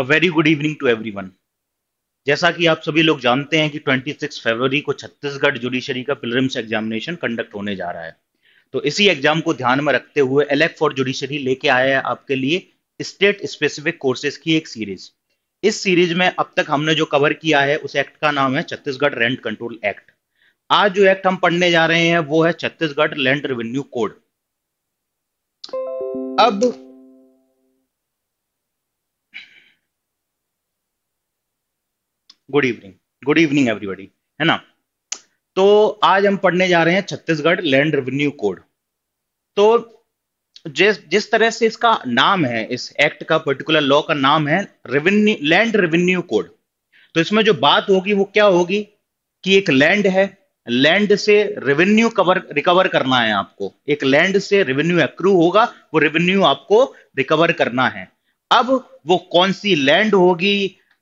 A very good evening to everyone जैसा कि आप सभी लोग जानते हैं कि 26 फरवरी को छत्तीसगढ़ जुडिशरी का प्रिलिम्स एग्जामिनेशन कंडक्ट होने जा रहा है तो इसी एग्जाम को ध्यान में रखते हुए एलेक्ट फॉर जुडिशरी लेके आया है आपके लिए स्टेट स्पेसिफिक कोर्सेज की एक सीरीज इस सीरीज में अब तक हमने जो कवर किया है उस एक्ट का नाम है छत्तीसगढ़ रेंट कंट्रोल एक्ट आज जो एक्ट हम पढ़ने जा रहे हैं वो है छत्तीसगढ़ लैंड रेवेन्यू कोड अब good evening good evening everybody है ना तो आज हम पढ़ने जा रहे हैं छत्तीसगढ़ लैंड रेवेन्यू कोड तो जिस जिस तरह से इसका नाम है इस एक्ट का पर्टिकुलर लॉ का नाम है रेवेन्यू लैंड रेवेन्यू कोड तो इसमें जो बात होगी वो क्या होगी कि एक लैंड है लैंड से रेवेन्यू कवर रिकवर करना है आपको एक लैंड से रेवेन्यू अक्रू होगा वो रेवेन्यू आपको रिकवर करना है अब वो कौन सी लैंड होगी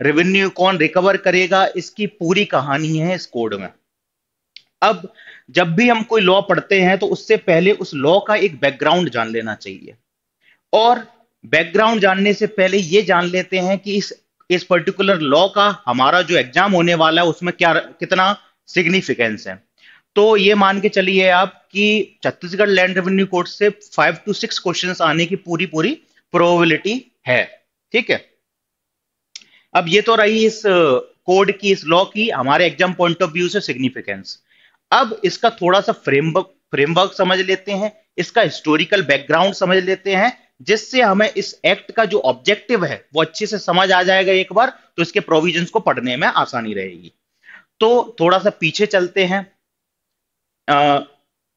रेवेन्यू कौन रिकवर करेगा इसकी पूरी कहानी है इस कोड में अब जब भी हम कोई लॉ पढ़ते हैं तो उससे पहले उस लॉ का एक बैकग्राउंड जान लेना चाहिए और बैकग्राउंड जानने से पहले ये जान लेते हैं कि इस इस पर्टिकुलर लॉ का हमारा जो एग्जाम होने वाला है उसमें क्या कितना सिग्निफिकेंस है तो ये मान के चलिए आप कि छत्तीसगढ़ लैंड रेवेन्यू कोर्ट से फाइव टू सिक्स क्वेश्चन आने की पूरी पूरी प्रोबेबिलिटी है ठीक है अब ये तो रही इस कोड की इस लॉ की हमारे एग्जाम पॉइंट ऑफ व्यू से सिग्निफिकेंस अब इसका थोड़ा सा फ्रेमवर्क फ्रेमवर्क समझ लेते हैं इसका हिस्टोरिकल बैकग्राउंड समझ लेते हैं जिससे हमें इस एक्ट का जो ऑब्जेक्टिव है वो अच्छे से समझ आ जाएगा एक बार तो इसके प्रोविजन को पढ़ने में आसानी रहेगी तो थोड़ा सा पीछे चलते हैं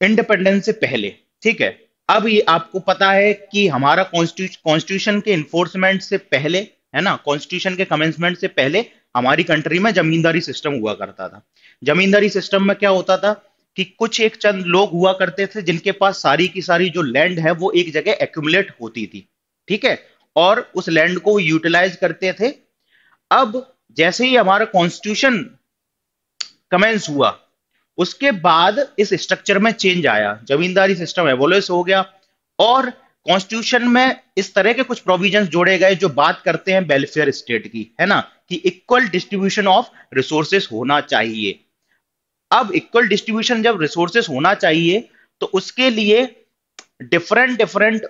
इंडिपेंडेंस से पहले ठीक है अब ये आपको पता है कि हमारा कॉन्स्टिट्यूशन के इन्फोर्समेंट से पहले है ना कॉन्स्टिट्यूशन के कमेंसमेंट से पहले हमारी कंट्री में जमींदारी सिस्टम हुआ करता था जमींदारी सिस्टम में क्या होता था कि कुछ एक चंद लोग हुआ करते थे जिनके पास सारी की सारी जो लैंड है वो एक जगह एक्यूमुलेट होती थी ठीक है और उस लैंड को यूटिलाइज करते थे अब जैसे ही हमारा कॉन्स्टिट्यूशन कमेंस हुआ उसके बाद इस स्ट्रक्चर में चेंज आया जमींदारी सिस्टम एवोल्यूस हो गया और कॉन्स्टिट्यूशन में इस तरह के कुछ प्रोविजन जोड़े गए जो बात करते हैं वेलफेयर स्टेट की है ना कि इक्वल डिस्ट्रीब्यूशन ऑफ रिसोर्सेस होना चाहिए अब इक्वल डिस्ट्रीब्यूशन जब रिसोर्सेस होना चाहिए तो उसके लिए डिफरेंट डिफरेंट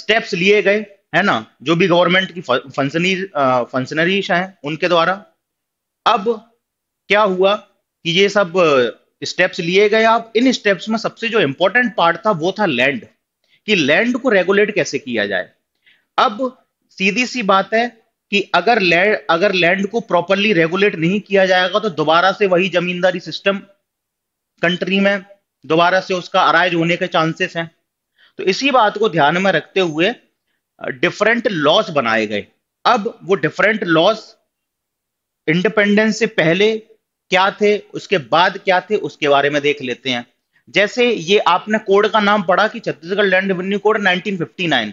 स्टेप्स लिए गए है ना जो भी गवर्नमेंट की फंक्शनरी फंक्शनरी हैं उनके द्वारा अब क्या हुआ कि ये सब स्टेप्स लिए गए आप इन स्टेप्स में सबसे जो इंपॉर्टेंट पार्ट था वो था लैंड कि लैंड को रेगुलेट कैसे किया जाए अब सीधी सी बात है कि अगर लैंड अगर लैंड को प्रॉपरली रेगुलेट नहीं किया जाएगा तो दोबारा से वही जमींदारी सिस्टम कंट्री में दोबारा से उसका अराइज होने के चांसेस हैं तो इसी बात को ध्यान में रखते हुए डिफरेंट लॉस बनाए गए अब वो डिफरेंट लॉस इंडिपेंडेंस से पहले क्या थे उसके बाद क्या थे उसके बारे में देख लेते हैं जैसे ये आपने कोड का नाम पढ़ा कि छत्तीसगढ़ लैंड रेवेन्यू कोड 1959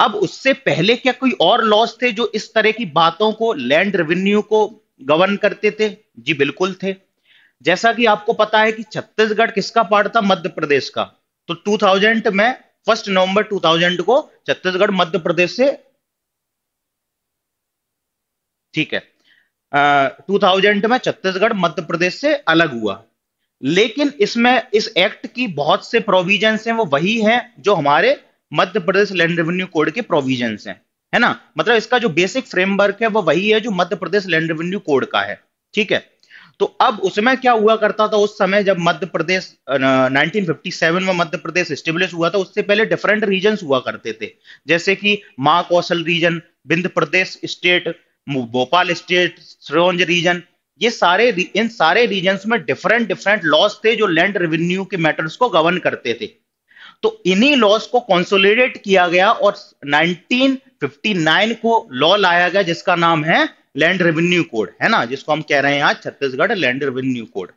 अब उससे पहले क्या कोई और लॉस थे जो इस तरह की बातों को लैंड रेवेन्यू को गवर्न करते थे जी बिल्कुल थे जैसा कि आपको पता है कि छत्तीसगढ़ किसका पार्ट था मध्य प्रदेश का तो 2000 में फर्स्ट नवंबर 2000 को छत्तीसगढ़ मध्य प्रदेश से ठीक है टू 2000 में छत्तीसगढ़ मध्य प्रदेश से अलग हुआ लेकिन इसमें इस एक्ट की बहुत से प्रोविजंस हैं वो वही हैं जो हमारे Madhya Pradesh land revenue code के प्रोविजंस हैं है ना मतलब इसका जो बेसिक फ्रेमवर्क है वो वही है जो Madhya Pradesh land revenue code का है ठीक है तो अब उसमें क्या हुआ करता था उस समय जब मध्य प्रदेश नाइनटीन में मध्य प्रदेश स्टेब्लिश हुआ था उससे पहले डिफरेंट रीजन हुआ करते थे जैसे कि Mahakoshal region Vindhya Pradesh state Bhopal state Saroj region ये सारे इन सारे रीजन में डिफरेंट डिफरेंट लॉस थे जो लैंड रेवेन्यू के मैटर्स को गवर्न करते थे तो इन्हीं लॉस को कंसोलिडेट किया गया और 1959 को लॉ लाया गया जिसका नाम है लैंड रेवेन्यू कोड है ना जिसको हम कह रहे हैं आज छत्तीसगढ़ लैंड रेवेन्यू कोड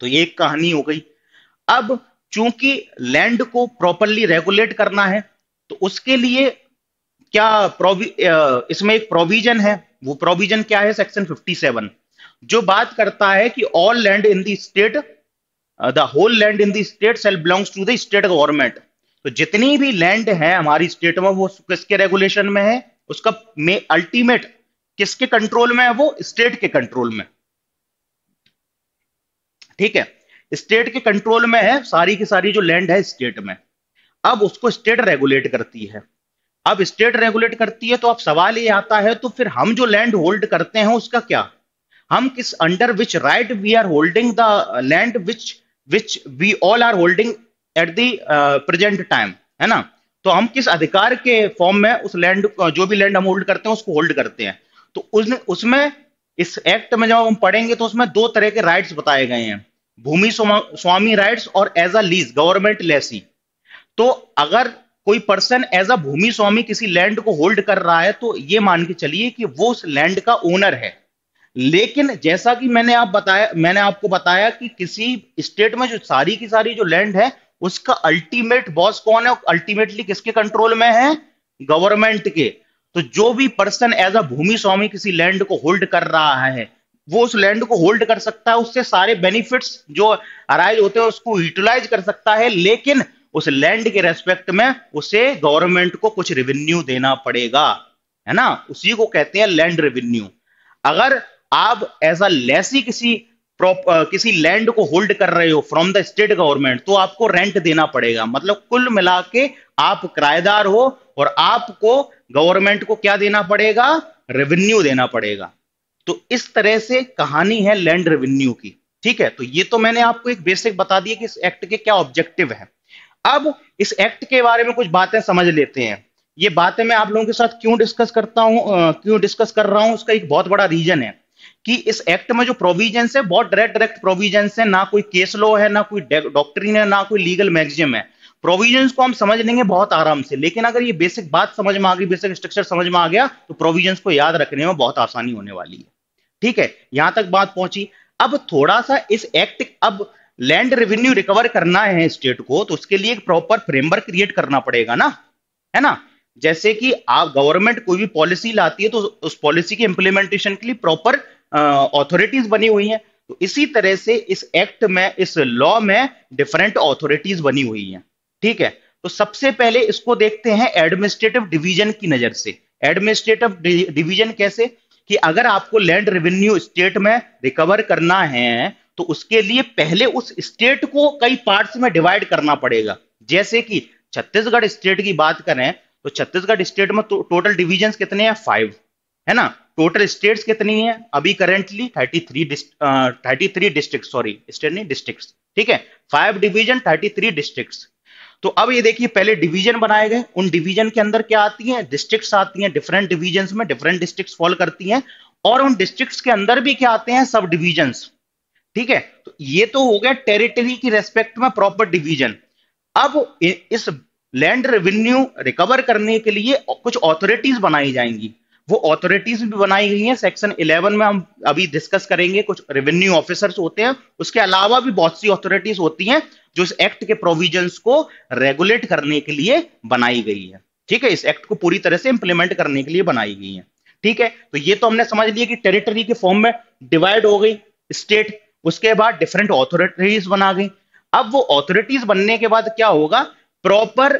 तो ये एक कहानी हो गई अब चूंकि लैंड को प्रॉपरली रेगुलेट करना है तो उसके लिए क्या इसमें एक प्रोविजन है वो प्रोविजन क्या है सेक्शन 57 जो बात करता है कि all land in the state the whole land in the state shall belongs to the state government तो जितनी भी लैंड है हमारी स्टेट में वो किसके रेगुलेशन में है उसका अल्टीमेट किसके कंट्रोल में है वो स्टेट के कंट्रोल में ठीक है स्टेट के कंट्रोल में है सारी की सारी जो लैंड है स्टेट में अब उसको स्टेट रेगुलेट करती है अब स्टेट रेगुलेट करती है तो अब सवाल ये आता है तो फिर हम जो लैंड होल्ड करते हैं उसका क्या हम किस under which right we are holding the land which which we all are holding at the present time है ना तो हम किस अधिकार के फॉर्म में उस लैंड uh, जो भी लैंड हम होल्ड करते हैं उसको होल्ड करते हैं तो उस, उसमें इस एक्ट में जब हम पढ़ेंगे तो उसमें दो तरह के राइट्स बताए गए हैं भूमि स्वामी राइट्स और as a lease government lessee तो अगर कोई पर्सन एज अ भूमि स्वामी किसी लैंड को होल्ड कर रहा है तो ये मान के चलिए कि वो उस लैंड का ओनर है लेकिन जैसा कि मैंने आप बताया मैंने आपको बताया कि किसी स्टेट में जो सारी की सारी जो लैंड है उसका अल्टीमेट बॉस कौन है अल्टीमेटली किसके कंट्रोल में है गवर्नमेंट के तो जो भी पर्सन एज अ भूमि स्वामी किसी लैंड को होल्ड कर रहा है वो उस लैंड को होल्ड कर सकता है उससे सारे बेनिफिट्स जो अराइज होते हैं उसको यूटिलाइज कर सकता है लेकिन उस लैंड के रेस्पेक्ट में उसे गवर्नमेंट को कुछ रेवेन्यू देना पड़ेगा है ना उसी को कहते हैं लैंड रेवेन्यू अगर आप एज अ लेसी किसी किसी लैंड को होल्ड कर रहे हो फ्रॉम द स्टेट गवर्नमेंट तो आपको रेंट देना पड़ेगा मतलब कुल मिला के आप किराएदार हो और आपको गवर्नमेंट को क्या देना पड़ेगा रेवेन्यू देना पड़ेगा तो इस तरह से कहानी है लैंड रेवेन्यू की ठीक है तो ये तो मैंने आपको एक बेसिक बता दिया कि इस एक्ट के क्या ऑब्जेक्टिव है अब इस एक्ट के बारे में कुछ बातें समझ लेते हैं ये बातें मैं आप लोगों के साथ क्यों डिस्कस करता हूं क्यों डिस्कस कर रहा हूं उसका एक बहुत बड़ा रीजन है कि इस एक्ट में जो प्रोविजन है बहुत डायरेक्ट डायरेक्ट प्रोविजन है ना कोई केस लॉ है ना कोई डॉक्ट्रीन है ना कोई लीगल मैगजिम है प्रोविजन को हम समझ लेंगे बहुत आराम से लेकिन अगर ये बेसिक बात समझ में आ गई बेसिक स्ट्रक्चर समझ में आ गया तो प्रोविजन को याद रखने में बहुत आसानी होने वाली है ठीक है यहां तक बात पहुंची अब थोड़ा सा इस एक्ट अब लैंड रेवेन्यू रिकवर करना है स्टेट को तो उसके लिए एक प्रॉपर फ्रेमवर्क क्रिएट करना पड़ेगा ना है ना जैसे कि आप गवर्नमेंट कोई भी पॉलिसी लाती है तो उस पॉलिसी के इंप्लीमेंटेशन के लिए प्रॉपर अथॉरिटीज बनी हुई हैं तो इसी तरह से इस एक्ट में इस लॉ में डिफरेंट अथॉरिटीज बनी हुई हैं ठीक है तो सबसे पहले इसको देखते हैं एडमिनिस्ट्रेटिव डिवीजन की नजर से एडमिनिस्ट्रेटिव डिवीजन कैसे कि अगर आपको लैंड रेवेन्यू स्टेट में रिकवर करना है तो उसके लिए पहले उस स्टेट को कई पार्ट्स में डिवाइड करना पड़ेगा जैसे कि छत्तीसगढ़ स्टेट की बात करें तो छत्तीसगढ़ स्टेट में तो, टोटल डिविजन कितने हैं फाइव है ना टोटल स्टेट्स कितनी है अभी currently 33 three district sorry state नहीं डिस्ट्रिक्ट ठीक है फाइव डिवीजन 33 डिस्ट्रिक्ट तो अब ये देखिए पहले डिवीजन बनाए गए उन डिवीजन के अंदर क्या आती है डिस्ट्रिक्ट आती हैं डिफरेंट डिवीजन में डिफरेंट डिस्ट्रिक्ट फॉल करती हैं और उन डिस्ट्रिक्ट के अंदर भी क्या आते हैं सब डिवीजन ठीक है तो ये तो हो गया टेरिटरी की रेस्पेक्ट में प्रॉपर डिवीजन अब इस लैंड रेवेन्यू रिकवर करने के लिए कुछ ऑथोरिटीज बनाई जाएंगी वो ऑथोरिटीज भी बनाई गई हैं सेक्शन 11 में हम अभी डिस्कस करेंगे कुछ रेवेन्यू ऑफिसर्स होते हैं उसके अलावा भी बहुत सी ऑथोरिटीज होती हैं जो इस एक्ट के प्रोविजंस को रेगुलेट करने के लिए बनाई गई है ठीक है इस एक्ट को पूरी तरह से इंप्लीमेंट करने के लिए बनाई गई है ठीक है तो ये तो हमने समझ लिया कि टेरिटरी के फॉर्म में डिवाइड हो गई स्टेट उसके बाद डिफरेंट ऑथोरिटीज बना गई अब वो ऑथोरिटीज बनने के बाद क्या होगा प्रॉपर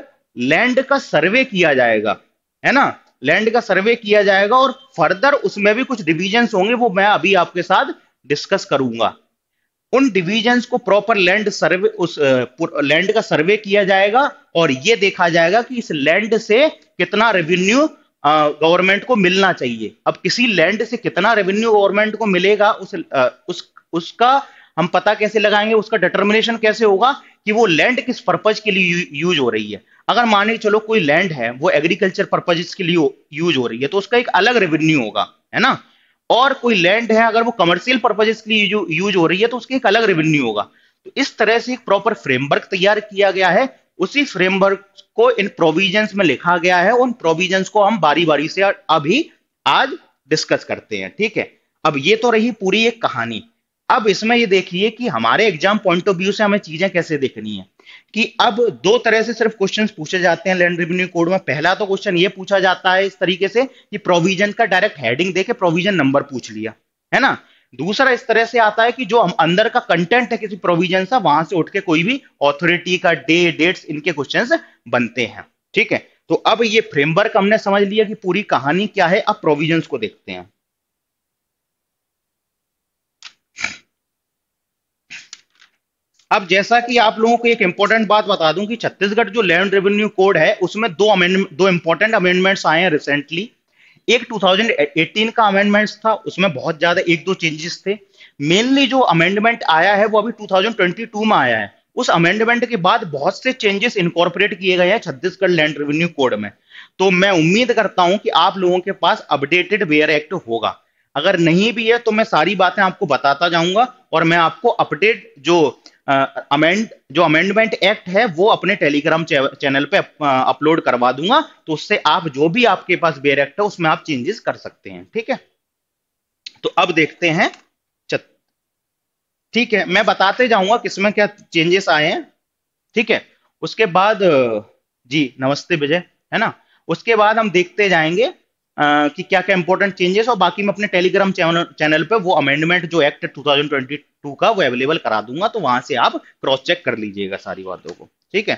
लैंड का सर्वे किया जाएगा है ना लैंड का सर्वे किया जाएगा और फर्दर उसमें भी कुछ डिविजन होंगे वो मैं अभी आपके साथ डिस्कस करूंगा उन डिवीजन को प्रॉपर लैंड सर्वे उस लैंड का सर्वे किया जाएगा और ये देखा जाएगा कि इस लैंड से कितना रेवेन्यू गवर्नमेंट को मिलना चाहिए अब किसी लैंड से कितना रेवेन्यू गवर्नमेंट को मिलेगा उस, आ, उस उसका हम पता कैसे लगाएंगे उसका डिटर्मिनेशन कैसे होगा कि वो लैंड किस पर्पज के लिए यूज हो रही है अगर माने चलो कोई लैंड है वो एग्रीकल्चर पर्पजेस के लिए यूज हो रही है तो उसका एक अलग रेवेन्यू होगा है ना और कोई लैंड है अगर वो कमर्शियल पर्पजेस के लिए यूज हो रही है तो उसके एक अलग रेवेन्यू होगा तो इस तरह से एक प्रॉपर फ्रेमवर्क तैयार किया गया है उसी फ्रेमवर्क को इन प्रोविजंस में लिखा गया है उन प्रोविजंस को हम बारी बारी से अभी आज डिस्कस करते हैं ठीक है अब ये तो रही पूरी एक कहानी अब इसमें ये देखिए कि हमारे एग्जाम पॉइंट ऑफ व्यू से हमें चीजें कैसे देखनी है कि अब दो तरह से सिर्फ क्वेश्चंस पूछे जाते हैं लैंड रेवेन्यू कोड में पहला तो क्वेश्चन ये पूछा जाता है इस तरीके से कि प्रोविजन का डायरेक्ट हेडिंग देके प्रोविजन नंबर पूछ लिया है ना दूसरा इस तरह से आता है कि जो हम अंदर का कंटेंट है किसी प्रोविजन का वहां से उठ के कोई भी ऑथोरिटी का डे दे, डेट्स इनके क्वेश्चन बनते हैं ठीक है तो अब ये फ्रेमवर्क हमने समझ लिया कि पूरी कहानी क्या है अब प्रोविजन को देखते हैं अब जैसा कि आप लोगों को एक इंपॉर्टेंट बात बता दूं कि छत्तीसगढ़ जो लैंड रेवेन्यू कोड है उसमें दो अमेंड दो इंपॉर्टेंट अमेंडमेंट्स आए हैं रिसेंटली एक 2018 का अमेंडमेंट्स था उसमें बहुत ज्यादा एक दो चेंजेस थे मेनली जो अमेंडमेंट आया है वो अभी 2022 में आया है उस अमेंडमेंट के बाद बहुत से चेंजेस इनकॉर्पोरेट किए गए हैं छत्तीसगढ़ लैंड रेवेन्यू कोड में तो मैं उम्मीद करता हूं कि आप लोगों के पास अपडेटेड वेयर एक्ट होगा अगर नहीं भी है तो मैं सारी बातें आपको बताता जाऊंगा और मैं आपको अपडेट जो अमेंड जो अमेंडमेंट एक्ट है वो अपने टेलीग्राम चैनल पे अपलोड करवा दूंगा तो उससे आप जो भी आपके पास बेर एक्ट है उसमें आप चेंजेस कर सकते हैं ठीक है तो अब देखते हैं ठीक है मैं बताते जाऊंगा किसमें क्या चेंजेस आए हैं ठीक है उसके बाद जी नमस्ते विजय है ना उसके बाद हम देखते जाएंगे आ, कि क्या क्या इंपॉर्टेंट चेंजेस और बाकी मैं अपने टेलीग्राम चैनल पे वो अमेंडमेंट जो एक्ट टू का वो अवेलेबल करा दूंगा तो वहां से आप क्रॉस चेक कर लीजिएगा सारी बातों को ठीक है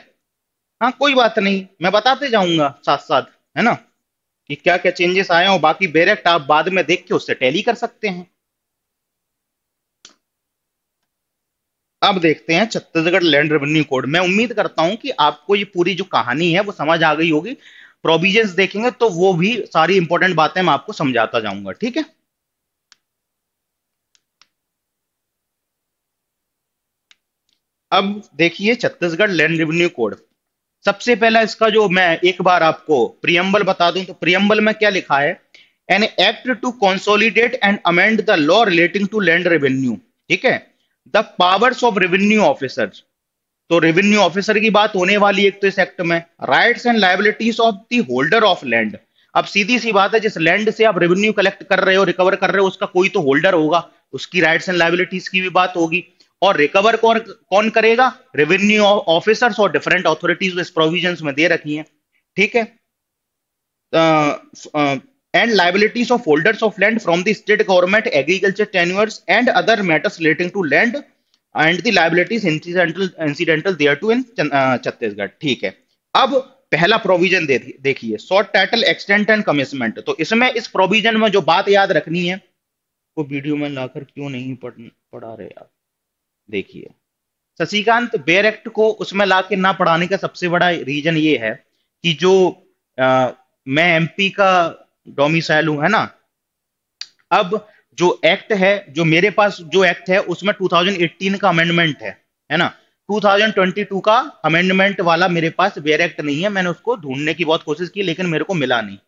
हाँ कोई बात नहीं मैं बताते जाऊंगा साथ साथ है ना कि क्या क्या चेंजेस आए हो बाकी डायरेक्ट आप बाद में देख के उससे टैली कर सकते हैं अब देखते हैं छत्तीसगढ़ लैंड रेवेन्यू कोड मैं उम्मीद करता हूं कि आपको ये पूरी जो कहानी है वो समझ आ गई होगी प्रोविजंस देखेंगे तो वो भी सारी इंपॉर्टेंट बातें मैं आपको समझाता जाऊंगा ठीक है अब देखिए छत्तीसगढ़ लैंड रेवेन्यू कोड सबसे पहला इसका जो मैं एक बार आपको प्रियम्बल बता दूं तो प्रियम्बल में क्या लिखा है an act to consolidate and amend the law relating to land revenue ठीक है the powers of revenue officer तो रेवेन्यू ऑफिसर की बात होने वाली एक तो इस एक्ट में rights and liabilities of the holder of land अब सीधी सी बात है जिस लैंड से आप रेवेन्यू कलेक्ट कर रहे हो रिकवर कर रहे हो उसका कोई तो होल्डर होगा उसकी राइट्स एंड लाइबिलिटीज की भी बात होगी और रिकवर कौन कौन करेगा रेवेन्यू ऑफिसर्स और डिफरेंट अथॉरिटीज इस प्रोविजन में दे रखी हैं ठीक है and liabilities of holders of land from the state government agriculture tenures and other matters relating to land and the liabilities incidental incidental thereto in Chhattisgarh ठीक है अब पहला प्रोविजन दे, देखिए short title extent and commencement तो इसमें इस provision में जो बात याद रखनी है वो वीडियो में लाकर क्यों नहीं पढ़ पढ़ा रहे यार देखिए शशिकांत एक्ट को उसमें ला के ना पढ़ाने का सबसे बड़ा रीजन ये है कि जो आ, मैं एमपी का डोमिसाइल हूं है ना अब जो एक्ट है जो मेरे पास जो एक्ट है उसमें 2018 का अमेंडमेंट है है ना 2022 का अमेंडमेंट वाला मेरे पास बेर एक्ट नहीं है मैंने उसको ढूंढने की बहुत कोशिश की लेकिन मेरे को मिला नहीं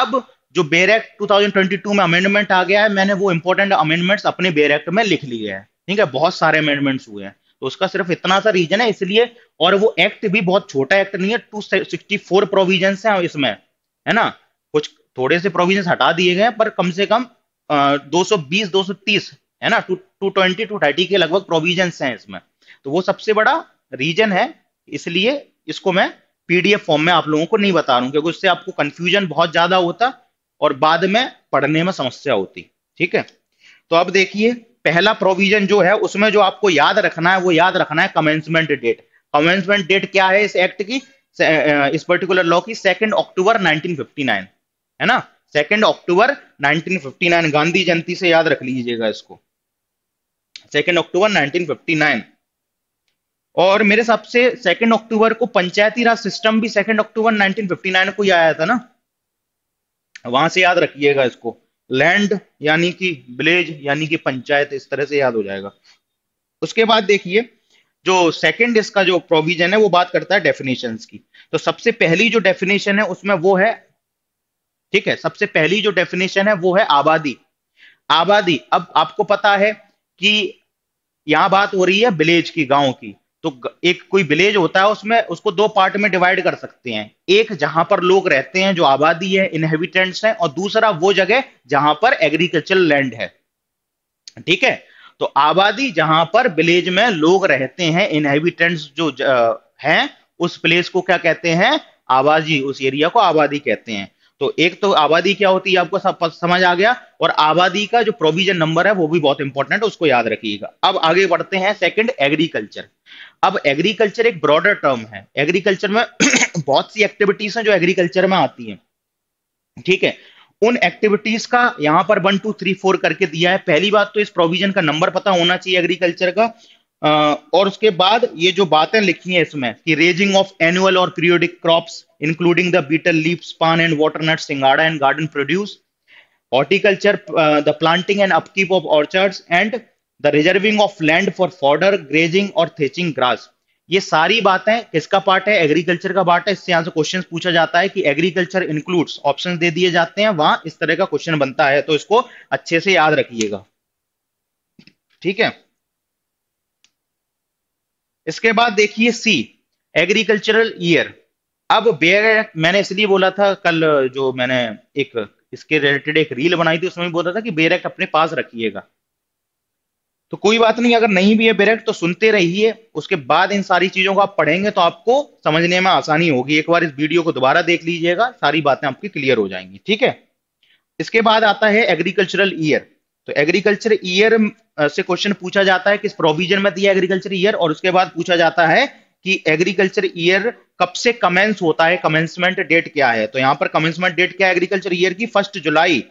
अब जो बेर एक्ट 2022 में अमेंडमेंट आ गया है मैंने वो इंपॉर्टेंट अमेंडमेंट्स अपने बेर एक्ट में लिख लिए हैं ठीक है बहुत सारे अमेंडमेंट्स हुए हैं तो उसका सिर्फ इतना सा रीजन है इसलिए और वो एक्ट भी बहुत छोटा एक्ट नहीं है टू सिक्सटी फोर प्रोविजन है इसमें है ना कुछ थोड़े से प्रोविजन हटा दिए गए पर कम से कम दो सौ बीस दो सौ तीस है ना टू ट्वेंटी टू थर्टी के लगभग प्रोविजन है इसमें तो वो सबसे बड़ा रीजन है इसलिए इसको मैं पीडीएफ फॉर्म में आप लोगों को नहीं बता रहा हूं क्योंकि उससे आपको कंफ्यूजन बहुत ज्यादा होता और बाद में पढ़ने में समस्या होती ठीक है तो अब देखिए पहला प्रोविजन जो है उसमें जो आपको याद रखना है वो याद रखना है कमेंसमेंट डेट कमेंसमेंट डेट क्या है इस एक्ट की इस पर्टिकुलर लॉ की सेकेंड अक्टूबर 1959 है ना सेकेंड अक्टूबर 1959 गांधी जयंती से याद रख लीजिएगा इसको सेकेंड अक्टूबर 1959 और मेरे हिसाब से सेकेंड अक्टूबर को पंचायती राज सिस्टम भी सेकेंड अक्टूबर 1959 को ही आया था ना वहां से याद रखिएगा इसको लैंड यानी कि विलेज यानी कि पंचायत इस तरह से याद हो जाएगा उसके बाद देखिए जो सेकंड इसका जो प्रोविजन है वो बात करता है डेफिनेशन की तो सबसे पहली जो डेफिनेशन है उसमें वो है ठीक है सबसे पहली जो डेफिनेशन है वो है आबादी आबादी अब आपको पता है कि यहां बात हो रही है विलेज की गांव की तो एक कोई विलेज होता है उसमें उसको दो पार्ट में डिवाइड कर सकते हैं एक जहां पर लोग रहते हैं जो आबादी है इनहेबिटेंट्स हैं और दूसरा वो जगह जहां पर एग्रीकल्चर लैंड है ठीक है तो आबादी जहां पर विलेज में लोग रहते हैं इनहेबिटेंट्स जो हैं उस प्लेस को क्या कहते हैं आबादी उस एरिया को आबादी कहते हैं तो एक तो आबादी क्या होती है आपको सब समझ आ गया और आबादी का जो प्रोविजन नंबर है वो भी बहुत इंपॉर्टेंट है उसको याद रखिएगा अब आगे बढ़ते हैं सेकंड एग्रीकल्चर अब एग्रीकल्चर एक ब्रॉडर टर्म है एग्रीकल्चर में बहुत सी एक्टिविटीज हैं जो एग्रीकल्चर में आती हैं ठीक है उन एक्टिविटीज का यहां पर वन टू थ्री फोर करके दिया है पहली बात तो इस प्रोविजन का नंबर पता होना चाहिए एग्रीकल्चर का और उसके बाद ये जो बातें लिखी हैं इसमें कि रेजिंग ऑफ एनुअल और periodic crops including the betel leaf paan and nut singhara and garden produce horticulture the planting and upkeep of orchards and the reserving of land for fodder grazing और थेचिंग ग्रास ये सारी बातें किसका part है agriculture का part है इससे यहां से क्वेश्चन पूछा जाता है कि एग्रीकल्चर इंक्लूड्स ऑप्शन दे दिए जाते हैं वहां इस तरह का क्वेश्चन बनता है तो इसको अच्छे से याद रखिएगा ठीक है इसके बाद देखिए सी एग्रीकल्चरल ईयर अब बेयर मैंने इसलिए बोला था कल जो मैंने एक इसके रिलेटेड एक रील बनाई थी उसमें बोला था कि बेयर एक्ट अपने पास रखिएगा तो कोई बात नहीं अगर नहीं भी है बेरेक्ट तो सुनते रहिए उसके बाद इन सारी चीजों को आप पढ़ेंगे तो आपको समझने में आसानी होगी एक बार इस वीडियो को दोबारा देख लीजिएगा सारी बातें आपकी क्लियर हो जाएंगी ठीक है इसके बाद आता है एग्रीकल्चरल ईयर तो एग्रीकल्चर ईयर से क्वेश्चन पूछा जाता है किस प्रोविजन में दिया एग्रीकल्चर ईयर और उसके बाद पूछा जाता है कि एग्रीकल्चर ईयर कब से कमेंस होता है कमेंसमेंट डेट क्या है तो यहां पर कमेंसमेंट डेट क्या है एग्रीकल्चर ईयर की फर्स्ट जुलाई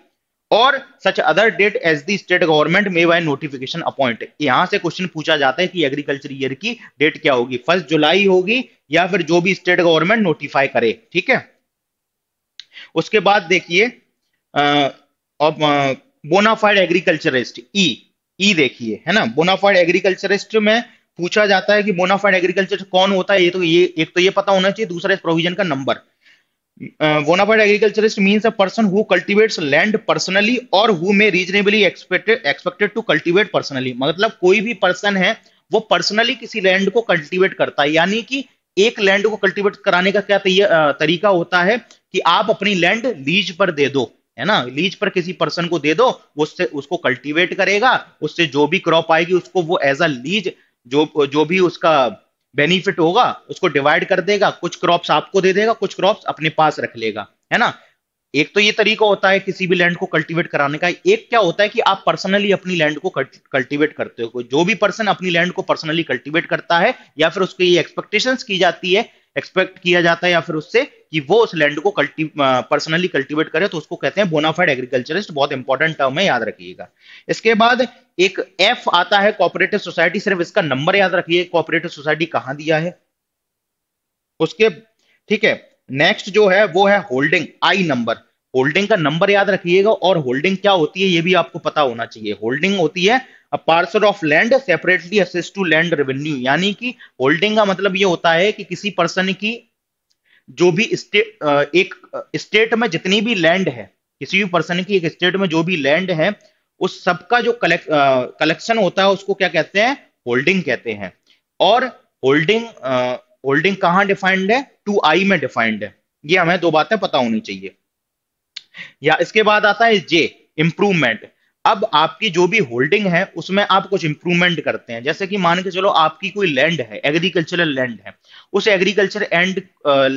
और such other date as the state government may by notification appoint यहां से क्वेश्चन पूछा जाता है कि एग्रीकल्चर ईयर की डेट क्या होगी फर्स्ट जुलाई होगी या फिर जो भी स्टेट गवर्नमेंट नोटिफाई करे ठीक है उसके बाद देखिए बोनाफाइड एग्रीकल्चरिस्ट ई ई देखिए है ना बोनाफाइड एग्रीकल्चरिस्ट में पूछा जाता है कि बोनाफाइड एग्रीकल्चर कौन होता है ये तो ये एक तो ये पता होना चाहिए दूसरा इस प्रोविजन का number bona fide agriculturist agriculturist a person who who land personally और who who reasonably expected expected to to personally मतलब कोई भी पर्सन है वो पर्सनली किसी लैंड को कल्टीवेट करता है यानी कि एक लैंड को कल्टीवेट कराने का क्या तरीका होता है कि आप अपनी लैंड लीज पर दे दो है ना लीज पर किसी पर्सन को दे दो उससे उसको कल्टीवेट करेगा उससे जो भी क्रॉप आएगी उसको वो एज अ लीज जो जो भी उसका बेनिफिट होगा उसको डिवाइड कर देगा कुछ क्रॉप्स आपको दे देगा कुछ क्रॉप्स अपने पास रख लेगा है ना एक तो ये तरीका होता है किसी भी लैंड को कल्टीवेट कराने का एक क्या होता है कि आप पर्सनली अपनी लैंड को कल्टीवेट करते हो जो भी पर्सन अपनी लैंड को पर्सनली कल्टीवेट करता है या फिर उसके ये एक्सपेक्टेशंस की जाती है एक्सपेक्ट किया जाता है या फिर उससे कि वो उस लैंड को कल्टी पर्सनली कल्टीवेट करे तो उसको कहते हैं बोनाफाइड एग्रीकल्चरिस्ट बहुत इंपॉर्टेंट टर्म है याद रखिएगा इसके बाद एक एफ आता है कॉपरेटिव सोसाइटी सिर्फ इसका नंबर याद रखिए कॉपरेटिव सोसाइटी कहां दिया है उसके ठीक है नेक्स्ट जो है वो है होल्डिंग आई नंबर होल्डिंग का नंबर याद रखिएगा और होल्डिंग क्या होती है ये भी आपको पता होना चाहिए होल्डिंग होती है parcel of land separately assess to land revenue यानी कि होल्डिंग का मतलब ये होता है कि किसी पर्सन की जो भी स्टेट एक स्टेट में जितनी भी लैंड है किसी भी पर्सन की एक स्टेट में जो भी लैंड है उस सबका जो कलेक्ट कलेक्शन होता है उसको क्या कहते हैं होल्डिंग कहते हैं और होल्डिंग होल्डिंग कहाँ डिफाइंड है टू आई में डिफाइंड है ये हमें दो बातें पता होनी चाहिए या इसके बाद आता है जे इम्प्रूवमेंट अब आपकी जो भी होल्डिंग है उसमें आप कुछ इंप्रूवमेंट करते हैं जैसे कि मान के चलो आपकी कोई लैंड है एग्रीकल्चरल लैंड है उस एग्रीकल्चर एंड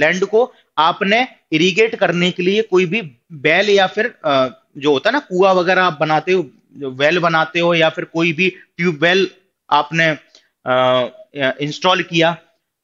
लैंड को आपने इरिगेट करने के लिए कोई भी बैल या फिर आ, जो होता है ना कुआ वगैरह आप बनाते हो वेल बनाते हो या फिर कोई भी ट्यूबवेल आपने इंस्टॉल किया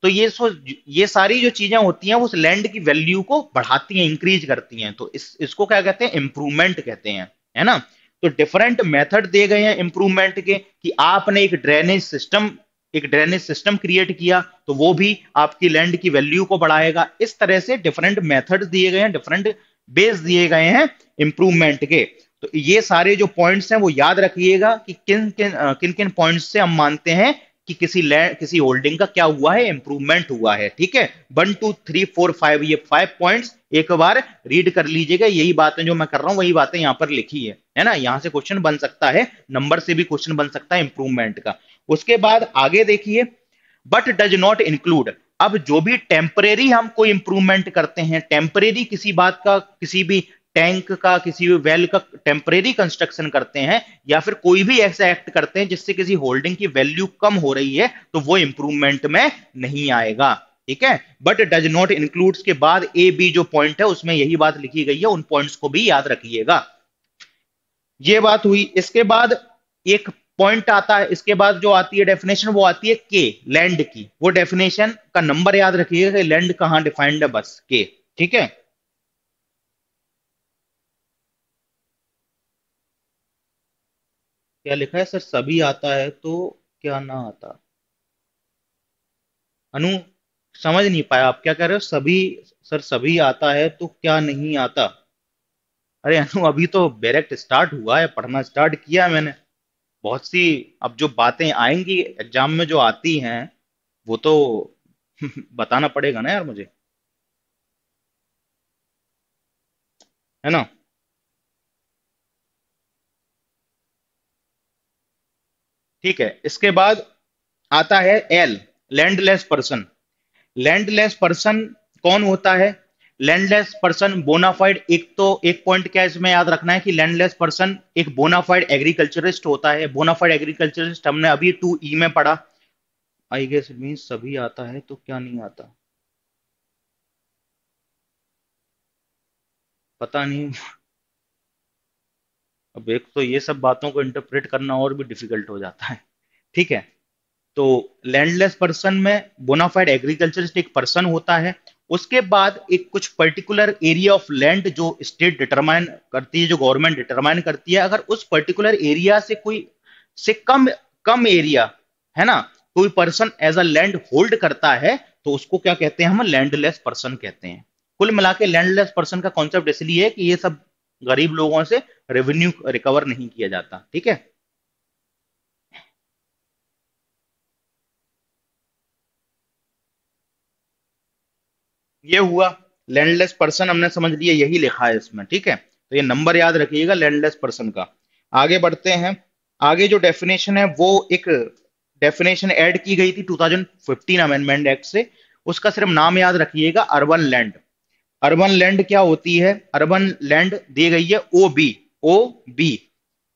तो ये सो ये सारी जो चीजें होती हैं उस लैंड की वैल्यू को बढ़ाती हैं इंक्रीज करती हैं तो इस इसको क्या कहते हैं इंप्रूवमेंट कहते हैं है ना तो डिफरेंट मेथड दिए गए हैं इंप्रूवमेंट के कि आपने एक ड्रेनेज सिस्टम एक ड्रेनेज सिस्टम क्रिएट किया तो वो भी आपकी लैंड की वैल्यू को बढ़ाएगा इस तरह से डिफरेंट मेथड दिए गए हैं डिफरेंट बेस दिए गए हैं इंप्रूवमेंट के तो ये सारे जो पॉइंट्स हैं वो याद रखिएगा कि किन किन किन किन पॉइंट्स से हम मानते हैं कि किसी लैंड किसी होल्डिंग का क्या हुआ है इंप्रूवमेंट हुआ है ठीक है one two three four five ये फाइव पॉइंट्स एक बार रीड कर लीजिएगा यही बातें जो मैं कर रहा हूं वही बातें यहां पर लिखी है है ना यहाँ से क्वेश्चन बन सकता है नंबर से भी क्वेश्चन बन सकता है इंप्रूवमेंट का उसके बाद आगे देखिए बट डज नॉट इंक्लूड अब जो भी टेम्परेरी हम कोई इंप्रूवमेंट करते हैं टेम्परेरी किसी बात का किसी भी टैंक का किसी भी वेल का टेम्परेरी कंस्ट्रक्शन करते हैं या फिर कोई भी ऐसा एक्ट करते हैं जिससे किसी होल्डिंग की वैल्यू कम हो रही है तो वो इंप्रूवमेंट में नहीं आएगा ठीक है बट डज नॉट इंक्लूड्स के बाद ए बी जो पॉइंट है उसमें यही बात लिखी गई है उन पॉइंट्स को भी याद रखिएगा ये बात हुई इसके बाद एक पॉइंट आता है इसके बाद जो आती है डेफिनेशन वो आती है के लैंड की वो डेफिनेशन का नंबर याद रखिएगा कि लैंड कहां डिफाइंड है बस के ठीक है क्या लिखा है सर सभी आता है तो क्या ना आता अनु समझ नहीं पाया आप क्या कह रहे हो सभी सर सभी आता है तो क्या नहीं आता अरे अनु अभी तो डायरेक्ट स्टार्ट हुआ है पढ़ना स्टार्ट किया मैंने बहुत सी अब जो बातें आएंगी एग्जाम में जो आती हैं वो तो बताना पड़ेगा ना यार मुझे है ना ठीक है इसके बाद आता है L landless person landless person कौन होता है लैंडलेस पर्सन बोनाफाइड एक तो एक पॉइंट क्या इसमें याद रखना है कि लैंडलेस पर्सन एक बोनाफाइड एग्रीकल्चरिस्ट होता है बोनाफाइड एग्रीकल्चरिस्ट हमने अभी टू ई e में पढ़ा आई गेस मीन सभी आता है तो क्या नहीं आता पता नहीं अब एक तो ये सब बातों को इंटरप्रेट करना और भी डिफिकल्ट हो जाता है ठीक है तो लैंडलेस पर्सन में बोनाफाइड एग्रीकल्चरिस्ट एक पर्सन होता है उसके बाद एक कुछ पर्टिकुलर एरिया ऑफ लैंड जो स्टेट डिटरमाइन करती है जो गवर्नमेंट डिटरमाइन करती है अगर उस पर्टिकुलर एरिया से कोई से कम कम एरिया है ना कोई person as a land hold करता है तो उसको क्या कहते हैं हम लैंडलेस पर्सन कहते हैं कुल मिला के लैंडलेस पर्सन का कॉन्सेप्ट इसलिए है कि ये सब गरीब लोगों से रेवेन्यू रिकवर नहीं किया जाता ठीक है ये हुआ लैंडलेस पर्सन हमने समझ लिया यही लिखा है इसमें ठीक है तो ये नंबर याद रखिएगा लैंडलेस पर्सन का आगे बढ़ते हैं आगे जो डेफिनेशन है वो एक डेफिनेशन ऐड की गई थी 2015 अमेंडमेंट एक्ट से उसका सिर्फ नाम याद रखिएगा अर्बन लैंड अर्बन लैंड क्या होती है अर्बन लैंड दी गई है O B O B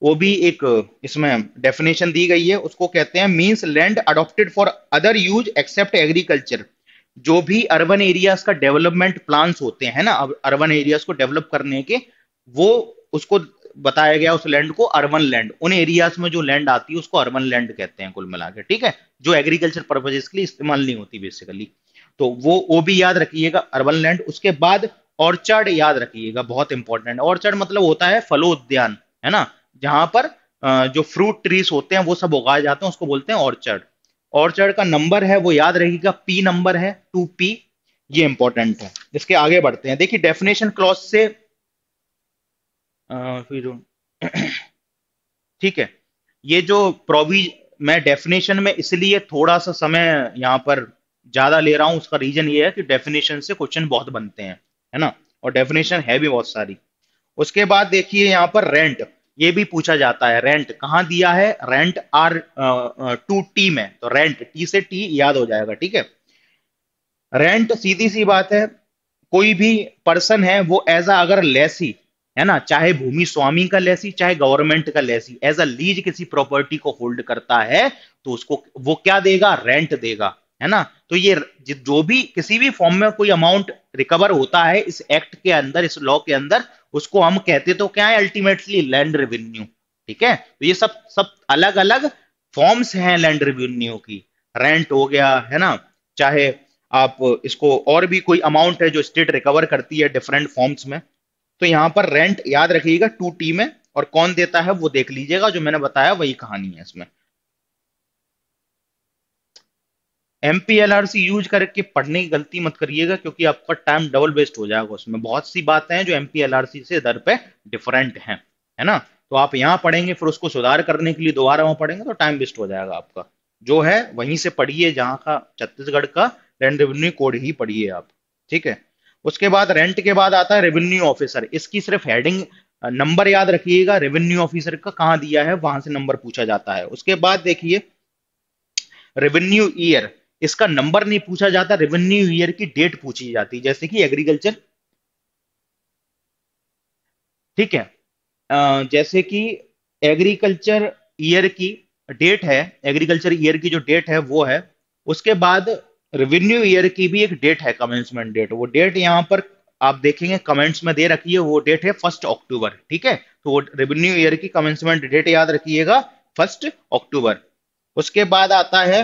O B एक इसमें डेफिनेशन दी गई है उसको कहते हैं means land adopted for other use except agriculture जो भी अर्बन एरियाज का डेवलपमेंट प्लान्स होते हैं ना अब अर्बन एरियाज को डेवलप करने के वो उसको बताया गया उस लैंड को अर्बन लैंड उन एरियाज में जो लैंड आती है उसको अर्बन लैंड कहते हैं कुल मिला के ठीक है जो एग्रीकल्चर पर्पजेस के लिए इस्तेमाल नहीं होती बेसिकली तो वो वो भी याद रखिएगा अर्बन लैंड उसके बाद ऑर्चर्ड याद रखिएगा बहुत इंपॉर्टेंट ऑर्चर्ड मतलब होता है फलोद्यान है ना जहां पर जो फ्रूट ट्रीज होते हैं वो सब उगाए जाते हैं उसको बोलते हैं ऑर्चर्ड ऑर्चर्ड का नंबर है वो याद रहेगा पी नंबर है टू पी ये इंपॉर्टेंट है इसके आगे बढ़ते हैं देखिए डेफिनेशन क्लॉज से फिर ठीक है ये जो प्रोविज मैं डेफिनेशन में इसलिए थोड़ा सा समय यहाँ पर ज्यादा ले रहा हूं उसका रीजन ये है कि डेफिनेशन से क्वेश्चन बहुत बनते हैं है ना और डेफिनेशन है भी बहुत सारी उसके बाद देखिए यहाँ पर रेंट ये भी पूछा जाता है रेंट कहाँ दिया है रेंट आर टू टी में तो रेंट टी से टी याद हो जाएगा ठीक है रेंट सीधी सी बात है कोई भी पर्सन है वो एज अ अगर लेसी है ना चाहे भूमि स्वामी का लेसी चाहे गवर्नमेंट का लेसी एज अ लीज किसी प्रॉपर्टी को होल्ड करता है तो उसको वो क्या देगा रेंट देगा है ना तो ये जो भी किसी भी फॉर्म में कोई अमाउंट रिकवर होता है इस एक्ट के अंदर इस लॉ के अंदर उसको हम कहते तो क्या है अल्टीमेटली लैंड रेवेन्यू ठीक है तो ये सब सब अलग अलग फॉर्म्स हैं लैंड रेवेन्यू की रेंट हो गया है ना चाहे आप इसको और भी कोई अमाउंट है जो स्टेट रिकवर करती है डिफरेंट फॉर्म्स में तो यहाँ पर रेंट याद रखिएगा टू टी में और कौन देता है वो देख लीजिएगा जो मैंने बताया वही कहानी है इसमें एम पी यूज करके पढ़ने की गलती मत करिएगा क्योंकि आपका टाइम डबल वेस्ट हो जाएगा उसमें बहुत सी बातें हैं जो एम पी से दर पे डिफरेंट हैं है ना तो आप यहाँ पढ़ेंगे फिर उसको सुधार करने के लिए दोबारा वहां पढ़ेंगे तो टाइम वेस्ट हो जाएगा आपका जो है वहीं से पढ़िए जहाँ का छत्तीसगढ़ का लैंड रेवेन्यू कोड ही पढ़िए आप ठीक है उसके बाद रेंट के बाद आता है रेवेन्यू ऑफिसर इसकी सिर्फ हेडिंग नंबर याद रखिएगा रेवेन्यू ऑफिसर का कहाँ दिया है वहां से नंबर पूछा जाता है उसके बाद देखिए रेवेन्यू ईयर इसका नंबर नहीं पूछा जाता रेवेन्यू ईयर की डेट पूछी जाती जैसे कि एग्रीकल्चर ठीक है जैसे कि एग्रीकल्चर ईयर की डेट है एग्रीकल्चर ईयर की जो डेट है वो है उसके बाद रेवेन्यू ईयर की भी एक डेट है कमेंसमेंट डेट वो डेट यहां पर आप देखेंगे कमेंट्स में दे रखी है वो डेट है फर्स्ट अक्टूबर ठीक है तो वो रेवेन्यू ईयर की कमेंसमेंट डेट याद रखिएगा फर्स्ट अक्टूबर उसके बाद आता है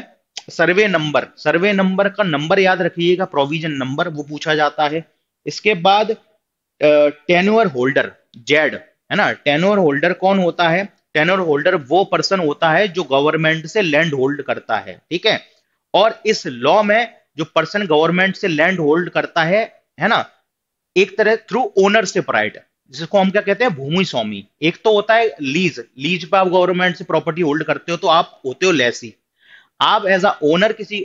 सर्वे नंबर सर्वे नंबर का नंबर याद रखिएगा प्रोविजन नंबर वो पूछा जाता है इसके बाद टेनुअर होल्डर जेड है ना टेनुअर होल्डर कौन होता है टेनुअर होल्डर वो पर्सन होता है जो गवर्नमेंट से लैंड होल्ड करता है ठीक है और इस लॉ में जो पर्सन गवर्नमेंट से लैंड होल्ड करता है है ना एक तरह थ्रू ओनर से जिसको हम क्या कहते हैं भूमि स्वामी एक तो होता है लीज लीज पे आप गवर्नमेंट से प्रॉपर्टी होल्ड करते हो तो आप होते हो लेसी आप एज अ ओनर किसी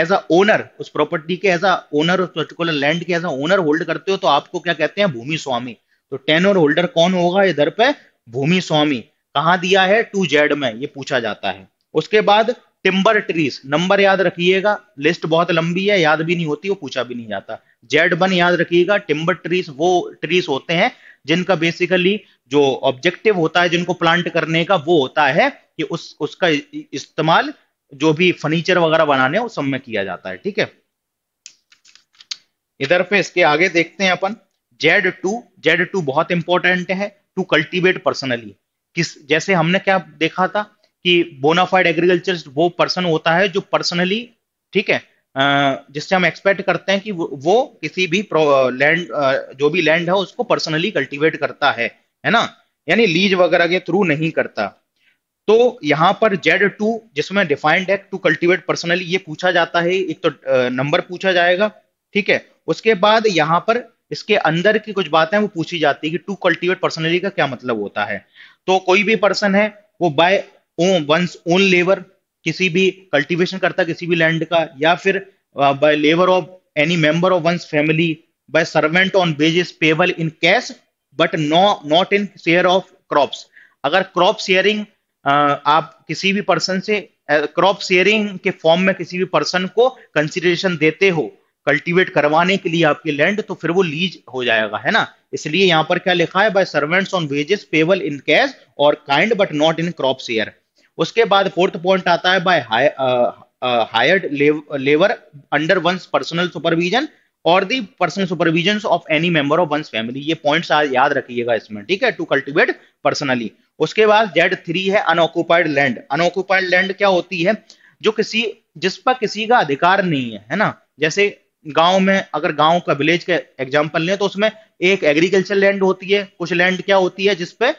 एज अ ओनर उस प्रॉपर्टी के एज अ ओनर उस पर्टिकुलर लैंड के एज अ ओनर होल्ड करते हो तो आपको क्या कहते हैं भूमि स्वामी तो टेन और होल्डर कौन होगा इधर पे भूमि स्वामी कहा दिया है टू जेड में ये पूछा जाता है उसके बाद टिम्बर ट्रीज नंबर याद रखिएगा लिस्ट बहुत लंबी है याद भी नहीं होती वो पूछा भी नहीं जाता जेड वन याद रखिएगा टिम्बर ट्रीज वो ट्रीज होते हैं जिनका बेसिकली जो ऑब्जेक्टिव होता है जिनको प्लांट करने का वो होता है कि उस उसका इस्तेमाल जो भी फर्नीचर वगैरह बनाने उस सब में किया जाता है ठीक है इधर पे इसके आगे देखते हैं अपन जेड टू जेड टू बहुत इंपॉर्टेंट है टू कल्टीवेट पर्सनली किस जैसे हमने क्या देखा था कि बोनाफाइड एग्रीकल्चर वो पर्सन होता है जो पर्सनली ठीक है जिससे हम एक्सपेक्ट करते हैं कि वो किसी भी लैंड जो भी लैंड है उसको पर्सनली कल्टीवेट करता है है ना यानी लीज वगैरह के थ्रू नहीं करता तो यहाँ पर जेड टू जिसमें डिफाइंड है टू कल्टिवेट पर्सनली ये पूछा जाता है एक तो नंबर पूछा जाएगा ठीक है उसके बाद यहाँ पर इसके अंदर की कुछ बातें वो पूछी जाती है कि टू कल्टिवेट पर्सनली का क्या मतलब होता है तो कोई भी पर्सन है वो बाय वंस ओन लेबर किसी भी कल्टिवेशन करता किसी भी लैंड का या फिर by labour of any member of one's family by servant on wages payable in cash but no not in share of crops अगर क्रॉप शेयरिंग आप किसी भी पर्सन से क्रॉप शेयरिंग के फॉर्म में किसी भी पर्सन को कंसिडरेशन देते हो कल्टीवेट करवाने के लिए आपकी लैंड तो फिर वो लीज हो जाएगा है ना इसलिए यहाँ पर क्या लिखा है by servants on wages payable in cash और kind but not in crop share उसके बाद फोर्थ पॉइंट आता है by hired labour under one's personal supervision और the personal supervision of any member of one's family ये points आज याद रखिएगा इसमें ठीक है टू कल्टीवेट पर्सनली उसके बाद जेड थ्री है अनऑक्युपाइड लैंड अनऑक्युपाइड लैंड क्या होती है जो किसी जिस पर किसी का अधिकार नहीं है है ना जैसे गांव में अगर गांव का विलेज का एग्जाम्पल लें तो उसमें एक एग्रीकल्चर लैंड होती है कुछ लैंड क्या होती है जिसपे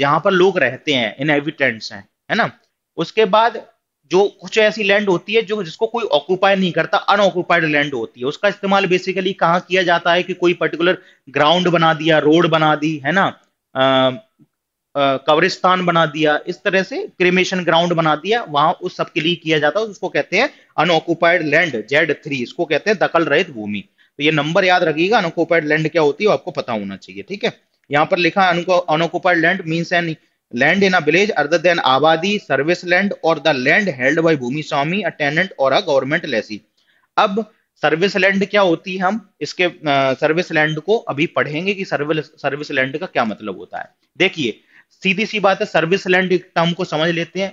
यहाँ पर लोग रहते हैं इनहेबिटेंट्स हैं है ना उसके बाद जो कुछ ऐसी लैंड होती है जो जिसको कोई ऑक्यूपाई नहीं करता अनऑक्यूपाइड लैंड होती है उसका इस्तेमाल बेसिकली कहाँ किया जाता है कि कोई पर्टिकुलर ग्राउंड बना दिया रोड बना दी है ना कब्रिस्तान बना दिया इस तरह से क्रिमेशन ग्राउंड बना दिया वहां उस सब के लिए किया जाता है उसको कहते हैं अनऑक्युपाइड लैंड जेड थ्री इसको कहते हैं दखल रहित भूमि तो ये नंबर याद रखिएगा अनऑक्युपाइड लैंड क्या होती है आपको पता होना चाहिए ठीक है यहाँ पर लिखा है unoccupied land means an land in a village other than abadi service land और the land held by bhumiswami a tenant और अ गवर्नमेंट लेसी अब सर्विस लैंड क्या होती है हम इसके सर्विस लैंड को अभी पढ़ेंगे कि सर्विस सर्विस लैंड का क्या मतलब होता है देखिए सीधी सी बात है सर्विस लैंड टर्म को समझ लेते हैं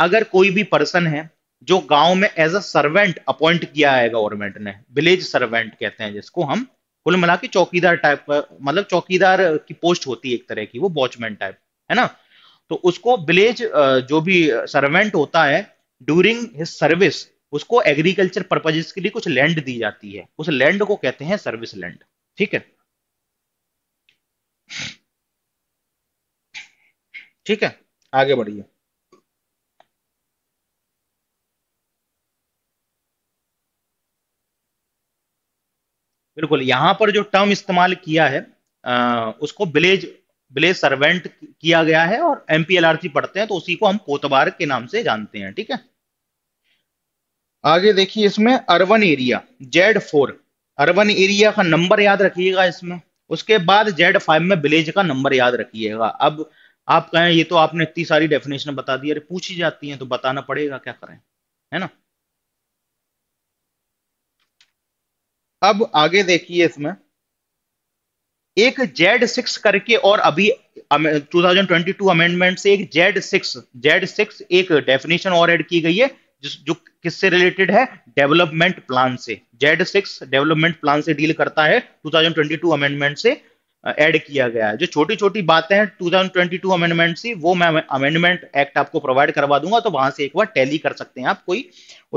अगर कोई भी पर्सन है जो गांव में एज अ सर्वेंट अपॉइंट किया है गवर्नमेंट ने विलेज सर्वेंट कहते हैं जिसको हम कुल मिला के चौकीदार टाइप मतलब चौकीदार की पोस्ट होती है एक तरह की वो वॉचमैन टाइप है ना तो उसको विलेज जो भी सर्वेंट होता है ड्यूरिंग हिज सर्विस उसको एग्रीकल्चर पर्पजेस के लिए कुछ लैंड दी जाती है उस लैंड को कहते हैं सर्विस लैंड ठीक है ठीक है आगे बढ़िए बिल्कुल यहां पर जो टर्म इस्तेमाल किया है आ, उसको बिलेज बिलेज सर्वेंट किया गया है और एमपीएलआरसी पढ़ते हैं तो उसी को हम कोतवार के नाम से जानते हैं ठीक है आगे देखिए इसमें urban area Z four urban area का नंबर याद रखिएगा इसमें उसके बाद जेड फाइव में विलेज का नंबर याद रखिएगा अब आप कहें ये तो आपने इतनी सारी डेफिनेशन बता दी अरे पूछी जाती हैं तो बताना पड़ेगा क्या करें है ना अब आगे देखिए इसमें एक जेड सिक्स करके और अभी 2022 अमेंडमेंट से एक जेड सिक्स जेड सिक्स एक डेफिनेशन और ऐड की गई है जिस जो किससे रिलेटेड है डेवलपमेंट प्लान से जेड सिक्स डेवलपमेंट प्लान से डील करता है 2022 अमेंडमेंट से ऐड किया गया है जो छोटी छोटी बातें हैं 2022 अमेंडमेंट सी वो मैं अमेंडमेंट एक्ट आपको प्रोवाइड करवा दूंगा तो वहां से एक बार टैली कर सकते हैं आप कोई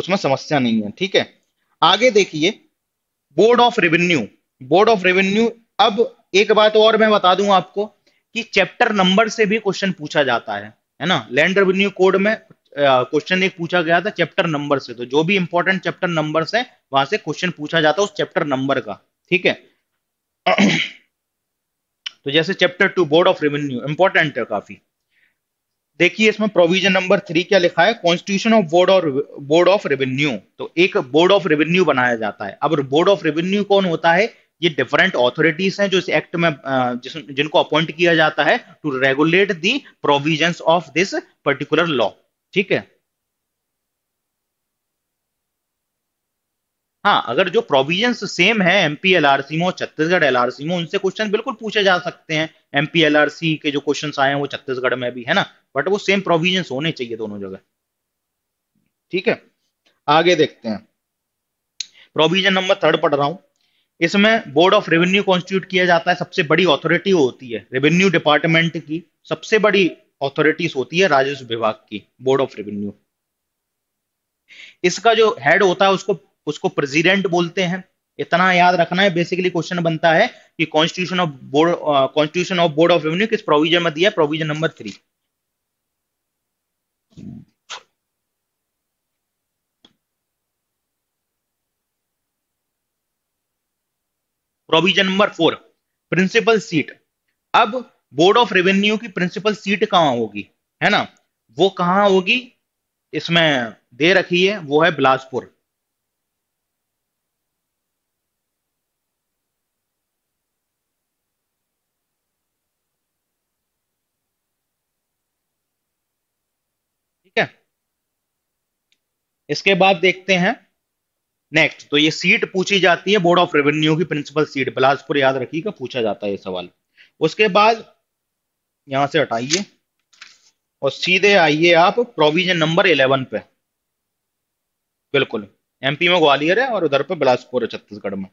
उसमें समस्या नहीं है ठीक है आगे देखिए board of revenue board of revenue अब एक बात और मैं बता दूंगा आपको कि चैप्टर नंबर से भी क्वेश्चन पूछा जाता है है ना लैंड रेवेन्यू कोड में क्वेश्चन एक पूछा गया था चैप्टर नंबर से तो जो भी इंपॉर्टेंट चैप्टर नंबर है वहां से क्वेश्चन पूछा जाता है उस चैप्टर नंबर का ठीक है तो जैसे chapter two board of revenue important है काफी देखिए इसमें प्रोविजन नंबर थ्री क्या लिखा है कॉन्स्टिट्यूशन ऑफ बोर्ड और बोर्ड ऑफ रेवेन्यू तो एक बोर्ड ऑफ रेवेन्यू बनाया जाता है अब बोर्ड ऑफ रेवेन्यू कौन होता है ये डिफरेंट ऑथोरिटीज हैं जो इस एक्ट में जिस, जिनको अपॉइंट किया जाता है to regulate the provisions of this particular law ठीक है हाँ अगर जो प्रोविजन सेम है एमपी एलआरसी में और छत्तीसगढ़ एलआरसी में उनसे क्वेश्चन बिल्कुल पूछे जा सकते हैं एमपी एलआरसी के जो क्वेश्चन आए हैं वो छत्तीसगढ़ में भी है ना बट वो सेम प्रोविजन होने चाहिए दोनों जगह ठीक है आगे देखते हैं प्रोविजन नंबर थर्ड पढ़ रहा हूं इसमें बोर्ड ऑफ रेवेन्यू कॉन्स्टिट्यूट किया जाता है सबसे बड़ी ऑथोरिटी होती है रेवेन्यू डिपार्टमेंट की सबसे बड़ी ऑथोरिटी होती है राजस्व विभाग की बोर्ड ऑफ रेवेन्यू इसका जो हेड होता है उसको उसको प्रेसिडेंट बोलते हैं इतना याद रखना है बेसिकली क्वेश्चन बनता है कि constitution of board constitution of board of revenue किस प्रोविजन में दिया है provision number three provision number four principal seat अब बोर्ड ऑफ रेवेन्यू की प्रिंसिपल सीट कहां होगी है ना वो कहां होगी इसमें दे रखी है वो है बिलासपुर इसके बाद देखते हैं नेक्स्ट तो ये सीट पूछी जाती है बोर्ड ऑफ रेवेन्यू की प्रिंसिपल सीट बिलासपुर याद रखिएगा पूछा जाता है ये सवाल उसके बाद यहां से हटाइए और सीधे आइए आप प्रोविजन नंबर इलेवन पे बिल्कुल एमपी में ग्वालियर है और उधर पे बिलासपुर है छत्तीसगढ़ में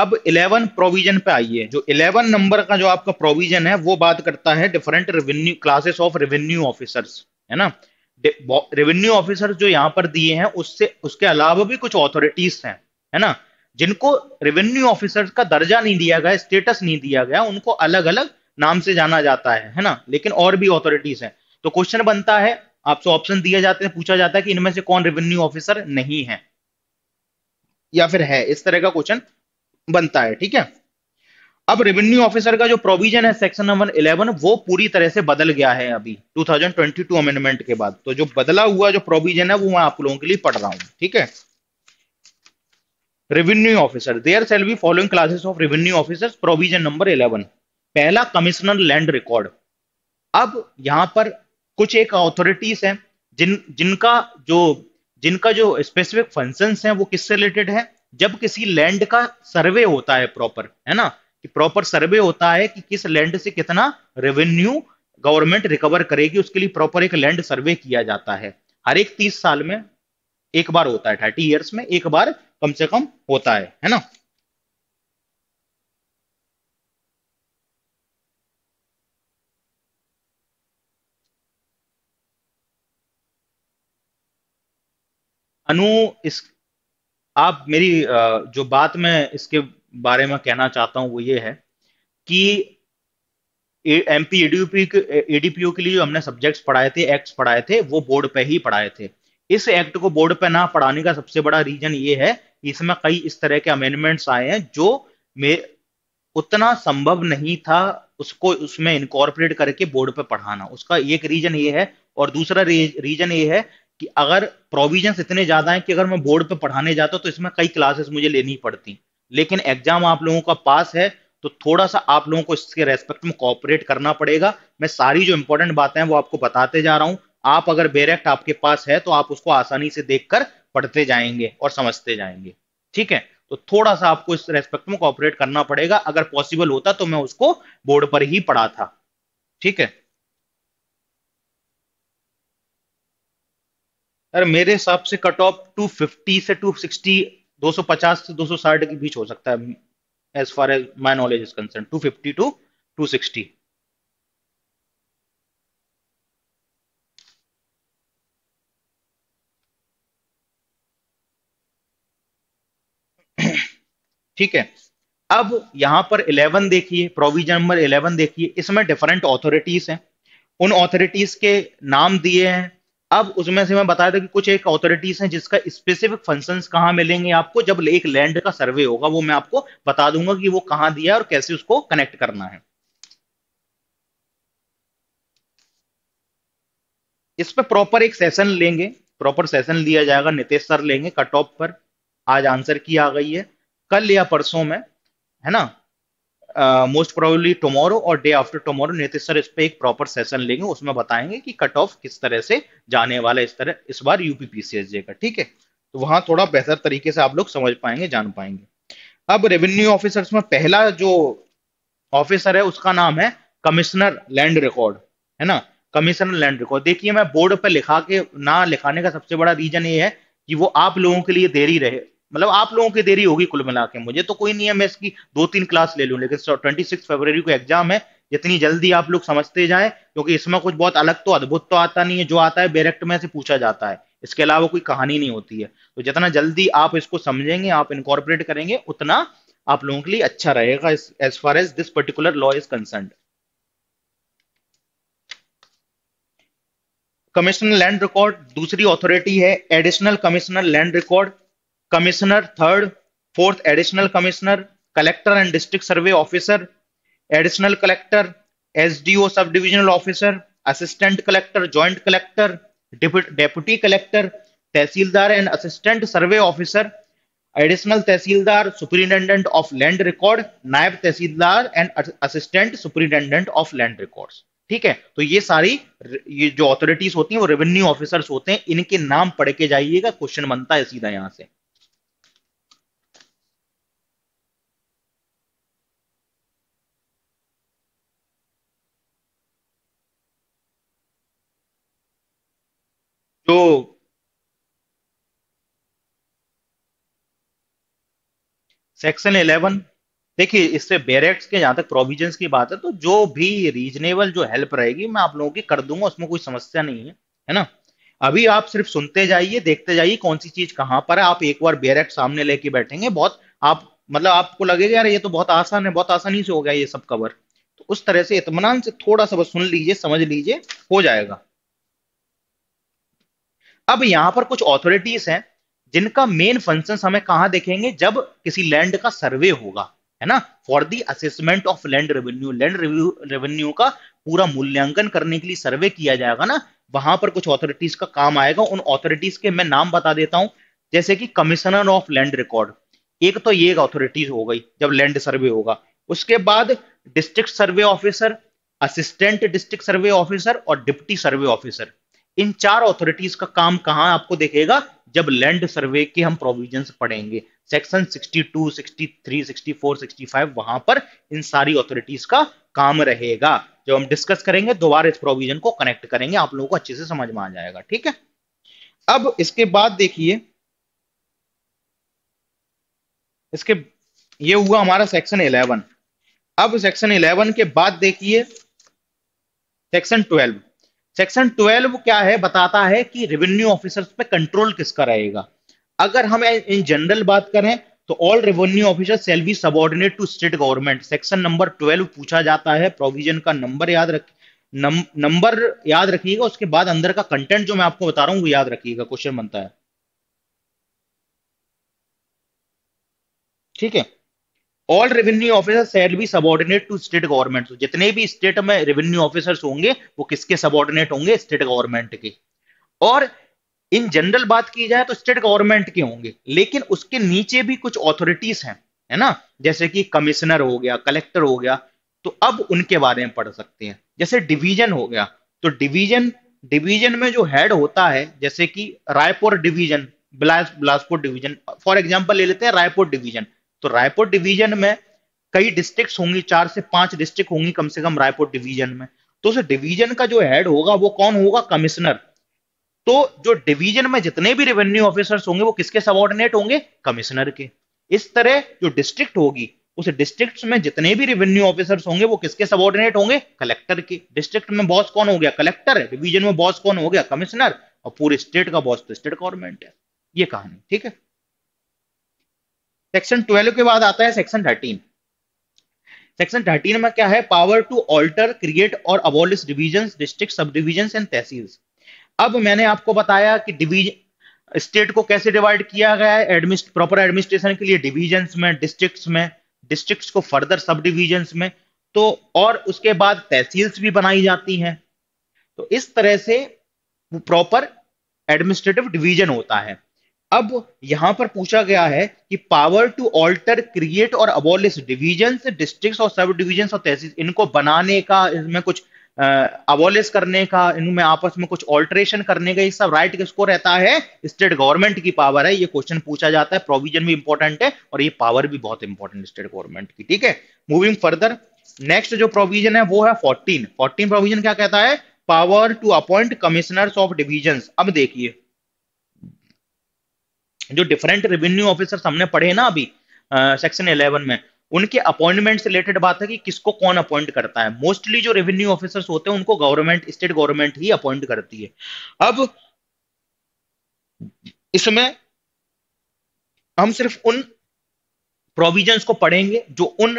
अब 11 प्रोविजन पे आइए जो 11 नंबर का जो आपका प्रोविजन है वो बात करता है different revenue classes of revenue officers है ना रेवेन्यू ऑफिसर जो यहाँ पर दिए हैं उससे उसके अलावा भी कुछ ऑथोरिटीज हैं है ना जिनको रेवेन्यू ऑफिसर का दर्जा नहीं दिया गया स्टेटस नहीं दिया गया उनको अलग अलग नाम से जाना जाता है है ना लेकिन और भी ऑथोरिटीज हैं तो क्वेश्चन बनता है आपसे ऑप्शन दिए जाते हैं पूछा जाता है कि इनमें से कौन रेवेन्यू ऑफिसर नहीं है या फिर है इस तरह का क्वेश्चन बनता है ठीक है अब रेवेन्यू ऑफिसर का जो प्रोविजन है सेक्शन नंबर 11 वो पूरी तरह से बदल गया है अभी 2022 अमेंडमेंट के बाद तो जो बदला हुआ जो प्रोविजन है वो मैं आप लोगों के लिए पढ़ रहा हूं ठीक है revenue officer there shall be following classes of revenue officer provision number eleven पहला कमिश्नर लैंड रिकॉर्ड अब यहां पर कुछ एक ऑथोरिटीज है जिन जिनका जो जिनका जो स्पेसिफिक फंक्शंस हैं वो किससे रिलेटेड है जब किसी लैंड का सर्वे होता है प्रॉपर है ना कि प्रॉपर सर्वे होता है कि किस लैंड से कितना रेवेन्यू गवर्नमेंट रिकवर करेगी उसके लिए प्रॉपर एक लैंड सर्वे किया जाता है हर एक तीस साल में एक बार होता है थर्टी ईयर्स में एक बार कम से कम होता है है ना अनु इस आप मेरी जो बात में इसके बारे में कहना चाहता हूं वो ये है कि एम पी एडीपी एडीपीओ के लिए जो हमने सब्जेक्ट्स पढ़ाए थे एक्ट्स पढ़ाए थे वो बोर्ड पे ही पढ़ाए थे इस एक्ट को बोर्ड पे ना पढ़ाने का सबसे बड़ा रीजन ये है कि इसमें कई इस तरह के अमेंडमेंट्स आए हैं जो मे उतना संभव नहीं था उसको उसमें इनकॉर्पोरेट करके बोर्ड पे पढ़ाना उसका एक रीजन ये है और दूसरा रीजन ये है कि अगर प्रोविजंस इतने ज्यादा हैं कि अगर मैं बोर्ड पे पढ़ाने जाता तो इसमें कई क्लासेस मुझे लेनी पड़ती लेकिन एग्जाम आप लोगों का पास है तो थोड़ा सा आप लोगों को इसके रेस्पेक्ट में कॉपरेट करना पड़ेगा मैं सारी जो इंपॉर्टेंट बातें हैं वो आपको बताते जा रहा हूं आप अगर बेरेक्ट आपके पास है तो आप उसको आसानी से देखकर पढ़ते जाएंगे और समझते जाएंगे ठीक है तो थोड़ा सा आपको इस रेस्पेक्ट में कॉपरेट करना पड़ेगा अगर पॉसिबल होता तो मैं उसको बोर्ड पर ही पढ़ा था ठीक है सर मेरे हिसाब से कट ऑफ टू से टू 250 से 260 के बीच हो सकता है as far as my knowledge is concern 250 to 260 ठीक है अब यहां पर 11 देखिए प्रोविजन नंबर 11 देखिए इसमें डिफरेंट ऑथोरिटीज हैं उन ऑथोरिटीज के नाम दिए हैं अब उसमें से मैं बताया था कि कुछ एक अथॉरिटीज हैं जिसका स्पेसिफिक फंक्शंस कहाँ मिलेंगे आपको जब एक लैंड का सर्वे होगा वो मैं आपको बता दूंगा कि वो कहाँ दिया और कैसे उसको कनेक्ट करना है इस पर प्रॉपर एक सेशन लेंगे प्रॉपर सेशन लिया जाएगा नितेश सर लेंगे कट ऑफ पर आज आंसर की आ गई है कल या परसों में है ना मोस्ट प्रोबेबली टुमारो और day after tomorrow Nitish sir इस पर एक प्रॉपर सेशन लेंगे उसमें बताएंगे कि कट ऑफ किस तरह से जाने वाला इस तरह इस बार यूपीपीसीएसजे का ठीक है तो वहां थोड़ा बेहतर तरीके से आप लोग समझ पाएंगे जान पाएंगे अब रेवेन्यू ऑफिसर्स में पहला जो ऑफिसर है उसका नाम है कमिश्नर लैंड रिकॉर्ड है ना कमिश्नर लैंड रिकॉर्ड देखिए मैं बोर्ड पर लिखा के ना लिखाने का सबसे बड़ा रीजन ये है कि वो आप लोगों के लिए देरी रहे मतलब आप लोगों की देरी होगी कुल मिला के मुझे तो कोई नहीं है मैं इसकी दो तीन क्लास ले लूँ लेकिन ट्वेंटी सिक्स फरवरी को एग्जाम है जितनी जल्दी आप लोग समझते जाए क्योंकि इसमें कुछ बहुत अलग तो अद्भुत तो आता नहीं है जो आता है डायरेक्ट में से पूछा जाता है इसके अलावा कोई कहानी नहीं होती है तो जितना जल्दी आप इसको समझेंगे आप इनकॉर्पोरेट करेंगे उतना आप लोगों के लिए अच्छा रहेगा as far as this particular law is concern commissioner land record दूसरी अथॉरिटी है additional commissioner land record commissioner third fourth additional commissioner collector and district survey officer additional collector SDO sub divisional officer assistant collector joint collector deputy collector tehsildar and assistant survey officer additional tehsildar superintendent of land record naib tehsildar and assistant superintendent of land record ठीक है तो ये सारी ये जो authorities होती हैं वो रेवेन्यू ऑफिसर्स होते हैं इनके नाम पढ़ के जाइएगा क्वेश्चन बनता है सीधा यहां से तो सेक्शन 11 देखिए इससे बेरेक्स के जहां तक प्रोविजंस की बात है तो जो भी रीजनेबल जो हेल्प रहेगी मैं आप लोगों की कर दूंगा उसमें कोई समस्या नहीं है है ना अभी आप सिर्फ सुनते जाइए देखते जाइए कौन सी चीज कहां पर है आप एक बार बेरेक्ट सामने लेके बैठेंगे बहुत आप मतलब आपको लगेगा यार ये तो बहुत आसान है बहुत आसानी से हो गया ये सब कवर तो उस तरह से इतमान से थोड़ा सा बस सुन लीजिए समझ लीजिए हो जाएगा अब यहां पर कुछ ऑथोरिटीज हैं जिनका मेन फंक्शन हमें कहा देखेंगे जब किसी लैंड का सर्वे होगा है ना for the assessment of land revenue land revenue का पूरा मूल्यांकन करने के लिए सर्वे किया जाएगा ना वहां पर कुछ ऑथोरिटीज का काम आएगा उन ऑथोरिटीज के मैं नाम बता देता हूं जैसे कि कमिश्नर ऑफ लैंड रिकॉर्ड एक तो ये ऑथोरिटीज हो गई जब लैंड सर्वे होगा उसके बाद district survey officer assistant district survey officer और डिप्टी सर्वे ऑफिसर इन चार ऑथोरिटीज का काम कहां आपको देखेगा जब लैंड सर्वे के हम प्रोविजन पढ़ेंगे सेक्शन 62, 63, 64, 65 वहां पर इन सारी ऑथोरिटीज का काम रहेगा जब हम डिस्कस करेंगे दोबारा इस प्रोविजन को कनेक्ट करेंगे आप लोगों को अच्छे से समझ में आ जाएगा ठीक है अब इसके बाद देखिए इसके ये हुआ हमारा सेक्शन 11 अब सेक्शन 11 के बाद देखिए सेक्शन सेक्शन 12 क्या है बताता है कि रेवेन्यू ऑफिसर्स पे कंट्रोल किसका रहेगा अगर हम इन जनरल बात करें तो all revenue officer shall be subordinate to state government section number 12 पूछा जाता है प्रोविजन का नंबर याद रख नंबर याद रखिएगा उसके बाद अंदर का कंटेंट जो मैं आपको बता रहा हूं वो याद रखिएगा क्वेश्चन बनता है ठीक है all revenue officer shall be subordinate to state government जितने भी स्टेट में रेवेन्यू ऑफिसर्स होंगे वो किसके सबॉर्डिनेट होंगे स्टेट गवर्नमेंट के और इन जनरल बात की जाए तो स्टेट गवर्नमेंट के होंगे लेकिन उसके नीचे भी कुछ ऑथोरिटीज हैं है ना जैसे कि कमिश्नर हो गया कलेक्टर हो गया तो अब उनके बारे में पढ़ सकते हैं जैसे डिवीजन हो गया तो डिवीजन डिवीजन में जो हेड होता है जैसे कि Raipur division Bilas Bilaspur division for example ले लेते हैं रायपुर डिवीजन तो रायपुर डिवीजन में कई डिस्ट्रिक्ट होंगी चार से पांच डिस्ट्रिक्ट होंगी कम से कम रायपुर डिवीजन में तो उस डिवीजन का जो हेड होगा वो कौन होगा कमिश्नर तो जो डिवीजन में जितने भी रेवेन्यू ऑफिसर्स होंगे वो किसके सबॉर्डिनेट होंगे कमिश्नर के इस तरह जो डिस्ट्रिक्ट होगी उस डिस्ट्रिक्ट में जितने भी रेवेन्यू ऑफिसर्स होंगे वो किसके सबॉर्डिनेट होंगे कलेक्टर के डिस्ट्रिक्ट में बॉस कौन हो गया कलेक्टर है डिवीजन में बॉस कौन हो गया कमिश्नर और पूरे स्टेट का बॉस तो स्टेट गवर्नमेंट है ये कहानी ठीक है सेक्शन ट्वेल्व के बाद आता है सेक्शन थर्टीन सेक्शन थर्टीन में क्या है पावर टू ऑल्टर क्रिएट और abolish division district sub division and tehsil अब मैंने आपको बताया कि डिवीजन स्टेट को कैसे डिवाइड किया गया है एडमिस्ट प्रॉपर एडमिनिस्ट्रेशन के लिए डिवीजन में डिस्ट्रिक्ट में डिस्ट्रिक्ट को फर्दर सब डिविजन में तो और उसके बाद तहसील्स भी बनाई जाती हैं तो इस तरह से प्रॉपर एडमिनिस्ट्रेटिव डिवीजन होता है अब यहां पर पूछा गया है कि पावर टू ऑल्टर क्रिएट और अबोलिस डिविजन डिस्ट्रिक्ट और सब डिविजन और तहसील इनको बनाने का इसमें कुछ अबोलिश करने का इनमें आपस में कुछ ऑल्ट्रेशन करने का ये सब राइट किसको रहता है स्टेट गवर्नमेंट की पावर है ये क्वेश्चन पूछा जाता है प्रोविजन भी इंपॉर्टेंट है और ये पावर भी बहुत इंपॉर्टेंट स्टेट गवर्नमेंट की ठीक है मूविंग फर्दर नेक्स्ट जो प्रोविजन है वो है फोर्टीन फोर्टीन प्रोविजन क्या कहता है power to appoint commissioners of division अब देखिए जो डिफरेंट रेवेन्यू ऑफिसर हमने पढ़े ना अभी सेक्शन इलेवन में उनके अपॉइंटमेंट से रिलेटेड बात है कि किसको कौन अपॉइंट करता है मोस्टली जो रेवेन्यू ऑफिसर्स होते हैं उनको गवर्नमेंट स्टेट गवर्नमेंट ही अपॉइंट करती है अब इसमें हम सिर्फ उन प्रोविजंस को पढ़ेंगे जो उन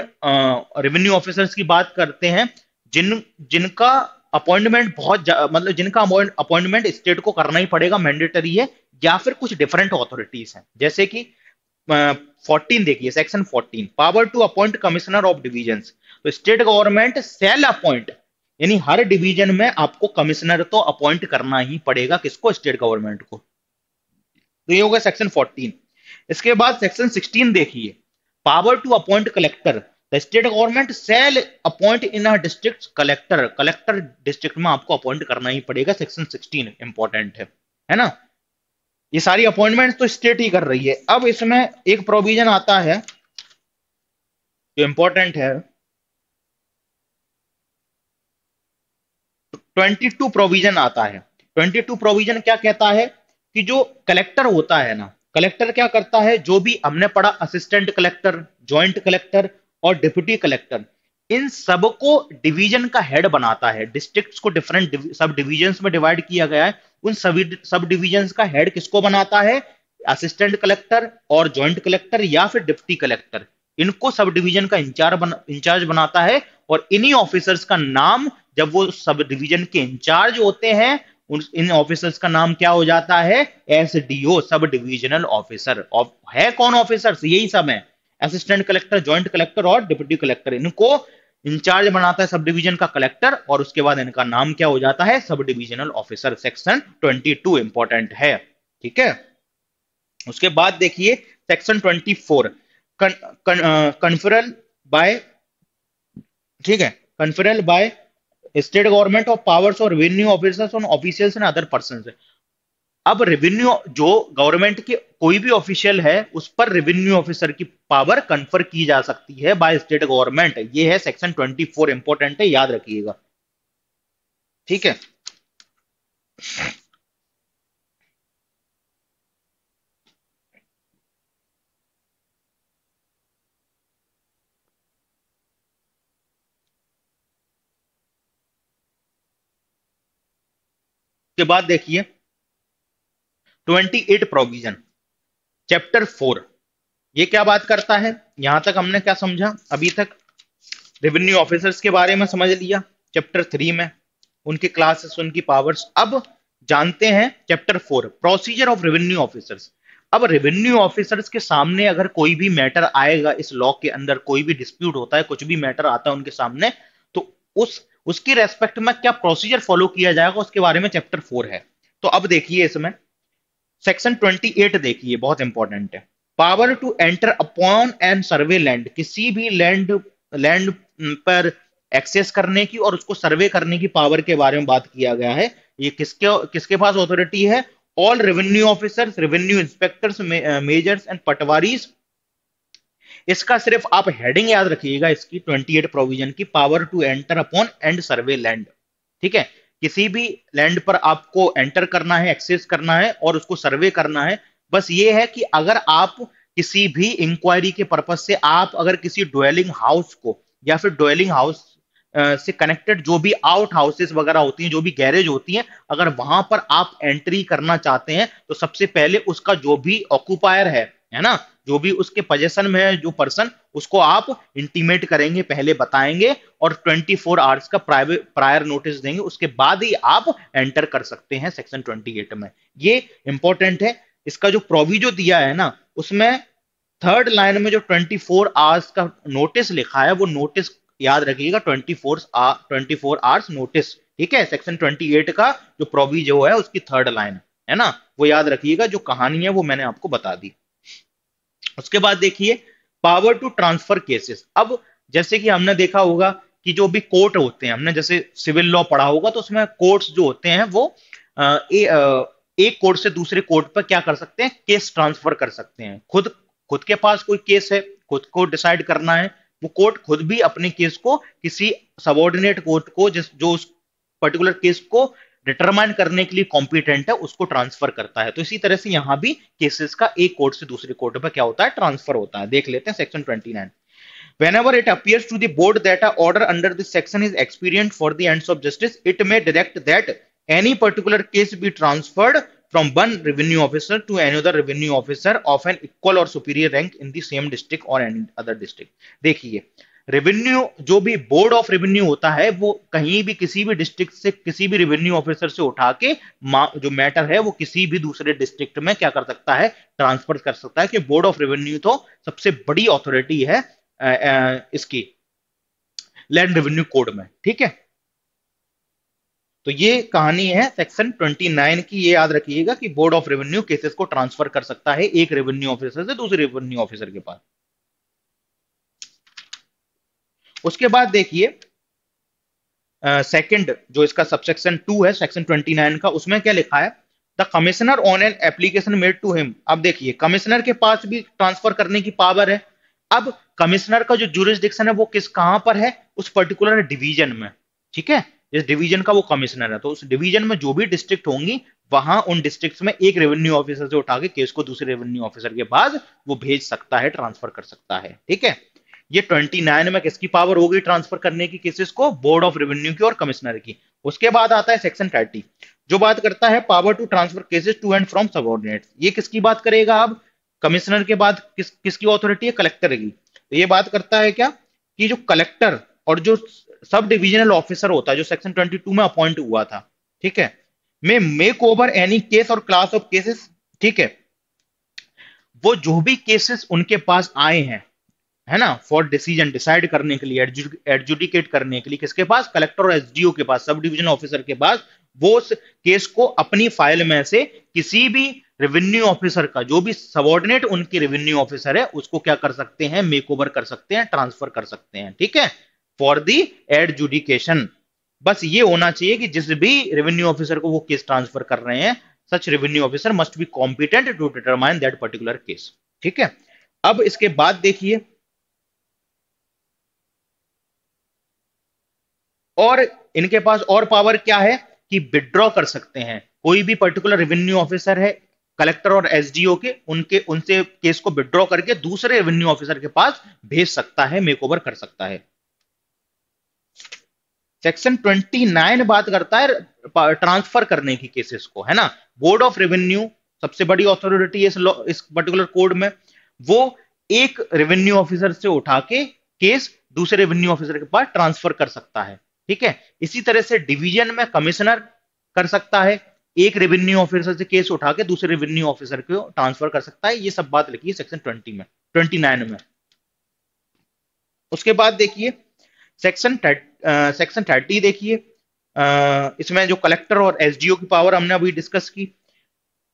रेवेन्यू ऑफिसर्स की बात करते हैं जिन जिनका अपॉइंटमेंट बहुत मतलब जिनका अपॉइंटमेंट स्टेट को करना ही पड़ेगा मैंडेटरी है या फिर कुछ डिफरेंट ऑथोरिटीज हैं जैसे कि फोर्टीन देखिए section fourteen power to appoint commissioner of division तो स्टेट गवर्नमेंट सेल अपॉइंट यानी हर डिवीजन में आपको कमिश्नर तो अपॉइंट करना ही पड़ेगा किसको स्टेट गवर्नमेंट को तो ये होगा सेक्शन 14 इसके बाद सेक्शन 16 देखिए power to appoint collector the state government shall appoint in district collector collector district में आपको अपॉइंट करना ही पड़ेगा सेक्शन 16 इंपॉर्टेंट है है ना ये सारी अपॉइंटमेंट तो स्टेट ही कर रही है अब इसमें एक प्रोविजन आता है जो इंपॉर्टेंट है 22 प्रोविजन आता है 22 प्रोविजन क्या कहता है कि जो कलेक्टर होता है ना कलेक्टर क्या करता है जो भी हमने पढ़ा असिस्टेंट कलेक्टर ज्वाइंट कलेक्टर और डिप्यूटी कलेक्टर इन सबको डिवीजन का हेड बनाता है डिस्ट्रिक्ट्स को डिफरेंट सब डिवीजन में डिवाइड किया गया है उन सभी सब डिवीजन का हेड किसको बनाता है असिस्टेंट कलेक्टर और ज्वाइंट कलेक्टर या फिर डिप्टी कलेक्टर इनको सब डिवीजन का इंचार्ज बन, इंचार्ज बनाता है और इन्हीं ऑफिसर्स का नाम जब वो सब डिवीजन के इंचार्ज होते हैं उन इन ऑफिसर्स का नाम क्या हो जाता है एस सब डिविजनल ऑफिसर है कौन ऑफिसर्स यही सब है असिस्टेंट कलेक्टर ज्वाइंट कलेक्टर और डिप्टी कलेक्टर इनको इंचार्ज बनाता है सब डिवीजन का कलेक्टर और उसके बाद इनका नाम क्या हो जाता है sub divisional officer section 22 important है ठीक है उसके बाद देखिए सेक्शन 24 कन्फरल बाय ठीक है conferral by state government of powers और revenue officers on officials and other person अब रेवेन्यू जो गवर्नमेंट के कोई भी ऑफिशियल है उस पर रेवेन्यू ऑफिसर की पावर कंफर की जा सकती है बाय स्टेट गवर्नमेंट ये है सेक्शन 24 इंपॉर्टेंट है याद रखिएगा ठीक है के बाद देखिए twenty eight provision chapter four ये क्या बात करता है यहां तक हमने क्या समझा अभी तक रेवेन्यू ऑफिसर्स के बारे में समझ लिया चैप्टर थ्री में उनके क्लासेस उनकी पावर्स अब जानते हैं chapter four procedure of revenue officers अब रेवेन्यू ऑफिसर्स के सामने अगर कोई भी मैटर आएगा इस लॉ के अंदर कोई भी डिस्प्यूट होता है कुछ भी मैटर आता है उनके सामने तो उस उसकी रेस्पेक्ट में क्या प्रोसीजर फॉलो किया जाएगा उसके बारे में चैप्टर फोर है तो अब देखिए इसमें सेक्शन 28 देखिए बहुत इंपॉर्टेंट है power to enter upon and survey land किसी भी लैंड लैंड पर एक्सेस करने की और उसको सर्वे करने की पावर के बारे में बात किया गया है ये किसके किसके पास ऑथोरिटी है all revenue officers revenue inspectors measurers and patwari इसका सिर्फ आप हेडिंग याद रखिएगा इसकी 28 प्रोविजन की power to enter upon and survey land ठीक है किसी भी लैंड पर आपको एंटर करना है एक्सेस करना है और उसको सर्वे करना है बस ये है कि अगर आप किसी भी इंक्वायरी के पर्पज से आप अगर किसी ड्वेलिंग हाउस को या फिर ड्वेलिंग हाउस से कनेक्टेड जो भी आउट हाउसेस वगैरह होती हैं जो भी गैरेज होती हैं अगर वहां पर आप एंट्री करना चाहते हैं तो सबसे पहले उसका जो भी ऑक्यूपायर है है ना जो भी उसके पोजेशन में है जो पर्सन उसको आप इंटीमेट करेंगे पहले बताएंगे और 24 फोर आवर्स का प्रायर नोटिस देंगे उसके बाद ही आप एंटर कर सकते हैं सेक्शन 28 में ये इंपॉर्टेंट है इसका जो प्रोविजो दिया है ना उसमें थर्ड लाइन में जो 24 फोर आवर्स का नोटिस लिखा है वो नोटिस याद रखिएगा 24 four twenty four hours notice ठीक है सेक्शन 28 का जो प्रोविजो है उसकी थर्ड लाइन है ना वो याद रखिएगा जो कहानी है वो मैंने आपको बता दी उसके बाद देखिए पावर टू ट्रांसफर केसेस अब जैसे कि हमने देखा होगा कि जो भी कोर्ट होते हैं हमने जैसे सिविल लॉ पढ़ा होगा तो उसमें कोर्ट्स जो होते हैं वो ए, एक कोर्ट से दूसरे कोर्ट पर क्या कर सकते हैं केस ट्रांसफर कर सकते हैं खुद खुद के पास कोई केस है खुद को डिसाइड करना है वो कोर्ट खुद भी अपने केस को किसी सबोर्डिनेट कोर्ट को जिस जो उस पर्टिकुलर केस को डिटरमाइन करने के लिए कॉम्पिटेंट है उसको ट्रांसफर करता है तो इसी तरह से यहां भी केसेस का एक कोर्ट से दूसरे कोर्ट पर क्या होता है ट्रांसफर होता है देख लेते हैं section twenty nine whenever it appears to the board that a order under this section is expedient for the ends of justice it may direct that any particular case be transferred from one revenue officer to another revenue officer of an equal or superior rank in the same district or any other district देखिए revenue जो भी board of revenue होता है वो कहीं भी किसी भी डिस्ट्रिक्ट से किसी भी रेवेन्यू ऑफिसर से उठा के जो मैटर है वो किसी भी दूसरे डिस्ट्रिक्ट में क्या कर सकता है ट्रांसफर कर सकता है कि बोर्ड ऑफ रेवेन्यू तो सबसे बड़ी अथॉरिटी है इसकी लैंड रेवेन्यू कोड में ठीक है तो ये कहानी है सेक्शन 29 की ये याद रखिएगा कि बोर्ड ऑफ रेवेन्यू केसेस को ट्रांसफर कर सकता है एक रेवेन्यू ऑफिसर से दूसरे रेवेन्यू ऑफिसर के पास उसके बाद देखिए सेकंड uh, जो इसका सबसेक्शन टू है सेक्शन ट्वेंटी नाइन का उसमें क्या लिखा है the commissioner on an application made to him अब देखिए कमिश्नर के पास भी ट्रांसफर करने की पावर है अब कमिश्नर का जो जुरिस्डिक्शन है वो किस कहां पर है उस पर्टिकुलर डिवीजन में ठीक है जिस डिवीजन का वो कमिश्नर है तो उस डिवीजन में जो भी डिस्ट्रिक्ट होंगी वहां उन डिस्ट्रिक्ट में एक रेवेन्यू ऑफिसर से उठा के केस को दूसरे रेवेन्यू ऑफिसर के पास वो भेज सकता है ट्रांसफर कर सकता है ठीक है ये 29 में किसकी पावर होगी ट्रांसफर करने की केसेस को बोर्ड ऑफ रेवेन्यू की और कमिश्नर की उसके बाद आता है सेक्शन 30 जो बात करता है power to transfer cases to and from subordinate ये किसकी बात करेगा अब कमिश्नर के बाद किस किसकी ऑथोरिटी है कलेक्टर की तो ये बात करता है क्या कि जो कलेक्टर और जो सब डिविजनल ऑफिसर होता है जो सेक्शन ट्वेंटी में अपॉइंट हुआ था ठीक है may make over any case और क्लास ऑफ केसेस ठीक है वो जो भी केसेस उनके पास आए हैं है ना फॉर डिसीजन डिसाइड करने के लिए एडजुडिकेट करने के लिए किसके पास कलेक्टर और एसडीओ के पास सब डिविजन ऑफिसर के पास वो केस को अपनी फाइल में से किसी भी रेवेन्यू ऑफिसर का जो भी सबॉर्डिनेट उनके रेवेन्यू ऑफिसर है उसको क्या कर सकते हैं मेक ओवर कर सकते हैं ट्रांसफर कर सकते हैं ठीक है फॉर दी एडजुडिकेशन बस ये होना चाहिए कि जिस भी रेवेन्यू ऑफिसर को वो केस ट्रांसफर कर रहे हैं such revenue officer must be competent to determine that particular case ठीक है अब इसके बाद देखिए और इनके पास और पावर क्या है कि विड्रॉ कर सकते हैं कोई भी पर्टिकुलर रेवेन्यू ऑफिसर है कलेक्टर और एसडीओ के उनके उनसे केस को विड्रॉ करके दूसरे रेवेन्यू ऑफिसर के पास भेज सकता है मेकओवर कर सकता है सेक्शन 29 बात करता है ट्रांसफर करने की केसेस को है ना बोर्ड ऑफ रेवेन्यू सबसे बड़ी ऑथोरिटी इस इस पर्टिकुलर कोड में वो एक रेवेन्यू ऑफिसर से उठा के केस दूसरे रेवेन्यू ऑफिसर के पास ट्रांसफर कर सकता है ठीक है इसी तरह से डिवीजन में कमिश्नर कर सकता है एक रेवेन्यू ऑफिसर से केस उठा के दूसरे रेवेन्यू ऑफिसर को ट्रांसफर कर सकता है ये सब बात लिखी है सेक्शन ट्वेंटी में ट्वेंटी नाइन में उसके बाद देखिए सेक्शन सेक्शन थर्टी देखिए इसमें जो कलेक्टर और एसडीओ की पावर हमने अभी डिस्कस की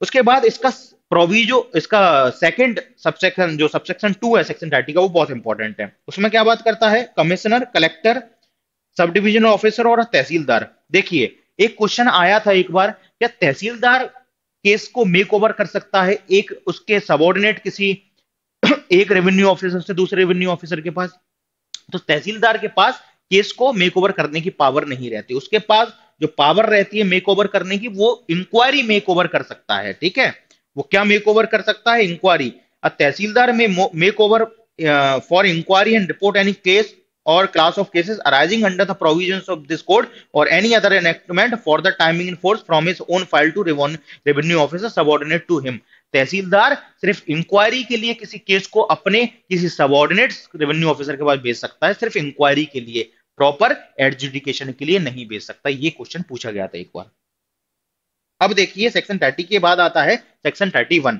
उसके बाद इसका प्रोविजो इसका सेकंड सबसेक्शन जो सबसेक्शन टू है सेक्शन थर्टी का वो बहुत इंपॉर्टेंट है उसमें क्या बात करता है commissioner collector sub division officer और तहसीलदार देखिए एक क्वेश्चन आया था एक बार क्या तहसीलदार केस को मेक ओवर कर सकता है एक उसके सबोर्डिनेट किसी एक रेवेन्यू ऑफिसर से दूसरे रेवेन्यू ऑफिसर के पास तो तहसीलदार के पास केस को मेक ओवर करने की पावर नहीं रहती उसके पास जो पावर रहती है मेक ओवर करने की वो इंक्वायरी मेक ओवर कर सकता है ठीक है वो क्या मेक ओवर कर सकता है इंक्वायरी तहसीलदार में make over for inquiry and report any case or class of cases arising under the provisions of this code or any other enactment for the timing in force from his own file to revenue officer subordinate to him tehsildar सिर्फ inquiry के लिए किसी case को अपने किसी subordinate revenue officer के पास भेज सकता है सिर्फ इंक्वायरी के लिए प्रॉपर एडजुडिकेशन के लिए नहीं भेज सकता ये क्वेश्चन पूछा गया था एक बार अब देखिए सेक्शन 30 के बाद आता है section 31 one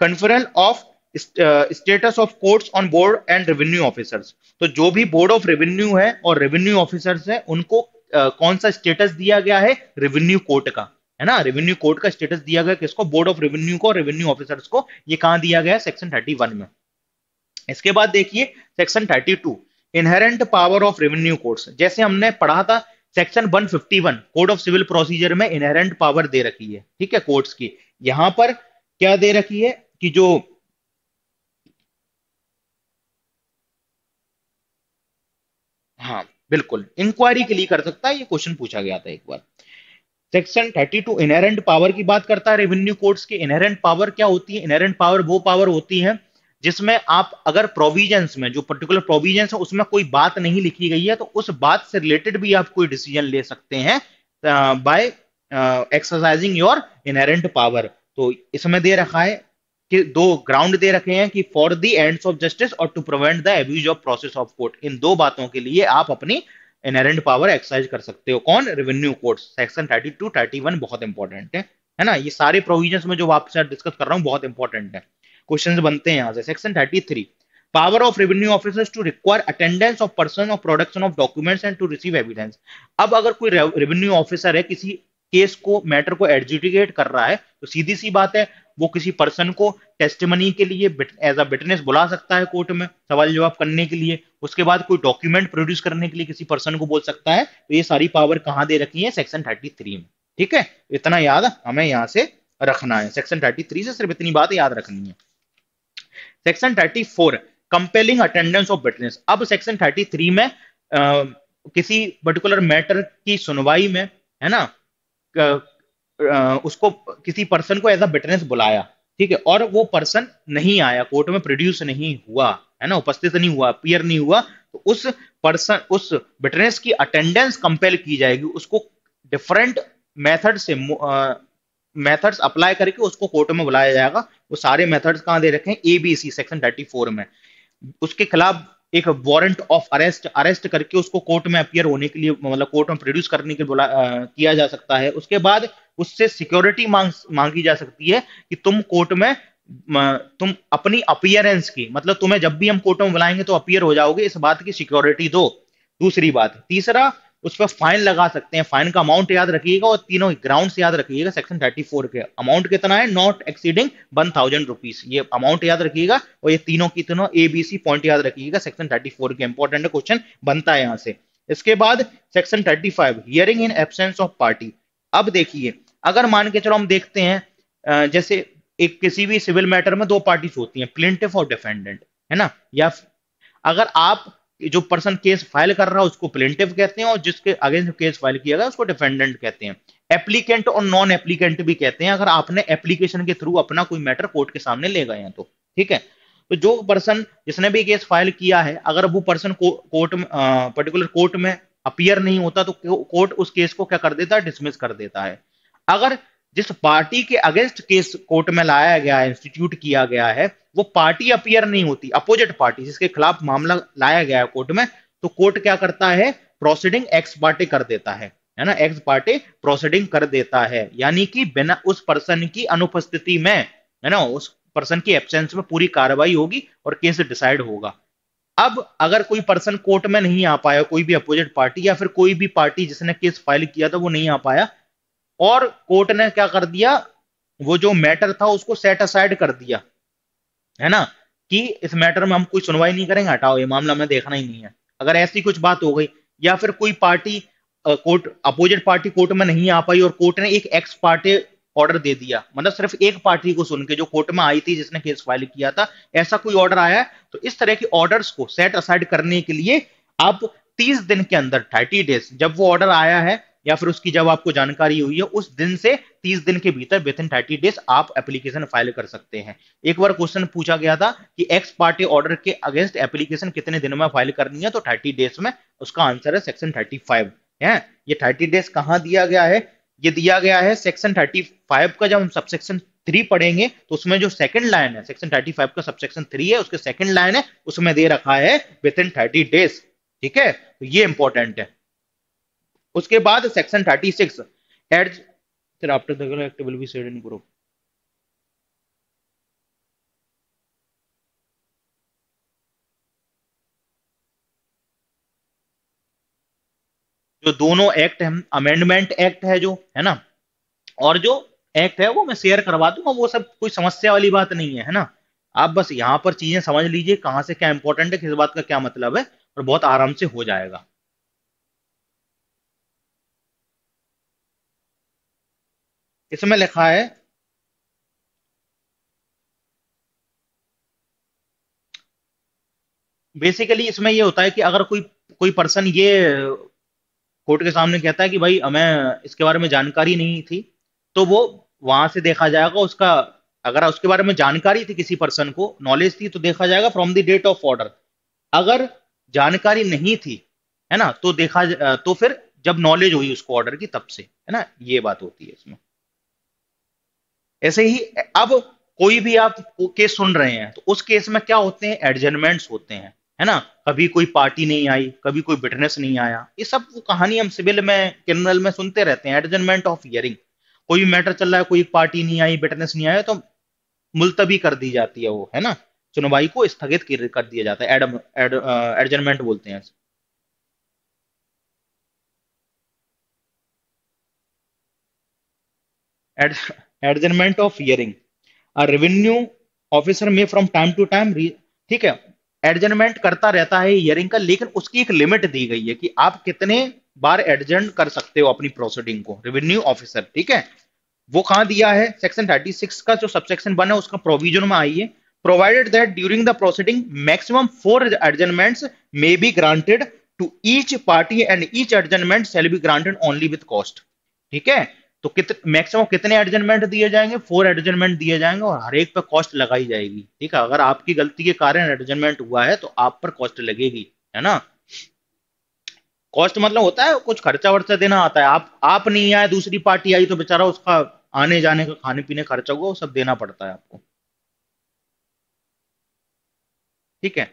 conferral of status of courts on board and revenue officers तो जो भी बोर्ड ऑफ रेवेन्यू है और रेवेन्यू ऑफिसर्स है उनको uh, कौन सा स्टेटस दिया गया है रेवेन्यू कोर्ट का है ना रेवेन्यू कोर्ट का स्टेटस दिया गया किसको बोर्ड ऑफ रेवेन्यू को रेवेन्यू ऑफिसर्स को ये कहा दिया गया सेक्शन थर्टी में इसके बाद देखिए section 32 inherent power of revenue court जैसे हमने पढ़ा था section 151 code of civil procedure में इनहेरेंट पावर दे रखी है ठीक है कोर्ट्स की यहां पर क्या दे रखी है कि जो बिल्कुल इंक्वायरी के लिए कर सकता है ये क्वेश्चन पूछा गया था एक बार सेक्शन 32 इनहेरेंट पावर की बात करता है रेवेन्यू कोर्ट्स की इनहेरेंट पावर क्या होती है इनहेरेंट पावर वो पावर होती है जिसमें आप अगर प्रोविजंस में जो पर्टिकुलर प्रोविजंस है उसमें कोई बात नहीं लिखी गई है तो उस बात से रिलेटेड भी आप कोई डिसीजन ले सकते हैं by exercising your inherent power तो इसमें दे रखा है कि दो ग्राउंड दे रखे हैं कि for the ends of justice और to prevent the abuse of process of court इन दो बातों के लिए आप अपनी इनहेरेंट पावर एक्सरसाइज कर सकते हो कौन revenue court section thirty two thirty one बहुत इंपॉर्टेंट है है ना ये सारे प्रोविजन में जो आपसे डिस्कस कर रहा हूँ बहुत इंपॉर्टेंट है क्वेश्चन बनते हैं यहाँ से section thirty power of revenue officers to require attendance of person of production of documents and to receive evidence अब अगर कोई रेवेन्यू ऑफिसर है किसी केस को मैटर को एडजुडिकेट कर रहा है तो सीधी सी बात है वो किसी पर्सन को टेस्टमनी के लिए एज अ बिटनेस बुला सकता है कोर्ट में सवाल जवाब करने के लिए उसके बाद कोई डॉक्यूमेंट प्रोड्यूस करने के लिए किसी पर्सन को बोल सकता है तो ये सारी पावर कहाँ दे रखी है सेक्शन थर्टी थ्री में ठीक है इतना याद हमें यहाँ से रखना है सेक्शन थर्टी थ्री से सिर्फ इतनी बात याद रखनी है section thirty four compelling attendance of witness अब सेक्शन थर्टी थ्री में आ, किसी पर्टिकुलर मैटर की सुनवाई में है ना उसको किसी पर्सन को एज अ विटनेस बुलाया ठीक है और वो पर्सन नहीं आया कोर्ट में प्रोड्यूस नहीं हुआ है ना उपस्थित नहीं हुआ अपियर नहीं हुआ तो उस पर्सन उस विटनेस की अटेंडेंस कंपेल की जाएगी उसको डिफरेंट मेथड से मेथड्स अप्लाई करके उसको कोर्ट में बुलाया जाएगा वो सारे मेथड्स कहाँ दे रखे हैं एबीसी सेक्शन 34 में उसके खिलाफ एक वारंट ऑफ अरेस्ट अरेस्ट करके उसको कोर्ट में अपियर होने के लिए मतलब कोर्ट में प्रोड्यूस करने के बोला किया जा सकता है उसके बाद उससे सिक्योरिटी मांग मांगी जा सकती है कि तुम कोर्ट में तुम अपनी अपियरेंस की मतलब तुम्हें जब भी हम कोर्ट में बुलाएंगे तो अपियर हो जाओगे इस बात की सिक्योरिटी दो दूसरी बात तीसरा उस पर फाइन लगा सकते हैं फाइन का अमाउंट याद रखिएगा और तीनों ग्राउंड याद रखिएगा सेक्शन 34 के अमाउंट कितना है not exceeding one thousand rupees ये अमाउंट याद रखिएगा और ये तीनों की तीनों एबीसी पॉइंट याद रखिएगा सेक्शन 34 के इंपॉर्टेंट क्वेश्चन बनता है यहाँ से इसके बाद section 35 hearing in absence of party अब देखिए अगर मान के चलो हम देखते हैं जैसे एक किसी भी सिविल मैटर में दो पार्टीज होती हैं प्लिंटिफ और डिफेंडेंट है ना या अगर आप जो पर्सन केस फाइल कर रहा है उसको प्लेंटिव कहते हैं और जिसके अगेंस्ट केस फाइल किया गया उसको डिफेंडेंट कहते हैं एप्लीकेंट और नॉन एप्लीकेंट भी कहते हैं अगर आपने एप्लीकेशन के थ्रू अपना कोई मैटर कोर्ट के सामने ले गए हैं तो ठीक है तो जो पर्सन जिसने भी केस फाइल किया है अगर वो पर्सन कोर्ट में पर्टिकुलर कोर्ट में अपियर नहीं होता तो कोर्ट उस केस को क्या कर देता है डिसमिस कर देता है अगर जिस पार्टी के अगेंस्ट केस कोर्ट में लाया गया है इंस्टीट्यूट किया गया है वो पार्टी अपियर नहीं होती अपोजिट पार्टी जिसके खिलाफ मामला लाया गया है कोर्ट में तो कोर्ट क्या करता है प्रोसीडिंग एक्स पार्टी कर देता है है ना एक्स पार्टी प्रोसीडिंग कर देता है यानी कि बिना उस पर्सन की अनुपस्थिति में है ना उस पर्सन की एब्सेंस में पूरी कार्रवाई होगी और केस डिसाइड होगा अब अगर कोई पर्सन कोर्ट में नहीं आ पाया कोई भी अपोजिट पार्टी या फिर कोई भी पार्टी जिसने केस फाइल किया था वो नहीं आ पाया और कोर्ट ने क्या कर दिया वो जो मैटर था उसको सेट असाइड कर दिया है ना कि इस मैटर में हम कोई सुनवाई नहीं करेंगे हटाओ ये मामला हमें देखना ही नहीं है अगर ऐसी कुछ बात हो गई या फिर कोई party court opposite party court में नहीं आ पाई और कोर्ट ने एक एक्स पार्टी ऑर्डर दे दिया मतलब सिर्फ एक पार्टी को सुन के जो कोर्ट में आई थी जिसने केस फाइल किया था ऐसा कोई ऑर्डर आया है तो इस तरह के ऑर्डर्स को सेट असाइड करने के लिए आप 30 दिन के अंदर 30 डेज जब वो ऑर्डर आया है या फिर उसकी जब आपको जानकारी हुई है उस दिन से तीस दिन के भीतर विद इन थर्टी डेज आप एप्लीकेशन फाइल कर सकते हैं एक बार क्वेश्चन पूछा गया था कि एक्स पार्टी ऑर्डर के अगेंस्ट एप्लीकेशन कितने दिनों में फाइल करनी है तो थर्टी डेज में उसका आंसर है सेक्शन थर्टी फाइव है ये थर्टी डेज कहाँ दिया गया है ये दिया गया है सेक्शन थर्टी फाइव का जब हम सबसेक्शन थ्री पढ़ेंगे तो उसमें जो सेकंड लाइन है सेक्शन थर्टी फाइव का सबसेक्शन थ्री है उसके सेकंड लाइन है उसमें दे रखा है विद इन थर्टी डेज ठीक है तो ये इंपॉर्टेंट है उसके बाद सेक्शन थर्टी सिक्स एड्स फिर आफ्टर दिल will be said in group जो दोनों एक्ट है अमेंडमेंट एक्ट है जो है ना और जो एक्ट है वो मैं शेयर करवा दूंगा वो सब कोई समस्या वाली बात नहीं है है ना आप बस यहाँ पर चीजें समझ लीजिए कहां से क्या इंपॉर्टेंट है किस बात का क्या मतलब है और बहुत आराम से हो जाएगा इसमें लिखा है बेसिकली इसमें ये होता है कि अगर कोई कोई पर्सन ये कोर्ट के सामने कहता है कि भाई हमें इसके बारे में जानकारी नहीं थी तो वो वहां से देखा जाएगा उसका अगर उसके बारे में जानकारी थी किसी पर्सन को नॉलेज थी तो देखा जाएगा from the date of order अगर जानकारी नहीं थी है ना तो देखा तो फिर जब नॉलेज हुई उसको ऑर्डर की तब से है ना ये बात होती है इसमें ऐसे ही अब कोई भी आप केस सुन रहे हैं तो उस केस में क्या होते हैं एडजमेंट्स होते हैं है ना कभी कोई पार्टी नहीं आई कभी कोई बिटनेस नहीं आया ये सब वो कहानी हम सिविल में क्रिमिनल में सुनते रहते हैं एडजमेंट ऑफ हियरिंग कोई मैटर चल रहा है कोई पार्टी नहीं आई बिटनेस नहीं आया तो मुलतवी कर दी जाती है वो है ना सुनवाई को स्थगित कर दिया जाता है एडम एड, एडजमेंट बोलते हैं एड, adjournment of hearing revenue officer में फ्रॉम टाइम टू टाइम ठीक है एडजमेंट करता रहता है इयरिंग का लेकिन उसकी एक लिमिट दी गई है कि आप कितने बार एडजेंट कर सकते हो अपनी प्रोसीडिंग को रेवेन्यू ऑफिसर ठीक है वो कहा दिया है सेक्शन 36 का जो सबसेक्शन बना है उसका प्रोविजन में आई है provided that during the proceeding maximum four adjournments may be granted to each party and each adjournment shall be granted only with cost ठीक है तो कित, मैक्सिमम कितने एडजमेंट दिए जाएंगे फोर एडजमेंट दिए जाएंगे और हर एक पर कॉस्ट लगाई जाएगी ठीक है अगर आपकी गलती के कारण एडजमेंट हुआ है तो आप पर कॉस्ट लगेगी है ना कॉस्ट मतलब होता है कुछ खर्चा वर्चा देना आता है आप आप नहीं आए दूसरी पार्टी आई तो बेचारा उसका आने जाने का खाने पीने खर्चा हुआ वो सब देना पड़ता है आपको ठीक है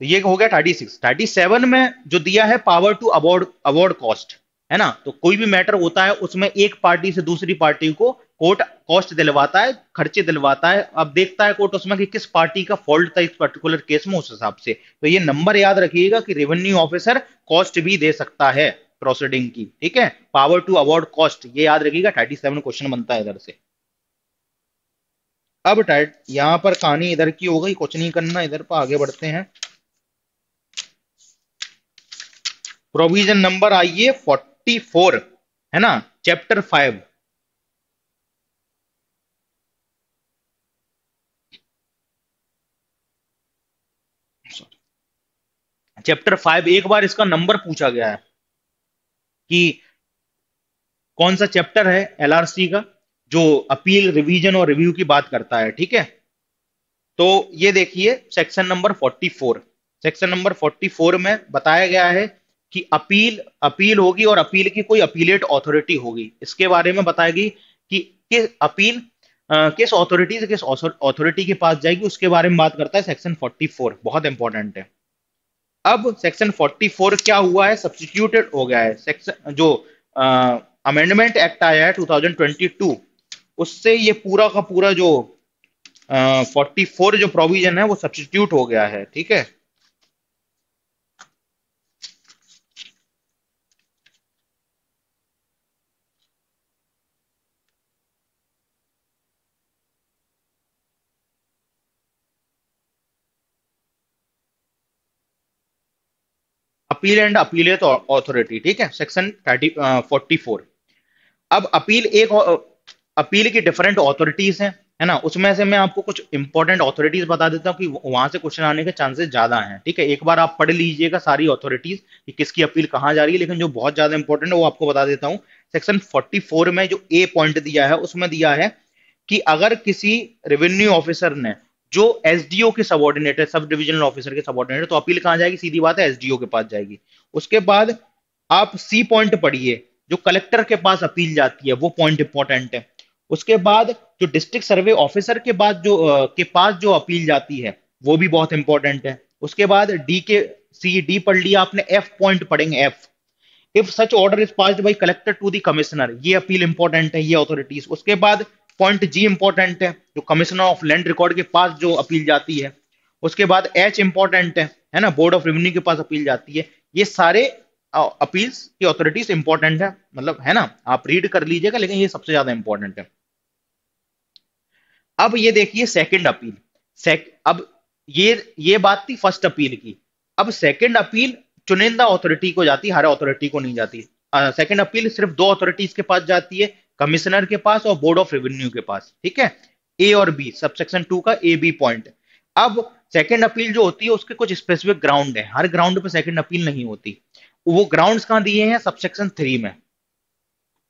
तो ये हो गया थर्टी सिक्स थर्टी सेवन में जो दिया है power to award award cost है ना तो कोई भी मैटर होता है उसमें एक पार्टी से दूसरी पार्टी को कोर्ट कॉस्ट दिलवाता है खर्चे दिलवाता है अब देखता है कोर्ट उसमें कि किस पार्टी का फॉल्ट था इस पर्टिकुलर केस में उस हिसाब से तो ये नंबर याद रखिएगा कि रेवेन्यू ऑफिसर कॉस्ट भी दे सकता है प्रोसीडिंग की ठीक है पावर टू अवॉर्ड कॉस्ट ये याद रखिएगा थर्टी सेवन क्वेश्चन बनता है इधर से अब यहां पर कहानी इधर की हो गई कुछ नहीं करना इधर पर आगे बढ़ते हैं प्रोविजन नंबर आइए फोर्टी फिफ्टी फोर है ना चैप्टर फाइव चैप्टर फाइव एक बार इसका नंबर पूछा गया है कि कौन सा चैप्टर है एलआरसी का जो अपील रिवीजन और रिव्यू की बात करता है ठीक है तो ये देखिए सेक्शन नंबर 44 सेक्शन नंबर 44 में बताया गया है कि अपील अपील होगी और अपील की कोई अपीलेट ऑथोरिटी होगी इसके बारे में बताएगी कि किस अपील किस ऑथोरिटी से किस ऑथोरिटी के पास जाएगी उसके बारे में बात करता है सेक्शन 44 बहुत इंपॉर्टेंट है अब सेक्शन 44 क्या हुआ है सब्सटीट्यूटेड हो गया है सेक्शन जो अमेंडमेंट एक्ट आया है 2022 उससे ये पूरा का पूरा जो फोर्टी uh, फोर जो प्रोविजन है वो सब्सटीट्यूट हो गया है ठीक है अपील एंड अपील ऑथोरिटी ठीक है सेक्शन थर्टी फोर्टी फोर अब अपील एक अपील की डिफरेंट ऑथोरिटीज हैं है ना उसमें से मैं आपको कुछ इंपॉर्टेंट ऑथोरिटीज बता देता हूँ कि वहां से क्वेश्चन आने के चांसेस ज्यादा हैं ठीक है एक बार आप पढ़ लीजिएगा सारी ऑथोरिटीज कि किसकी अपील कहाँ जा रही है लेकिन जो बहुत ज्यादा इंपॉर्टेंट है वो आपको बता देता हूँ सेक्शन 44 में जो ए पॉइंट दिया है उसमें दिया है कि अगर किसी रेवेन्यू ऑफिसर ने जो एसडीओ के सबॉर्डिनेट है सब डिविजनल ऑफिसर के सबॉर्डिनेट तो अपील कहां जाएगी सीधी बात है एसडीओ के पास जाएगी उसके बाद आप सी पॉइंट पढ़िए जो कलेक्टर के पास अपील जाती है वो पॉइंट इंपॉर्टेंट है उसके बाद जो डिस्ट्रिक्ट सर्वे ऑफिसर के बाद जो आ, के पास जो अपील जाती है वो भी बहुत इंपॉर्टेंट है उसके बाद डी के सी डी पढ़ लिया आपने एफ पॉइंट पढ़ेंगे F if such order is passed by collector to the commissioner ये अपील इंपॉर्टेंट है ये अथॉरिटीज उसके बाद पॉइंट जी इंपॉर्टेंट है जो कमिश्नर ऑफ लैंड रिकॉर्ड के पास जो अपील जाती है उसके बाद एच इंपॉर्टेंट है है ना बोर्ड ऑफ रेवेन्यू के पास अपील जाती है ये सारे अपील्स की अथॉरिटीज इंपॉर्टेंट है मतलब है ना आप रीड कर लीजिएगा लेकिन ये सबसे ज्यादा इंपॉर्टेंट है अब ये देखिए सेकंड अपील सेक, अब ये ये बात थी फर्स्ट अपील की अब सेकंड अपील चुनिंदा अथॉरिटी को जाती है हर अथॉरिटी को नहीं जाती सेकंड अपील सिर्फ दो अथॉरिटीज के पास जाती है कमिश्नर के पास और बोर्ड ऑफ रेवेन्यू के पास ठीक है ए और बी सबसेक्शन टू का ए बी पॉइंट अब सेकेंड अपील जो होती है उसके कुछ स्पेसिफिक ग्राउंड है हर ग्राउंड पर सेकेंड अपील नहीं होती वो ग्राउंड कहाँ दिए हैं सबसेक्शन थ्री में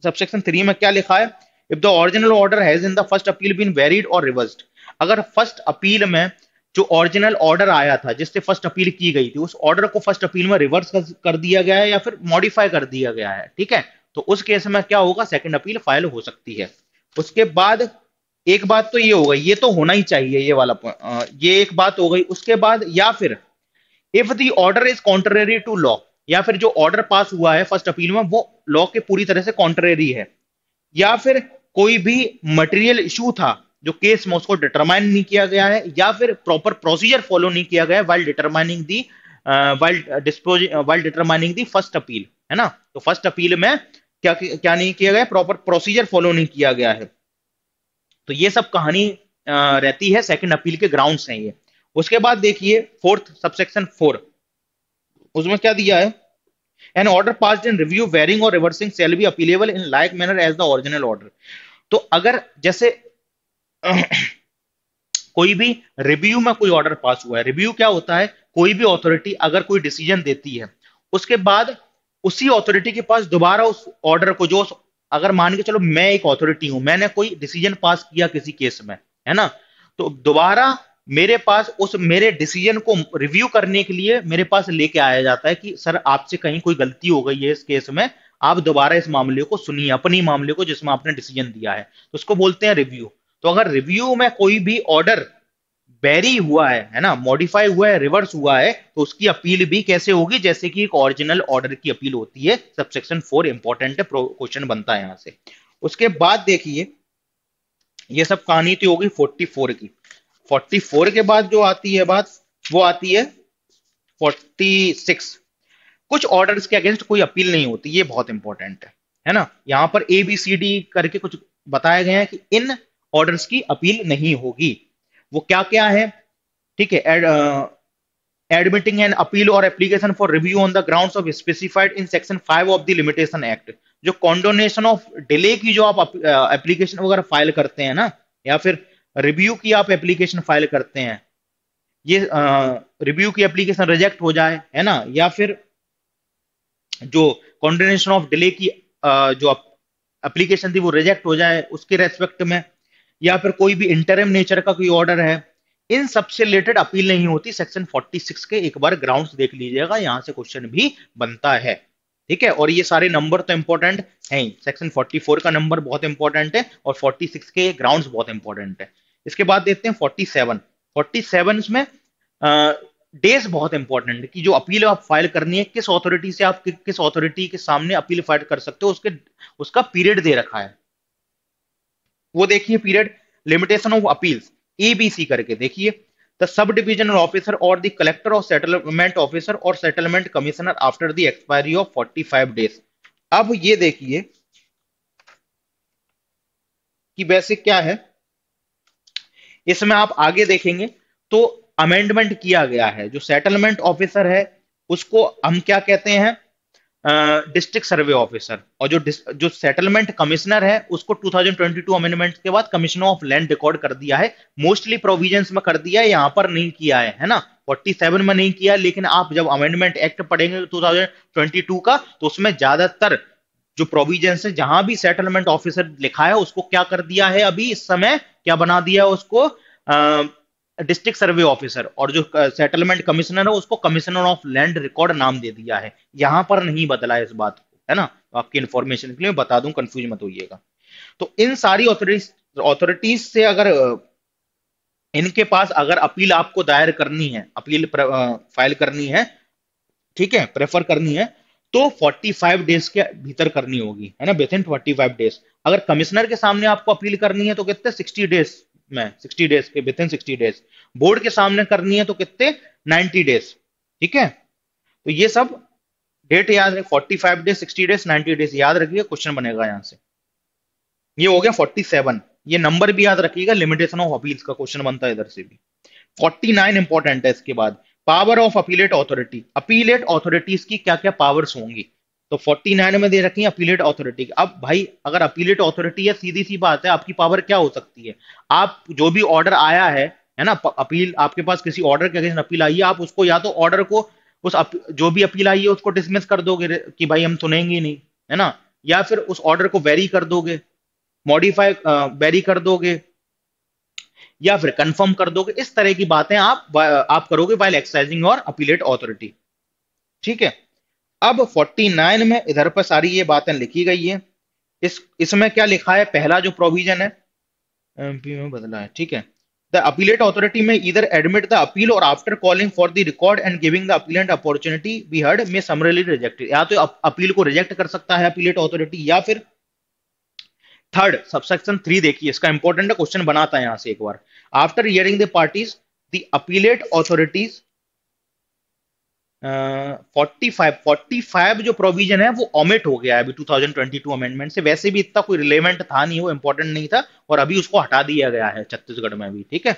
सबसेक्शन थ्री में क्या लिखा है if the original order has in the first appeal been varied और रिवर्स्ड अगर फर्स्ट अपील में जो ओरिजिनल ऑर्डर आया था जिससे फर्स्ट अपील की गई थी उस ऑर्डर को फर्स्ट अपील में रिवर्स कर दिया गया है या फिर मॉडिफाई कर दिया गया है ठीक है तो उस केस में क्या होगा सेकंड अपील फाइल हो सकती है उसके बाद एक बात तो ये होगा ये तो होना ही चाहिए ये वाला ये एक बात हो गई उसके बाद या फिर if the order is contrary to law या फिर जो ऑर्डर पास हुआ है फर्स्ट अपील में वो लॉ के पूरी तरह से कॉन्ट्रेरी है या फिर कोई भी मटेरियल इशू था जो केस में उसको डिटरमाइन नहीं किया गया है या फिर प्रॉपर प्रोसीजर फॉलो नहीं किया गया है while determining the while dispose while determining the first appeal है ना तो फर्स्ट अपील में क्या क्या नहीं किया गया प्रॉपर प्रोसीजर फॉलो नहीं किया गया है तो ये सब कहानी रहती है सेकंड अपील के ग्राउंड्स हैं ये उसके बाद देखिए फोर्थ सबसेक्शन फोर उसमें क्या दिया है an order passed in review varying और reversing shall be appealable in like manner as the original order तो अगर जैसे कोई भी रिव्यू में कोई ऑर्डर पास हुआ है रिव्यू क्या होता है कोई भी ऑथोरिटी अगर कोई डिसीजन देती है उसके बाद उसी अथॉरिटी के पास दोबारा उस ऑर्डर को जो अगर मान के चलो मैं एक अथॉरिटी हूं मैंने कोई डिसीजन पास किया किसी केस में है ना तो दोबारा मेरे पास उस मेरे डिसीजन को रिव्यू करने के लिए मेरे पास लेके आया जाता है कि सर आपसे कहीं कोई गलती हो गई है इस केस में आप दोबारा इस मामले को सुनिए अपनी मामले को जिसमें आपने डिसीजन दिया है तो उसको बोलते हैं रिव्यू तो अगर रिव्यू में कोई भी ऑर्डर वेरी हुआ है है ना मॉडिफाई हुआ है रिवर्स हुआ है तो उसकी अपील भी कैसे होगी जैसे कि एक ओरिजिनल ऑर्डर की अपील होती है सबसेक्शन फोर इंपॉर्टेंट क्वेश्चन बनता है यहां से उसके बाद देखिए ये सब कहानी तो होगी 44 की 44 के बाद जो आती है बात वो आती है 46 कुछ ऑर्डर्स के अगेंस्ट कोई अपील नहीं होती ये बहुत इंपॉर्टेंट है है ना यहाँ पर ए बी सी डी करके कुछ बताया गया है कि इन ऑर्डर्स की अपील नहीं होगी वो क्या क्या है ठीक है एडमिटिंग एंड अपील और application for review on the ground of specified in section five of the limitation act जो कॉन्डोनेशन ऑफ डिले की जो आप एप्लीकेशन uh, वगैरह फाइल करते हैं ना या फिर रिव्यू की आप एप्लीकेशन फाइल करते हैं ये रिव्यू uh, की एप्लीकेशन रिजेक्ट हो जाए है ना या फिर जो कॉन्डोनेशन ऑफ डिले की आ, uh, जो एप्लीकेशन थी वो रिजेक्ट हो जाए उसके रेस्पेक्ट में या फिर कोई भी इंटरम नेचर का कोई ऑर्डर है इन सबसे रिलेटेड अपील नहीं होती सेक्शन 46 के एक बार ग्राउंड देख लीजिएगा यहाँ से क्वेश्चन भी बनता है ठीक है और ये सारे नंबर तो इंपॉर्टेंट है सेक्शन 44 का नंबर बहुत इंपॉर्टेंट है और 46 के ग्राउंड बहुत इंपॉर्टेंट है इसके बाद देखते हैं 47 47 में डेज बहुत इंपॉर्टेंट है कि जो अपील आप फाइल करनी है किस ऑथोरिटी से आप कि, किस ऑथोरिटी के सामने अपील फाइल कर सकते हो उसके उसका पीरियड दे रखा है वो देखिए period limitation of appeal ABC करके देखिए द सब डिविजनल ऑफिसर और the collector of settlement officer और settlement commissioner after the expiry of 45 days अब ये देखिए कि वैसे क्या है इसमें आप आगे देखेंगे तो अमेंडमेंट किया गया है जो सेटलमेंट ऑफिसर है उसको हम क्या कहते हैं डिस्ट्रिक्ट सर्वे ऑफिसर और जो जो सेटलमेंट कमिश्नर है उसको 2022 अमेंडमेंट के बाद कमिश्नर ऑफ लैंड रिकॉर्ड कर दिया है मोस्टली प्रोविजंस में कर दिया है यहाँ पर नहीं किया है है ना 47 में नहीं किया लेकिन आप जब अमेंडमेंट एक्ट पढ़ेंगे 2022 का तो उसमें ज्यादातर जो प्रोविजंस है जहां भी सेटलमेंट ऑफिसर लिखा है उसको क्या कर दिया है अभी इस समय क्या बना दिया है उसको डिस्ट्रिक्ट सर्वे ऑफिसर और जो सेटलमेंट कमिश्नर है उसको कमिश्नर ऑफ लैंड रिकॉर्ड नाम दे दिया है यहां पर नहीं बदला है इस बात को है ना तो आपकी इंफॉर्मेशन के लिए बता दूं कंफ्यूज मत होइएगा तो इन सारी ऑथोरिटीज से अगर इनके पास अगर अपील आपको दायर करनी है अपील फाइल करनी है ठीक है प्रेफर करनी है तो 45 डेज के भीतर करनी होगी है ना विद इन 45 डेज अगर कमिश्नर के सामने आपको अपील करनी है तो कितने 60 डेज में 60 डेज के विद इन 60 डेज बोर्ड के सामने करनी है तो कितने 90 डेज ठीक है तो ये सब डेट याद रहे 45 डेज 60 डेज 90 डेज याद रखिए क्वेश्चन बनेगा यहाँ से ये हो गया 47 ये नंबर भी याद रखिएगा लिमिटेशन ऑफ अपील का क्वेश्चन बनता है इधर से भी 49 इंपॉर्टेंट है इसके बाद power of appellate authority appellate authorities की क्या क्या पावर्स होंगी तो फोर्टी नाइन में दे रखी है अपीलेट अथॉरिटी अब भाई अगर अपीलेट अथॉरिटी है सीधी सी बात है आपकी पावर क्या हो सकती है आप जो भी ऑर्डर आया है है ना अपील आपके पास किसी ऑर्डर के अगेंस्ट अपील आई है आप उसको या तो ऑर्डर को उस अप, जो भी अपील आई है उसको डिसमिस कर दोगे कि भाई हम सुनेंगे नहीं है ना या फिर उस ऑर्डर को वेरी कर दोगे मॉडिफाई वेरी कर दोगे या फिर कंफर्म कर दोगे इस तरह की बातें आप आप करोगे वाइल एक्सरसाइजिंग और अपीलेट अथॉरिटी ठीक है अब 49 में इधर पर सारी ये बातें लिखी गई है इस इसमें क्या लिखा है पहला जो प्रोविजन है एमपी में बदला है ठीक है द अपीलेट अथॉरिटी में इधर एडमिट द अपील और after calling for the record and giving the appellant opportunity be heard may summarily rejected या तो अपील को रिजेक्ट कर सकता है अपीलेट अथॉरिटी या फिर थर्ड सबसेक्शन थ्री देखिए इसका इंपॉर्टेंट क्वेश्चन बनाता है यहां से एक बार after hearing the parties the appellate authorities forty five forty five जो प्रोविजन है वो ऑमिट हो गया है अभी 2022 अमेंडमेंट से वैसे भी इतना कोई रिलेवेंट था नहीं वो इंपॉर्टेंट नहीं था और अभी उसको हटा दिया गया है छत्तीसगढ़ में भी ठीक है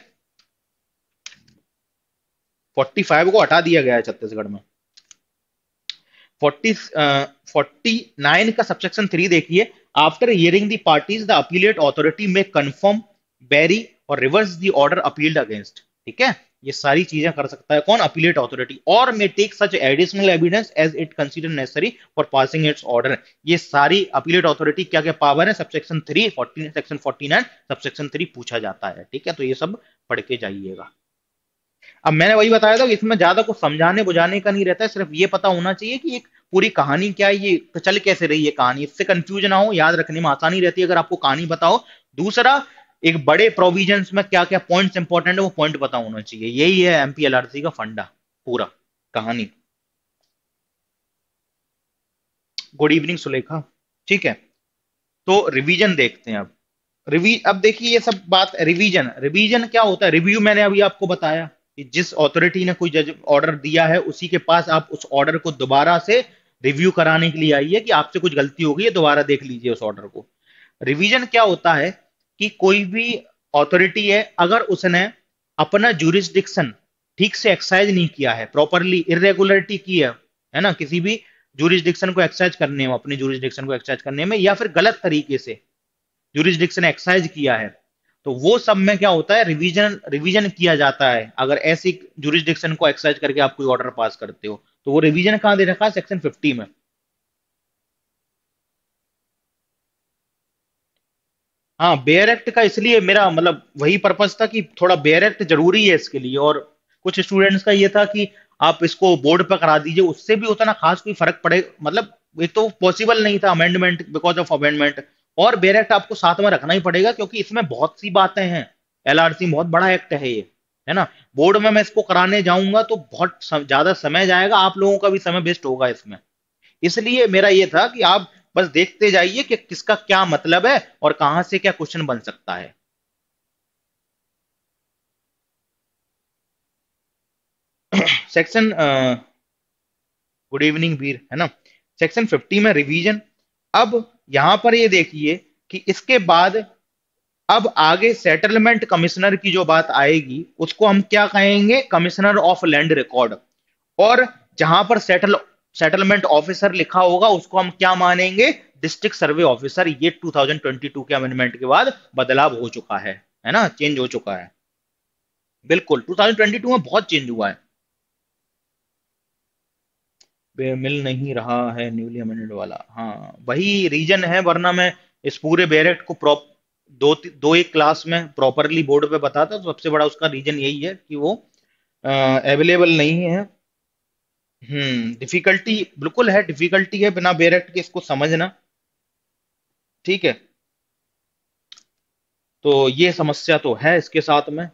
45 को हटा दिया गया है छत्तीसगढ़ में 40 फोर्टी नाइन का सबसेक्शन थ्री देखिए after hearing the parties the appellate authority may confirm vary और reverse the order appealed against ठीक है ये सारी चीजें कर सकता है कौन अपीलेट अथॉरिटी और may take such additional evidence as it consider necessary for passing its order ये सारी अपीलेट अथॉरिटी क्या क्या पावर है subsection three fourteen section forty nine subsection three पूछा जाता है ठीक है तो ये सब पढ़ के जाइएगा अब मैंने वही बताया था कि इसमें ज्यादा कुछ समझाने बुझाने का नहीं रहता है सिर्फ ये पता होना चाहिए कि एक पूरी कहानी क्या है ये तो चल कैसे रही है कहानी इससे कंफ्यूज ना हो याद रखने में आसानी रहती है अगर आपको कहानी बताओ दूसरा एक बड़े प्रोविजन में क्या क्या पॉइंट इंपॉर्टेंट है वो पॉइंट पता होना चाहिए यही है एमपीएलआरसी का फंडा पूरा कहानी गुड इवनिंग सुलेखा ठीक है तो रिवीजन देखते हैं अब रिवी अब देखिए ये सब बात रिवीजन रिवीजन क्या होता है रिव्यू मैंने अभी आपको बताया कि जिस ऑथोरिटी ने कोई जज ऑर्डर दिया है उसी के पास आप उस ऑर्डर को दोबारा से रिव्यू कराने के लिए आइए कि आपसे कुछ गलती हो गई है दोबारा देख लीजिए उस ऑर्डर को रिवीजन क्या होता है कि कोई भी ऑथोरिटी है अगर उसने अपना जूरिस्डिक्शन ठीक से एक्सरसाइज नहीं किया है प्रॉपरली इरेगुलरिटी की है है ना किसी भी जूरिस्डिक्शन को एक्सरसाइज करने में अपने जूरिस्डिक्शन को एक्सरसाइज करने में या फिर गलत तरीके से जूरिस्डिक्शन एक्सरसाइज किया है तो वो सब में क्या होता है रिवीजन रिवीजन किया जाता है अगर ऐसी जूरिस्डिक्शन को एक्सरसाइज करके आप कोई ऑर्डर पास करते हो तो वो रिवीजन कहाँ दे रखा है सेक्शन 50 में हाँ बेयर एक्ट का इसलिए मेरा मतलब वही पर्पज था कि थोड़ा बेयर एक्ट जरूरी है इसके लिए और कुछ स्टूडेंट्स का ये था कि आप इसको बोर्ड पर करा दीजिए उससे भी उतना खास कोई फर्क पड़े मतलब ये तो पॉसिबल नहीं था अमेंडमेंट बिकॉज ऑफ अमेंडमेंट और बेयर एक्ट आपको साथ में रखना ही पड़ेगा क्योंकि इसमें बहुत सी बातें हैं एलआरसी बहुत बड़ा एक्ट है ये है ना बोर्ड में मैं इसको कराने जाऊंगा तो बहुत ज्यादा समय जाएगा आप लोगों का भी समय वेस्ट होगा इसमें इसलिए मेरा ये था कि आप बस देखते जाइए कि किसका क्या मतलब है और कहां से क्या क्वेश्चन बन सकता है सेक्शन गुड इवनिंग वीर है ना सेक्शन 50 में रिवीजन अब यहां पर ये देखिए कि इसके बाद अब आगे सेटलमेंट कमिश्नर की जो बात आएगी उसको हम क्या कहेंगे कमिश्नर ऑफ लैंड रिकॉर्ड और जहां पर सेटल सेटलमेंट ऑफिसर लिखा होगा उसको हम क्या मानेंगे डिस्ट्रिक्ट सर्वे ऑफिसर ये 2022 के अमेंडमेंट के बाद बदलाव हो चुका है है ना चेंज हो चुका है बिल्कुल 2022 में बहुत चेंज हुआ है मिल नहीं रहा है न्यूली अमेंडेड वाला हाँ वही रीजन है वरना मैं इस पूरे बेरेक्ट को प्रॉप दो दो एक क्लास में प्रॉपरली बोर्ड पे बताता तो सबसे बड़ा उसका रीजन यही है कि वो अवेलेबल नहीं है हम्म डिफिकल्टी बिल्कुल है डिफिकल्टी है बिना बेरेक्ट के इसको समझना ठीक है तो ये समस्या तो है इसके साथ में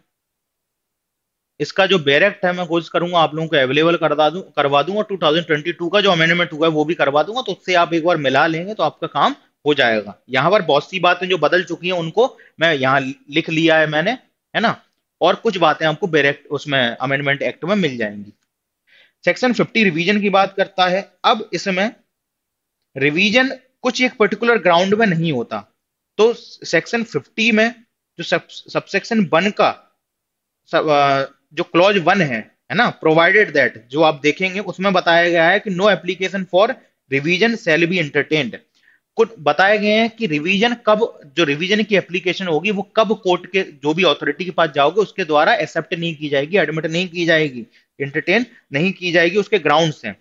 इसका जो बेरेक्ट है मैं कोशिश करूंगा आप लोगों को अवेलेबल करवा दूं करवा दूंगा टू थाउजेंड ट्वेंटी टू का जो अमेंडमेंट हुआ है वो भी करवा दूंगा तो उससे आप एक बार मिला लेंगे तो आपका काम हो जाएगा यहाँ पर बहुत सी बातें जो बदल चुकी हैं उनको मैं यहाँ लिख लिया है मैंने है ना और कुछ बातें आपको बेरेक्ट उसमें अमेंडमेंट एक्ट में मिल जाएंगी सेक्शन 50 रिवीजन की बात करता है अब इसमें रिवीजन कुछ एक पर्टिकुलर ग्राउंड में नहीं होता तो सेक्शन 50 में जो सब सबसेक्शन वन का सब, जो क्लॉज वन है है ना प्रोवाइडेड दैट जो आप देखेंगे उसमें बताया गया है कि no application for revision shall be entertain कुछ बताए गए हैं कि रिवीजन कब जो रिवीजन की एप्लीकेशन होगी वो कब कोर्ट के जो भी अथॉरिटी के पास जाओगे उसके द्वारा एक्सेप्ट नहीं की जाएगी एडमिट नहीं की जाएगी एंटरटेन नहीं की जाएगी उसके ग्राउंड से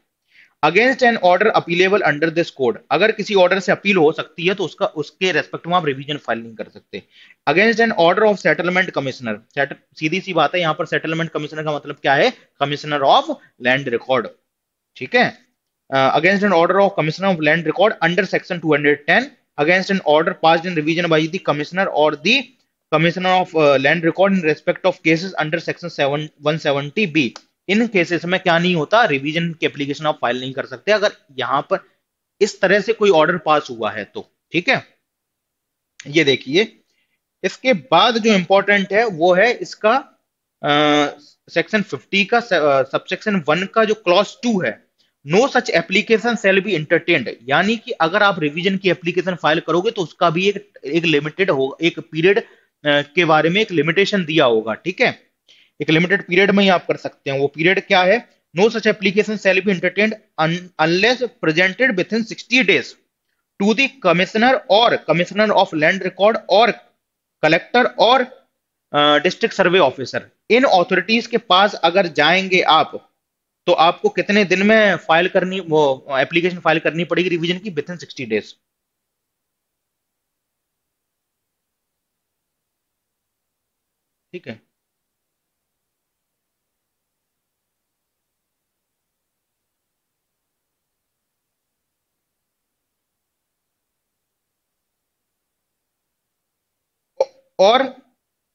against an order appealable under this code अगर किसी ऑर्डर से अपील हो सकती है तो उसका उसके रेस्पेक्ट में आप रिविजन फाइल नहीं कर सकते against an order of settlement commissioner सीधी सी बात है यहाँ पर सेटलमेंट कमिश्नर का मतलब क्या है कमिश्नर ऑफ लैंड रिकॉर्ड ठीक है uh, against an order of commissioner of land record under section 210 against an order passed in revision by the commissioner or the commissioner of uh, land record in respect of cases under section 7 170b इन cases में क्या नहीं होता revision की application आप file नहीं कर सकते अगर यहां पर इस तरह से कोई ऑर्डर पास हुआ है तो ठीक है ये देखिए इसके बाद जो इंपॉर्टेंट है वो है इसका सेक्शन uh, 50 का सबसेक्शन uh, 1 का जो क्लॉज 2 है no such application shall be entertained यानी कि अगर आप रिविजन की एप्लीकेशन फाइल करोगे तो उसका भी एक एक लिमिटेड होगा एक पीरियड के बारे में एक लिमिटेशन दिया होगा ठीक है एक लिमिटेड पीरियड में ही आप कर सकते हैं वो पीरियड क्या है no such application shall be entertained unless presented within sixty days to the commissioner और कमिश्नर ऑफ लैंड रिकॉर्ड और कलेक्टर और डिस्ट्रिक्ट सर्वे ऑफिसर इन ऑथोरिटीज के पास अगर जाएंगे आप तो आपको कितने दिन में फाइल करनी वो एप्लीकेशन फाइल करनी पड़ेगी रिवीजन की विद इन सिक्सटी डेज ठीक है और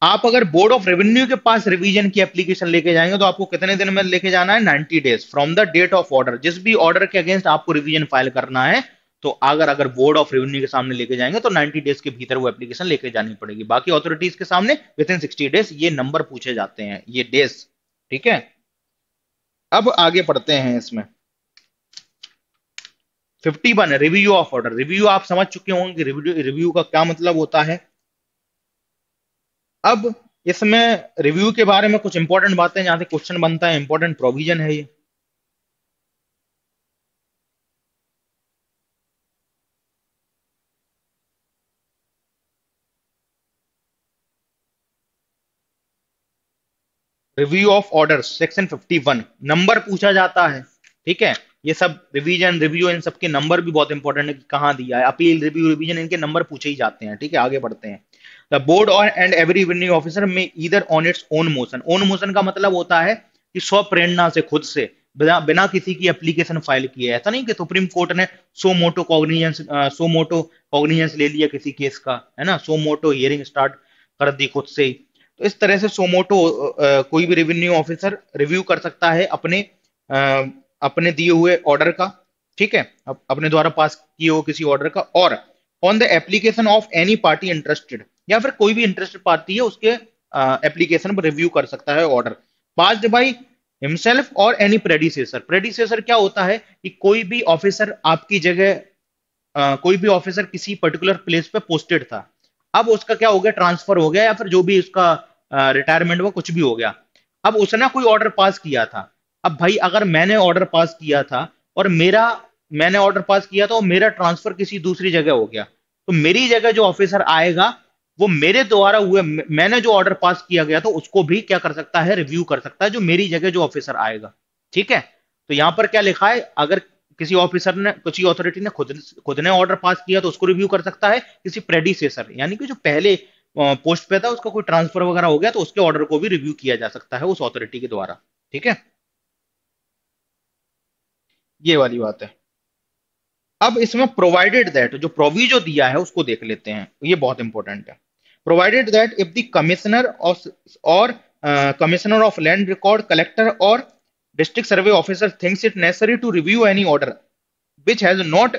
आप अगर बोर्ड ऑफ रेवेन्यू के पास रिवीजन की एप्लीकेशन लेके जाएंगे तो आपको कितने दिन में लेके जाना है ninety days from the date of order जिस भी ऑर्डर के अगेंस्ट आपको रिवीजन फाइल करना है तो अगर अगर बोर्ड ऑफ रेवेन्यू के सामने लेके जाएंगे तो 90 डेज के भीतर वो एप्लीकेशन लेके जानी पड़ेगी बाकी ऑथोरिटीज के सामने विद इन सिक्सटी डेज ये नंबर पूछे जाते हैं ये डेज ठीक है अब आगे पढ़ते हैं इसमें 51 one review of order review आप समझ चुके होंगे रिव्यू का क्या मतलब होता है अब इसमें रिव्यू के बारे में कुछ इंपॉर्टेंट बातें जहां से क्वेश्चन बनता है इंपॉर्टेंट प्रोविजन है ये रिव्यू ऑफ ऑर्डर सेक्शन 51 नंबर पूछा जाता है ठीक है ये सब रिवीजन रिव्यू इन सबके नंबर भी बहुत इंपॉर्टेंट है कि कहां दिया है अपील रिव्यू रिवीजन इनके नंबर पूछे ही जाते हैं ठीक है आगे बढ़ते हैं द बोर्ड और एंड एवरी रिवेन्यू ऑफिसर में इधर on its own motion own motion का मतलब होता है कि स्व प्रेरणा से खुद से बिना बिना किसी की एप्लीकेशन फाइल किए है ऐसा नहीं कि सुप्रीम कोर्ट ने सो मोटो कॉग्निजेंस सो मोटो कॉग्निजेंस ले लिया किसी केस का है ना सो मोटो हियरिंग स्टार्ट कर दी खुद से ही तो इस तरह से सोमोटो कोई भी रेवेन्यू ऑफिसर रिव्यू कर सकता है अपने आ, अपने दिए हुए ऑर्डर का ठीक है अपने द्वारा पास किए हुए किसी ऑर्डर का और on the application of any party interested या फिर कोई भी इंटरेस्ट पार्टी है उसके एप्लीकेशन पर रिव्यू कर सकता है ऑर्डर पास्ड बाई हिमसेल्फ और एनी प्रेडिसेसर प्रेडिसेसर क्या होता है कि कोई भी ऑफिसर आपकी जगह कोई भी ऑफिसर किसी पर्टिकुलर प्लेस पे पोस्टेड था अब उसका क्या हो गया ट्रांसफर हो गया या फिर जो भी उसका रिटायरमेंट हुआ कुछ भी हो गया अब उसने कोई ऑर्डर पास किया था अब भाई अगर मैंने ऑर्डर पास किया था और मेरा मैंने ऑर्डर पास किया था और मेरा ट्रांसफर किसी दूसरी जगह हो गया तो मेरी जगह जो ऑफिसर आएगा वो मेरे द्वारा हुए मैंने जो ऑर्डर पास किया गया था तो उसको भी क्या कर सकता है रिव्यू कर सकता है जो मेरी जगह जो ऑफिसर आएगा ठीक है तो यहां पर क्या लिखा है अगर किसी ऑफिसर ने किसी ऑथोरिटी ने खुद खुद ने ऑर्डर पास किया तो उसको रिव्यू कर सकता है किसी प्रेडिसेसर यानी कि जो पहले पोस्ट पे था उसका कोई ट्रांसफर वगैरह हो गया तो उसके ऑर्डर को भी रिव्यू किया जा सकता है उस ऑथोरिटी के द्वारा ठीक है ये वाली बात है अब इसमें प्रोवाइडेड दैट जो प्रोविजो दिया है उसको देख लेते हैं ये बहुत इंपॉर्टेंट है provided that if the commissioner of, or uh, commissioner of land record collector or district survey officer thinks it necessary to review any order which has not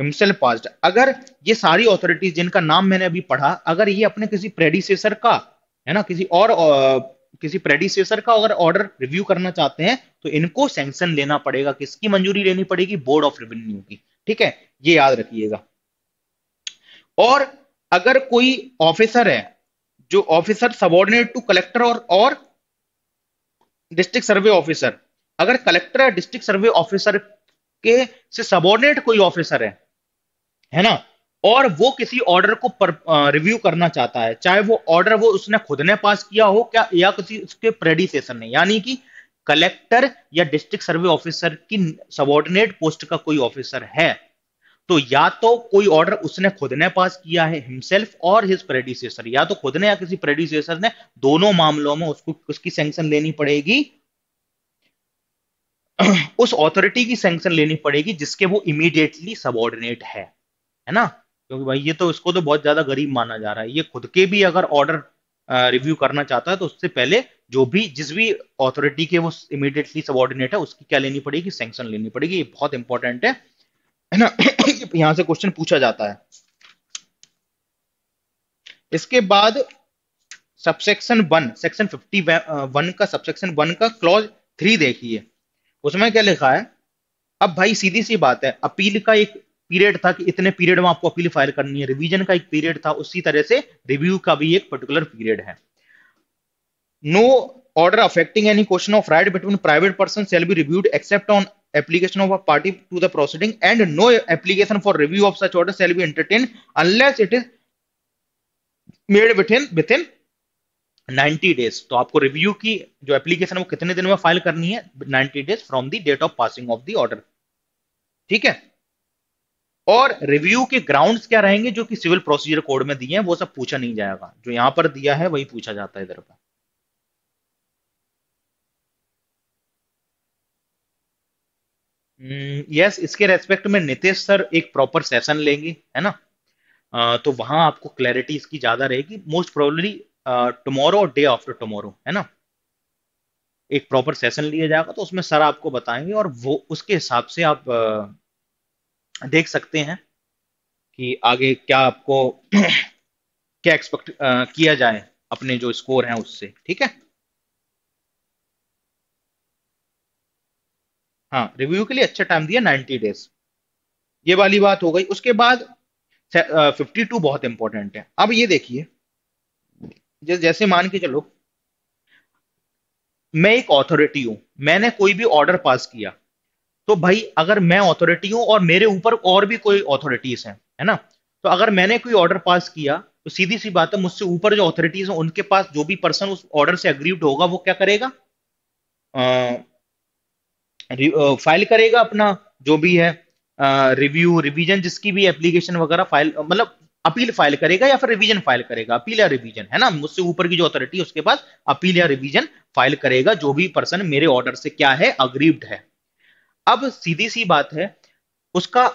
himself passed अगर ये सारी authorities जिनका नाम मैंने अभी पढ़ा अगर ये अपने किसी predecessor का है ना किसी और uh, किसी प्रेडिसेसर का अगर ऑर्डर रिव्यू करना चाहते हैं तो इनको सैंक्शन लेना पड़ेगा किसकी मंजूरी लेनी पड़ेगी बोर्ड ऑफ रेवेन्यू की ठीक है ये याद रखिएगा और अगर कोई ऑफिसर है जो ऑफिसर सबॉर्डिनेट टू कलेक्टर और और डिस्ट्रिक्ट सर्वे ऑफिसर अगर कलेक्टर डिस्ट्रिक्ट सर्वे ऑफिसर के से सबॉर्डिनेट कोई ऑफिसर है है ना और वो किसी ऑर्डर को पर, आ, रिव्यू करना चाहता है चाहे वो ऑर्डर वो उसने खुद ने पास किया हो क्या या किसी उसके प्रेडिसेशन ने यानी कि कलेक्टर या डिस्ट्रिक्ट सर्वे ऑफिसर की सबॉर्डिनेट पोस्ट का कोई ऑफिसर है तो या तो कोई ऑर्डर उसने खुद ने पास किया है हिमसेल्फ और हिज प्रेडिसेसर या तो खुद ने या किसी प्रेडिसेसर ने दोनों मामलों में उसको उसकी सेंक्शन लेनी पड़ेगी उस ऑथोरिटी की सेंक्शन लेनी पड़ेगी जिसके वो इमीडिएटली सबॉर्डिनेट है है ना क्योंकि भाई ये तो इसको तो बहुत ज्यादा गरीब माना जा रहा है ये खुद के भी अगर ऑर्डर रिव्यू करना चाहता है तो उससे पहले जो भी जिस भी ऑथोरिटी के वो इमीडिएटली सबॉर्डिनेट है उसकी क्या लेनी पड़ेगी सेंक्शन लेनी पड़ेगी ये बहुत इंपॉर्टेंट है है ना यहां से क्वेश्चन पूछा जाता है इसके बाद subsection one section fifty one का सबसेक्शन वन का क्लॉज थ्री देखिए उसमें क्या लिखा है अब भाई सीधी सी बात है अपील का एक पीरियड था कि इतने पीरियड में आपको अपील फाइल करनी है रिवीजन का एक पीरियड था उसी तरह से रिव्यू का भी एक पर्टिकुलर पीरियड है no order affecting any question of right between private person shall be reviewed except on application of a party to the proceeding and no application for review of such order shall be entertained unless it is made within within 90 days to aapko review ki jo application wo kitne din mein file karni hai 90 days from the date of passing of the order theek hai और review के grounds क्या रहेंगे जो कि civil procedure code में दिए हैं वो सब पूछा नहीं जाएगा जो यहां पर दिया है वही पूछा जाता है इधर पर यस hmm, इसके रेस्पेक्ट में नितेश सर एक प्रॉपर सेशन लेंगे है ना तो वहां आपको क्लैरिटी इसकी ज्यादा रहेगी मोस्ट प्रोबेबली टुमारो और डे आफ्टर टुमारो है ना एक प्रॉपर सेशन लिया जाएगा तो उसमें सर आपको बताएंगे और वो उसके हिसाब से आप देख सकते हैं कि आगे क्या आपको क्या एक्सपेक्ट किया जाए अपने जो स्कोर हैं उससे ठीक है हाँ रिव्यू के लिए अच्छा टाइम दिया नाइनटी डेज ये वाली बात हो गई उसके बाद फिफ्टी टू बहुत इंपॉर्टेंट है अब ये देखिए जैसे मान के चलो मैं एक ऑथोरिटी हूं मैंने कोई भी ऑर्डर पास किया तो भाई अगर मैं ऑथोरिटी हूं और मेरे ऊपर और भी कोई ऑथोरिटीज हैं है ना तो अगर मैंने कोई ऑर्डर पास किया तो सीधी सी बात है मुझसे ऊपर जो ऑथोरिटीज हैं उनके पास जो भी पर्सन उस ऑर्डर से अग्रीड होगा वो क्या करेगा आ, फाइल करेगा अपना जो भी है रिव्यू रिवीजन जिसकी भी एप्लीकेशन वगैरह फाइल मतलब अपील फाइल करेगा या फिर रिवीजन फाइल करेगा अपील या रिवीजन है ना मुझसे ऊपर की जो अथॉरिटी है उसके पास अपील या रिवीजन फाइल करेगा जो भी पर्सन मेरे ऑर्डर से क्या है अग्रीव्ड है अब सीधी सी बात है उसका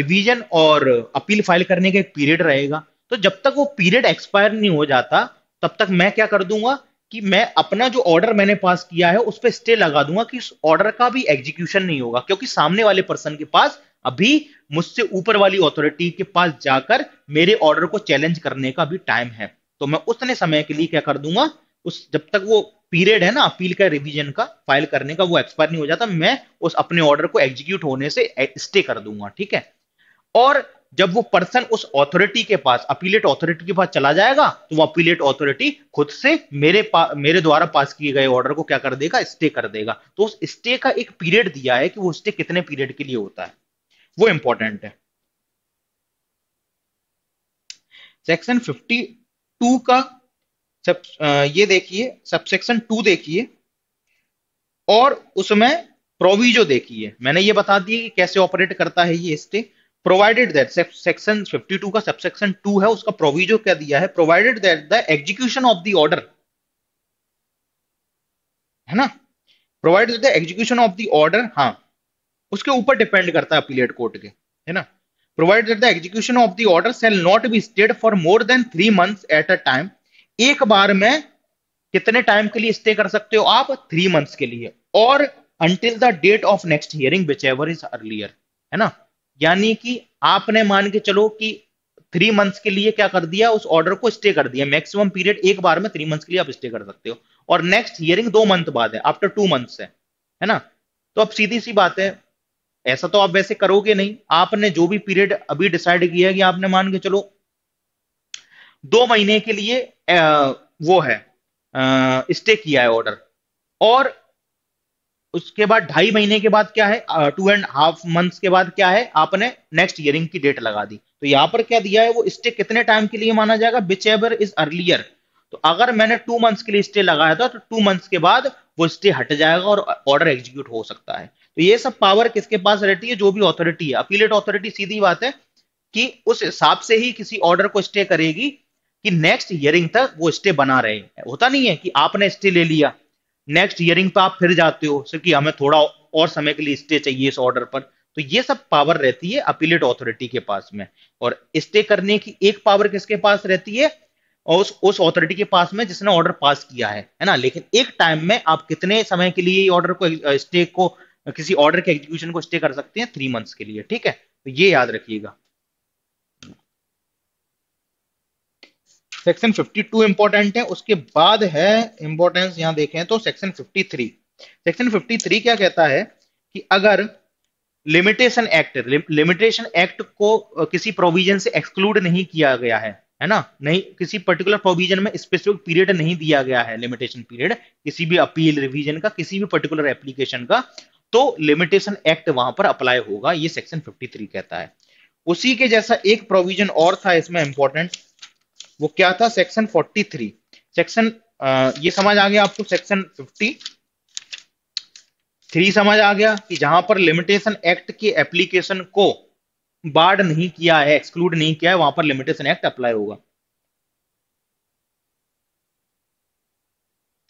रिवीजन और अपील फाइल करने का एक पीरियड रहेगा तो जब तक वो पीरियड एक्सपायर नहीं हो जाता तब तक मैं क्या कर दूंगा कि मैं अपना जो ऑर्डर मैंने पास किया है उस पर स्टे लगा दूंगा कि उस ऑर्डर का भी एग्जीक्यूशन नहीं होगा क्योंकि सामने वाले पर्सन के पास अभी मुझसे ऊपर वाली अथॉरिटी के पास जाकर मेरे ऑर्डर को चैलेंज करने का भी टाइम है तो मैं उतने समय के लिए क्या कर दूंगा उस जब तक वो पीरियड है ना अपील का रिवीजन का फाइल करने का वो एक्सपायर नहीं हो जाता मैं उस अपने ऑर्डर को एग्जीक्यूट होने से स्टे कर दूंगा ठीक है और जब वो पर्सन उस ऑथोरिटी के पास अपीलेट ऑथोरिटी के पास चला जाएगा तो वो अपीलेट ऑथोरिटी खुद से मेरे मेरे द्वारा पास किए गए ऑर्डर को क्या कर देगा स्टे कर देगा तो उस स्टे का एक पीरियड दिया है कि वो स्टे कितने पीरियड के लिए होता है वो इंपॉर्टेंट है सेक्शन 52 का सब ये देखिए सबसेक्शन टू देखिए और उसमें प्रोविजो देखिए मैंने ये बता दिया कि कैसे ऑपरेट करता है ये स्टे प्रोवाइडेड दैट सेक्शन 52 का सबसेक्शन 2 है उसका प्रोविजो क्या दिया है provided that the execution of the order है ना provided the execution of the order हाँ उसके ऊपर डिपेंड करता है अपीलेट कोर्ट के है ना provide that the execution of the order shall not be stayed for more than three months at a time एक बार में कितने टाइम के लिए स्टे कर सकते हो आप थ्री मंथ्स के लिए और until the date of next hearing whichever is earlier है ना यानी कि आपने मान के चलो कि थ्री मंथ्स के लिए क्या कर दिया उस ऑर्डर को स्टे कर दिया मैक्सिमम पीरियड एक बार में थ्री मंथ्स के लिए आप स्टे कर सकते हो और नेक्स्ट हियरिंग दो मंथ बाद है आफ्टर टू मंथ्स है है ना तो अब सीधी सी बात है ऐसा तो आप वैसे करोगे नहीं आपने जो भी पीरियड अभी डिसाइड किया है कि आपने मान के चलो दो महीने के लिए आ, वो है स्टे किया है ऑर्डर और उसके बाद ढाई महीने के बाद क्या है टू एंड हाफ मंथ्स के बाद क्या है आपने नेक्स्ट ईयरिंग की डेट लगा दी तो यहां पर क्या दिया है वो स्टे कितने टाइम के लिए माना जाएगा बिच एवर इज अर्लियर तो अगर मैंने टू मंथ्स के लिए स्टे लगाया था तो टू मंथ्स के बाद वो स्टे हट जाएगा और ऑर्डर एग्जीक्यूट हो सकता है तो ये सब पावर किसके पास रहती है जो भी ऑथोरिटी है अपीलेट ऑथोरिटी सीधी बात है कि उस हिसाब से ही किसी ऑर्डर को स्टे करेगी कि नेक्स्ट हियरिंग तक वो स्टे बना रहे होता नहीं है कि आपने स्टे ले लिया नेक्स्ट ईयरिंग पे आप फिर जाते हो सर कि हमें थोड़ा और समय के लिए स्टे चाहिए इस ऑर्डर पर तो ये सब पावर रहती है अपीलेट ऑथोरिटी के पास में और स्टे करने की एक पावर किसके पास रहती है और उस उस ऑथोरिटी के पास में जिसने ऑर्डर पास किया है है ना लेकिन एक टाइम में आप कितने समय के लिए ऑर्डर को स्टे को किसी ऑर्डर के एग्जीक्यूशन को स्टे कर सकते हैं थ्री मंथ्स के लिए ठीक है तो ये याद रखिएगा सेक्शन 52 इंपॉर्टेंट है उसके बाद है इंपॉर्टेंस यहां देखें तो सेक्शन 53 सेक्शन 53 क्या कहता है कि अगर लिमिटेशन एक्ट लिमिटेशन एक्ट को किसी प्रोविजन से एक्सक्लूड नहीं किया गया है है ना नहीं किसी पर्टिकुलर प्रोविजन में स्पेसिफिक पीरियड नहीं दिया गया है लिमिटेशन पीरियड किसी भी अपील रिविजन का किसी भी पर्टिकुलर एप्लीकेशन का तो लिमिटेशन एक्ट वहां पर अप्लाई होगा ये सेक्शन 53 कहता है उसी के जैसा एक प्रोविजन और था इसमें इंपॉर्टेंट वो क्या था सेक्शन 43 सेक्शन ये समझ आ गया आपको सेक्शन थ्री समझ आ गया कि जहां पर लिमिटेशन एक्ट के एप्लीकेशन को बार्ड नहीं किया है एक्सक्लूड नहीं किया है वहां पर लिमिटेशन एक्ट अप्लाई होगा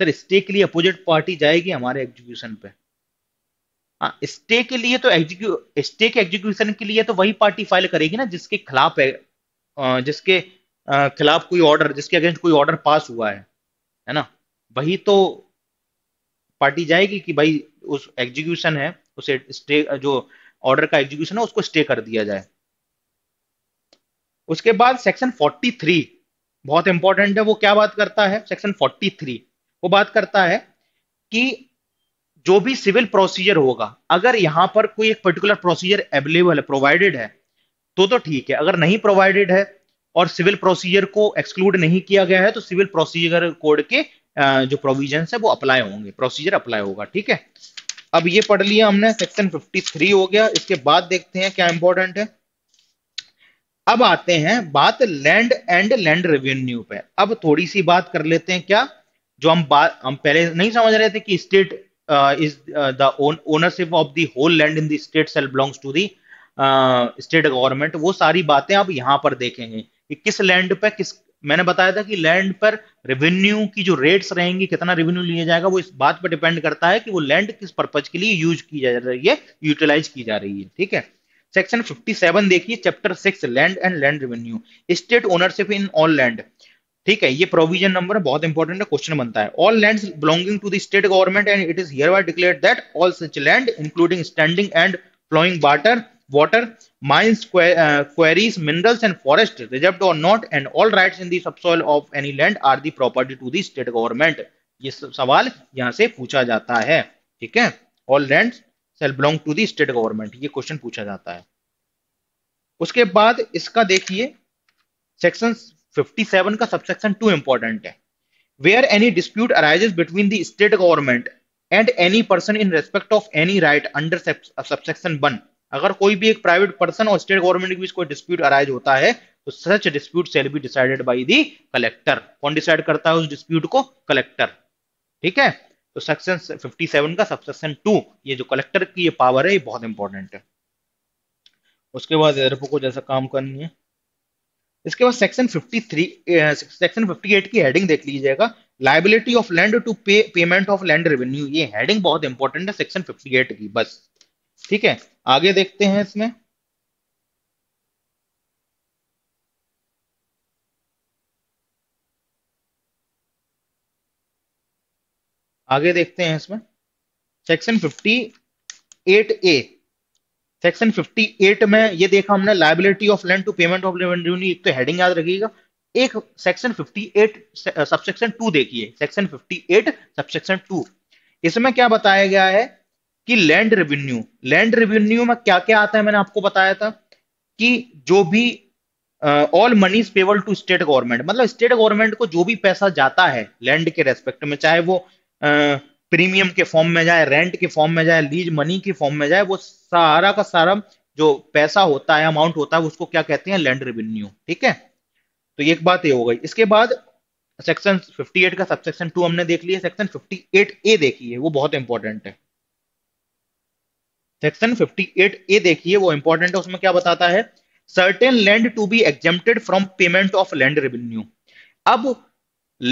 सर स्टे के लिए अपोजिट पार्टी जाएगी हमारे एग्जीक्यूशन पे स्टे हाँ, के लिए तो एग्जीक्यू स्टे के एग्जीक्यूशन के लिए तो वही पार्टी फाइल करेगी ना जिसके खिलाफ है जिसके खिलाफ कोई ऑर्डर जिसके अगेंस्ट कोई ऑर्डर पास हुआ है है ना वही तो पार्टी जाएगी कि भाई उस एग्जीक्यूशन है उसे स्टे जो ऑर्डर का एग्जीक्यूशन है उसको स्टे कर दिया जाए उसके बाद सेक्शन 43 बहुत इंपॉर्टेंट है वो क्या बात करता है सेक्शन 43 वो बात करता है कि जो भी सिविल प्रोसीजर होगा अगर यहां पर कोई एक पर्टिकुलर प्रोसीजर अवेलेबल है प्रोवाइडेड है तो तो ठीक है अगर नहीं प्रोवाइडेड है और सिविल प्रोसीजर को एक्सक्लूड नहीं किया गया है तो सिविल प्रोसीजर कोड के जो प्रोविजन है वो अप्लाई होंगे प्रोसीजर अप्लाई होगा ठीक है अब ये पढ़ लिया हमने सेक्शन 53 हो गया इसके बाद देखते हैं क्या इंपॉर्टेंट है अब आते हैं बात लैंड एंड लैंड रेवेन्यू पे अब थोड़ी सी बात कर लेते हैं क्या जो हम बात हम पहले नहीं समझ रहे थे कि state is the ownership of the whole land in the state self belongs to the state government वो सारी बातें आप यहां पर देखेंगे कि किस लैंड पर किस मैंने बताया था कि लैंड पर रेवेन्यू की जो रेट्स रहेंगी कितना रेवेन्यू लिया जाएगा वो इस बात पर डिपेंड करता है कि वो लैंड किस पर्पज के लिए यूज की जा रही है यूटिलाइज की जा रही है ठीक है सेक्शन 57 देखिए chapter six land and land revenue state ownership in all land ठीक है ये प्रोविजन नंबर बहुत इंपॉर्टेंट है क्वेश्चन बनता है all land belonging to the state government and it is hereby declare that all such land including standing and flowing water water mines, uh, quarries, minerals and forest reserved or not and all rights in the subsoil of any land are the property to the state government. ये सवाल यहां से पूछा जाता है ठीक है all land shall belong to the state government ये क्वेश्चन पूछा जाता है उसके बाद इसका देखिए सेक्शन 57 का सबसेक्शन टू इंपॉर्टेंट है where any dispute arises between the state government and any person in respect of any right under subsection one अगर कोई भी एक प्राइवेट पर्सन और स्टेट गवर्नमेंट के बीच कोई डिस्प्यूट अराइज होता है तो such dispute shall be decided by the collector कौन डिसाइड करता है उस डिस्प्यूट को कलेक्टर ठीक है तो सेक्शन 57 का सबसेक्शन 2 ये जो कलेक्टर की ये पावर है ये बहुत इंपॉर्टेंट है उसके बाद एयरपो को जैसा काम करनी है इसके बाद सेक्शन 53 सेक्शन 58 की हेडिंग देख लीजिएगा liability of land to pay payment of land revenue ये हेडिंग बहुत इंपॉर्टेंट है सेक्शन 58 की बस ठीक है आगे देखते हैं इसमें आगे देखते हैं इसमें सेक्शन 58 ए सेक्शन 58 में ये देखा हमने liability of land to payment of revenue एक तो हेडिंग याद रखिएगा एक सेक्शन 58 सबसेक्शन 2 देखिए सेक्शन 58 सबसेक्शन 2 इसमें क्या बताया गया है कि लैंड रेवेन्यू लैंड रेवेन्यू में क्या क्या आता है मैंने आपको बताया था कि जो भी all monies payable to state government मतलब स्टेट गवर्नमेंट को जो भी पैसा जाता है लैंड के रेस्पेक्ट में चाहे वो प्रीमियम के फॉर्म में जाए रेंट के फॉर्म में जाए लीज मनी के फॉर्म में जाए वो सारा का सारा जो पैसा होता है अमाउंट होता है उसको क्या कहते हैं लैंड रेवेन्यू ठीक है तो एक बात ये हो गई इसके बाद सेक्शन 58 का सबसेक्शन 2 हमने देख लिया सेक्शन 58 ए देखी है वो बहुत इंपॉर्टेंट है सेक्शन 58 ए देखिए वो इंपॉर्टेंट है उसमें क्या बताता है certain land to be exempted from payment of land revenue अब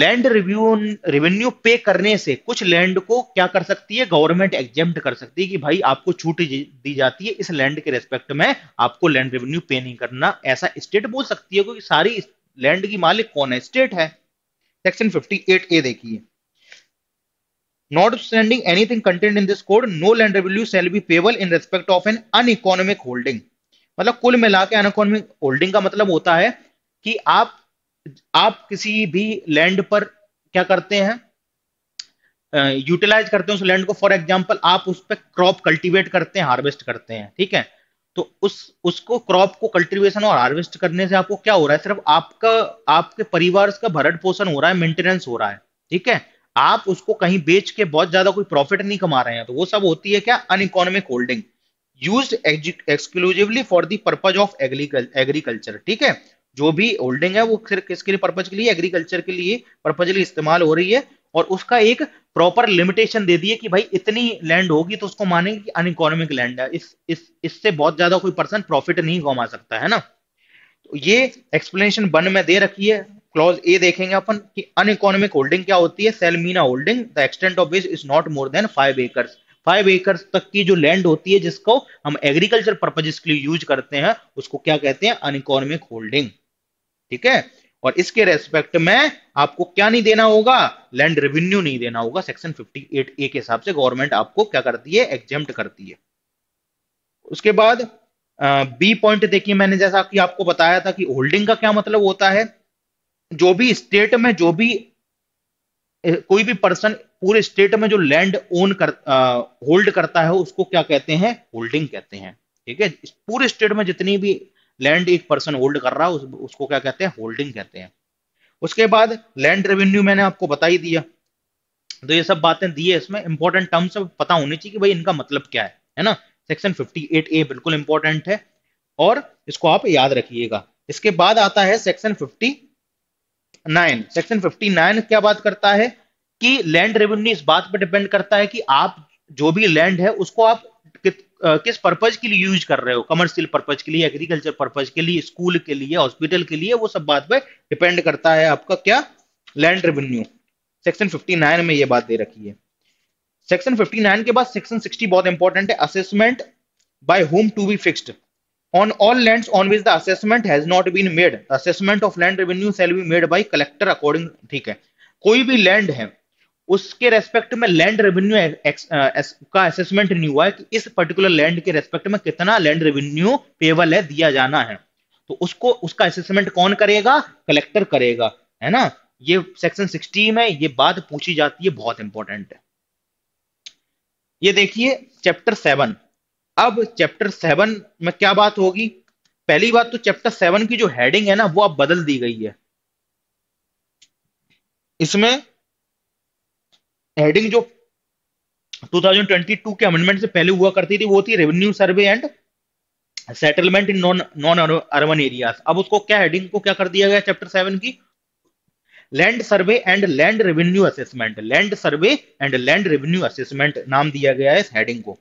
लैंड रिव्यू रेवेन्यू पे करने से कुछ लैंड को क्या कर सकती है गवर्नमेंट एग्जेप्ट कर सकती है कि भाई आपको छूट दी जाती है इस लैंड के रेस्पेक्ट में आपको लैंड रेवेन्यू पे नहीं करना ऐसा स्टेट बोल सकती है क्योंकि सारी लैंड की मालिक कौन है स्टेट है सेक्शन 58 ए देखिए Notwithstanding anything contained in this code, no land revenue shall be payable in respect of an uneconomic holding. मतलब कुल मिला के अनइकोनॉमिक होल्डिंग का मतलब होता है कि आप आप किसी भी लैंड पर क्या करते हैं यूटिलाइज uh, करते हैं उस लैंड को फॉर एग्जांपल आप उस पर क्रॉप कल्टीवेट करते हैं हार्वेस्ट करते हैं ठीक है तो उस उसको क्रॉप को कल्टीवेशन और हार्वेस्ट करने से आपको क्या हो रहा है सिर्फ आपका आपके परिवार का भरण पोषण हो रहा है मेंटेनेंस हो रहा है ठीक है आप उसको कहीं बेच के बहुत ज्यादा कोई प्रॉफिट नहीं कमा रहे हैं तो वो सब होती है क्या uneconomic holding use exclusively for the purpose of agriculture ठीक है जो भी होल्डिंग है वो सिर्फ किसके लिए पर्पज के लिए एग्रीकल्चर के लिए पर्पज के लिए इस्तेमाल हो रही है और उसका एक प्रॉपर लिमिटेशन दे दिए कि भाई इतनी लैंड होगी तो उसको मानेंगे कि अन इकोनॉमिक लैंड है इस इस इससे बहुत ज्यादा कोई पर्सन प्रॉफिट नहीं कमा सकता है ना तो ये एक्सप्लेनेशन वन में दे रखी है क्लॉज ए देखेंगे अपन कि अन इकोनॉमिक होल्डिंग क्या होती है सेलमीना holding the extent of which is not more than five acres five acres तक की जो लैंड होती है जिसको हम एग्रीकल्चर पर्पजेस के लिए यूज करते हैं उसको क्या कहते हैं अन इकोनॉमिक होल्डिंग ठीक है और इसके रेस्पेक्ट में आपको क्या नहीं देना होगा लैंड रेवेन्यू नहीं देना होगा सेक्शन 58 ए के हिसाब से गवर्नमेंट आपको क्या करती है एग्जेम्प्ट करती है उसके बाद बी पॉइंट देखिए मैंने जैसा कि आपको बताया था कि होल्डिंग का क्या मतलब होता है जो भी स्टेट में जो भी कोई भी पर्सन पूरे स्टेट में जो लैंड ओन कर होल्ड करता है उसको क्या कहते हैं होल्डिंग कहते हैं ठीक है पूरे स्टेट में जितनी भी लैंड एक पर्सन होल्ड कर रहा है उस, उसको क्या कहते हैं होल्डिंग कहते हैं उसके बाद लैंड रेवेन्यू मैंने आपको बता ही दिया तो ये सब बातें दी है इसमें इंपॉर्टेंट टर्म्स पता होनी चाहिए कि भाई इनका मतलब क्या है है ना सेक्शन 58 ए बिल्कुल इंपॉर्टेंट है और इसको आप याद रखिएगा इसके बाद आता है section fifty 59 section fifty nine क्या बात करता है कि लैंड रेवेन्यू इस बात पर डिपेंड करता है कि आप जो भी लैंड है उसको आप कि, आ, किस पर्पज के लिए यूज कर रहे हो कमर्शियल पर्पज के लिए एग्रीकल्चर पर्पज के लिए स्कूल के लिए हॉस्पिटल के लिए वो सब बात पर डिपेंड करता है आपका क्या लैंड रेवेन्यू सेक्शन 59 में ये बात दे रखी है सेक्शन 59 के बाद सेक्शन 60 बहुत इंपॉर्टेंट है assessment by whom to be fixed on all lands on which the assessment has not been made assessment of land revenue shall be made by collector according ठीक है कोई भी लैंड है उसके रेस्पेक्ट में land revenue का assessment नहीं हुआ है कि इस पर्टिकुलर लैंड के रेस्पेक्ट में कितना लैंड रेवेन्यू पेबल है दिया जाना है तो उसको उसका असेसमेंट कौन करेगा कलेक्टर करेगा है ना ये सेक्शन 60 में ये बात पूछी जाती है बहुत इंपॉर्टेंट है ये देखिए चैप्टर सेवन अब चैप्टर सेवन में क्या बात होगी पहली बात तो चैप्टर सेवन की जो हेडिंग है ना वो अब बदल दी गई है इसमें हेडिंग जो 2022 के अमेंडमेंट से पहले हुआ करती थी वो थी revenue survey and settlement in non non urban areas अब उसको क्या हेडिंग को क्या कर दिया गया चैप्टर सेवन की land survey and land revenue assessment land survey and land revenue assessment नाम दिया गया है इस हेडिंग को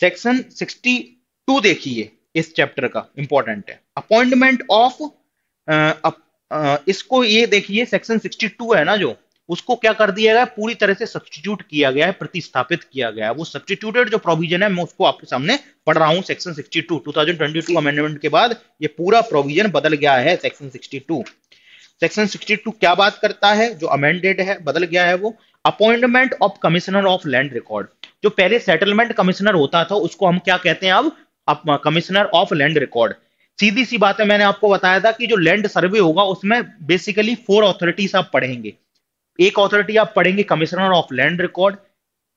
सेक्शन 62 देखिए इस चैप्टर का इंपॉर्टेंट है अपॉइंटमेंट ऑफ uh, uh, इसको ये देखिए सेक्शन 62 है ना जो उसको क्या कर दिया गया पूरी तरह से सब्सटीट्यूट किया गया है प्रतिस्थापित किया गया है वो सब्सटीट्यूटेड जो प्रोविजन है मैं उसको आपके सामने पढ़ रहा हूं सेक्शन 62 2022 अमेंडमेंट के बाद ये पूरा प्रोविजन बदल गया है सेक्शन 62 सेक्शन 62 क्या बात करता है जो अमेंडेड है बदल गया है वो appointment of commissioner of land record जो पहले सेटलमेंट कमिश्नर होता था उसको हम क्या कहते हैं अब कमिश्नर ऑफ लैंड रिकॉर्ड सीधी सी बात है मैंने आपको बताया था कि जो लैंड सर्वे होगा उसमें बेसिकली फोर ऑथोरिटीज आप पढ़ेंगे एक ऑथोरिटी आप पढ़ेंगे कमिश्नर ऑफ लैंड रिकॉर्ड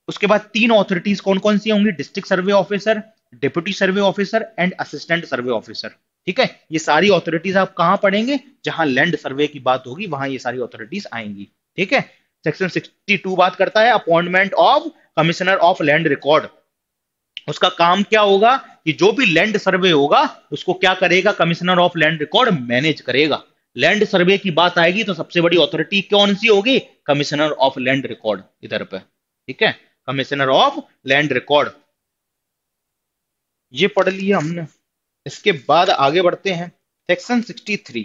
उसके बाद तीन ऑथोरिटीज कौन कौन सी होंगी district survey officer deputy survey officer and assistant survey officer ठीक है ये सारी ऑथोरिटीज आप कहां पढ़ेंगे जहां लैंड सर्वे की बात होगी वहां ये सारी ऑथोरिटीज आएंगी ठीक है सेक्शन 62 बात करता है appointment of commissioner of land record उसका काम क्या होगा कि जो भी लैंड सर्वे होगा उसको क्या करेगा commissioner of land record manage करेगा लैंड सर्वे की बात आएगी तो सबसे बड़ी ऑथोरिटी कौन सी होगी कमिश्नर ऑफ लैंड रिकॉर्ड इधर पे ठीक है कमिश्नर ऑफ लैंड रिकॉर्ड ये पढ़ लिया हमने इसके बाद आगे बढ़ते हैं सेक्शन 63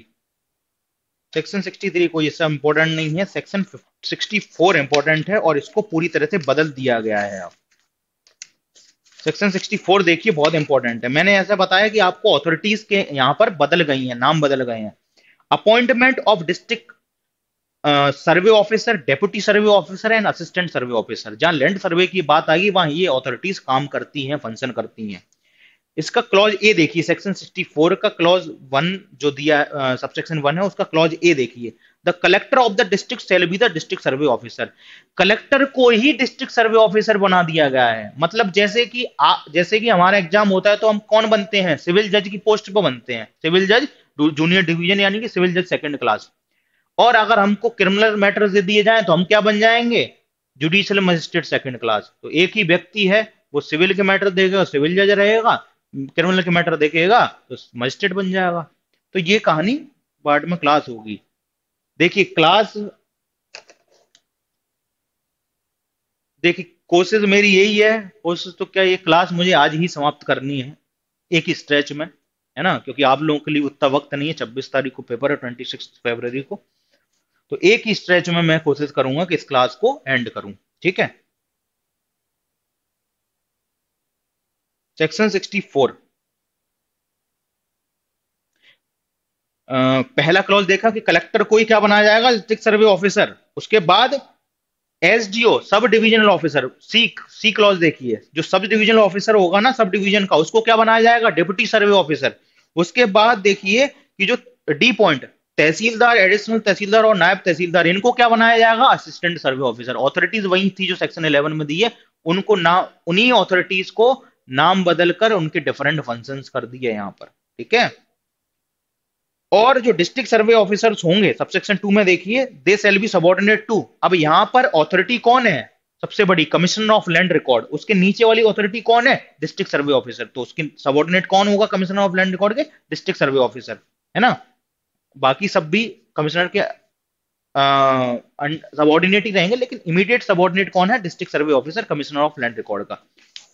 सेक्शन 63 कोई ऐसा इंपॉर्टेंट नहीं है सेक्शन 64 इंपॉर्टेंट है और इसको पूरी तरह से बदल दिया गया है अब सेक्शन 64 देखिए बहुत इंपॉर्टेंट है मैंने ऐसा बताया कि आपको अथॉरिटीज के यहाँ पर बदल गई हैं नाम बदल गए हैं appointment of district survey officer deputy survey officer and assistant survey officer जहां लैंड सर्वे की बात आ गई वहां ये अथॉरिटीज काम करती हैं फंक्शन करती हैं इसका क्लॉज ए देखिए सेक्शन 64 का क्लॉज वन जो दिया सबसेक्शन वन है उसका क्लॉज ए देखिए the collector of the district shall be the district survey officer collector को ही डिस्ट्रिक्ट सर्वे ऑफिसर बना दिया गया है मतलब जैसे कि आ, जैसे कि हमारा एग्जाम होता है तो हम कौन बनते हैं सिविल जज की पोस्ट पर बनते हैं सिविल जज जूनियर डिवीजन यानी कि सिविल जज सेकंड क्लास और अगर हमको क्रिमिनल मैटर दे दिए जाए तो हम क्या बन जाएंगे जुडिशियल मजिस्ट्रेट सेकंड क्लास तो एक ही व्यक्ति है वो सिविल के मैटर देगा सिविल जज रहेगा क्रिमिनल के मैटर देखेगा तो मजिस्ट्रेट बन जाएगा तो ये कहानी बाद में क्लास होगी देखिए क्लास देखिए कोशिश मेरी यही है कोशिश तो क्या ये क्लास मुझे आज ही समाप्त करनी है एक ही स्ट्रेच में है ना क्योंकि आप लोगों के लिए उतना वक्त नहीं है छब्बीस तारीख को पेपर है ट्वेंटी सिक्स फेबर को तो एक ही स्ट्रेच में मैं कोशिश करूंगा कि इस क्लास को एंड करूं ठीक है सेक्शन सिक्सटी फोर पहला क्लॉज देखा कि कलेक्टर को ही क्या बनाया जाएगा डिस्ट्रिक्ट सर्वे ऑफिसर उसके बाद SDO sub divisional officer C C clause देखिए जो सब डिविजनल ऑफिसर होगा ना सब डिविजन का उसको क्या बनाया जाएगा डिप्टी सर्वे ऑफिसर उसके बाद देखिए कि जो D point tehsildar additional tehsildar और नायब तहसीलदार इनको क्या बनाया जाएगा असिस्टेंट सर्वे ऑफिसर ऑथोरिटीज वही थी जो सेक्शन इलेवन में दी है उनको नाम उन्हीं ऑथोरिटीज को नाम बदलकर उनके डिफरेंट फंक्शंस कर दिए यहाँ पर ठीक है और जो डिस्ट्रिक्ट सर्वे ऑफिसर्स होंगे सबसेक्शन टू में देखिए they shall be subordinate to अब यहां पर ऑथोरिटी कौन है सबसे बड़ी कमिश्नर ऑफ लैंड रिकॉर्ड उसके नीचे वाली ऑथोरिटी कौन है डिस्ट्रिक्ट सर्वे ऑफिसर तो उसकी सबॉर्डिनेट कौन होगा कमिश्नर ऑफ लैंड रिकॉर्ड के डिस्ट्रिक्ट सर्वे ऑफिसर है ना बाकी सब भी कमिश्नर के सबॉर्डिनेट ही रहेंगे लेकिन इमीडिएट सबॉर्डिनेट कौन है district survey officer commissioner of land record का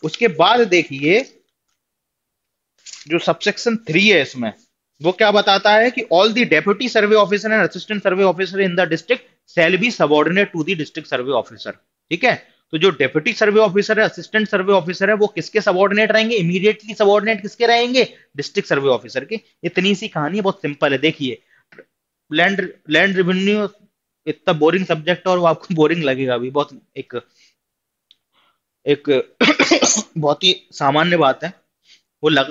उसके बाद देखिए जो सबसेक्शन थ्री है इसमें वो क्या बताता है कि all the deputy survey officer and assistant survey officer in the district shall be subordinate to the district survey officer ठीक है तो जो डेप्यूटी सर्वे ऑफिसर है असिस्टेंट सर्वे ऑफिसर है वो किसके सबॉर्डिनेट रहेंगे इमीडिएटली सबॉर्डिनेट किसके रहेंगे डिस्ट्रिक्ट सर्वे ऑफिसर के इतनी सी कहानी बहुत सिंपल है देखिए लैंड लैंड रेवेन्यू इतना बोरिंग सब्जेक्ट है और वो आपको बोरिंग लगेगा भी बहुत एक एक बहुत ही सामान्य बात है वो लग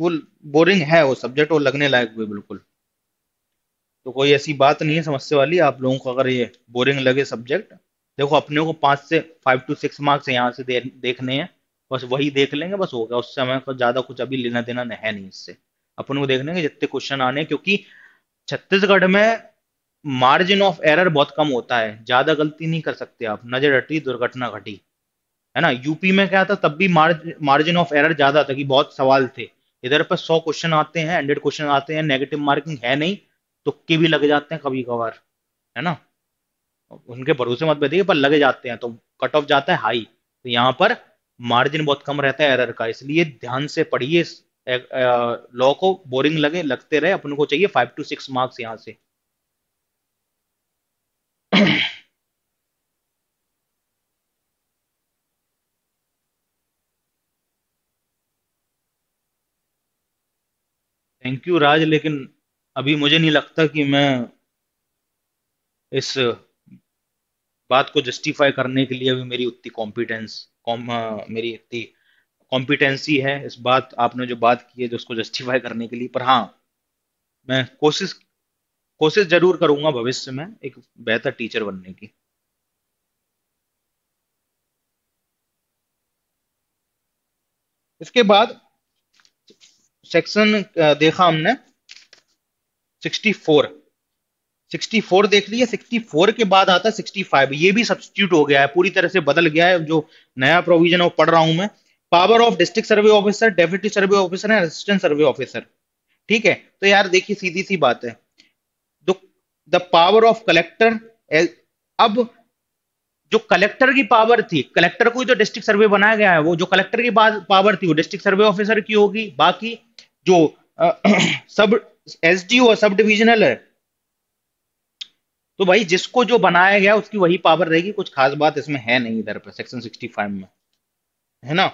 वो बोरिंग है वो सब्जेक्ट वो लगने लायक भी बिल्कुल तो कोई ऐसी बात नहीं है समस्या वाली आप लोगों को अगर ये बोरिंग लगे सब्जेक्ट देखो अपने को पाँच से फाइव टू सिक्स मार्क्स यहाँ से दे, देखने हैं बस वही देख लेंगे बस हो गया उससे हमें ज़्यादा कुछ अभी लेना देना है नहीं इससे अपन को देख लेंगे जितने क्वेश्चन आने क्योंकि छत्तीसगढ़ में मार्जिन ऑफ एरर बहुत कम होता है ज़्यादा गलती नहीं कर सकते आप नजर हटी दुर्घटना घटी है ना यूपी में क्या था तब भी मार्जिन ऑफ एरर ज्यादा था कि बहुत सवाल थे इधर पर सौ क्वेश्चन आते हैं हंड्रेड क्वेश्चन आते हैं नेगेटिव मार्किंग है नहीं तो के भी लग जाते हैं कभी कभार है ना उनके भरोसे मत बैठे पर लगे जाते हैं तो कट ऑफ जाता है हाई तो यहाँ पर मार्जिन बहुत कम रहता है एरर का इसलिए ध्यान से पढ़िए लॉ को बोरिंग लगे लगते रहे अपन को चाहिए फाइव टू सिक्स मार्क्स यहाँ से थैंक यू राज लेकिन अभी मुझे नहीं लगता कि मैं इस बात को जस्टिफाई करने के लिए अभी मेरी उतनी कॉम्पिटेंस कॉम मेरी इतनी कॉम्पिटेंसी है इस बात आपने जो बात की है जो उसको जस्टिफाई करने के लिए पर हाँ मैं कोशिश कोशिश जरूर करूंगा भविष्य में एक बेहतर टीचर बनने की इसके बाद सेक्शन uh, देखा हमने 64 64 देख लिया 64 के बाद आता 65 ये भी सब्सिट्यूट हो गया है पूरी तरह से बदल गया है जो नया प्रोविजन है वो पढ़ रहा हूं मैं power of district survey officer deputy survey officer है असिस्टेंट सर्वे ऑफिसर ठीक है तो यार देखिए सीधी सी बात है द पावर ऑफ कलेक्टर अब जो कलेक्टर की पावर थी कलेक्टर को ही तो डिस्ट्रिक्ट सर्वे बनाया गया है वो जो कलेक्टर की पावर थी वो डिस्ट्रिक्ट सर्वे ऑफिसर की होगी बाकी जो सब एस और सब डिविजनल है तो भाई जिसको जो बनाया गया उसकी वही पावर रहेगी कुछ खास बात इसमें है नहीं इधर पर सेक्शन 65 में है ना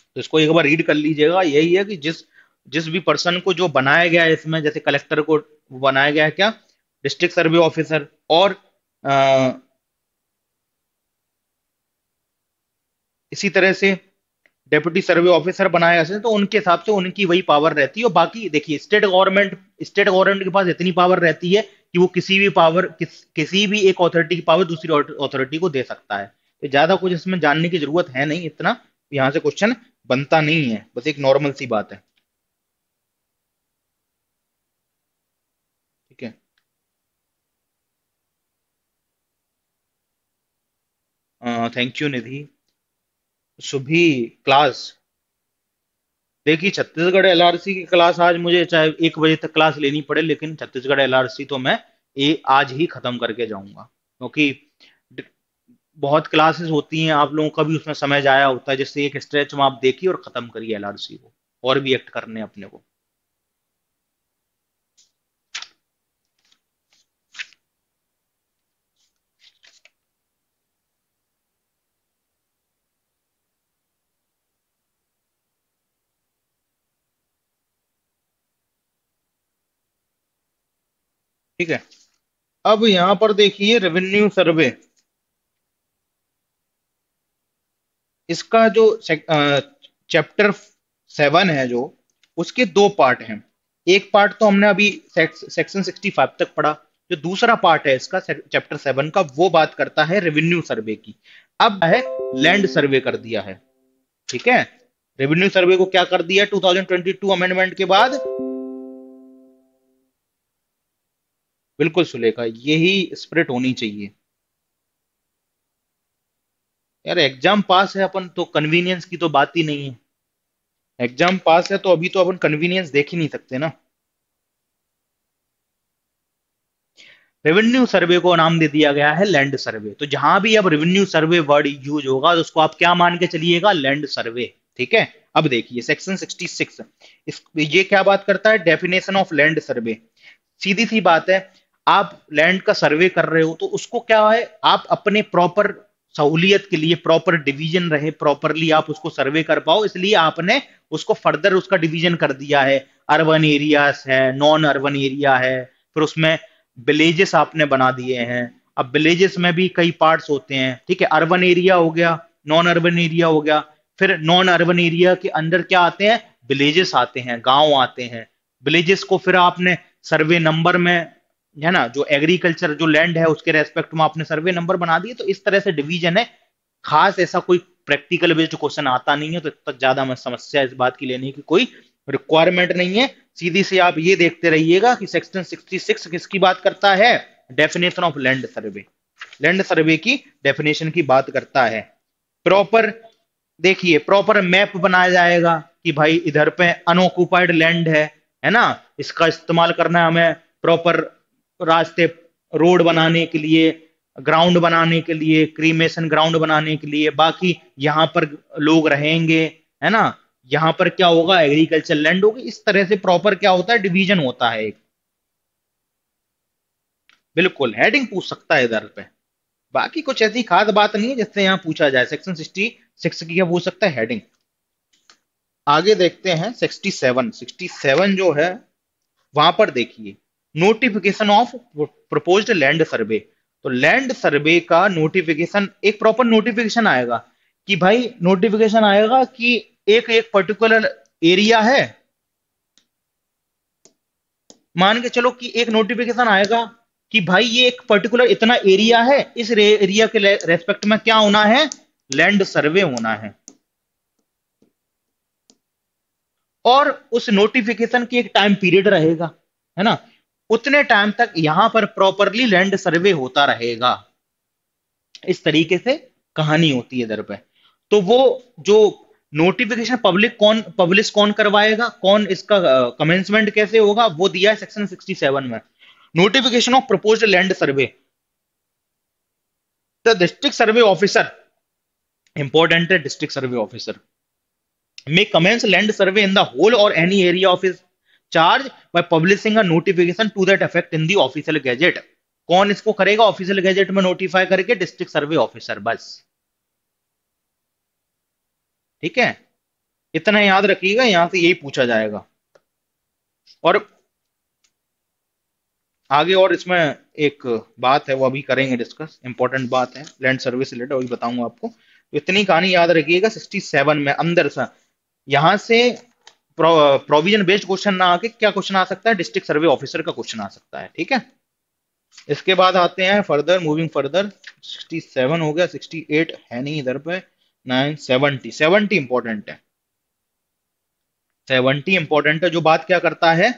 तो इसको एक बार रीड कर लीजिएगा यही है कि जिस जिस भी पर्सन को जो बनाया गया है इसमें जैसे कलेक्टर को बनाया गया है क्या डिस्ट्रिक्ट सर्वे ऑफिसर और आ, इसी तरह से डेप्यूटी सर्वे ऑफिसर बनाया जाते तो उनके हिसाब से उनकी वही पावर रहती है और बाकी देखिए स्टेट गवर्नमेंट स्टेट गवर्नमेंट के पास इतनी पावर रहती है कि वो किसी भी पावर किस, किसी भी एक अथॉरिटी की पावर दूसरी अथॉरिटी को दे सकता है तो ज्यादा कुछ इसमें जानने की जरूरत है नहीं इतना यहाँ से क्वेश्चन बनता नहीं है बस एक नॉर्मल सी बात है ठीक है थैंक यू निधि सुभी क्लास देखिए छत्तीसगढ़ एलआरसी की क्लास आज मुझे चाहे एक बजे तक क्लास लेनी पड़े लेकिन छत्तीसगढ़ एलआरसी तो मैं ये आज ही खत्म करके जाऊंगा क्योंकि तो बहुत क्लासेस होती हैं आप लोगों का भी उसमें समय जाया होता है जिससे एक स्ट्रेच में आप देखिए और खत्म करिए एलआरसी को और भी एक्ट करने अपने को ठीक है अब यहां पर देखिए रेवेन्यू सर्वे इसका जो चैप्टर सेवन है जो उसके दो पार्ट हैं एक पार्ट तो हमने अभी सेक्शन सिक्सटी फाइव तक पढ़ा जो दूसरा पार्ट है इसका चैप्टर सेवन का वो बात करता है रेवेन्यू सर्वे की अब है लैंड सर्वे कर दिया है ठीक है रेवेन्यू सर्वे को क्या कर दिया 2022 अमेंडमेंट के बाद बिल्कुल सुलेखा यही स्प्रिट होनी चाहिए यार एग्जाम पास है अपन तो कन्वीनियंस की तो बात ही नहीं है एग्जाम पास है तो अभी तो अपन कन्वीनियंस देख ही नहीं सकते ना रेवेन्यू सर्वे को नाम दे दिया गया है लैंड सर्वे तो जहां भी अब रेवेन्यू सर्वे वर्ड यूज होगा तो उसको आप क्या मान के चलिएगा लैंड सर्वे ठीक है अब देखिए सेक्शन 66 इस ये क्या बात करता है डेफिनेशन ऑफ लैंड सर्वे सीधी सी बात है आप लैंड का सर्वे कर रहे हो तो उसको क्या है आप अपने प्रॉपर सहूलियत के लिए प्रॉपर डिवीजन रहे प्रॉपरली आप उसको सर्वे कर पाओ इसलिए आपने उसको फर्दर उसका डिवीजन कर दिया है अर्बन एरियाज है नॉन अर्बन एरिया है फिर उसमें विलेजेस आपने बना दिए हैं अब विलेजेस में भी कई पार्ट्स होते हैं ठीक है अर्बन एरिया हो गया नॉन अर्बन एरिया हो गया फिर नॉन अर्बन एरिया के अंदर क्या आते हैं विलेजेस आते हैं गांव आते हैं विलेजेस को फिर आपने सर्वे नंबर में है ना जो एग्रीकल्चर जो लैंड है उसके रेस्पेक्ट में आपने सर्वे नंबर बना दिए तो इस तरह से डिवीजन है खास ऐसा कोई प्रैक्टिकल बेस्ड क्वेश्चन आता नहीं है तो इतना ज्यादा मैं समस्या इस बात की लेने की कोई रिक्वायरमेंट नहीं है सीधी से आप ये देखते रहिएगा कि सेक्शन 66 किसकी बात करता है definition of land survey land survey की डेफिनेशन की बात करता है प्रॉपर देखिए प्रॉपर मैप बनाया जाएगा कि भाई इधर पे अनऑक्युपाइड लैंड है है ना इसका इस्तेमाल करना है हमें प्रॉपर रास्ते रोड बनाने के लिए ग्राउंड बनाने के लिए क्रीमेशन ग्राउंड बनाने के लिए बाकी यहाँ पर लोग रहेंगे है ना यहाँ पर क्या होगा एग्रीकल्चर लैंड होगी इस तरह से प्रॉपर क्या होता है डिवीजन होता है एक बिल्कुल हेडिंग पूछ सकता है इधर पे बाकी कुछ ऐसी खास बात नहीं है जिससे यहाँ पूछा जाए सेक्शन सिक्सटी सिक्स की क्या पूछ सकता है हेडिंग आगे देखते हैं सिक्सटी सेवन सिक्सटी सेवन जो है वहां पर देखिए notification of proposed land survey तो लैंड सर्वे का नोटिफिकेशन एक प्रॉपर नोटिफिकेशन आएगा कि भाई नोटिफिकेशन आएगा कि एक एक पर्टिकुलर एरिया है मान के चलो कि एक नोटिफिकेशन आएगा कि भाई ये एक पर्टिकुलर इतना एरिया है इस एरिया के रेस्पेक्ट में क्या होना है लैंड सर्वे होना है और उस नोटिफिकेशन की एक टाइम पीरियड रहेगा है ना उतने टाइम तक यहां पर प्रॉपरली लैंड सर्वे होता रहेगा इस तरीके से कहानी होती है इधर पे तो वो जो नोटिफिकेशन पब्लिक कौन पब्लिश कौन करवाएगा कौन इसका कमेंसमेंट uh, कैसे होगा वो दिया है सेक्शन 67 में notification of propose land survey the district survey officer important है district survey officer may commence land survey in the whole और any area of charge by publishing a notification to that effect in the official gazette कौन इसको करेगा official gazette में notify करके district survey officer बस ठीक है इतना याद रखिएगा यहां से यही पूछा जाएगा और आगे और इसमें एक बात है वो अभी करेंगे डिस्कस इंपॉर्टेंट बात है लैंड सर्विस रिलेटेड वही बताऊंगा आपको तो इतनी कहानी याद रखिएगा 67 में अंदर सा यहां से प्रोविजन बेस्ड क्वेश्चन ना आके क्या क्वेश्चन आ सकता है डिस्ट्रिक्ट सर्वे ऑफिसर का क्वेश्चन आ सकता है ठीक है इसके बाद आते हैं फर्दर मूविंग फर्दर 67 हो गया 68 है नहीं इधर पे नाइन सेवेंटी सेवनटी इंपॉर्टेंट है सेवेंटी इंपॉर्टेंट है जो बात क्या करता है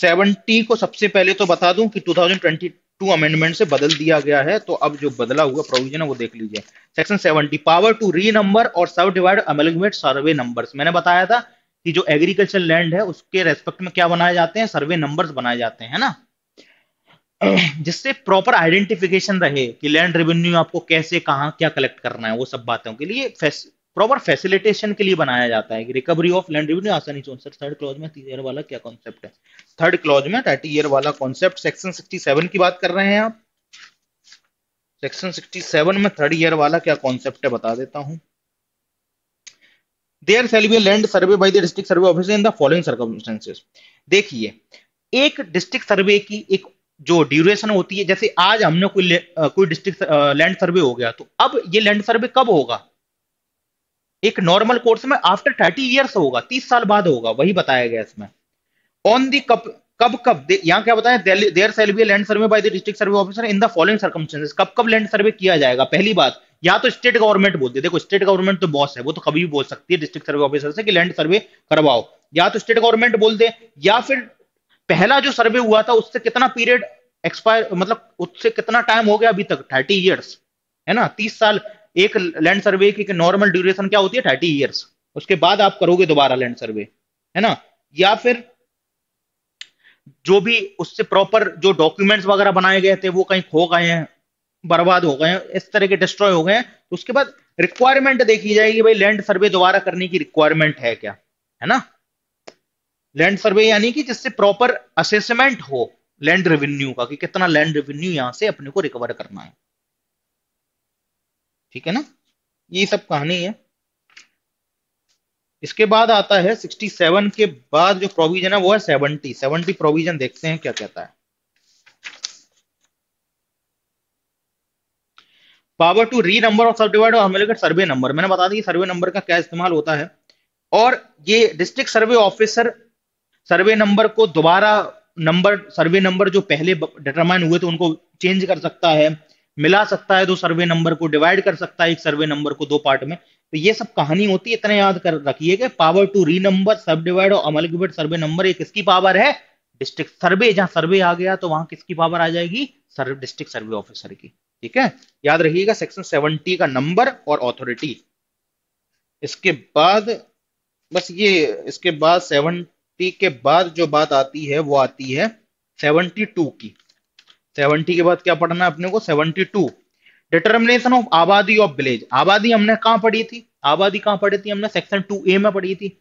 सेवेंटी को सबसे पहले तो बता दूं कि 2020 टू अमेंडमेंट से बदल दिया गया है तो अब जो बदला हुआ प्रोविजन है वो देख लीजिए section seventy power to renumber और सब डिवाइड अमेलगमेट सर्वे नंबर मैंने बताया था कि जो एग्रीकल्चर लैंड है उसके रेस्पेक्ट में क्या बनाए जाते हैं सर्वे नंबर बनाए जाते हैं ना जिससे प्रॉपर आइडेंटिफिकेशन रहे कि लैंड रेवेन्यू आपको कैसे कहा क्या कलेक्ट करना है वो सब बातों के लिए प्रॉपर फैसिलिटेशन के लिए बनाया जाता है रिकवरी ऑफ लैंड रेवेन्यू आसानी से थर्ड क्लॉज में ईयर वाला क्या कॉन्सेप्ट है थर्ड क्लॉज में थर्टी ईयर वाला कॉन्सेप्ट सेक्शन सिक्सटी सेवन की बात कर रहे हैं आप सेक्शन सिक्सटी सेवन में थर्ड ईयर वाला क्या कॉन्सेप्ट है बता देता हूं there shall be land survey by the district survey office in the following circumstances देखिए एक डिस्ट्रिक्ट सर्वे की एक जो ड्यूरेशन होती है जैसे आज हमने कोई कोई डिस्ट्रिक्ट लैंड सर्वे हो गया तो अब ये लैंड सर्वे कब होगा एक नॉर्मल कोर्स में आफ्टर थर्टी ईयर्स होगा तीस साल बाद होगा वही बताया गया इसमें ऑन दी कप कब कब यहाँ क्या बताया there shall be land survey by the district survey officer in the following circumstances कब कब लैंड सर्वे किया जाएगा पहली बात या तो स्टेट गवर्नमेंट बोलती है देखो स्टेट गवर्नमेंट तो बॉस है वो तो कभी भी बोल सकती है डिस्ट्रिक्ट सर्वे ऑफिसर से कि लैंड सर्वे करवाओ या तो स्टेट गवर्नमेंट बोल दे या फिर पहला जो सर्वे हुआ था उससे कितना पीरियड एक्सपायर मतलब उससे कितना टाइम हो गया अभी तक थर्टी ईयर्स है ना तीस साल एक लैंड सर्वे की नॉर्मल ड्यूरेशन क्या होती है थर्टी ईयर्स उसके बाद आप करोगे दोबारा लैंड सर्वे है ना या फिर जो भी उससे प्रॉपर जो डॉक्यूमेंट्स वगैरह बनाए गए थे वो कहीं खो गए हैं बर्बाद हो गए हैं इस तरह के डिस्ट्रॉय हो गए हैं तो उसके बाद रिक्वायरमेंट देखी जाएगी भाई लैंड सर्वे दोबारा करने की रिक्वायरमेंट है क्या है ना लैंड सर्वे यानी कि जिससे प्रॉपर असेसमेंट हो लैंड रेवेन्यू का कि कितना लैंड रेवेन्यू यहां से अपने को रिकवर करना है ठीक है ना ये सब कहानी है इसके बाद आता है 67 के बाद जो प्रोविजन है वो है 70 70 प्रोविजन देखते हैं क्या कहता है power to renumber of subdivide और हमें सर्वे नंबर मैंने बता दी सर्वे नंबर का क्या इस्तेमाल होता है और ये district survey officer survey number को दोबारा नंबर सर्वे नंबर जो पहले डिटरमाइन हुए थे उनको चेंज कर सकता है मिला सकता है दो सर्वे नंबर को डिवाइड कर सकता है एक सर्वे नंबर को दो पार्ट में तो ये सब कहानी होती है इतना याद कर रखिए कि power to renumber subdivide और अमलगुबेट सर्वे नंबर एक किसकी पावर है डिस्ट्रिक्ट सर्वे जहां सर्वे आ गया तो वहां किसकी पावर आ जाएगी सर्व डिस्ट्रिक्ट सर्वे ऑफिसर की ठीक है याद रखिएगा सेक्शन सेवनटी का नंबर और ऑथोरिटी इसके बाद बस ये इसके बाद सेवनटी के बाद जो बात आती है वो आती है सेवनटी टू की सेवेंटी के बाद क्या पढ़ना है अपने को seventy two determination of abadi of village आबादी हमने कहा पढ़ी थी आबादी कहाँ पढ़ी थी हमने सेक्शन टू ए में पढ़ी थी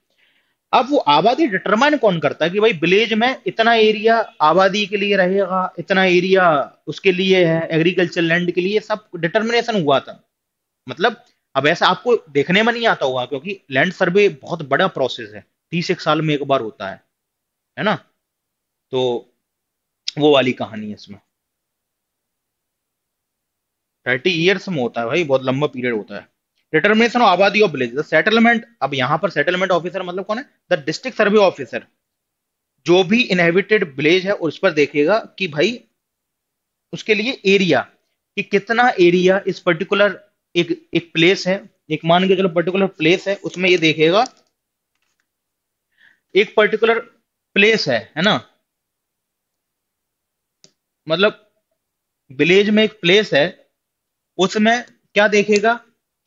अब वो आबादी डिटरमाइन कौन करता है कि भाई विलेज में इतना एरिया आबादी के लिए रहेगा इतना एरिया उसके लिए है एग्रीकल्चर लैंड के लिए सब डिटर्मिनेशन हुआ था मतलब अब ऐसा आपको देखने में नहीं आता होगा क्योंकि लैंड सर्वे बहुत बड़ा प्रोसेस है तीस एक साल में एक बार होता है है ना तो वो वाली कहानी है इसमें थर्टी ईयर्स में होता है भाई बहुत लंबा पीरियड होता है determination of abadi of village settlement अब यहाँ पर सेटलमेंट ऑफिसर मतलब कौन है द डिस्ट्रिक्ट सर्वे ऑफिसर जो भी इनहेबिटेड विलेज है उस पर देखेगा कि भाई उसके लिए एरिया कि कितना एरिया इस पर्टिकुलर एक एक प्लेस है एक मान के चलो पर्टिकुलर प्लेस है उसमें ये देखेगा एक पर्टिकुलर प्लेस है है ना मतलब विलेज में एक प्लेस है उसमें क्या देखेगा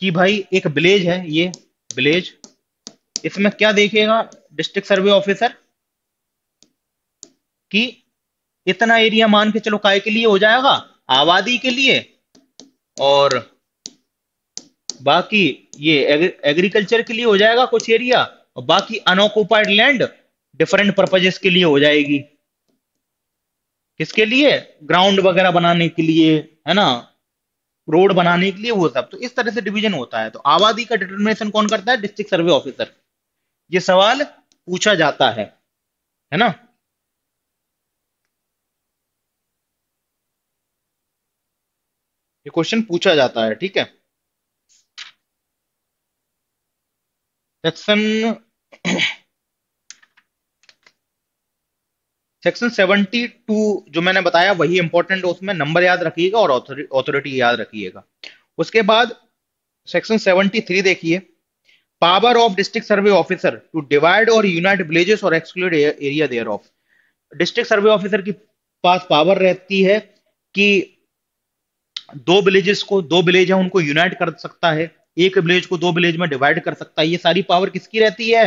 कि भाई एक विलेज है ये विलेज इसमें क्या देखेगा डिस्ट्रिक्ट सर्वे ऑफिसर कि इतना एरिया मान के चलो काय के लिए हो जाएगा आबादी के लिए और बाकी ये एग्रीकल्चर के लिए हो जाएगा कुछ एरिया और बाकी अनऑक्युपाइड लैंड डिफरेंट पर्पजेस के लिए हो जाएगी किसके लिए ग्राउंड वगैरह बनाने के लिए है ना रोड बनाने के लिए वो सब तो इस तरह से डिवीजन होता है तो आबादी का डिटर्मिनेशन कौन करता है डिस्ट्रिक्ट सर्वे ऑफिसर ये सवाल पूछा जाता है है ना ये क्वेश्चन पूछा जाता है ठीक है सेक्शन सेक्शन 72 जो मैंने बताया वही इंपॉर्टेंट है उसमें नंबर याद रखिएगा और ऑथोरिटी याद रखिएगा उसके बाद सेक्शन 73 देखिए power of district survey officer to divide और यूनाइट विलेजेस और exclude area thereof district survey officer की पास पावर रहती है कि दो विलेजेस को दो विलेज है उनको यूनाइट कर सकता है एक विलेज को दो विलेज में डिवाइड कर सकता है ये सारी पावर किसकी रहती है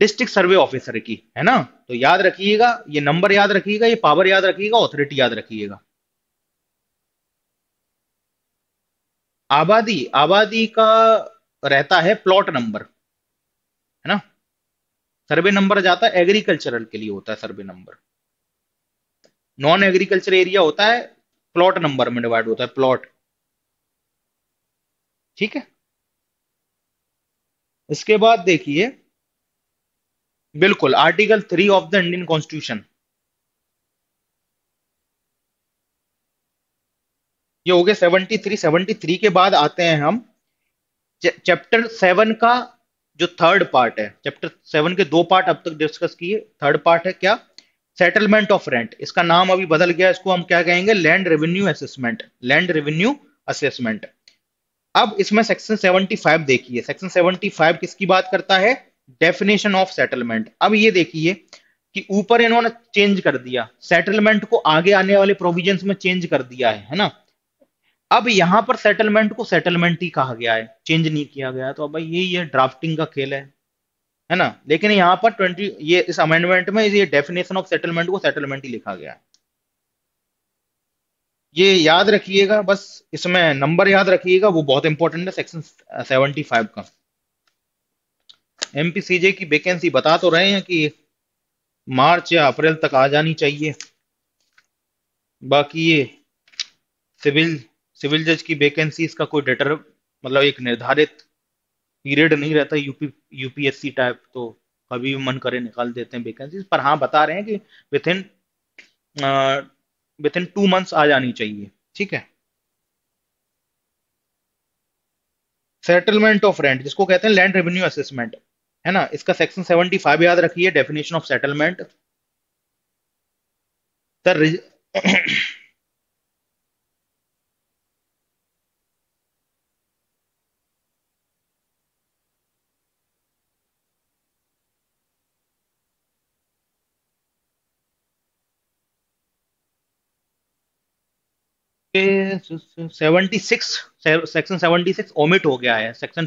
डिस्ट्रिक्ट सर्वे ऑफिसर की है ना तो याद रखिएगा ये नंबर याद रखिएगा ये पावर याद रखिएगा ऑथोरिटी याद रखिएगा आबादी आबादी का रहता है प्लॉट नंबर है ना सर्वे नंबर जाता है एग्रीकल्चरल के लिए होता है survey number non agriculture area होता है प्लॉट नंबर में डिवाइड होता है प्लॉट ठीक है इसके बाद देखिए बिल्कुल article three of the Indian constitution ये हो गया सेवनटी थ्री सेवनटी थ्री के बाद आते हैं हम चैप्टर सेवन का जो थर्ड पार्ट है चैप्टर सेवन के दो पार्ट अब तक डिस्कस किए थर्ड पार्ट है क्या सेटलमेंट ऑफ रेंट इसका नाम अभी बदल गया इसको हम क्या कहेंगे land revenue assessment land revenue assessment अब इसमें सेक्शन फाइव देखिए सेक्शन फाइव किसकी बात करता है डेफिनेशन ऑफ सेटलमेंट अब ये देखिए कि ऊपर इन्होंने चेंज कर दिया सेटलमेंट को आगे आने वाले प्रोविजंस में चेंज कर दिया है है ना अब यहां पर सेटलमेंट को सेटलमेंट ही कहा गया है चेंज नहीं किया गया तो अब भाई यही है ड्राफ्टिंग का खेल है है ना लेकिन यहां पर ट्वेंटी ये इस अमेंडमेंट में ये डेफिनेशन ऑफ सेटलमेंट को सेटलमेंट ही लिखा गया है ये याद रखिएगा बस इसमें नंबर याद रखिएगा वो बहुत इंपॉर्टेंट है सेक्शन सेवेंटी फाइव का एमपीसीजे की वैकेंसी बता तो रहे हैं कि मार्च या अप्रैल तक आ जानी चाहिए बाकी ये सिविल सिविल जज की वेकेंसी का कोई डेटर मतलब एक निर्धारित पीरियड नहीं रहता यूपी यूपीएससी टाइप तो कभी भी मन करे निकाल देते हैं वैकेंसीज पर हाँ बता रहे हैं कि within within two months आ जानी चाहिए ठीक है सेटलमेंट ऑफ रेंट जिसको कहते हैं लैंड रेवेन्यू असेसमेंट है ना इसका सेक्शन 75 याद रखिए definition of settlement sir seventy six section seventy six omit हो गया है सेक्शन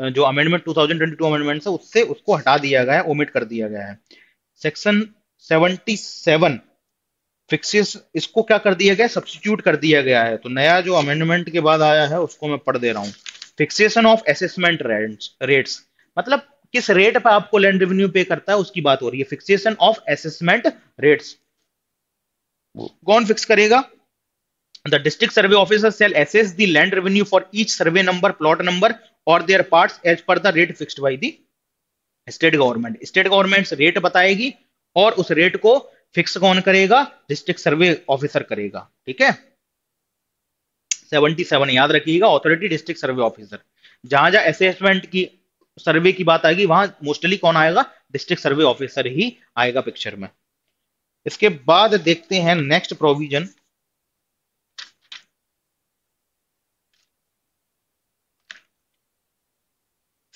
जो अमेंडमेंट 2022 अमेंडमेंट है उससे उसको हटा दिया गया है ओमिट कर दिया गया है सेक्शन 77 फिक्सेस इसको क्या कर दिया गया सब्सटीट्यूट कर दिया गया है तो नया जो अमेंडमेंट के बाद आया है उसको मैं पढ़ दे रहा हूँ फिक्सेशन ऑफ असेसमेंट रेट्स मतलब किस रेट पर आपको लैंड रेवेन्यू पे करता है उसकी बात हो रही है फिक्सेशन ऑफ असेसमेंट रेट्स कौन फिक्स करेगा the district survey officer shall assess the land revenue for each survey number plot number और their parts as per the rate fixed by the state government state government rate बताएगी और उस rate को fix कौन करेगा district survey officer करेगा ठीक है 77 याद रखिएगा ऑथोरिटी डिस्ट्रिक्ट सर्वे ऑफिसर जहां जहां असेसमेंट की सर्वे की बात आएगी वहां मोस्टली कौन आएगा डिस्ट्रिक्ट सर्वे ऑफिसर ही आएगा पिक्चर में इसके बाद देखते हैं नेक्स्ट प्रोविजन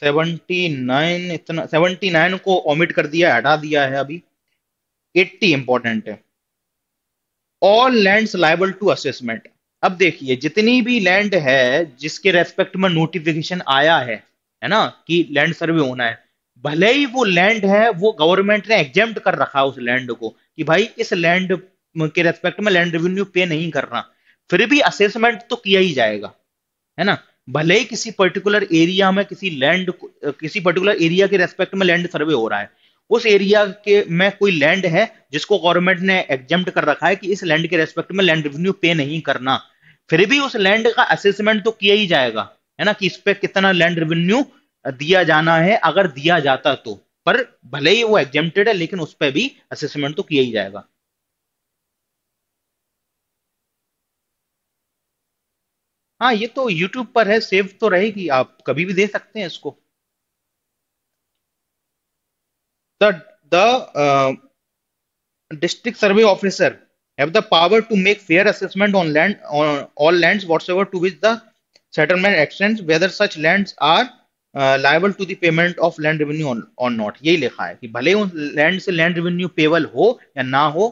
79 इतना 79 को ओमिट कर दिया हटा दिया है अभी 80 इंपॉर्टेंट है all land liable to assessment अब देखिए जितनी भी लैंड है जिसके रेस्पेक्ट में नोटिफिकेशन आया है है ना कि लैंड सर्वे होना है भले ही वो लैंड है वो गवर्नमेंट ने एग्जाम कर रखा उस लैंड को कि भाई इस लैंड के रेस्पेक्ट में लैंड रेवेन्यू पे नहीं करना फिर भी असेसमेंट तो किया ही जाएगा है ना भले ही किसी पर्टिकुलर एरिया में किसी लैंड किसी पर्टिकुलर एरिया के रेस्पेक्ट में लैंड सर्वे हो रहा है उस एरिया के में कोई लैंड है जिसको गवर्नमेंट ने एग्जेम्प्ट कर रखा है कि इस लैंड के रेस्पेक्ट में लैंड रेवेन्यू पे नहीं करना फिर भी उस लैंड का असेसमेंट तो किया ही जाएगा है ना कि इस पर कितना लैंड रेवेन्यू दिया जाना है अगर दिया जाता तो पर भले ही वो एग्जेम्प्टेड है लेकिन उस पर भी असेसमेंट तो किया ही जाएगा हाँ ये तो YouTube पर है सेव तो रहेगी आप कभी भी दे सकते हैं इसको the district survey officer have the power to make fair assessment on land on land whatsoever to which the settlement extend whether such land are liable to payment of land revenue on not यही लिखा है कि भले उन land से land revenue payable हो या ना हो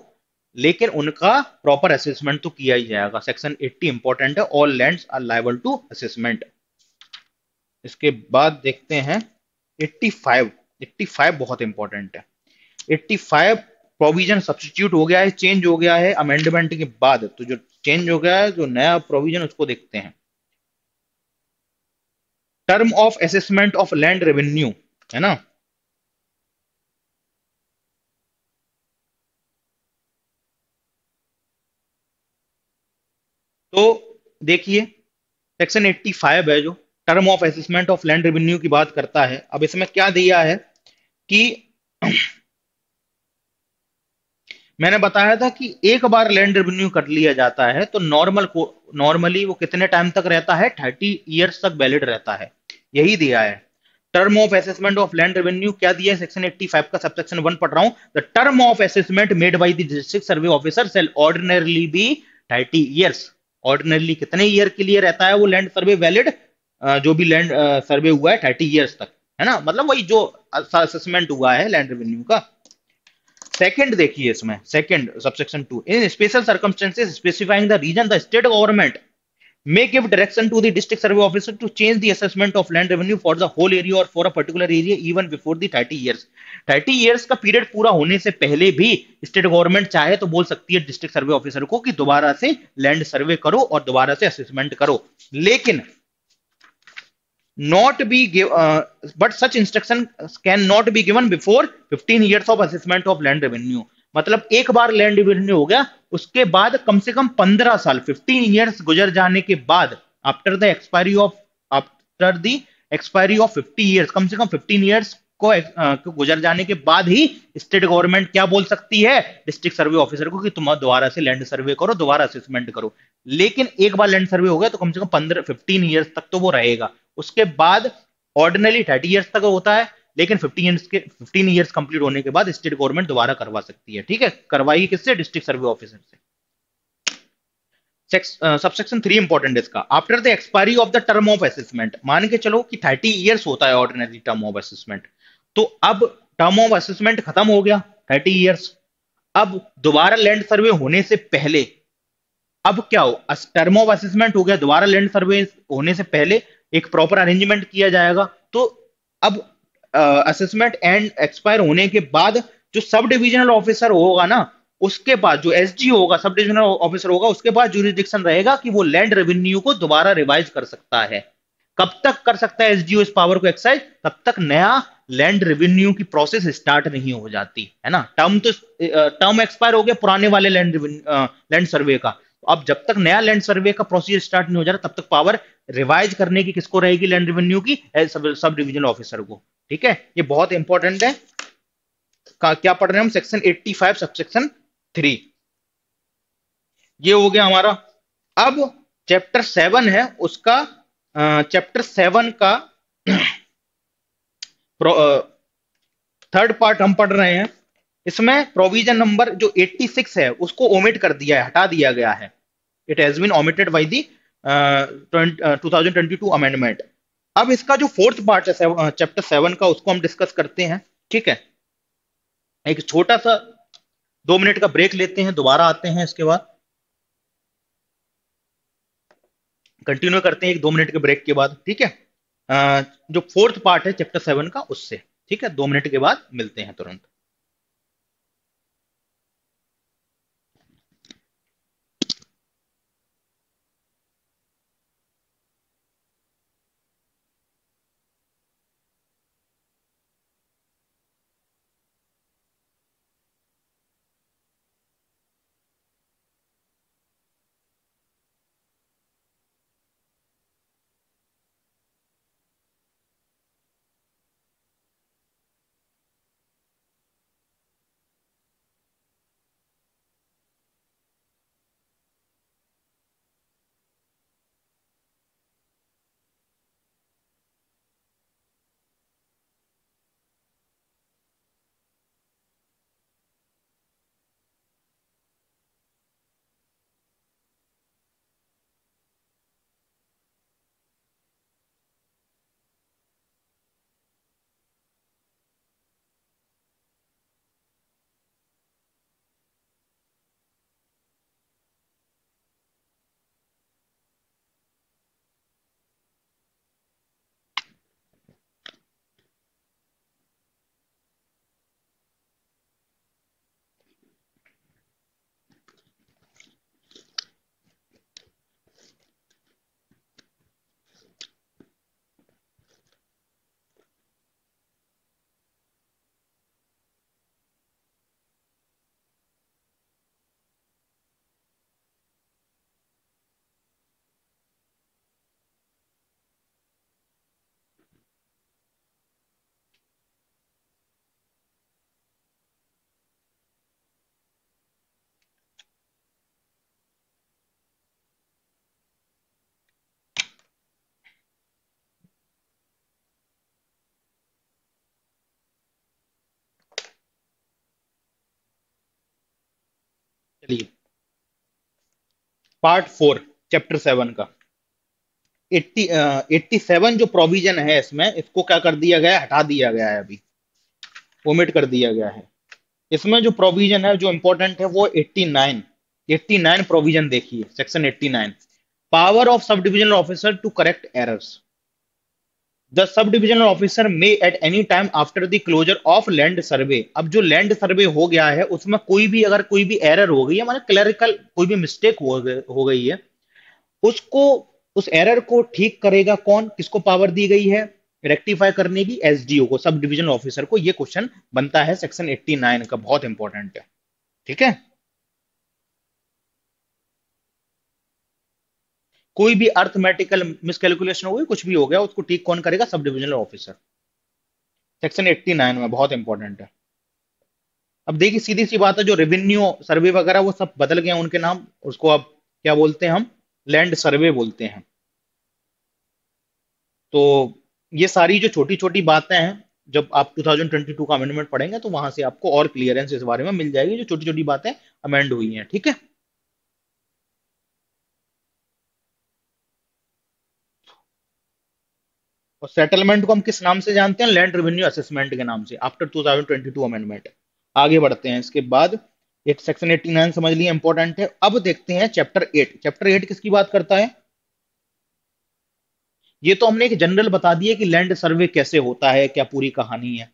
लेकिन उनका प्रॉपर असेसमेंट तो किया ही जाएगा सेक्शन 80 इंपॉर्टेंट है all lands are liable to assessment इसके बाद देखते हैं 85 85 बहुत इंपॉर्टेंट है 85 प्रोविजन सब्सटीट्यूट हो गया है चेंज हो गया है अमेंडमेंट के बाद तो जो चेंज हो गया है जो नया प्रोविजन उसको देखते हैं term of assessment of land revenue है ना तो देखिए सेक्शन 85 है जो term of assessment of land revenue की बात करता है अब इसमें क्या दिया है कि मैंने बताया था कि एक बार लैंड रेवेन्यू कर लिया जाता है तो नॉर्मल को नॉर्मली वो कितने टाइम तक रहता है थर्टी ईयर्स तक वैलिड रहता है यही दिया है term of assessment of land revenue क्या दिया है सेक्शन 85 का सबसेक्शन 1 पढ़ रहा हूं the term of assessment made by the district survey officer shall ordinarily be thirty years ordinarily कितने ईयर के लिए रहता है वो लैंड सर्वे वैलिड जो भी लैंड सर्वे हुआ है थर्टी ईयर्स तक है ना मतलब वही जो असेसमेंट हुआ है लैंड रेवेन्यू का सेकंड देखिए इसमें second subsection two in special circumstances specifying the reason the state government may give direction to the district survey officer to change the assessment of land revenue for the whole area or for a particular area even before the 30 years 30 years का period पूरा होने से पहले भी state government चाहे तो बोल सकती है डिस्ट्रिक्ट सर्वे ऑफिसर को कि दोबारा से लैंड सर्वे करो और दोबारा से असेसमेंट करो लेकिन not be give uh, but such instruction can not be given before 15 years of assessment of land revenue मतलब एक बार लैंड रिवेन्यू हो गया उसके बाद कम से कम पंद्रह साल फिफ्टीन ईयर्स गुजर जाने के बाद after the expiry of after the expiry of fifty years कम से कम फिफ्टीन ईयर्स uh, को, गुजर जाने के बाद ही स्टेट गवर्नमेंट क्या बोल सकती है डिस्ट्रिक्ट सर्वे ऑफिसर को कि तुम दोबारा से लैंड सर्वे करो दोबारा असेसमेंट करो लेकिन एक बार लैंड सर्वे हो गया तो कम से कम पंद्रह फिफ्टीन ईयर्स तक तो वो रहेगा उसके बाद ऑर्डिनरी थर्टी ईयर्स तक होता है लेकिन 15 के 15 ईयर्स कंप्लीट होने के बाद स्टेट गवर्नमेंट दोबारा करवा सकती है ठीक है करवाई किससे डिस्ट्रिक्ट सर्वे ऑफिसर से सबसेक्शन थ्री इंपॉर्टेंट इसका after the expiry of the term of assessment मान के चलो कि थर्टी ईयर्स होता है ऑर्डिनरी टर्म ऑफ असेसमेंट तो अब टर्म ऑफ असेसमेंट खत्म हो गया थर्टी ईयर्स अब दोबारा लैंड सर्वे होने से पहले अब क्या हो टर्म ऑफ असेसमेंट हो गया दोबारा लैंड सर्वे होने से पहले एक प्रॉपर अरेंजमेंट किया जाएगा तो अब असेसमेंट एंड एक्सपायर होने के बाद जो सब डिविजनल ऑफिसर होगा ना उसके बाद जो एस होगा सब डिविजनल ऑफिसर होगा उसके बाद जुरिस्डिक्शन रहेगा कि वो लैंड रेवेन्यू को दोबारा रिवाइज कर सकता है कब तक कर सकता है एसडीओ इस पावर को एक्सरसाइज तब तक नया लैंड रेवेन्यू की प्रोसेस स्टार्ट नहीं हो जाती है ना टर्म तो टर्म एक्सपायर हो गया पुराने वाले लैंड लैंड सर्वे का तो अब जब तक नया लैंड सर्वे का प्रोसीजर स्टार्ट नहीं हो जा रहा तब तक पावर रिवाइज करने की किसको रहेगी लैंड रेवेन्यू की सब डिविजनल ऑफिसर को ठीक है ये बहुत इंपॉर्टेंट है क्या पढ़ रहे हैं हम सेक्शन 85 सबसेक्शन थ्री ये हो गया हमारा अब चैप्टर सेवन है उसका चैप्टर सेवन का थर्ड पार्ट हम पढ़ रहे हैं इसमें प्रोविजन नंबर जो 86 है उसको ओमिट कर दिया है हटा दिया गया है it has been omitted by the two thousand twenty two amendment अब इसका जो फोर्थ पार्ट है चैप्टर सेवन का उसको हम डिस्कस करते हैं ठीक है एक छोटा सा दो मिनट का ब्रेक लेते हैं दोबारा आते हैं इसके बाद कंटिन्यू करते हैं एक दो मिनट के ब्रेक के बाद ठीक है आ, जो फोर्थ पार्ट है चैप्टर सेवन का उससे ठीक है दो मिनट के बाद मिलते हैं तुरंत चलिए पार्ट फोर चैप्टर सेवन का एट्टी एट्टी सेवन जो प्रोविजन है इसमें इसको क्या कर दिया गया हटा दिया गया है अभी ओमिट कर दिया गया है इसमें जो प्रोविजन है जो इंपॉर्टेंट है वो eighty nine eighty nine provision देखिए section eighty nine power of sub divisional officer to correct errors the sub divisional officer may at any time after the closure of land survey अब जो land survey हो गया है उसमें कोई भी अगर कोई भी एरर हो गई है माना क्लरिकल कोई भी मिस्टेक हो, हो गई है उसको उस एरर को ठीक करेगा कौन किसको पावर दी गई है रेक्टिफाई करने की एसडीओ को सब डिविजनल ऑफिसर को यह क्वेश्चन बनता है सेक्शन 89 का बहुत इंपॉर्टेंट है ठीक है कोई भी अर्थमेटिकल मिसकैलकुलेशन हो गई कुछ भी हो गया उसको ठीक कौन करेगा सब डिविजनल ऑफिसर सेक्शन 89 में बहुत इंपॉर्टेंट है अब देखिए सीधी सी बात है जो रेवेन्यू सर्वे वगैरह वो सब बदल गया उनके नाम उसको अब क्या बोलते हैं हम लैंड सर्वे बोलते हैं तो ये सारी जो छोटी छोटी बातें हैं जब आप 2022 का अमेंडमेंट पढ़ेंगे तो वहां से आपको और क्लियरेंस इस बारे में मिल जाएगी जो छोटी छोटी बातें अमेंड हुई हैं ठीक है और सेटलमेंट को हम किस नाम से जानते हैं लैंड रेवेन्यू असेसमेंट के नाम से आफ्टर 2022 अमेंडमेंट आगे बढ़ते हैं इसके बाद एक सेक्शन 89 समझ लिए इंपॉर्टेंट है अब देखते हैं चैप्टर एट चैप्टर एट किसकी बात करता है ये तो हमने एक जनरल बता दिया कि लैंड सर्वे कैसे होता है क्या पूरी कहानी है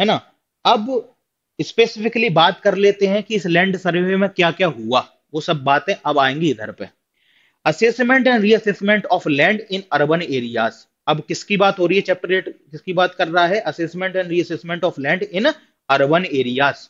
है ना अब स्पेसिफिकली बात कर लेते हैं कि इस लैंड सर्वे में क्या क्या हुआ वो सब बातें अब आएंगी इधर पे assessment and reassessment of land in urban areas अब किसकी बात हो रही है चैप्टर एट किसकी बात कर रहा है assessment and reassessment of land in urban areas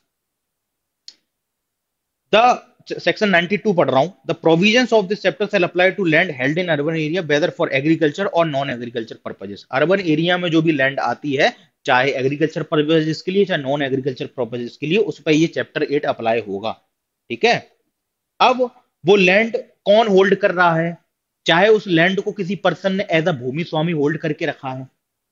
the section 92 पढ़ रहा हूं the provisions of this chapter shall apply to land held in urban area whether for agriculture और non agriculture purposes urban area में जो भी land आती है चाहे एग्रीकल्चर पर्पजेस के लिए चाहे नॉन एग्रीकल्चर पर्पजेस के लिए उस पर ये चैप्टर एट अप्लाई होगा ठीक है अब वो लैंड कौन होल्ड कर रहा है चाहे उस लैंड को किसी पर्सन ने as a Bhumi Swami hold करके रखा है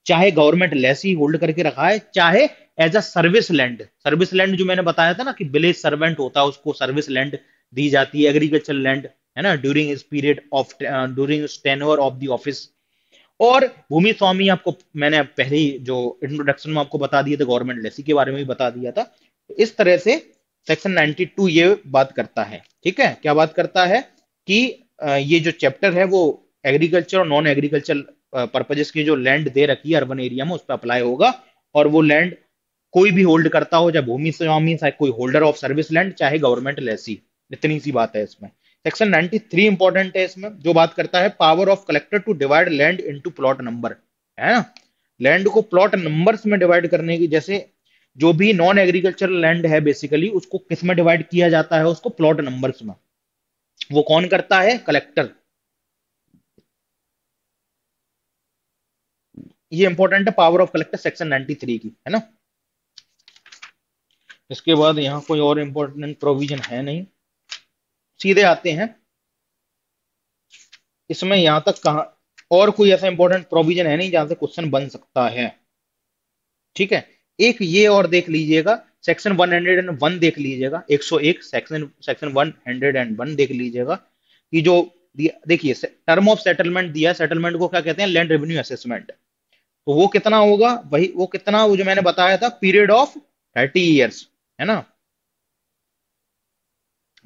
चाहे गवर्नमेंट लेसी होल्ड करके रखा है चाहे as a service land service land जो मैंने बताया था ना कि विलेज सर्वेंट होता है उसको सर्विस लैंड दी जाती है एग्रीकल्चर लैंड है ना ड्यूरिंग इस period of during tenure of the office और भूमि स्वामी आपको मैंने पहले जो इंट्रोडक्शन में आपको बता दिया था गवर्नमेंट लेसी के बारे में भी बता दिया था इस तरह से सेक्शन 92 ये बात करता है ठीक है क्या बात करता है कि ये जो चैप्टर है वो एग्रीकल्चर और नॉन एग्रीकल्चर पर्पजेस की जो लैंड दे रखी है अर्बन एरिया में उस पर अप्लाई होगा और वो लैंड कोई भी होल्ड करता हो चाहे भूमि स्वामी चाहे कोई होल्डर ऑफ सर्विस लैंड चाहे गवर्नमेंट लेसी इतनी सी बात है इसमें सेक्शन 93 इंपॉर्टेंट है इसमें जो बात करता है power of collector to divide land to plot number है ना लैंड को प्लॉट नंबर में डिवाइड करने की जैसे जो भी नॉन एग्रीकल्चर लैंड है बेसिकली उसको किस में डिवाइड किया जाता है उसको प्लॉट नंबर्स में वो कौन करता है कलेक्टर ये इंपॉर्टेंट है पावर ऑफ कलेक्टर सेक्शन 93 की है ना इसके बाद यहां कोई और इंपॉर्टेंट प्रोविजन है नहीं सीधे आते हैं इसमें यहां तक कहा और कोई ऐसा इंपॉर्टेंट प्रोविजन है नहीं जहां से क्वेश्चन बन सकता है ठीक है एक ये और देख लीजिएगा सेक्शन 101 देख लीजिएगा 101 सेक्शन सेक्शन 101 देख लीजिएगा कि जो देखिए टर्म ऑफ सेटलमेंट दिया सेटलमेंट को क्या कहते हैं लैंड रेवेन्यू असेसमेंट तो वो कितना होगा वही वो कितना वो जो मैंने बताया था पीरियड ऑफ थर्टी ईयर्स है ना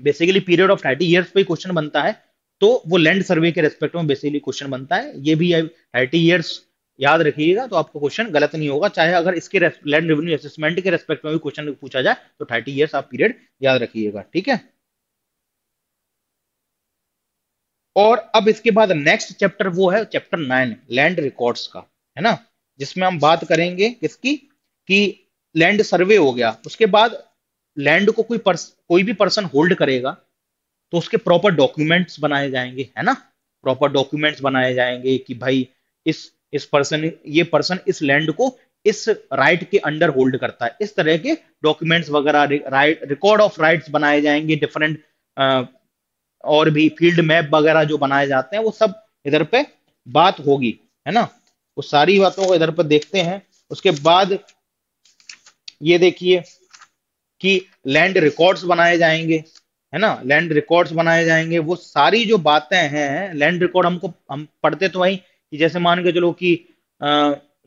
basically period of thirty years पे क्वेश्चन बनता है तो वो लैंड सर्वे के रेस्पेक्ट में बेसिकली क्वेश्चन बनता है ये भी थर्टी ईयर्स याद रखिएगा तो आपका क्वेश्चन गलत नहीं होगा चाहे अगर इसके लैंड रेवेन्यू असेसमेंट के रेस्पेक्ट में भी क्वेश्चन पूछा जाए तो थर्टी ईयर्स आप पीरियड याद रखिएगा ठीक है और अब इसके बाद नेक्स्ट चैप्टर वो है चैप्टर नाइन लैंड रिकॉर्ड्स का है ना जिसमें हम बात करेंगे किसकी कि लैंड सर्वे हो गया उसके बाद लैंड को कोई पर्स, कोई भी पर्सन होल्ड करेगा तो उसके प्रॉपर डॉक्यूमेंट्स बनाए जाएंगे है ना प्रॉपर डॉक्यूमेंट्स बनाए जाएंगे कि भाई इस इस पर्सन ये पर्सन इस लैंड को इस राइट के अंडर होल्ड करता है इस तरह के डॉक्यूमेंट्स वगैरह राइट रिकॉर्ड ऑफ राइट्स बनाए जाएंगे डिफरेंट और भी फील्ड मैप वगैरह जो बनाए जाते हैं वो सब इधर पे बात होगी है ना वो सारी बातों को इधर पर देखते हैं उसके बाद ये देखिए कि लैंड रिकॉर्ड्स बनाए जाएंगे है ना लैंड रिकॉर्ड्स बनाए जाएंगे वो सारी जो बातें हैं लैंड रिकॉर्ड हमको हम पढ़ते तो वही कि जैसे मान के चलो कि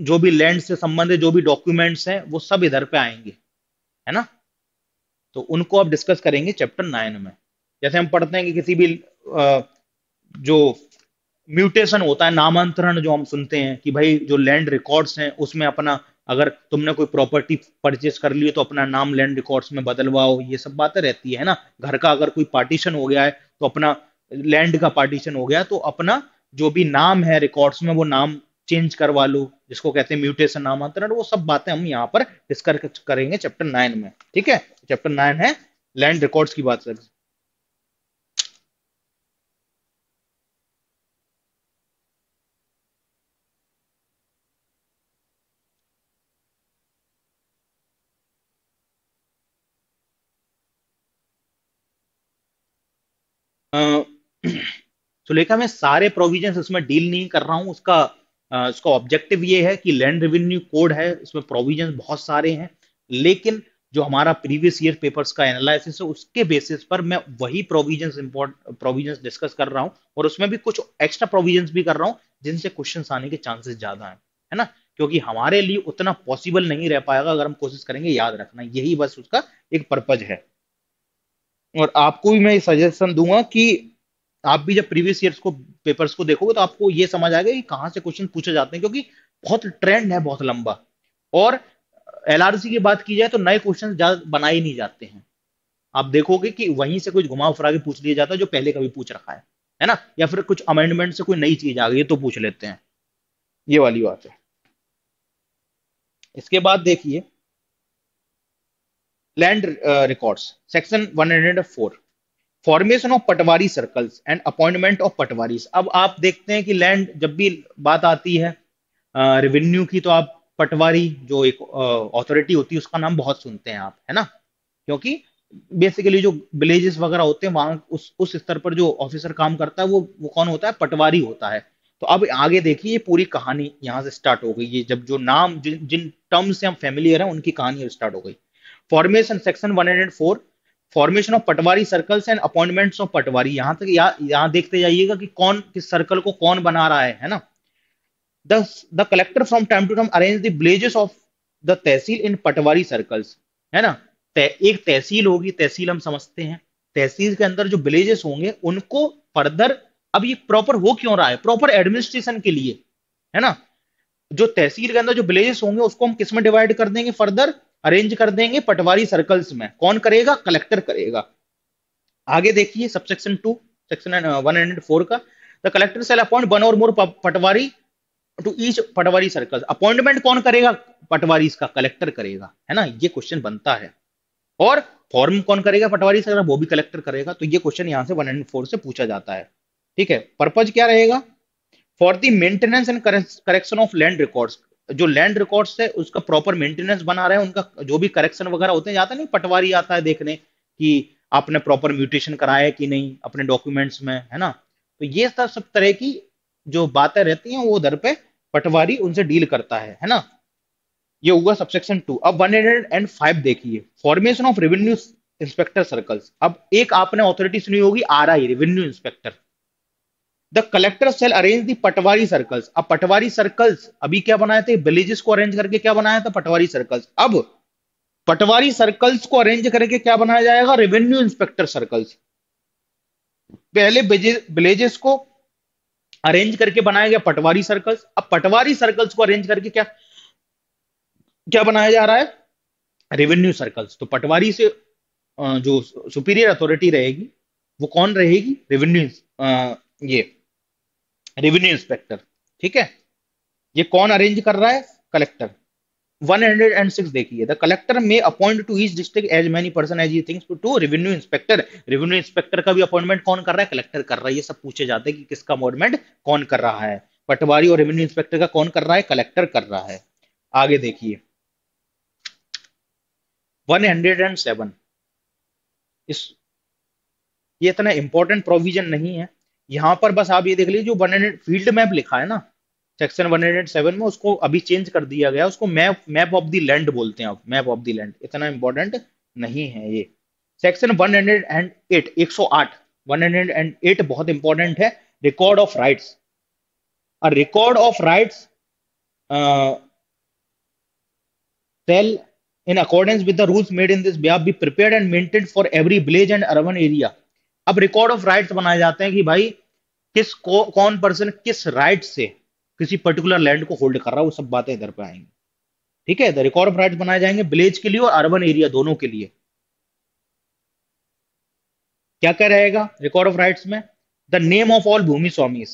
जो भी लैंड से संबंधित जो भी डॉक्यूमेंट्स हैं वो सब इधर पे आएंगे है ना तो उनको आप डिस्कस करेंगे चैप्टर नाइन में जैसे हम पढ़ते हैं कि किसी भी जो म्यूटेशन होता है नामांतरण जो हम सुनते हैं कि भाई जो लैंड रिकॉर्ड्स हैं उसमें अपना अगर तुमने कोई प्रॉपर्टी परचेस कर ली तो अपना नाम लैंड रिकॉर्ड्स में बदलवाओ ये सब बातें रहती है ना घर का अगर कोई पार्टीशन हो गया है तो अपना लैंड का पार्टीशन हो गया तो अपना जो भी नाम है रिकॉर्ड्स में वो नाम चेंज करवा लो जिसको कहते हैं म्यूटेशन नामांतरण वो सब बातें हम यहाँ पर डिस्कस करेंगे चैप्टर नाइन में ठीक है चैप्टर नाइन है लैंड रिकॉर्ड्स की बात कर तो लेखा मैं सारे प्रोविजन उसमें डील नहीं कर रहा हूं उसका आ, उसका ऑब्जेक्टिव ये है कि लैंड रेवेन्यू कोड है उसमें प्रोविजन बहुत सारे हैं लेकिन जो हमारा प्रीवियस ईयर पेपर्स का एनालिसिस है उसके बेसिस पर मैं वही प्रोविजंस इंपॉर्ट प्रोविजंस डिस्कस कर रहा हूँ और उसमें भी कुछ एक्स्ट्रा प्रोविजंस भी कर रहा हूँ जिनसे क्वेश्चन आने के चांसेस ज्यादा हैं है ना क्योंकि हमारे लिए उतना पॉसिबल नहीं रह पाएगा अगर हम कोशिश करेंगे याद रखना यही बस उसका एक पर्पज है और आपको भी मैं सजेशन दूंगा कि आप भी जब प्रीवियस ईयर्स को पेपर्स को देखोगे तो आपको ये समझ आएगा कि कहाँ से क्वेश्चन पूछे जाते हैं क्योंकि बहुत ट्रेंड है बहुत लंबा और एल की बात की जाए तो नए क्वेश्चन बनाए नहीं जाते हैं आप देखोगे कि वहीं से कुछ घुमा फिरा के पूछ लिया जाता है जो पहले कभी पूछ रखा है है ना या फिर कुछ अमेंडमेंट से कोई नई चीज आ गई है तो पूछ लेते हैं ये वाली बात है इसके बाद देखिए land records section 104 formation of patwari circles and appointment of patwari अब आप देखते हैं कि लैंड जब भी बात आती है रेवेन्यू की तो आप पटवारी जो एक ऑथोरिटी होती है उसका नाम बहुत सुनते हैं आप है ना क्योंकि बेसिकली जो विलेजेस वगैरह होते हैं वहां उस उस स्तर पर जो ऑफिसर काम करता है वो वो कौन होता है पटवारी होता है तो अब आगे देखिए ये पूरी कहानी यहाँ से स्टार्ट हो गई ये जब जो नाम जिन जिन टर्म्स से हम फेमिलियर हैं उनकी कहानी स्टार्ट हो गई formation section one hundred four formation of patwari circles and appointments of patwari यहां तक यहाँ यहाँ देखते जाइएगा कि कौन किस सर्कल को कौन बना रहा है है ना the collector from time to time arrange the villages of the tehsil in patwari circles है ना ते, एक तहसील होगी तहसील हम समझते हैं तहसील के अंदर जो विलेजेस होंगे उनको फर्दर अब ये प्रॉपर हो क्यों रहा है प्रॉपर एडमिनिस्ट्रेशन के लिए है ना जो तहसील के अंदर जो विलेजेस होंगे उसको हम किसमें डिवाइड कर देंगे फर्दर अरेंज कर देंगे पटवारी सर्कल्स में कौन करेगा कलेक्टर करेगा आगे देखिए subsection two section one hundred four का the collector shall appoint one और more patwari to each patwari circle appointment कौन करेगा पटवारी इसका कलेक्टर करेगा है ना ये क्वेश्चन बनता है और फॉर्म कौन करेगा पटवारी सर्कल वो भी कलेक्टर करेगा तो ये क्वेश्चन यहाँ से वन हंड्रेड फोर से पूछा जाता है ठीक है पर्पज क्या रहेगा for the maintenance and correction of land records जो लैंड रिकॉर्ड्स है उसका प्रॉपर मेंटेनेंस बना रहे हैं उनका जो भी करेक्शन वगैरह होते हैं जाता तो नहीं पटवारी आता है देखने कि आपने प्रॉपर म्यूटेशन कराया है कि नहीं अपने डॉक्यूमेंट्स में है ना तो ये सब सब तरह की जो बातें रहती हैं वो दर पे पटवारी उनसे डील करता है है ना ये हुआ सबसेक्शन टू अब वन हंड्रेड एंड फाइव देखिए formation of revenue inspector circles अब एक आपने ऑथोरिटी सुनी होगी R I revenue inspector the collector shall arrange the patwari circles अब पटवारी सर्कल्स अभी क्या बनाए थे विलेजेस को अरेंज करके क्या बनाया था पटवारी सर्कल्स अब पटवारी सर्कल्स को अरेंज करके क्या बनाया जाएगा रेवेन्यू इंस्पेक्टर सर्कल्स पहले विलेजेस को अरेंज करके बनाया गया पटवारी सर्कल्स अब पटवारी सर्कल्स को अरेंज करके क्या क्या बनाया जा रहा है रेवेन्यू सर्कल्स तो पटवारी से जो सुपीरियर अथॉरिटी रहेगी वो कौन रहेगी रेवेन्यू ये रेवेन्यू इंस्पेक्टर ठीक है ये कौन अरेंज कर रहा है कलेक्टर 106 देखिए the collector may appoint to each district as many person as he thinks to revenue inspector revenue inspector का भी अपॉइंटमेंट कौन कर रहा है कलेक्टर कर रहा है ये सब पूछे जाते हैं कि किसका अपॉइंटमेंट कौन कर रहा है पटवारी और रेवेन्यू इंस्पेक्टर का कौन कर रहा है कलेक्टर कर रहा है आगे देखिए 107 इस ये इतना इंपॉर्टेंट प्रोविजन नहीं है यहाँ पर बस आप ये देख लीजिए जो वन हंड्रेड फील्ड मैप लिखा है ना सेक्शन वन हंड्रेड सेवन में उसको अभी चेंज कर दिया गया उसको map map of the land बोलते हैं आप मैप ऑफ द लैंड इतना इंपॉर्टेंट नहीं है ये section one one hundred and eight एक सौ आठ हंड्रेड एंड एट बहुत इंपॉर्टेंट है record of rights a record of rights shall in accordance with the rules made in this behalf be prepared and maintain for every village and urban area अब record of rights बनाए जाते हैं कि भाई किस को, कौन पर्सन किस राइट से किसी पर्टिकुलर लैंड को होल्ड कर रहा है वो सब बातें इधर पे आएंगी ठीक है इधर रिकॉर्ड ऑफ राइट बनाए जाएंगे विलेज के लिए और अर्बन एरिया दोनों के लिए क्या क्या रहेगा रिकॉर्ड ऑफ राइट्स में the name of all bhumi swami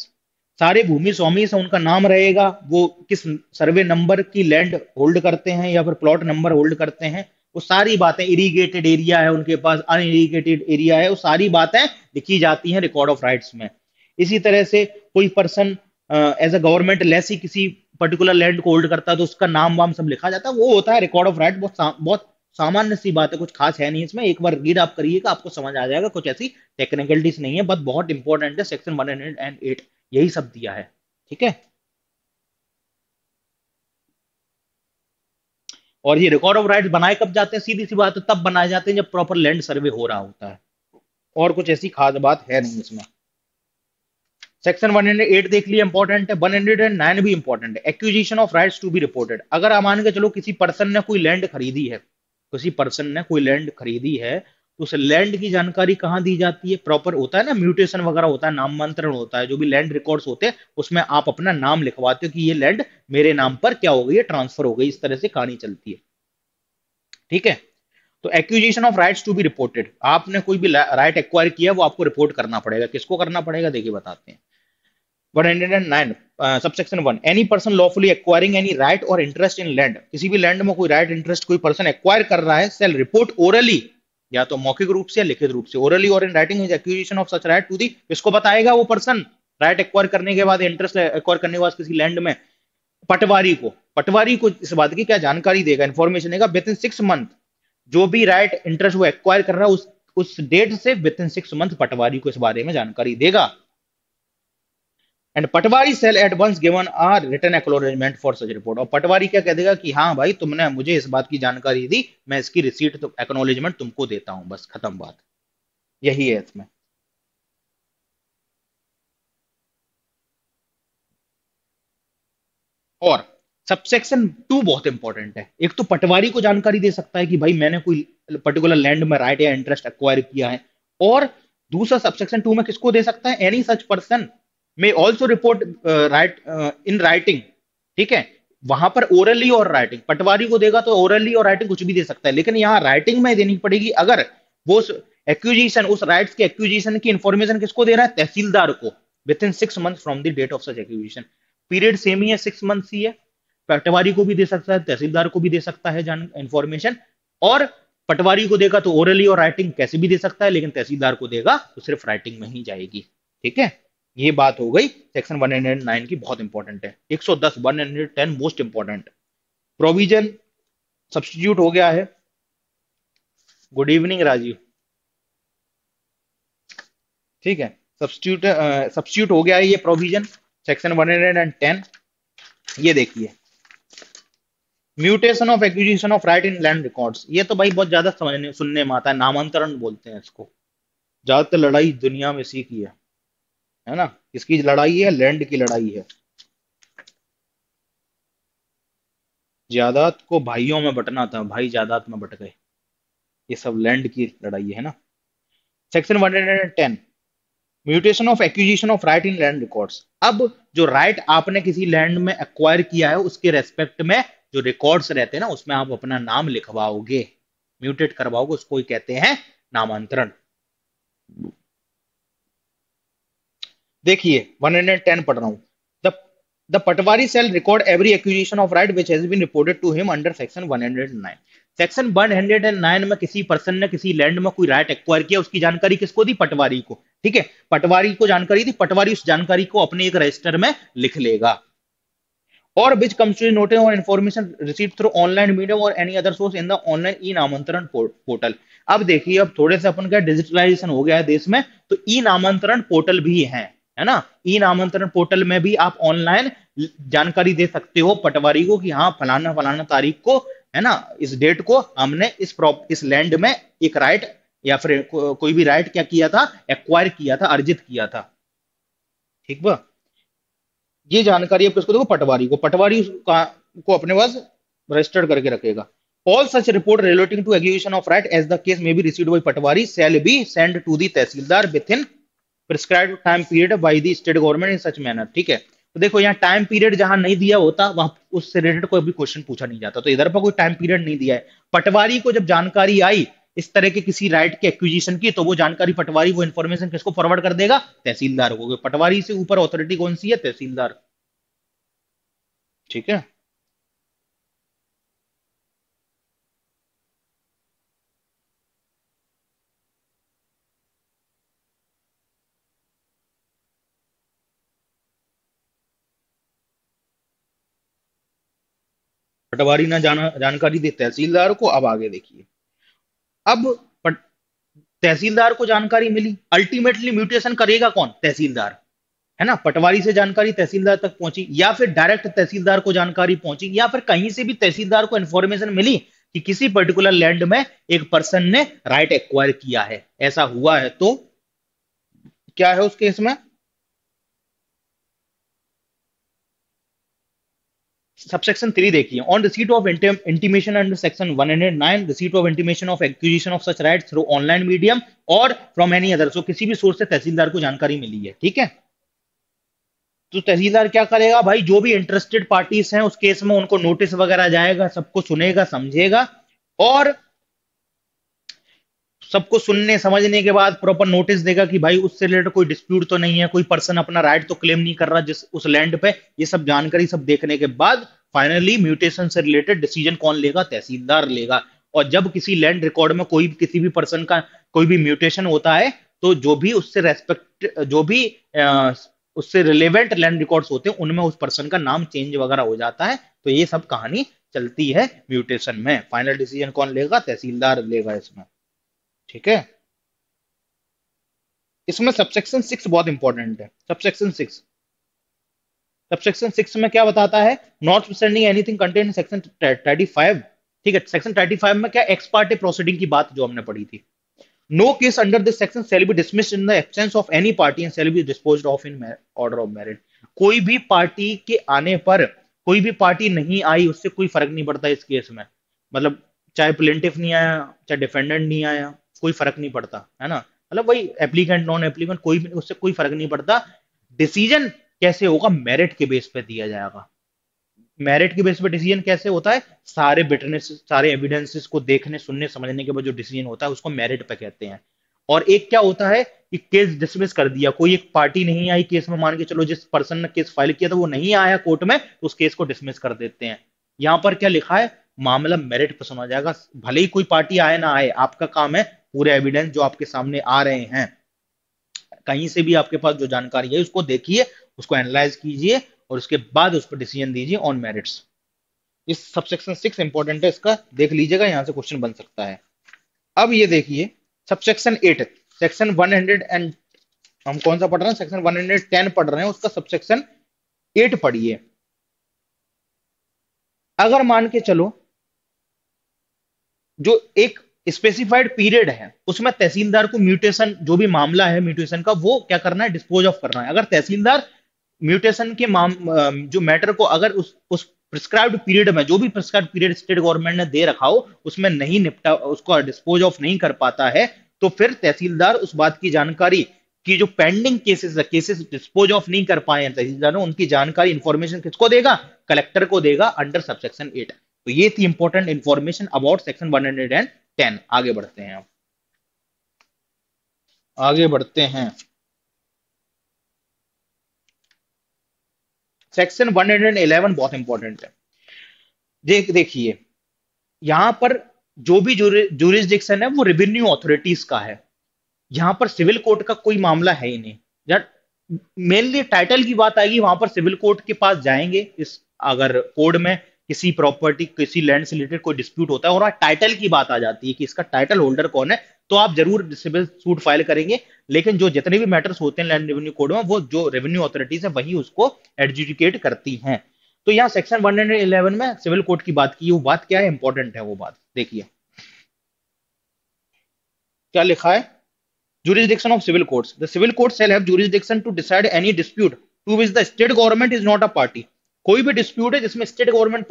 सारे भूमि स्वामी उनका नाम रहेगा वो किस सर्वे नंबर की लैंड होल्ड करते हैं या फिर प्लॉट नंबर होल्ड करते हैं वो सारी बातें इरीगेटेड एरिया है उनके पास अनइरीगेटेड एरिया है वो सारी बातें लिखी जाती हैं रिकॉर्ड ऑफ राइट्स में इसी तरह से कोई person as a government lessee ही किसी पर्टिकुलर लैंड को होल्ड करता है तो उसका नाम वाम सब लिखा जाता है वो होता है रिकॉर्ड ऑफ राइट बहुत सा, बहुत सामान्य सी बात है कुछ खास है नहीं इसमें एक बार रीड आप करिएगा आपको समझ आ जाएगा कुछ ऐसी टेक्निकलिटीज नहीं है बट बहुत इंपॉर्टेंट है section one hundred and eight यही सब दिया है ठीक है और ये रिकॉर्ड ऑफ राइट बनाए कब जाते हैं सीधी सी बात है तब बनाए जाते हैं जब प्रॉपर लैंड सर्वे हो रहा होता है और कुछ ऐसी खास बात है नहीं इसमें सेक्शन 108 देख लिया इंपॉर्टेंट है 109 भी इंपॉर्टेंट है acquisition of rights to be reported अगर आप मान के चलो किसी पर्सन ने कोई लैंड खरीदी है किसी पर्सन ने कोई लैंड खरीदी है तो उस लैंड की जानकारी कहाँ दी जाती है प्रॉपर होता है ना म्यूटेशन वगैरह होता है नामांतरण होता है जो भी लैंड रिकॉर्ड होते हैं उसमें आप अपना नाम लिखवाते हो कि ये लैंड मेरे नाम पर क्या हो गई है ट्रांसफर हो गई इस तरह से कहानी चलती है ठीक है तो acquisition of rights to be reported आपने कोई भी राइट एक्वायर किया वो आपको रिपोर्ट करना पड़ेगा किसको करना पड़ेगा देखिए बताते हैं subsection one any person lawfully acquiring any right और इंटरेस्ट इन लैंड किसी भी लैंड में कोई राइट इंटरेस्ट कोई पर्सन एक्वायर कर रहा है सेल रिपोर्ट ओरली या तो मौखिक रूप से या लिखित रूप से ओरली और in writing of such right to the इसको बताएगा वो पर्सन राइट एक्वायर करने के बाद इंटरेस्ट एक्वायर करने के बाद किसी लैंड में पटवारी को पटवारी को इस बात की क्या जानकारी देगा इन्फॉर्मेशन देगा विद इन सिक्स मंथ जो भी राइट इंटरेस्ट वो एक्वायर कर रहा है उस उस डेट से within six month patwari को इस बारे में जानकारी देगा and patwari shall advance given are return acknowledgement for such report और पटवारी क्या कह देगा कि हाँ भाई तुमने मुझे इस बात की जानकारी दी मैं इसकी रिसीट तो एक्नोलेजमेंट तुमको देता हूं बस खत्म बात यही है इसमें और सबसेक्शन टू बहुत इंपॉर्टेंट है एक तो पटवारी को जानकारी दे सकता है कि भाई मैंने कोई पर्टिकुलर लैंड में राइट या इंटरेस्ट एक्वायर किया है और दूसरा सबसेक्शन टू में किसको दे सकता है any such person may also report right in writing ठीक है वहां पर ओरली और राइटिंग पटवारी को देगा तो ओरली और राइटिंग कुछ भी दे सकता है लेकिन यहाँ राइटिंग में देनी पड़ेगी अगर वो एक्यूजिशन उस राइट्स के एक्यूजिशन की इंफॉर्मेशन किसको दे रहा है तहसीलदार को within six month from the date of such acquisition period same ही है सिक्स मंथ ही है पटवारी को भी दे सकता है तहसीलदार को भी दे सकता है जान इन्फॉर्मेशन और पटवारी को देगा तो ओरली और राइटिंग कैसे भी दे सकता है लेकिन तहसीलदार को देगा तो सिर्फ राइटिंग में ही जाएगी ठीक है ये बात हो गई सेक्शन 109 की बहुत इंपॉर्टेंट है 110 110 मोस्ट इंपॉर्टेंट प्रोविजन सब्सटीट्यूट हो गया है गुड इवनिंग राजीव ठीक है सब्सटीट्यूट सब्सटीट्यूट हो गया है ये प्रोविजन सेक्शन 110 ये देखिए mutation of acquisition of right in land records ये तो भाई बहुत ज्यादा समझने सुनने में आता है नामांतरण बोलते हैं इसको ज्यादातर लड़ाई दुनिया में सीखी है है ना इसकी लड़ाई है लैंड की लड़ाई है जायदाद को भाइयों में बटना था भाई जायदाद में बट गए ये सब लैंड की लड़ाई है ना section 110 mutation of acquisition of right in land records अब जो राइट आपने किसी लैंड में एक्वायर किया है उसके रेस्पेक्ट में जो रिकॉर्ड्स रहते हैं ना उसमें आप अपना नाम लिखवाओगे म्यूटेट करवाओगे उसको ही कहते हैं नामांतरण देखिए 110 पढ़ रहा हूँ the patwari shall record every accusation of right which has been reported to him under section 109 section 109 में किसी पर्सन ने किसी लैंड में कोई राइट एक्वायर किया उसकी जानकारी किसको दी पटवारी को ठीक है पटवारी को जानकारी दी पटवारी उस जानकारी को अपने एक रजिस्टर में लिख लेगा और विच कम्स टू नोटिस और information receive through online medium और any other source in the online e namantaran portal अब देखिए अब थोड़े से अपन का डिजिटलाइजेशन हो गया है देश में तो ई नामांतरण पोर्टल भी है है ना ई नामांतरण पोर्टल में भी आप ऑनलाइन जानकारी दे सकते हो पटवारी को कि हाँ फलाना फलाना तारीख को है ना इस डेट को हमने इस प्रॉप इस लैंड में एक राइट या फिर को, कोई भी राइट क्या किया था एक्वायर किया था अर्जित किया था ठीक बा ये जानकारी आप किसको देखो पटवारी को पटवारी को अपने पास रजिस्टर्ड करके रखेगा all such report relating to execution of right as the case may be received by patwari shall be sent to the tehsildar within prescribe time period by the state government in such manner ठीक है तो देखो यहाँ time period जहां नहीं दिया होता वहां उससे रिलेटेड कोई भी क्वेश्चन पूछा नहीं जाता तो इधर पर कोई टाइम पीरियड नहीं दिया है पटवारी को जब जानकारी आई इस तरह के किसी राइट के एक्विजिशन की तो वो जानकारी पटवारी वो इन्फॉर्मेशन किसको फॉरवर्ड कर देगा तहसीलदार को पटवारी से ऊपर ऑथोरिटी कौन सी है तहसीलदार ठीक है पटवारी ना जाना जानकारी दे तहसीलदार को अब आगे देखिए अब तहसीलदार को जानकारी मिली अल्टीमेटली म्यूटेशन करेगा कौन तहसीलदार है ना पटवारी से जानकारी तहसीलदार तक पहुंची या फिर डायरेक्ट तहसीलदार को जानकारी पहुंची या फिर कहीं से भी तहसीलदार को इंफॉर्मेशन मिली कि किसी पर्टिकुलर लैंड में एक पर्सन ने राइट एक्वायर किया है ऐसा हुआ है तो क्या है उसके इसमें subsection 3 देखिए on receipt of intimation under section 109 receipt of intimation of acquisition of such rights through online medium or from any other so किसी भी सोर्स से तहसीलदार को जानकारी मिली है ठीक है तो तहसीलदार क्या करेगा भाई जो भी इंटरेस्टेड पार्टीज हैं उस केस में उनको नोटिस वगैरह जाएगा सबको सुनेगा समझेगा और सबको सुनने समझने के बाद प्रॉपर नोटिस देगा कि भाई उससे रिलेटेड कोई डिस्प्यूट तो नहीं है कोई पर्सन अपना राइट तो क्लेम नहीं कर रहा जिस उस लैंड पे ये सब जानकारी सब देखने के बाद फाइनली म्यूटेशन से रिलेटेड डिसीजन कौन लेगा तहसीलदार लेगा और जब किसी लैंड रिकॉर्ड में कोई किसी भी पर्सन का कोई भी म्यूटेशन होता है तो जो भी उससे रेस्पेक्ट जो भी आ, उससे रिलेवेंट लैंड रिकॉर्ड्स होते हैं उनमें उस पर्सन का नाम चेंज वगैरह हो जाता है तो ये सब कहानी चलती है म्यूटेशन में फाइनल डिसीजन कौन लेगा तहसीलदार लेगा इसमें ठीक है इसमें सबसेक्शन सिक्स बहुत इंपॉर्टेंट है सबसेक्शन सिक्स सबसेक्शन सिक्स में क्या बताता है not standing anything content section thirty five ठीक है सेक्शन थर्टी फाइव में क्या एक्सपार्टे प्रोसीडिंग की बात जो हमने पढ़ी थी no case under this section shall be dismiss in the absence of any party and shall be dispose of in order of merit कोई भी पार्टी के आने पर कोई भी पार्टी नहीं आई उससे कोई फर्क नहीं पड़ता इस केस में मतलब चाहे प्लेंटिफ नहीं आया चाहे डिफेंडेंट नहीं आया कोई फर्क नहीं पड़ता है ना मतलब वही एप्लीकेंट नॉन एप्लीकेंट कोई भी उससे कोई फर्क नहीं पड़ता डिसीजन कैसे होगा मेरिट के बेस पे दिया जाएगा मेरिट के बेस पे डिसीजन कैसे होता है सारे बिटनेस सारे एविडेंसेस को देखने सुनने समझने के बाद जो डिसीजन होता है उसको मेरिट पे कहते हैं और एक क्या होता है कि केस डिसमिस कर दिया कोई एक पार्टी नहीं आई केस में मान के चलो जिस पर्सन ने केस फाइल किया था वो नहीं आया कोर्ट में तो उस केस को डिसमिस कर देते हैं यहाँ पर क्या लिखा है मामला मेरिट पर सुना जाएगा भले ही कोई पार्टी आए ना आए आपका काम है पूरे एविडेंस जो आपके सामने आ रहे हैं कहीं से भी आपके पास जो जानकारी है उसको देखिए उसको एनालाइज कीजिए और उसके बाद उस पर डिसीजन दीजिए ऑन मेरिट्स इस सबसेक्शन सिक्स इंपॉर्टेंट है इसका देख लीजिएगा यहां से क्वेश्चन बन सकता है अब ये देखिए subsection eight section one hundred and हम कौन सा पढ़ रहे हैं सेक्शन वन हंड्रेड टेन पढ़ रहे हैं उसका सबसेक्शन एट पढ़िए अगर मान के चलो जो एक स्पेसिफाइड पीरियड है उसमें तहसीलदार को म्यूटेशन जो भी मामला है म्यूटेशन का वो क्या करना है डिस्पोज ऑफ करना है अगर तहसीलदार म्यूटेशन के माम जो मैटर को अगर उस उस प्रिस्क्राइब्ड पीरियड में जो भी प्रिस्क्राइब पीरियड स्टेट गवर्नमेंट ने दे रखा हो उसमें नहीं निपटा उसको डिस्पोज ऑफ नहीं कर पाता है तो फिर तहसीलदार उस बात की जानकारी कि जो pending cases cases dispose of नहीं कर पाए हैं तहसीलदारों उनकी जानकारी इंफॉर्मेशन किसको देगा कलेक्टर को देगा अंडर सबसेक्शन एट तो ये थी important information about section one hundred and ten आगे बढ़ते हैं आगे बढ़ते हैं सेक्शन 111 बहुत इंपॉर्टेंट है देख देखिए यहां पर जो भी जूरिस्डिक्शन है वो रेवेन्यू अथॉरिटीज का है यहां पर सिविल कोर्ट का कोई मामला है ही नहीं मेनली टाइटल की बात आएगी वहां पर सिविल कोर्ट के पास जाएंगे इस अगर कोड में किसी प्रॉपर्टी किसी लैंड से रिलेटेड कोई डिस्प्यूट होता है और टाइटल की बात आ जाती है कि इसका टाइटल होल्डर कौन है तो आप जरूर सिविल सूट फाइल करेंगे लेकिन जो जितने भी मैटर्स होते हैं लैंड रेवेन्यू कोड में वो जो रेवेन्यू अथॉरिटीज है वही उसको एडजुडिकेट करती हैं तो यहाँ सेक्शन वन में सिविल कोड की बात की वो बात क्या है इंपॉर्टेंट है वो बात देखिए क्या लिखा है jurisdiction of civil courts the civil court shall have jurisdiction to decide any dispute to which the state government is not a party कोई भी डिस्प्यूट है जिसमें स्टेट गवर्नमेंट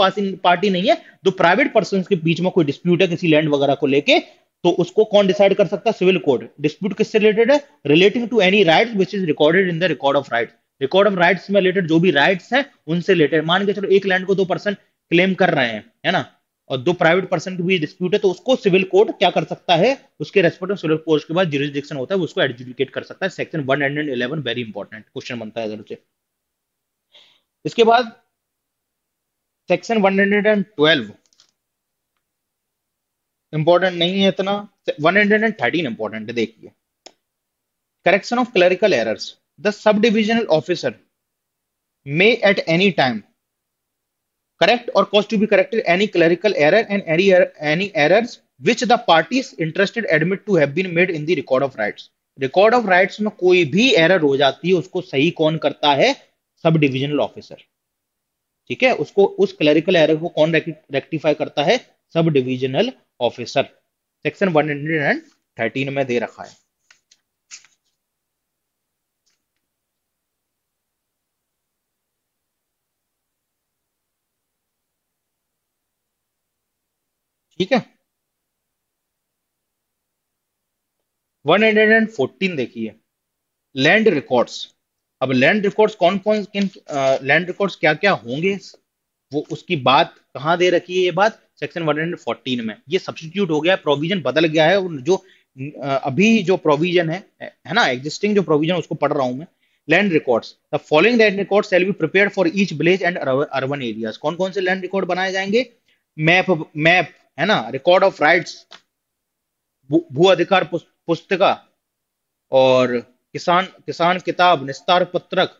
पार्टी नहीं है तो प्राइवेट पर्सन के बीच में कोई डिस्प्यूट है किसी लैंड वगैरह को लेके तो उसको कौन डिसाइड कर सकता है सिविल कोर्ट डिस्प्यूट किससे रिलेटेड है relating to any right which is recorded in the record of right record of rights में रिलेटेड जो भी राइट्स हैं उनसे रिलेटेड मान के चलो एक लैंड को दो पर्सन क्लेम कर रहे हैं है ना और दो प्राइवेट पर्सन के बीच डिस्प्यूट है तो उसको सिविल कोर्ट क्या कर सकता है उसके रेस्पेक्ट में सिविल कोर्ट के बाद जुरिस्डिक्शन होता है उसको एडजुडिकेट कर सकता है section one hundred eleven very important question बनता है इसके बाद सेक्शन 112 इंपॉर्टेंट नहीं है इतना 113 इंपॉर्टेंट है देखिए correction of clerical errors the sub divisional officer may at any time correct और cause to be corrected any clerical error and any any errors which the party interested admit to have been made in the record of rights record of rights में कोई भी error हो जाती है उसको सही कौन करता है सब डिविजनल ऑफिसर ठीक है उसको उस क्लरिकल एरर को कौन रेक्टिफाई करता है sub divisional officer section one hundred thirteen में दे रखा है ठीक है वन हंड्रेड एंड फोर्टीन देखिए लैंड रिकॉर्ड्स अब लैंड रिकॉर्ड्स कौन कौन किन लैंड रिकॉर्ड्स क्या क्या होंगे वो उसकी बात कहाँ दे रखी है ये बात सेक्शन 114 में ये सब्सटीट्यूट हो गया प्रोविजन बदल गया है और जो अभी जो प्रोविजन है है ना एग्जिस्टिंग जो प्रोविजन उसको पढ़ रहा हूं मैं land records the following land record shall be prepare for each village and urban areas कौन कौन से लैंड रिकॉर्ड बनाए जाएंगे मैप मैप है ना रिकॉर्ड ऑफ राइट्स भू अधिकार पुस्तिका और किसान किसान किताब निस्तार पत्रक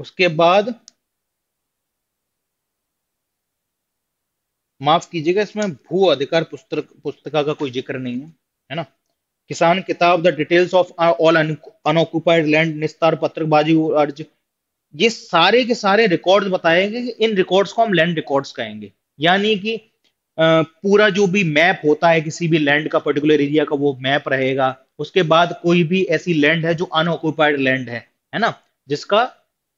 उसके बाद माफ कीजिएगा इसमें भू अधिकार पुस्तक पुस्तिका का कोई जिक्र नहीं है है ना Kisan Kitab the details of all unoccupied land nistar patrak बाजी अर्ज ये सारे के सारे रिकॉर्ड्स बताएंगे इन रिकॉर्ड्स को हम लैंड रिकॉर्ड्स कहेंगे यानी कि पूरा जो भी मैप होता है किसी भी लैंड का पर्टिकुलर एरिया का वो मैप रहेगा उसके बाद कोई भी ऐसी लैंड है जो अनऑक्यूपाइड लैंड है है ना जिसका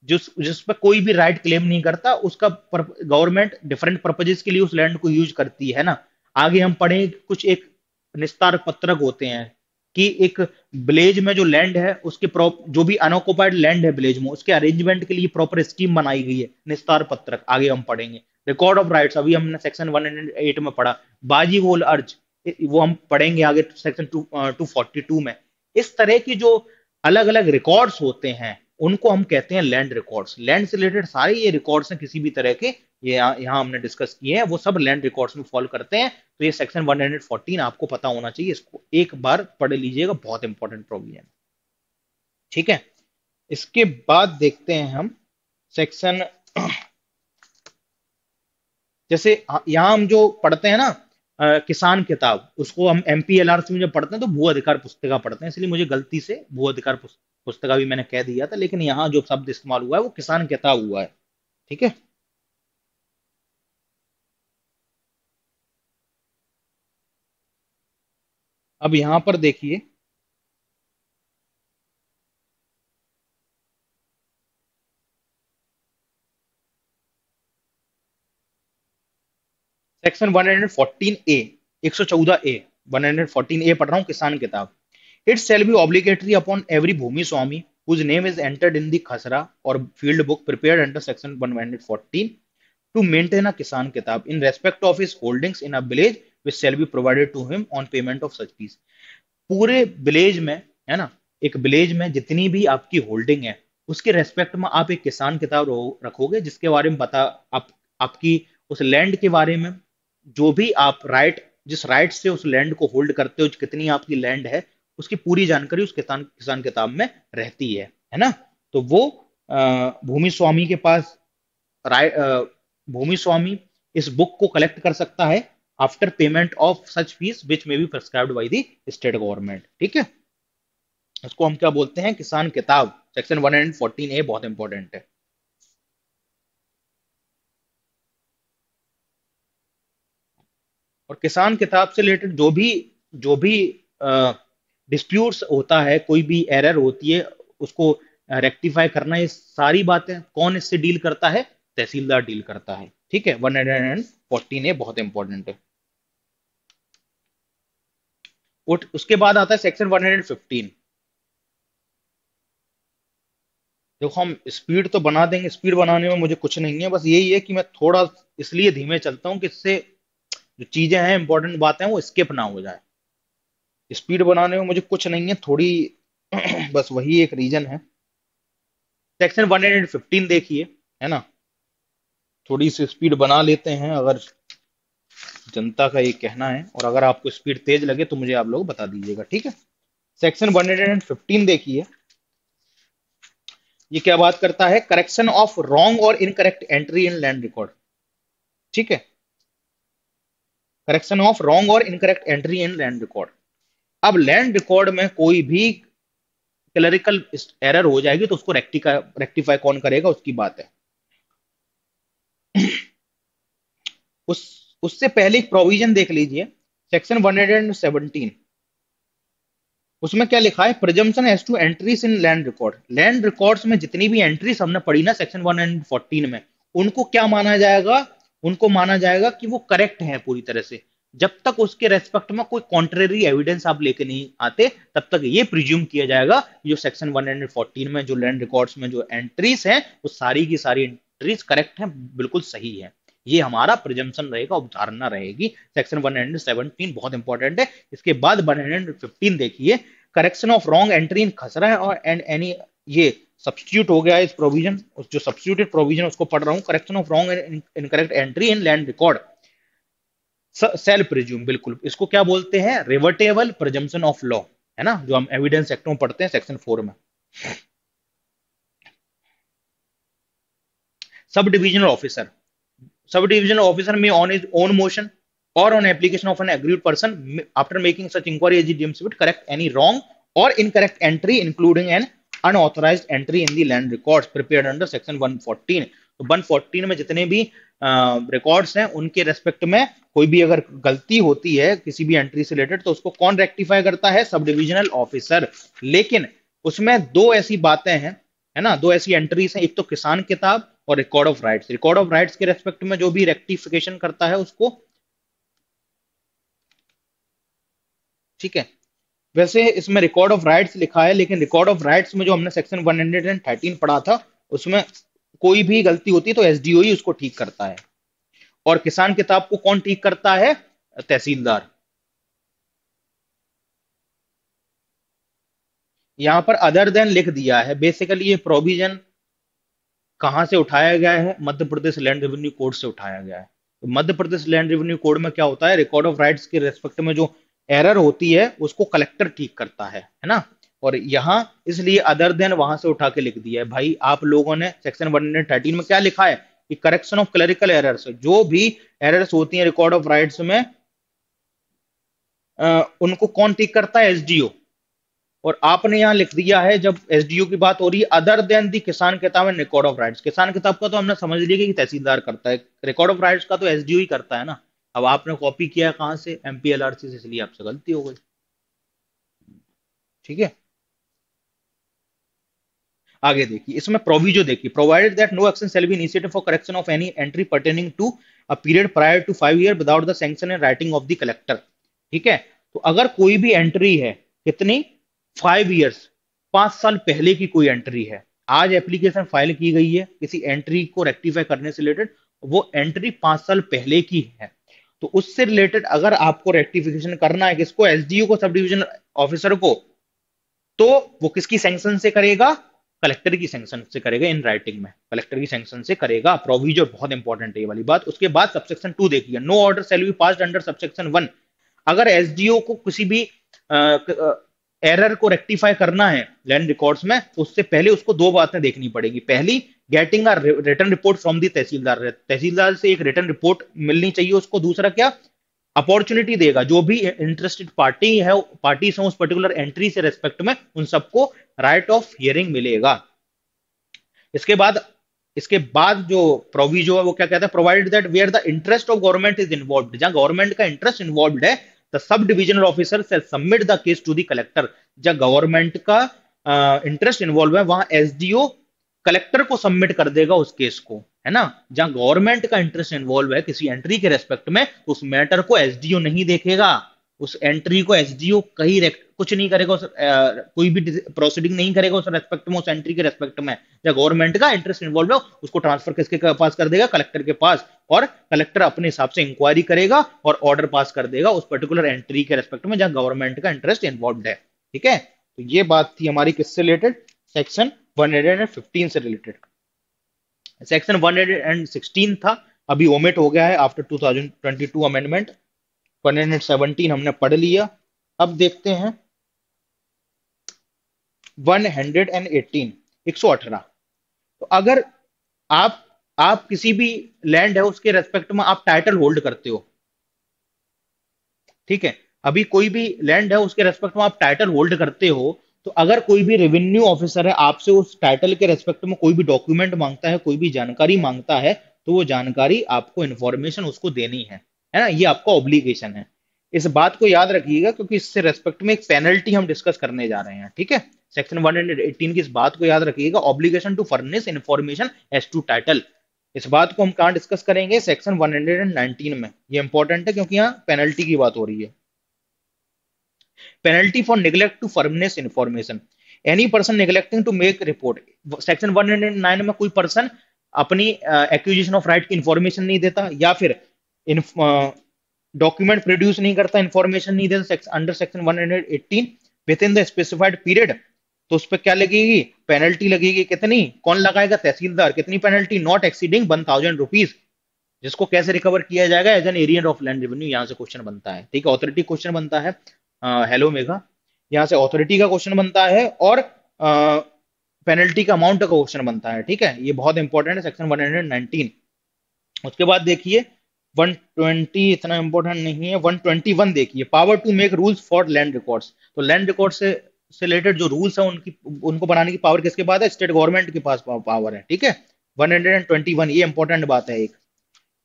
जिस जिस पर कोई भी राइट क्लेम नहीं करता उसका गवर्नमेंट डिफरेंट पर्पजेस के लिए उस लैंड को यूज करती है ना आगे हम पढ़े कुछ एक निस्तार पत्रक होते हैं कि एक विलेज में जो लैंड है उसके जो भी अनऑक्युपाइड लैंड है विलेज में उसके अरेंजमेंट के लिए प्रॉपर स्कीम बनाई गई है निस्तार पत्रक आगे हम पढ़ेंगे रिकॉर्ड ऑफ राइट्स अभी हमने सेक्शन 108 में पढ़ा बाजी होल अर्ज वो हम पढ़ेंगे आगे सेक्शन 242 में इस तरह की जो अलग अलग रिकॉर्ड्स होते हैं उनको हम कहते हैं लैंड रिकॉर्ड्स लैंड से रिलेटेड सारे ये रिकॉर्ड्स हैं किसी भी तरह के ये यहाँ हमने डिस्कस किए हैं वो सब लैंड रिकॉर्ड्स में फॉलो करते हैं तो ये सेक्शन 114 आपको पता होना चाहिए इसको एक बार पढ़ लीजिएगा बहुत इंपॉर्टेंट प्रोविजन ठीक है इसके बाद देखते हैं हम सेक्शन जैसे हाँ, यहाँ हम जो पढ़ते हैं ना आ, किसान किताब उसको हम M P L R C में जब पढ़ते हैं तो भू अधिकार पुस्तिका पढ़ते हैं इसलिए मुझे गलती से भू अधिकार पुस्तिका भी मैंने कह दिया था लेकिन यहाँ जो शब्द इस्तेमाल हुआ है वो किसान किताब हुआ है ठीक है अब यहां पर देखिए सेक्शन 114 ए 114 ए 114 ए पढ़ रहा हूँ Kisan Kitab it shall be obligatory upon every bhumi swami whose name is entered in the khasra और field book prepared under section 114 to maintain a Kisan Kitab in respect of his holdings in a village which shall be provided to him on payment of such fees पूरे village में है ना एक village में जितनी भी आपकी होल्डिंग है उसके रेस्पेक्ट में आप एक किसान किताब रखोगे जिसके बारे में बता आप, आपकी उस लैंड के बारे में जो भी आप राइट जिस राइट से उस लैंड को होल्ड करते हो कितनी आपकी लैंड है उसकी पूरी जानकारी उस किसान किसान किताब में रहती है है ना तो वो भूमि स्वामी के पास भूमि स्वामी इस बुक को कलेक्ट कर सकता है after payment of such fees which may be prescribed by the state government ठीक है इसको हम क्या बोलते हैं किसान किताब सेक्शन वन फोर्टीन ए बहुत इंपॉर्टेंट है और किसान किताब से रिलेटेड जो भी जो भी डिस्प्यूट्स होता है कोई भी एरर होती है उसको रेक्टिफाई करना ये सारी बातें कौन इससे डील करता है तहसीलदार डील करता है ठीक है फोर्टीन ये बहुत इंपॉर्टेंट है उसके बाद आता है सेक्शन 115 देखो हम स्पीड तो बना देंगे स्पीड बनाने में मुझे कुछ नहीं है बस यही है कि मैं थोड़ा इसलिए धीमे चलता हूं कि इससे जो चीजें हैं इंपॉर्टेंट बातें हैं वो स्किप ना हो जाए स्पीड बनाने में मुझे कुछ नहीं है थोड़ी बस वही एक रीजन है सेक्शन 115 देखिए है ना थोड़ी सी स्पीड बना लेते हैं अगर जनता का ये कहना है और अगर आपको स्पीड तेज लगे तो मुझे आप लोग बता दीजिएगा ठीक है सेक्शन 115 देखिए ये क्या बात करता है करेक्शन ऑफ रॉन्ग और incorrect entry in land record ठीक है करेक्शन ऑफ रॉन्ग और incorrect entry in land record अब लैंड रिकॉर्ड में कोई भी क्लरिकल एरर हो जाएगी तो उसको रेक्टिफाई कौन करेगा उसकी बात है उस उससे पहले एक प्रोविजन देख लीजिए सेक्शन 117 उसमें क्या लिखा है presumption as to entries in land record land records में जितनी भी एंट्रीज हमने पढ़ी ना सेक्शन 114 में उनको क्या माना जाएगा उनको माना जाएगा कि वो करेक्ट है पूरी तरह से जब तक उसके रेस्पेक्ट में कोई कॉन्ट्रेरी एविडेंस आप लेके नहीं आते तब तक ये प्रिज्यूम किया जाएगा जो सेक्शन 114 में जो लैंड रिकॉर्ड्स में जो एंट्रीज हैं वो सारी की सारी एंट्रीज करेक्ट हैं बिल्कुल सही है ये हमारा प्रिजम्पन रहेगा उदाहरणा रहेगी सेक्शन 117 बहुत इंपॉर्टेंट है इसके बाद वन देखिए correction of wrong entry in khasra और एंड एनी ये सब्सिट्यूट हो गया इस प्रोविजन उस जो सब्सिट्यूटेड प्रोविजन उसको पढ़ रहा हूँ correction of wrong and incorrect entry in land record shall presume बिल्कुल इसको क्या बोलते हैं रिवर्टेबल प्रजम्पन ऑफ लॉ है ना जो हम एविडेंस एक्ट में पढ़ते हैं सेक्शन फोर में sub divisional officer sub divisional officer में ऑन इज ओन मोशन और on application of an agreed person after making such inquiry correct any wrong और any wrong or incorrect entry unauthorise entry in the land record prepare under section one fourteen तो one fourteen में जितने भी records uh, हैं उनके respect में कोई भी अगर गलती होती है किसी भी एंट्री से रिलेटेड तो उसको कौन रेक्टिफाई करता है सब डिविजनल ऑफिसर लेकिन उसमें दो ऐसी बातें हैं है ना दो ऐसी एंट्रीज हैं एक तो किसान किताब और record of rights record of rights के रेस्पेक्ट में जो भी रेक्टिफिकेशन करता है उसको ठीक है वैसे इसमें रिकॉर्ड ऑफ राइट्स लिखा है लेकिन रिकॉर्ड ऑफ राइट्स में जो हमने सेक्शन 113 पढ़ा था उसमें कोई भी गलती होती है तो एस ही उसको ठीक करता है और किसान किताब को कौन ठीक करता है तहसीलदार यहां पर अदर देन लिख दिया है बेसिकली ये प्रोविजन कहां से उठाया गया है Madhya Pradesh land revenue code से उठाया गया है तो Madhya Pradesh land revenue code में क्या होता है रिकॉर्ड ऑफ राइट्स के रेस्पेक्ट में जो एरर होती है उसको कलेक्टर ठीक करता है है ना और यहाँ इसलिए अदर देन वहां से उठा के लिख दिया है भाई आप लोगों ने सेक्शन वन हंड्रेड थर्टीन में क्या लिखा है कि करेक्शन ऑफ क्लरिकल एरर्स जो भी एरर्स होती हैं रिकॉर्ड ऑफ राइट्स में आ, उनको कौन ठीक करता है एसडीओ और आपने यहाँ लिख दिया है जब एसडीओ की बात हो रही है अदर देन दी किसान किताब एंड रिकॉर्ड ऑफ राइट्स किसान किताब का तो हमने समझ लिया कि तहसीलदार करता है रिकॉर्ड ऑफ राइट्स का तो एसडीओ ही करता है ना अब आपने कॉपी किया है कहां से एम पी एल से इसलिए आपसे गलती हो गई ठीक है आगे देखिए इसमें प्रोविजो देखिए provided that no action shall be initiated for correction of any entry pertaining to a period prior to five year without the sanction and writing of the collector ठीक है तो अगर कोई भी एंट्री है कितनी फाइव ईयर्स पांच साल पहले की कोई एंट्री है आज एप्लीकेशन फाइल की गई है किसी एंट्री को रेक्टिफाई करने से रिलेटेड वो एंट्री पांच साल पहले की है तो उससे रिलेटेड अगर आपको रेक्टिफिकेशन करना है किसको एसडीओ को सब डिविजन ऑफिसर को तो वो किसकी सेंक्शन से करेगा कलेक्टर की सेंक्शन से करेगा इन राइटिंग में कलेक्टर की सेंक्शन से करेगा प्रोविजर बहुत इंपॉर्टेंट है ये वाली बात उसके बाद सबसेक्शन टू देखिए no order shall be pass under subsection one अगर एसडीओ को किसी भी एरर को रेक्टिफाई करना है लैंड रिकॉर्ड्स में तो उससे पहले उसको दो बातें देखनी पड़ेगी पहली getting return report from the tehsildar tehsildar से एक रिटर्न रिपोर्ट मिलनी चाहिए उसको दूसरा क्या अपॉर्चुनिटी देगा जो भी इंटरेस्टेड पार्टी है पार्टी है उस पर्टिकुलर एंट्री से रेस्पेक्ट में उन सबको राइट ऑफ हियरिंग मिलेगा इसके बाद इसके बाद जो प्रोविजो है वो क्या कहता है provide that where the interest of government is involve जहां गवर्नमेंट का इंटरेस्ट इन्वॉल्व है सब डिविजनल ऑफिसर से shall submit the case to the जब गवर्नमेंट का इंटरेस्ट इन्वॉल्व है वहां एसडीओ कलेक्टर को सबमिट कर देगा उस केस को है ना जहां गवर्नमेंट का इंटरेस्ट इन्वॉल्व है किसी एंट्री के रेस्पेक्ट में तो उस मैटर को एसडीओ नहीं देखेगा उस एंट्री को एसडीओ कहीं कुछ नहीं करेगा उस कोई भी प्रोसीडिंग नहीं करेगा उस रेस्पेक्ट में उस एंट्री के रेस्पेक्ट में या गवर्नमेंट का इंटरेस्ट इन्वॉल्व है उसको ट्रांसफर किसके पास कर देगा कलेक्टर के पास और कलेक्टर अपने हिसाब से इंक्वायरी करेगा और ऑर्डर पास कर देगा उस पर्टिकुलर एंट्री के रेस्पेक्ट में जहां गवर्नमेंट का इंटरेस्ट इन्वॉल्व है ठीक है तो ये बात थी हमारी किससे रिलेटेड सेक्शन फिफ्टीन से रिलेटेड सेक्शन सिक्सटीन था अभी ओमेट हो गया है आफ्टर टू अमेंडमेंट 117 हमने पढ़ लिया अब देखते हैं 118 118 तो अगर आप आप किसी भी लैंड है उसके रेस्पेक्ट में आप टाइटल होल्ड करते हो ठीक है अभी कोई भी लैंड है उसके रेस्पेक्ट में आप टाइटल होल्ड करते हो तो अगर कोई भी रेवेन्यू ऑफिसर है आपसे उस टाइटल के रेस्पेक्ट में कोई भी डॉक्यूमेंट मांगता है कोई भी जानकारी मांगता है तो वो जानकारी आपको इन्फॉर्मेशन उसको देनी है है ना ये आपका ऑब्लिगेशन है इस बात को याद रखिएगा क्योंकि इससे रेस्पेक्ट में एक पेनल्टी हम डिस्कस करने जा रहे हैं ठीक है सेक्शन 118 की इस बात को याद रखिएगा obligation to furnish information as to title इस बात को हम कहा डिस्कस करेंगे सेक्शन 119 में ये इंपॉर्टेंट है क्योंकि यहाँ पेनल्टी की बात हो रही है penalty for neglect to furnish information any person neglecting to make report section 109 में कोई पर्सन अपनी एक्यूजेशन ऑफ राइट की इंफॉर्मेशन नहीं देता या फिर इन डॉक्यूमेंट प्रोड्यूस नहीं करता इंफॉर्मेशन नहीं देता under section 118 within the specified period तो उस पर क्या लगेगी पेनल्टी लगेगी कितनी कौन लगाएगा तहसीलदार कितनी penalty not exceeding one thousand rupees जिसको कैसे रिकवर किया जाएगा as an arrear of land revenue यहाँ से क्वेश्चन बनता है ठीक है ऑथोरिटी क्वेश्चन बनता है हेलो मेघा यहाँ से ऑथोरिटी का क्वेश्चन बनता है और पेनल्टी का अमाउंट का क्वेश्चन बनता है ठीक है ये बहुत इंपॉर्टेंट है सेक्शन नाइनटीन उसके बाद देखिए 120 इतना इंपॉर्टेंट नहीं है 121 देखिए power to make rules for land records तो लैंड रिकॉर्ड से से रिलेटेड जो रूल्स है उनकी उनको बनाने की पावर किसके पास है स्टेट गवर्नमेंट के पास पावर है ठीक है 121 ये इंपॉर्टेंट बात है एक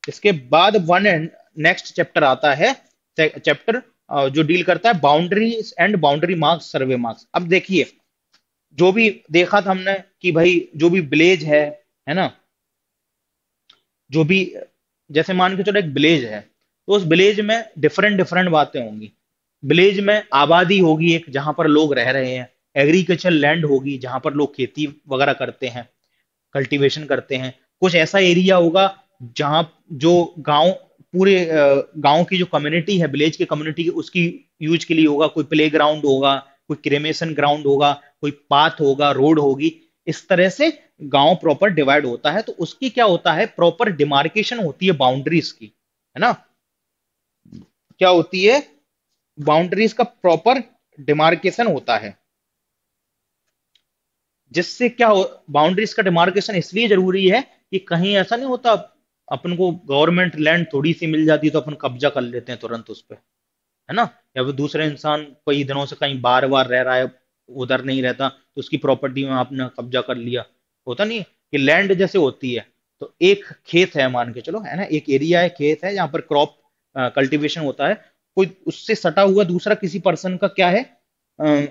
इसके बाद वन एंड नेक्स्ट चैप्टर आता है चैप्टर जो डील करता है boundary and boundary marks survey marks अब देखिए जो भी देखा था हमने कि भाई जो भी विलेज है है ना जो भी जैसे मान के चलो एक विलेज है तो उस विलेज में डिफरेंट डिफरेंट बातें होंगी विलेज में आबादी होगी एक जहाँ पर लोग रह रहे हैं एग्रीकल्चर लैंड होगी जहाँ पर लोग खेती वगैरह करते हैं कल्टीवेशन करते हैं कुछ ऐसा एरिया होगा जहाँ जो गांव पूरे गांव की जो कम्युनिटी है विलेज की कम्युनिटी की उसकी यूज के लिए होगा कोई प्ले ग्राउंड होगा कोई क्रेमेशन ग्राउंड होगा कोई पाथ होगा रोड होगी इस तरह से गांव प्रॉपर डिवाइड होता है तो उसकी क्या होता है प्रॉपर डिमार्केशन होती है बाउंड्रीज की है ना क्या होती है बाउंड्रीज का प्रॉपर डिमार्केशन होता है जिससे क्या हो बाउंड्रीज का डिमार्केशन इसलिए जरूरी है कि कहीं ऐसा नहीं होता अपन को गवर्नमेंट लैंड थोड़ी सी मिल जाती तो अपन कब्जा कर लेते हैं तुरंत उस पर है ना या फिर दूसरे इंसान कई दिनों से कहीं बार बार रह रहा है उधर नहीं रहता तो उसकी प्रॉपर्टी में आपने कब्जा कर लिया होता नहीं कि लैंड जैसे होती है तो एक खेत है मान के चलो है ना एक एरिया है खेत है जहां पर क्रॉप कल्टिवेशन होता है कोई उससे सटा हुआ दूसरा किसी पर्सन का क्या है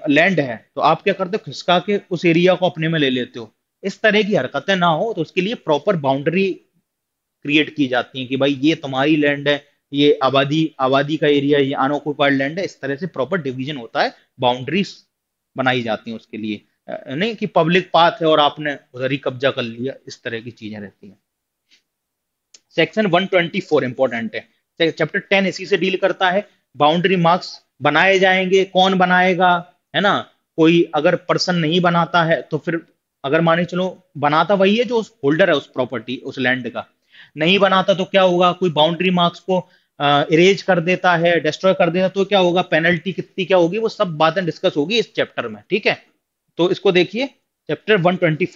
लैंड है तो आप क्या करते हो खिसका के उस एरिया को अपने में ले लेते हो इस तरह की हरकतें ना हो तो उसके लिए प्रॉपर बाउंड्री क्रिएट की जाती है कि भाई ये तुम्हारी लैंड है ये आबादी आबादी का एरिया ये अनऑक्यूपाइड लैंड है इस तरह से प्रॉपर डिवीजन होता है बाउंड्रीज बनाई जाती हैं उसके लिए नहीं कि पब्लिक पाथ है और आपने उधर ही कब्जा कर लिया इस तरह की चीजें रहती हैं सेक्शन 124 इंपॉर्टेंट है चैप्टर 10 इसी से डील करता है बाउंड्री मार्क्स बनाए जाएंगे कौन बनाएगा है ना कोई अगर पर्सन नहीं बनाता है तो फिर अगर माने चलो बनाता वही है जो उस होल्डर है उस प्रॉपर्टी उस लैंड का नहीं बनाता तो क्या होगा कोई बाउंड्री मार्क्स को इरेज कर देता है डिस्ट्रॉय कर देता तो क्या होगा पेनल्टी कितनी क्या होगी वो सब बातें डिस्कस होगी इस चैप्टर में ठीक है तो इसको देखिए chapter 124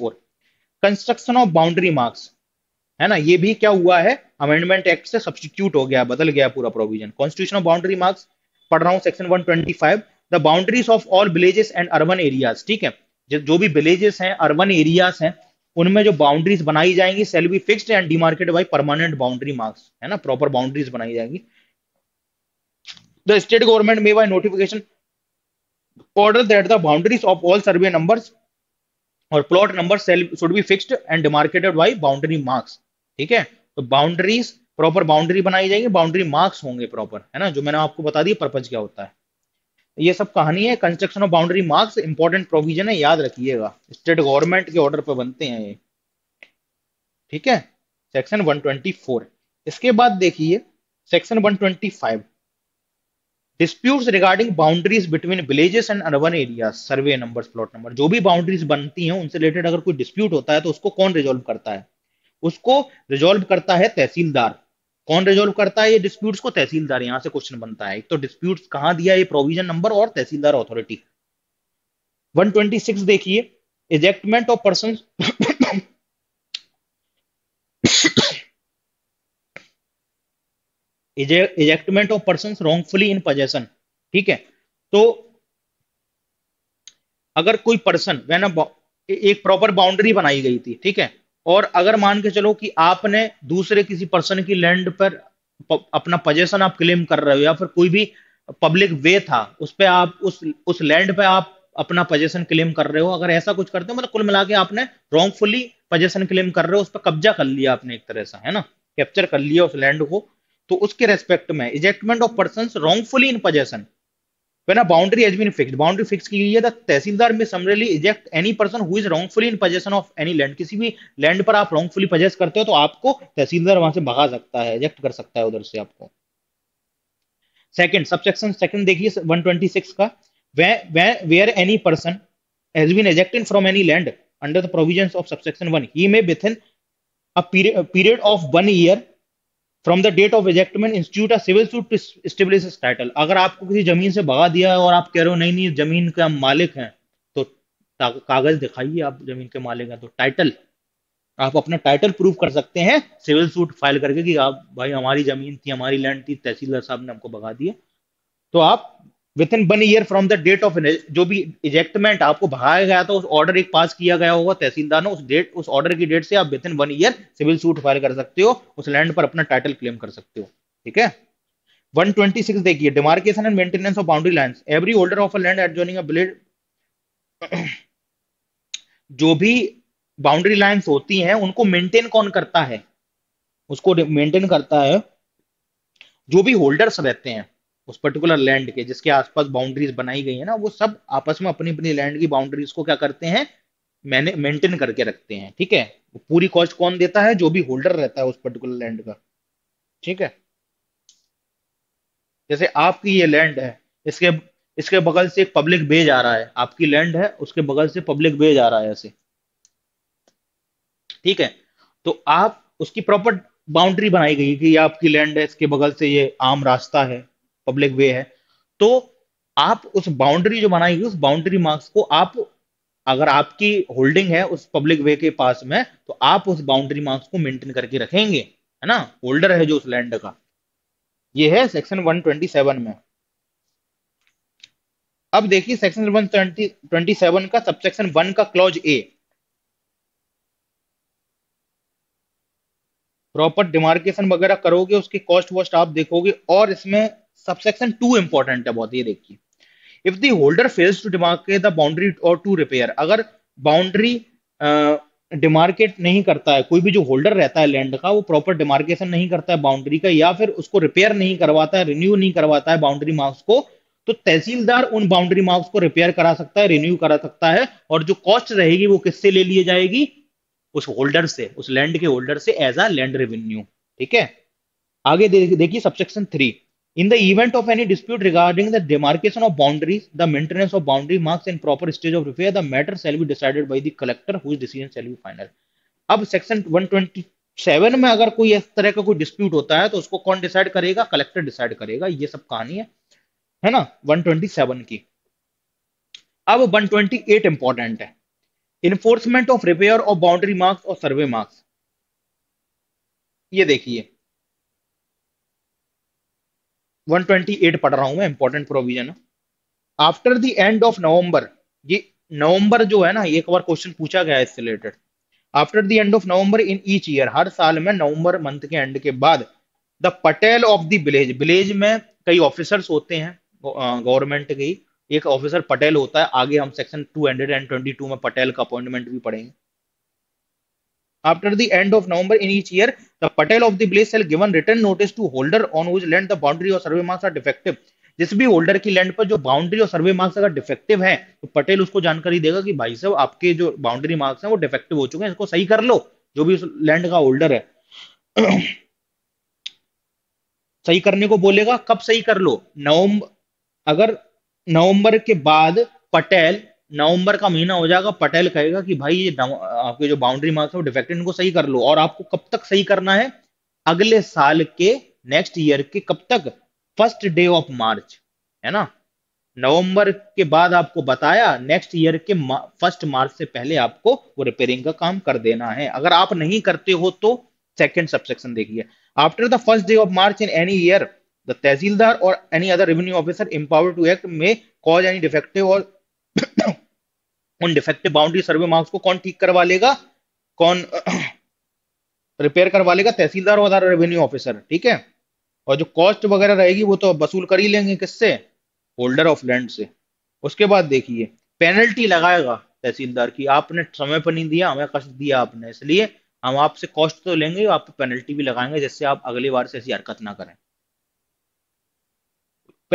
construction of boundary marks है ना ये भी क्या हुआ है अमेंडमेंट एक्ट से सब्सटीट्यूट हो गया बदल गया पूरा provision constitution of boundary marks पढ़ रहा हूँ section 125 the boundaries of all villages and urban areas ठीक है जो भी विलेजेस हैं अर्बन एरियाज हैं उनमें जो बाउंड्रीज बनाई जाएंगी shall be fixed and demarcate by permanent boundary marks है ना प्रॉपर बाउंड्रीज बनाई जाएंगी the state government may by notification order that the boundaries of all survey number और plot number shall should be fixed and demarcated by boundary marks ठीक है तो boundaries proper boundary बनाई जाएगी बाउंड्री मार्क्स होंगे proper है ना जो मैंने आपको बता दिया पर्पज क्या होता है ये सब कहानी है construction of boundary marks important provision है याद रखिएगा स्टेट गवर्नमेंट के ऑर्डर पर बनते हैं ये ठीक है सेक्शन 124 इसके बाद देखिए section 125 disputes regarding boundaries between villages and urban area survey number plot number जो भी बाउंड्रीज बनती हैं उनसे रिलेटेड अगर कोई डिस्प्यूट होता है तो उसको कौन रिजोल्व करता है उसको रिजोल्व करता है तहसीलदार कौन रिजोल्व करता है ये डिस्प्यूट्स को तहसीलदार यहां से क्वेश्चन बनता है एक तो डिस्प्यूट्स कहां दिया ये प्रोविजन नंबर और तहसीलदार अथॉरिटी 126 देखिए ejectment of person ejectment of person wrongfully in possession ठीक है तो अगर कोई पर्सन वह एक प्रॉपर बाउंड्री बनाई गई थी ठीक है और अगर मान के चलो कि आपने दूसरे किसी पर्सन की लैंड पर अपना पोजेशन आप क्लेम कर रहे हो या फिर कोई भी पब्लिक वे था उस पर आप उस उस लैंड पे आप अपना पोजेशन क्लेम कर रहे हो अगर ऐसा कुछ करते हो मतलब कुल मिला के आपने रॉन्गफुली पोजेशन क्लेम कर रहे हो उस पर कब्जा कर लिया आपने एक तरह से है ना कैप्चर कर लिया उस लैंड को तो उसके रेस्पेक्ट में ejectment of person wrongfully in possession When a boundary has been fixed, boundary fix की गई है, the tehsildar may summarily eject any person who is wrongfully in possession of any land. किसी भी land पर आप wrongfully possess करते हो तो आपको तहसीलदार वहां से भगा सकता है, eject कर सकता है उधर से आपको. Second, subsection second देखिए 126 का. Where, where, where any person has been ejected from any land under the provisions of subsection 1, he may within a period, a period of one year from the date of ejectment institute of civil suit to establish title अगर आपको किसी जमीन से भगा दिया है और आप कह रहे हो नहीं नहीं जमीन के हम मालिक हैं तो कागज दिखाइए आप जमीन के मालिक हैं तो टाइटल आप अपना टाइटल प्रूव कर सकते हैं सिविल सूट फाइल करके कि आप भाई हमारी जमीन थी हमारी लैंड थी तहसीलदार साहब ने हमको भगा दिया तो आप within one year from the date of जो भी इजेक्टमेंट आपको भगाया गया था उस ऑर्डर एक पास किया गया होगा तहसीलदार ने उस डेट उस ऑर्डर की डेट से आप within one year civil suit file कर सकते हो उस लैंड पर अपना टाइटल क्लेम कर सकते हो ठीक है 126 देखिए demarcation and maintenance of boundary lands every holder of a land adjoining a village जो भी बाउंड्री लाइंस होती हैं उनको मेंटेन कौन करता है उसको मेंटेन करता है जो भी होल्डर्स रहते हैं उस पर्टिकुलर लैंड के जिसके आसपास बाउंड्रीज बनाई गई है ना वो सब आपस में अपनी अपनी लैंड की बाउंड्रीज को क्या करते हैं मैंने मेंटेन करके रखते हैं ठीक है पूरी कॉस्ट कौन देता है जो भी होल्डर रहता है उस पर्टिकुलर लैंड का ठीक है जैसे आपकी ये लैंड है इसके इसके बगल से एक पब्लिक बेज जा रहा है आपकी लैंड है उसके बगल से पब्लिक बेज जा रहा है ऐसे ठीक है तो आप उसकी प्रॉपर बाउंड्री बनाई गई कि ये आपकी लैंड है इसके बगल से ये आम रास्ता है पब्लिक वे है तो आप उस बाउंड्री जो बनाई उस बाउंड्री मार्क्स को आप अगर आपकी होल्डिंग है उस पब्लिक वे के पास में तो आप उस बाउंड्री मार्क्स को मेंटेन करके रखेंगे है ना होल्डर है जो उस लैंड का ये है सेक्शन 127 में अब देखिए सेक्शन 127 का सब सेक्शन वन का क्लॉज ए प्रॉपर डिमार्केशन वगैरह करोगे उसकी कॉस्ट वॉस्ट आप देखोगे और इसमें सबसेक्शन टू इंपॉर्टेंट है बहुत ये देखिए if the holder fails to demarcate the boundary or to repair अगर बाउंड्री डिमार्केट नहीं करता है कोई भी जो होल्डर रहता है लैंड का वो प्रॉपर डिमार्केशन नहीं करता है बाउंड्री का या फिर उसको रिपेयर नहीं करवाता है रिन्यू नहीं करवाता है बाउंड्री मार्क्स को तो तहसीलदार उन बाउंड्री मार्क्स को रिपेयर करा सकता है रिन्यू करा सकता है और जो कॉस्ट रहेगी वो किससे ले लिए जाएगी उस होल्डर से उस लैंड के होल्डर से एज अ लैंड रेवेन्यू ठीक है आगे देखिए subsection three In the event of any dispute regarding the demarcation of boundaries, the maintenance of boundary marks and proper stage of repair, the matter shall be decided by the collector whose decision shall be final. ab section 127 mein agar koi is tarah ka koi dispute hota hai to usko kon decide karega collector decide karega ye sab kahani hai hai na 127 ki ab 128 important है enforcement of repair of boundary marks और survey marks ये देखिए 128 पढ़ रहा हूं मैं important provision है after the end of November ये नवंबर जो है ना एक बार क्वेश्चन पूछा गया इससे related after the end of November in each year हर साल में नवंबर मंथ के एंड के बाद the Patel of the village village में कई ऑफिसर्स होते हैं गवर्नमेंट के एक ऑफिसर पटेल होता है आगे हम सेक्शन 222 में पटेल का अपॉइंटमेंट भी पढ़ेंगे after the end of November in each year, the Patel of the place shall given written notice to holder on whose land the boundary or survey marks are defective. जिस भी holder की land पर जो boundary और survey marks अगर defective है तो पटेल उसको जानकारी देगा कि भाई साहब आपके जो बाउंड्री मार्क्स हैं वो डिफेक्टिव हो चुके हैं इसको सही कर लो जो भी उस लैंड का होल्डर है सही करने को बोलेगा कब सही कर लो नवंबर अगर नवंबर के बाद पटेल नवंबर का महीना हो जाएगा पटेल कहेगा कि भाई ये आपके जो बाउंड्री मार्क्स है वो डिफेक्टेड इनको सही कर लो और आपको कब तक सही करना है अगले साल के नेक्स्ट ईयर के कब तक फर्स्ट डे ऑफ मार्च है ना नवंबर के बाद आपको बताया नेक्स्ट ईयर के फर्स्ट मार्च से पहले आपको वो रिपेयरिंग का काम कर देना है अगर आप नहीं करते हो तो सेकंड सबसेक्शन देखिए after the first day of March in any year the tahsildar or any other revenue officer empowered to act may cause any defective और उन डिफेक्टिव बाउंड्री सर्वे मार्क्स को कौन ठीक करवा लेगा कौन रिपेयर करवा लेगा तहसीलदार और रेवेन्यू ऑफिसर ठीक है और जो कॉस्ट वगैरह रहेगी वो तो वसूल कर ही लेंगे किससे होल्डर ऑफ लैंड से उसके बाद देखिए पेनल्टी लगाएगा तहसीलदार की आपने समय पर नहीं दिया हमें कष्ट दिया आपने इसलिए हम आपसे कॉस्ट तो लेंगे आप पेनल्टी भी लगाएंगे जिससे आप अगली बार से ऐसी हरकत ना करें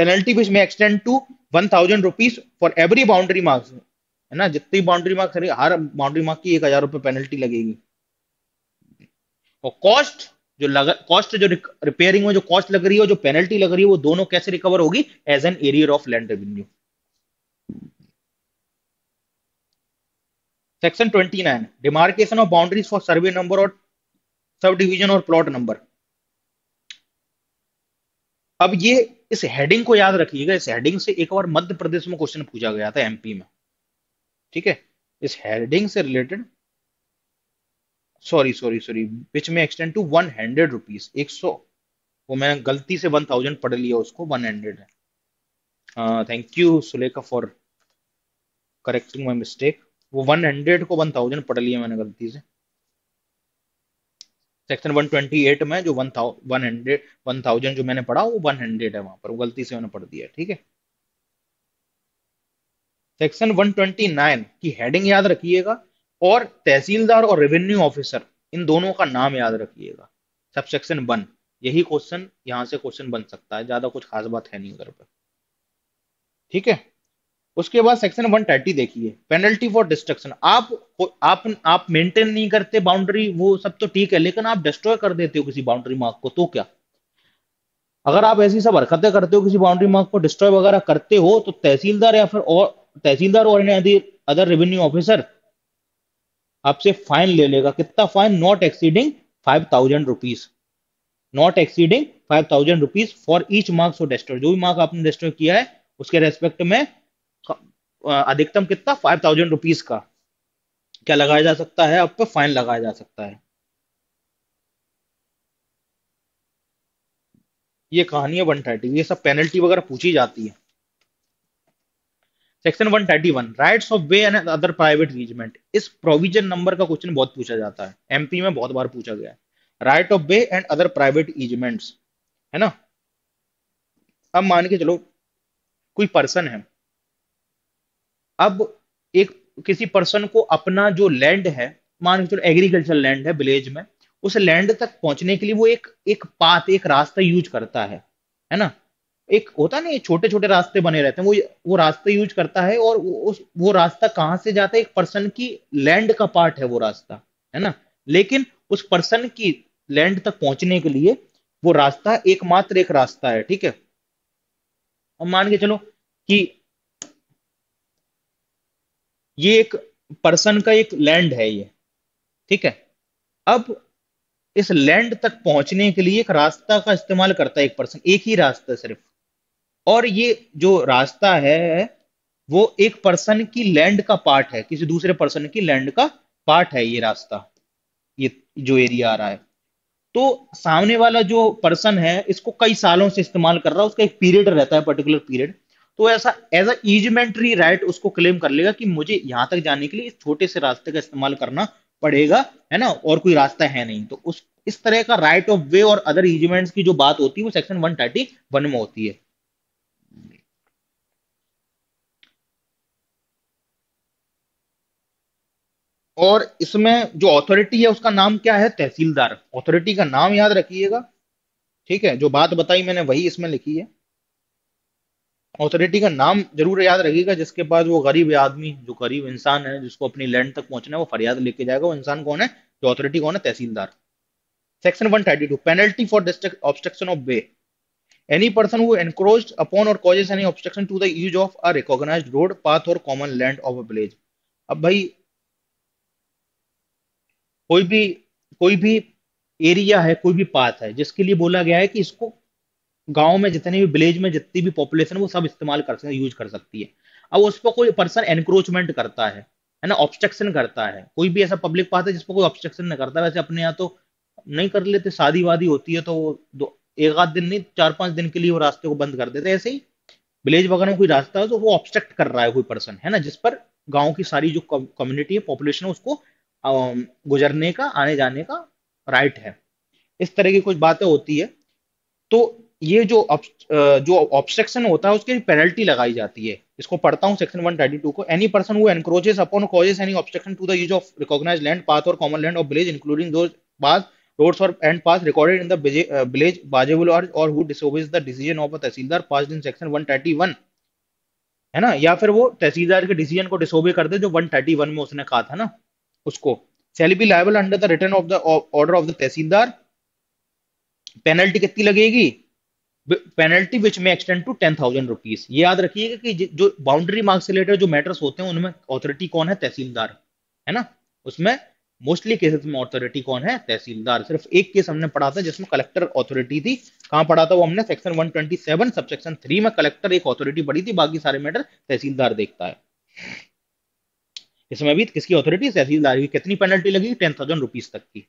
penalty which may extend to one thousand rupees for every boundary marks है ना जितनी बाउंड्री मार्क खरी हर बाउंड्री मार्क की एक हजार रुपये पेनल्टी लगेगी और कॉस्ट जो लग कॉस्ट जो रिपेयरिंग में जो कॉस्ट लग रही है जो पेनल्टी लग रही है वो दोनों कैसे रिकवर होगी as an arrear of land revenue section 29 demarcation of boundaries for survey number और सब डिवीजन और प्लॉट नंबर अब ये इस हेडिंग को याद रखिएगा इस हेडिंग से एक बार मध्य प्रदेश में क्वेश्चन पूछा गया था एमपी में ठीक है इस हेडिंग से related sorry sorry sorry which may extend to one hundred rupees एक सौ वो मैं गलती से वन थाउजेंड पढ़ लिया उसको वन हंड्रेड है थैंक हाँ, you Sulekha for correcting my mistake वो वन हंड्रेड को वन थाउजेंड पढ़ लिया मैंने गलती से सेक्शन वन ट्वेंटी एट में जो one one thou hundred one thousand जो मैंने पढ़ा वो वन हंड्रेड है वहां पर वो गलती से मैंने पढ़ दिया ठीक है थीके? सेक्शन 129 की हेडिंग याद रखिएगा और तहसीलदार और रेवेन्यू ऑफिसर इन दोनों का नाम याद रखिएगा सेक्शन वन यही क्वेश्चन यहां से क्वेश्चन बन सकता है ज्यादा कुछ खास बात है नहीं उधर पर ठीक है उसके बाद सेक्शन 130 देखिए पेनल्टी फॉर डिस्ट्रक्शन आप आप आप मेंटेन नहीं करते बाउंड्री वो सब तो ठीक है लेकिन आप डिस्ट्रॉय कर देते हो किसी बाउंड्री मार्क को तो क्या अगर आप ऐसी सब हरकतें करते हो किसी बाउंड्री मार्क को डिस्ट्रॉय वगैरह करते हो तो तहसीलदार या फिर tahsildar or other revenue officer आपसे फाइन ले लेगा कितना fine not exceeding five thousand rupees not exceeding five thousand rupees for each marks or डेस्टर जो भी मार्क आपने डेस्टर किया है उसके रेस्पेक्ट में अधिकतम कितना फाइव थाउजेंड रुपीज का क्या लगाया जा सकता है आप पे फाइन लगाया जा सकता है ये कहानी है वन थर्टी ये सब पेनल्टी वगैरह पूछी जाती है section 131 rights of way and other private easement इस प्रोविजन नंबर का क्वेश्चन बहुत पूछा जाता है एमपी में बहुत बार पूछा गया है right of way and other private easements है ना अब मान के चलो कोई पर्सन है अब एक किसी पर्सन को अपना जो लैंड है मान के चलो एग्रीकल्चर लैंड है विलेज में उस लैंड तक पहुंचने के लिए वो एक एक पाथ एक रास्ता यूज करता है है ना एक होता ना ये छोटे छोटे रास्ते बने रहते हैं वो वो रास्ता यूज करता है और उस वो रास्ता कहाँ से जाता है एक पर्सन की लैंड का पार्ट है वो रास्ता है ना लेकिन उस पर्सन की लैंड तक पहुंचने के लिए वो रास्ता एकमात्र एक रास्ता है ठीक है और मान के चलो कि ये एक पर्सन का एक लैंड है ये ठीक है अब इस लैंड तक पहुंचने के लिए एक रास्ता का इस्तेमाल करता है एक पर्सन एक ही रास्ता सिर्फ और ये जो रास्ता है वो एक पर्सन की लैंड का पार्ट है किसी दूसरे पर्सन की लैंड का पार्ट है ये रास्ता ये जो एरिया आ रहा है तो सामने वाला जो पर्सन है इसको कई सालों से इस्तेमाल कर रहा है उसका एक पीरियड रहता है पर्टिकुलर पीरियड तो ऐसा एज अ ईजमेंट्री राइट उसको क्लेम कर लेगा कि मुझे यहां तक जाने के लिए इस छोटे से रास्ते का इस्तेमाल करना पड़ेगा है ना और कोई रास्ता है नहीं तो उस इस तरह का राइट ऑफ वे और अदर इजमेंट्स की जो बात होती है वो सेक्शन 131 में होती है और इसमें जो अथॉरिटी है उसका नाम क्या है तहसीलदार अथॉरिटी का नाम याद रखिएगा ठीक है जो बात बताई मैंने वही इसमें लिखी है अथॉरिटी का नाम जरूर याद रखिएगा जिसके पास वो गरीब आदमी जो गरीब इंसान है जिसको अपनी लैंड तक पहुंचना है वो फरियाद लेके जाएगा वो इंसान कौन है जो अथॉरिटी कौन है tahsildar section one thirty two penalty for obstruction of way any person who encroach upon or causes any obstruction to the use of a recognized road path or common land of a village अब भाई कोई भी कोई भी area है कोई भी path है जिसके लिए बोला गया है कि इसको गांव में जितने भी विलेज में जितनी भी पॉपुलेशन वो सब इस्तेमाल कर सकते यूज कर सकती है अब उस पर कोई पर्सन एनक्रोचमेंट करता है है ना ऑब्स्ट्रक्शन करता है कोई भी ऐसा पब्लिक पाथ है जिस पर कोई ऑब्स्ट्रक्शन नहीं करता वैसे अपने यहाँ तो नहीं कर लेते शादी वादी होती है तो वो एक आध दिन नहीं चार पांच दिन के लिए वो रास्ते को बंद कर देते ऐसे ही विलेज वगैरह में कोई रास्ता है तो वो ऑब्स्ट्रक्ट कर रहा है कोई पर्सन है ना जिस पर गाँव की सारी जो कम्युनिटी है पॉपुलेशन है उसको गुजरने का आने जाने का राइट है इस तरह की कुछ बातें होती है तो ये जो जो ऑब्स्ट्रक्शन होता है उसकी पेनल्टी लगाई जाती है इसको पढ़ता हूँ सेक्शन 132 को any person who encroaches upon causes any obstruction to the use of recognise land path or common land of village including दो pass roads or and pass recorded in the village uh, bajebul or, or who disobeys the decision of a tehsildar passed in section 131 है ना या फिर वो तहसीलदार के decision को disobey कर दे जो 131 में उसने कहा था ना उसको shall be liable under the return of the order of the tahsildar penalty कितनी लगेगी penalty which may extend to ten thousand rupees ये याद रखिएगा कि जो बाउंड्री मार्क्स से रिलेटेड जो मैटर्स होते हैं उनमें ऑथोरिटी कौन है तहसीलदार है ना उसमें मोस्टली केसेस में ऑथोरिटी कौन है तहसीलदार सिर्फ एक केस हमने पढ़ा था जिसमें कलेक्टर ऑथोरिटी थी कहां पढ़ा था वो हमने सेक्शन 127 सबसेक्शन 3 में कलेक्टर एक ऑथोरिटी पढ़ी थी बाकी सारे मैटर तहसीलदार देखता है इसमें भी किसकी अथॉरिटी तहसीलदार की कितनी पेनल्टी लगी टेन थाउजेंड रुपीज तक की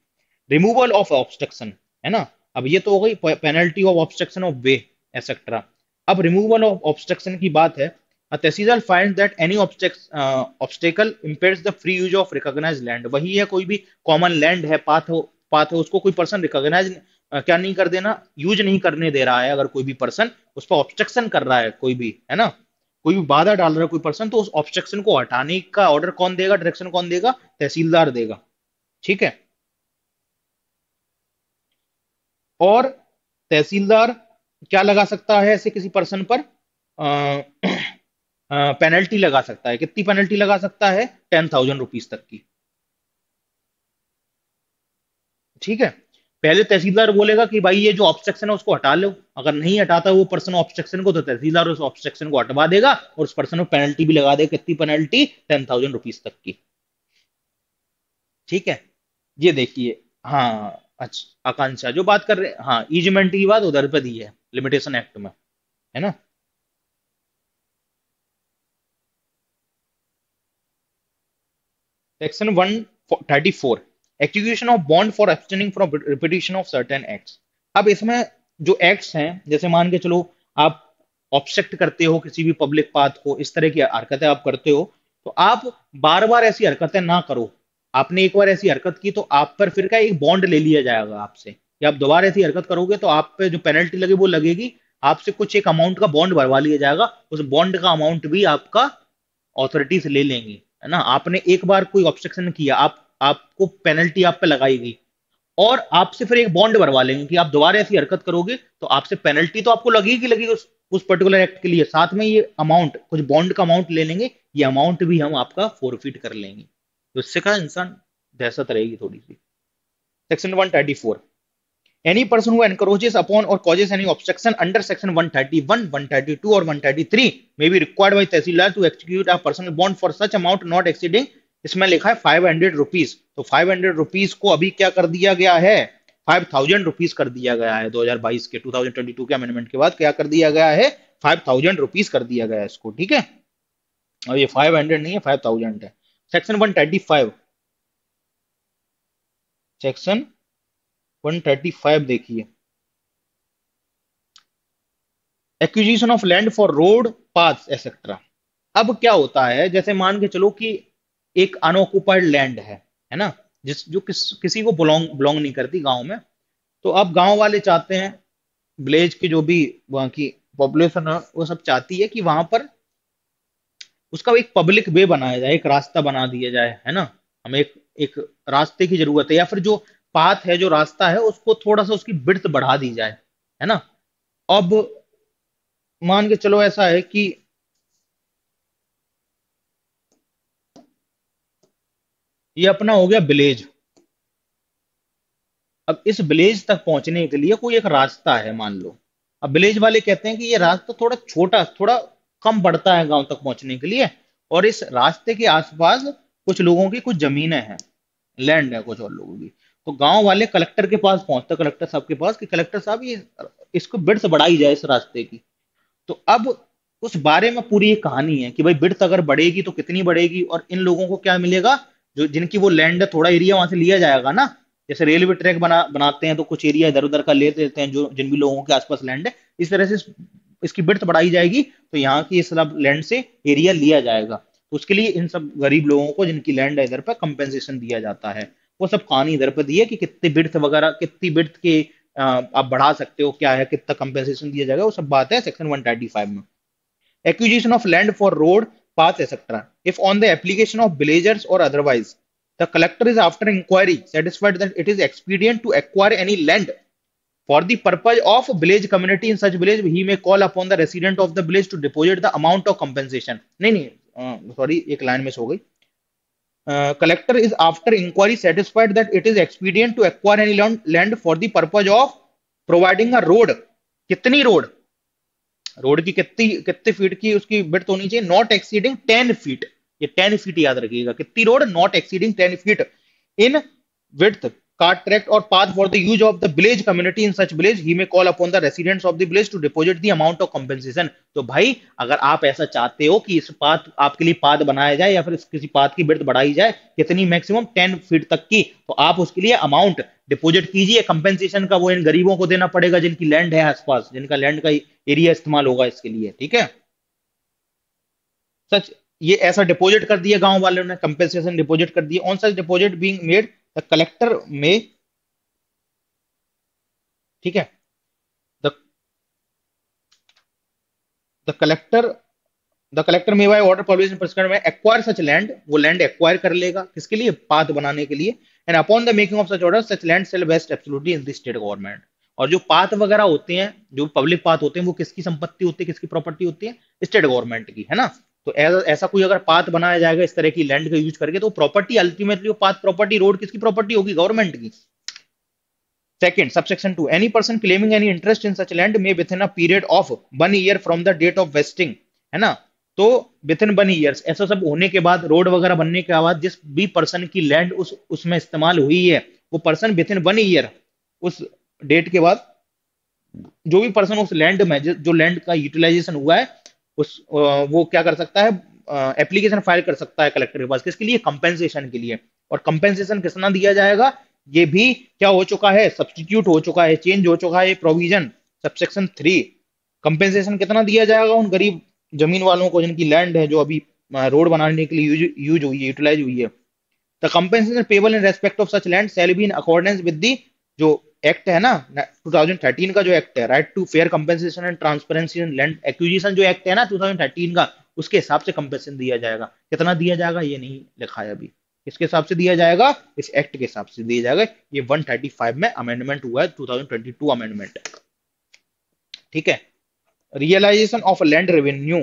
रिमूवल ऑफ ऑब्स्ट्रक्शन है ना अब ये तो हो गई penalty of obstruction of way etcetera अब रिमूवल ऑफ ऑब्स्ट्रक्शन की बात है tahsildar find that any obstacle impairs the free use of recognise land वही है कोई भी कॉमन लैंड है पाथ हो पाथ हो उसको कोई पर्सन रिकॉग्नाइज क्या नहीं कर देना यूज नहीं करने दे रहा है अगर कोई भी पर्सन उस पर ऑब्स्ट्रक्शन कर रहा है कोई भी है ना कोई भी बाधा डाल रहा है कोई पर्सन तो उस ऑब्स्ट्रक्शन को हटाने का ऑर्डर कौन देगा डायरेक्शन कौन देगा तहसीलदार देगा ठीक है और तहसीलदार क्या लगा सकता है ऐसे किसी पर्सन पर पेनल्टी लगा सकता है कितनी पेनल्टी लगा सकता है टेन थाउजेंड रुपीज तक की ठीक है पहले तहसीलदार बोलेगा कि भाई ये जो ऑब्स्ट्रक्शन है उसको हटा लो अगर नहीं हटाता वो पर्सन ऑब्स्ट्रक्शन को तो तहसीलदार उस ऑब्स्ट्रक्शन को हटवा देगा और उस पर्सन को पेनल्टी भी लगा देगा कितनी पेनल्टी टेन थाउजेंड रुपीज तक की ठीक है ये देखिए हाँ अच्छा आकांक्षा जो बात कर रहे हैं हाँ इजमेंट की बात उधर पर दी है लिमिटेशन एक्ट में है ना section one thirty four execution of bond for extending from repetition of certain act अब इसमें जो एक्ट्स हैं जैसे मान के चलो आप ऑब्सेक्ट करते हो किसी भी पब्लिक पाथ को इस तरह की हरकतें आप करते हो तो आप बार बार ऐसी हरकतें ना करो आपने एक बार ऐसी हरकत की तो आप पर फिर का एक बॉन्ड ले लिया जाएगा आपसे कि आप दोबारा ऐसी हरकत करोगे तो आप पे जो पेनल्टी लगे वो लगेगी आपसे कुछ एक अमाउंट का बॉन्ड भरवा लिया जाएगा उस बॉन्ड का अमाउंट भी आपका ऑथोरिटी से ले लेंगे है ना आपने एक बार कोई ऑब्स्ट्रक्शन किया आप आपको पेनल्टी आप पे लगाई गई और आपसे फिर एक बॉन्ड भरवा लेंगे कि आप दोबारा ऐसी हरकत करोगे तो आपसे पेनल्टी तो आपको लगेगी लगेगी उस, उस पर्टिकुलर एक्ट के लिए साथ में ये अमाउंट कुछ बॉन्ड का अमाउंट ले लेंगे ये अमाउंट भी हम आपका फोरफिट कर लेंगे तो इससे कहा इंसान दहशत रहेगी थोड़ी सी section one any person who encroaches upon or causes any obstruction under section 131 132 और 133 may be required by tahsildar to execute a personal bond for such amount not exceeding इसमें लिखा है फाइव हंड्रेड रुपीज तो फाइव हंड्रेड रुपीज को अभी क्या कर दिया गया है फाइव थाउजेंड रुपीज कर दिया गया है 2022 के 2022 के अमेंडमेंट के बाद क्या कर दिया गया है फाइव थाउजेंड रुपीज कर दिया गया है इसको ठीक है और ये फाइव हंड्रेड नहीं है फाइव थाउजेंड है section one thirty five section one thirty five देखिए acquisition of land for road path etcetera अब क्या होता है जैसे मान के चलो कि एक अनऑक्युपाइड लैंड है है ना जिस जो किस किसी को बिलोंग बिलोंग नहीं करती गांव में तो अब गांव वाले चाहते हैं विलेज के जो भी वहां की पॉपुलेशन है वो सब चाहती है कि वहां पर उसका एक पब्लिक वे बनाया जाए एक रास्ता बना दिया जाए है ना हमें एक एक रास्ते की जरूरत है या फिर जो पाथ है जो रास्ता है उसको थोड़ा सा उसकी बिड़त बढ़ा दी जाए है ना अब मान के चलो ऐसा है कि ये अपना हो गया विलेज अब इस विलेज तक पहुंचने के लिए कोई एक रास्ता है मान लो अब विलेज वाले कहते हैं कि ये रास्ता थोड़ा छोटा थोड़ा कम बढ़ता है गांव तक पहुंचने के लिए और इस रास्ते के आसपास कुछ लोगों की कुछ जमीनें हैं लैंड है कुछ और लोगों की तो गांव वाले कलेक्टर के पास पहुंचते कलेक्टर साहब के पास कि कलेक्टर साहब ये इसको बिड्स बढ़ाई जाए इस रास्ते की तो अब उस बारे में पूरी एक कहानी है कि भाई बिड्स तो अगर बढ़ेगी तो कितनी बढ़ेगी और इन लोगों को क्या मिलेगा जो जिनकी वो लैंड है थोड़ा एरिया वहां से लिया जाएगा ना जैसे रेलवे ट्रैक बना बनाते हैं तो कुछ एरिया इधर उधर का ले देते हैं जो जिन भी लोगों के आसपास लैंड है इस तरह से इसकी बिर्थ बढ़ाई जाएगी तो यहाँ की इस लैंड से एरिया लिया जाएगा तो उसके लिए इन सब गरीब लोगों को जिनकी लैंड है इधर पर कंपेंसेशन दिया जाता है वो सब कहानी इधर पर दी है कि कितनी बिर्थ वगैरह कितनी बिर्थ के आप बढ़ा सकते हो क्या है कितना कंपेंसेशन दिया जाएगा वो सब बात है सेक्शन वन में acquisition of land for road path etc. If on the application of blazers or otherwise, the collector is after inquiry satisfied that it is expedient to acquire any land for the purpose of village community in such village, he may call upon the resident of the village to deposit the amount of compensation. नहीं नहीं sorry एक line miss हो गई collector is after inquiry satisfied that it is expedient to acquire any land for the purpose of providing a road कितनी road road की कितनी कितने feet की उसकी विड्थ होनी चाहिए नॉट एक्सीडिंग टेन फीट ये टेन फीट याद रखिएगा कितनी road not exceeding ten feet in with card tract or path for the use of the village community in such village he may call upon the residents of the village to deposit the amount of compensation तो भाई अगर आप ऐसा चाहते हो कि इस path आपके लिए पाथ बनाया जाए या फिर किसी पाथ की बिर्थ बढ़ाई जाए कितनी मैक्सिमम टेन फीट तक की तो आप उसके लिए अमाउंट डिपोजिट कीजिए कंपेंसेशन का वो इन गरीबों को देना पड़ेगा जिनकी लैंड है आसपास जिनका लैंड का एरिया इस्तेमाल होगा इसके लिए ठीक है सच ये ऐसा डिपोजिट कर दिया गांव वालों ने कंपेंसेशन डिपोजिट कर दिया on such deposit being made the collector may ठीक है the the the collector may by water pollution प्रकरण में एक्वायर सच लैंड वो लैंड एक्वायर कर लेगा किसके लिए पाथ बनाने के लिए and upon the making of such order such land shall vest absolutely in the state government और जो पाथ वगैरह होते हैं जो पब्लिक पाथ होते हैं वो किसकी संपत्ति होती है किसकी प्रॉपर्टी होती है स्टेट गवर्नमेंट की है ना तो ऐसा कोई अगर पाथ बनाया जाएगा इस तरह की लैंड का यूज करके तो प्रॉपर्टी अल्टीमेटली वो पाथ प्रॉपर्टी रोड किसकी प्रॉपर्टी होगी गवर्नमेंट की second subsection two any person claiming any interest in such land may within a period of one year from the date of vesting है ना तो with within one year ऐसा सब होने के बाद रोड वगैरह बनने के बाद जिस भी पर्सन की लैंड उस उसमें इस्तेमाल हुई है वो person within one year उस डेट के बाद जो भी पर्सन उस लैंड में जो लैंड का यूटिलाइजेशन हुआ है उस वो क्या कर सकता है एप्लीकेशन फाइल कर सकता है कलेक्टर के पास किसके लिए कंपेंसेशन के लिए और कंपेंसेशन कितना दिया जाएगा ये भी क्या हो चुका है सब्सटीट्यूट हो चुका है चेंज हो चुका है प्रोविजन सबसेक्शन थ्री कंपेंसेशन कितना दिया जाएगा उन गरीब जमीन वालों को जिनकी लैंड है जो अभी रोड बनाने के लिए यूज हुई है यूटिलाइज हुई है the compensation payable in respect of such land shall be in accordance with the जो एक्ट है ना 2013 का जो एक्ट है right to fair compensation and transparency in land acquisition जो एक्ट है ना 2013 का उसके हिसाब से कंपेंसेशन दिया जाएगा कितना दिया जाएगा ये नहीं लिखा है अभी किसके हिसाब से दिया जाएगा इस एक्ट के हिसाब से दिया जाएगा ये 135 में अमेंडमेंट हुआ है 2022 अमेंडमेंट ठीक है रियलाइजेशन ऑफ लैंड रेवेन्यू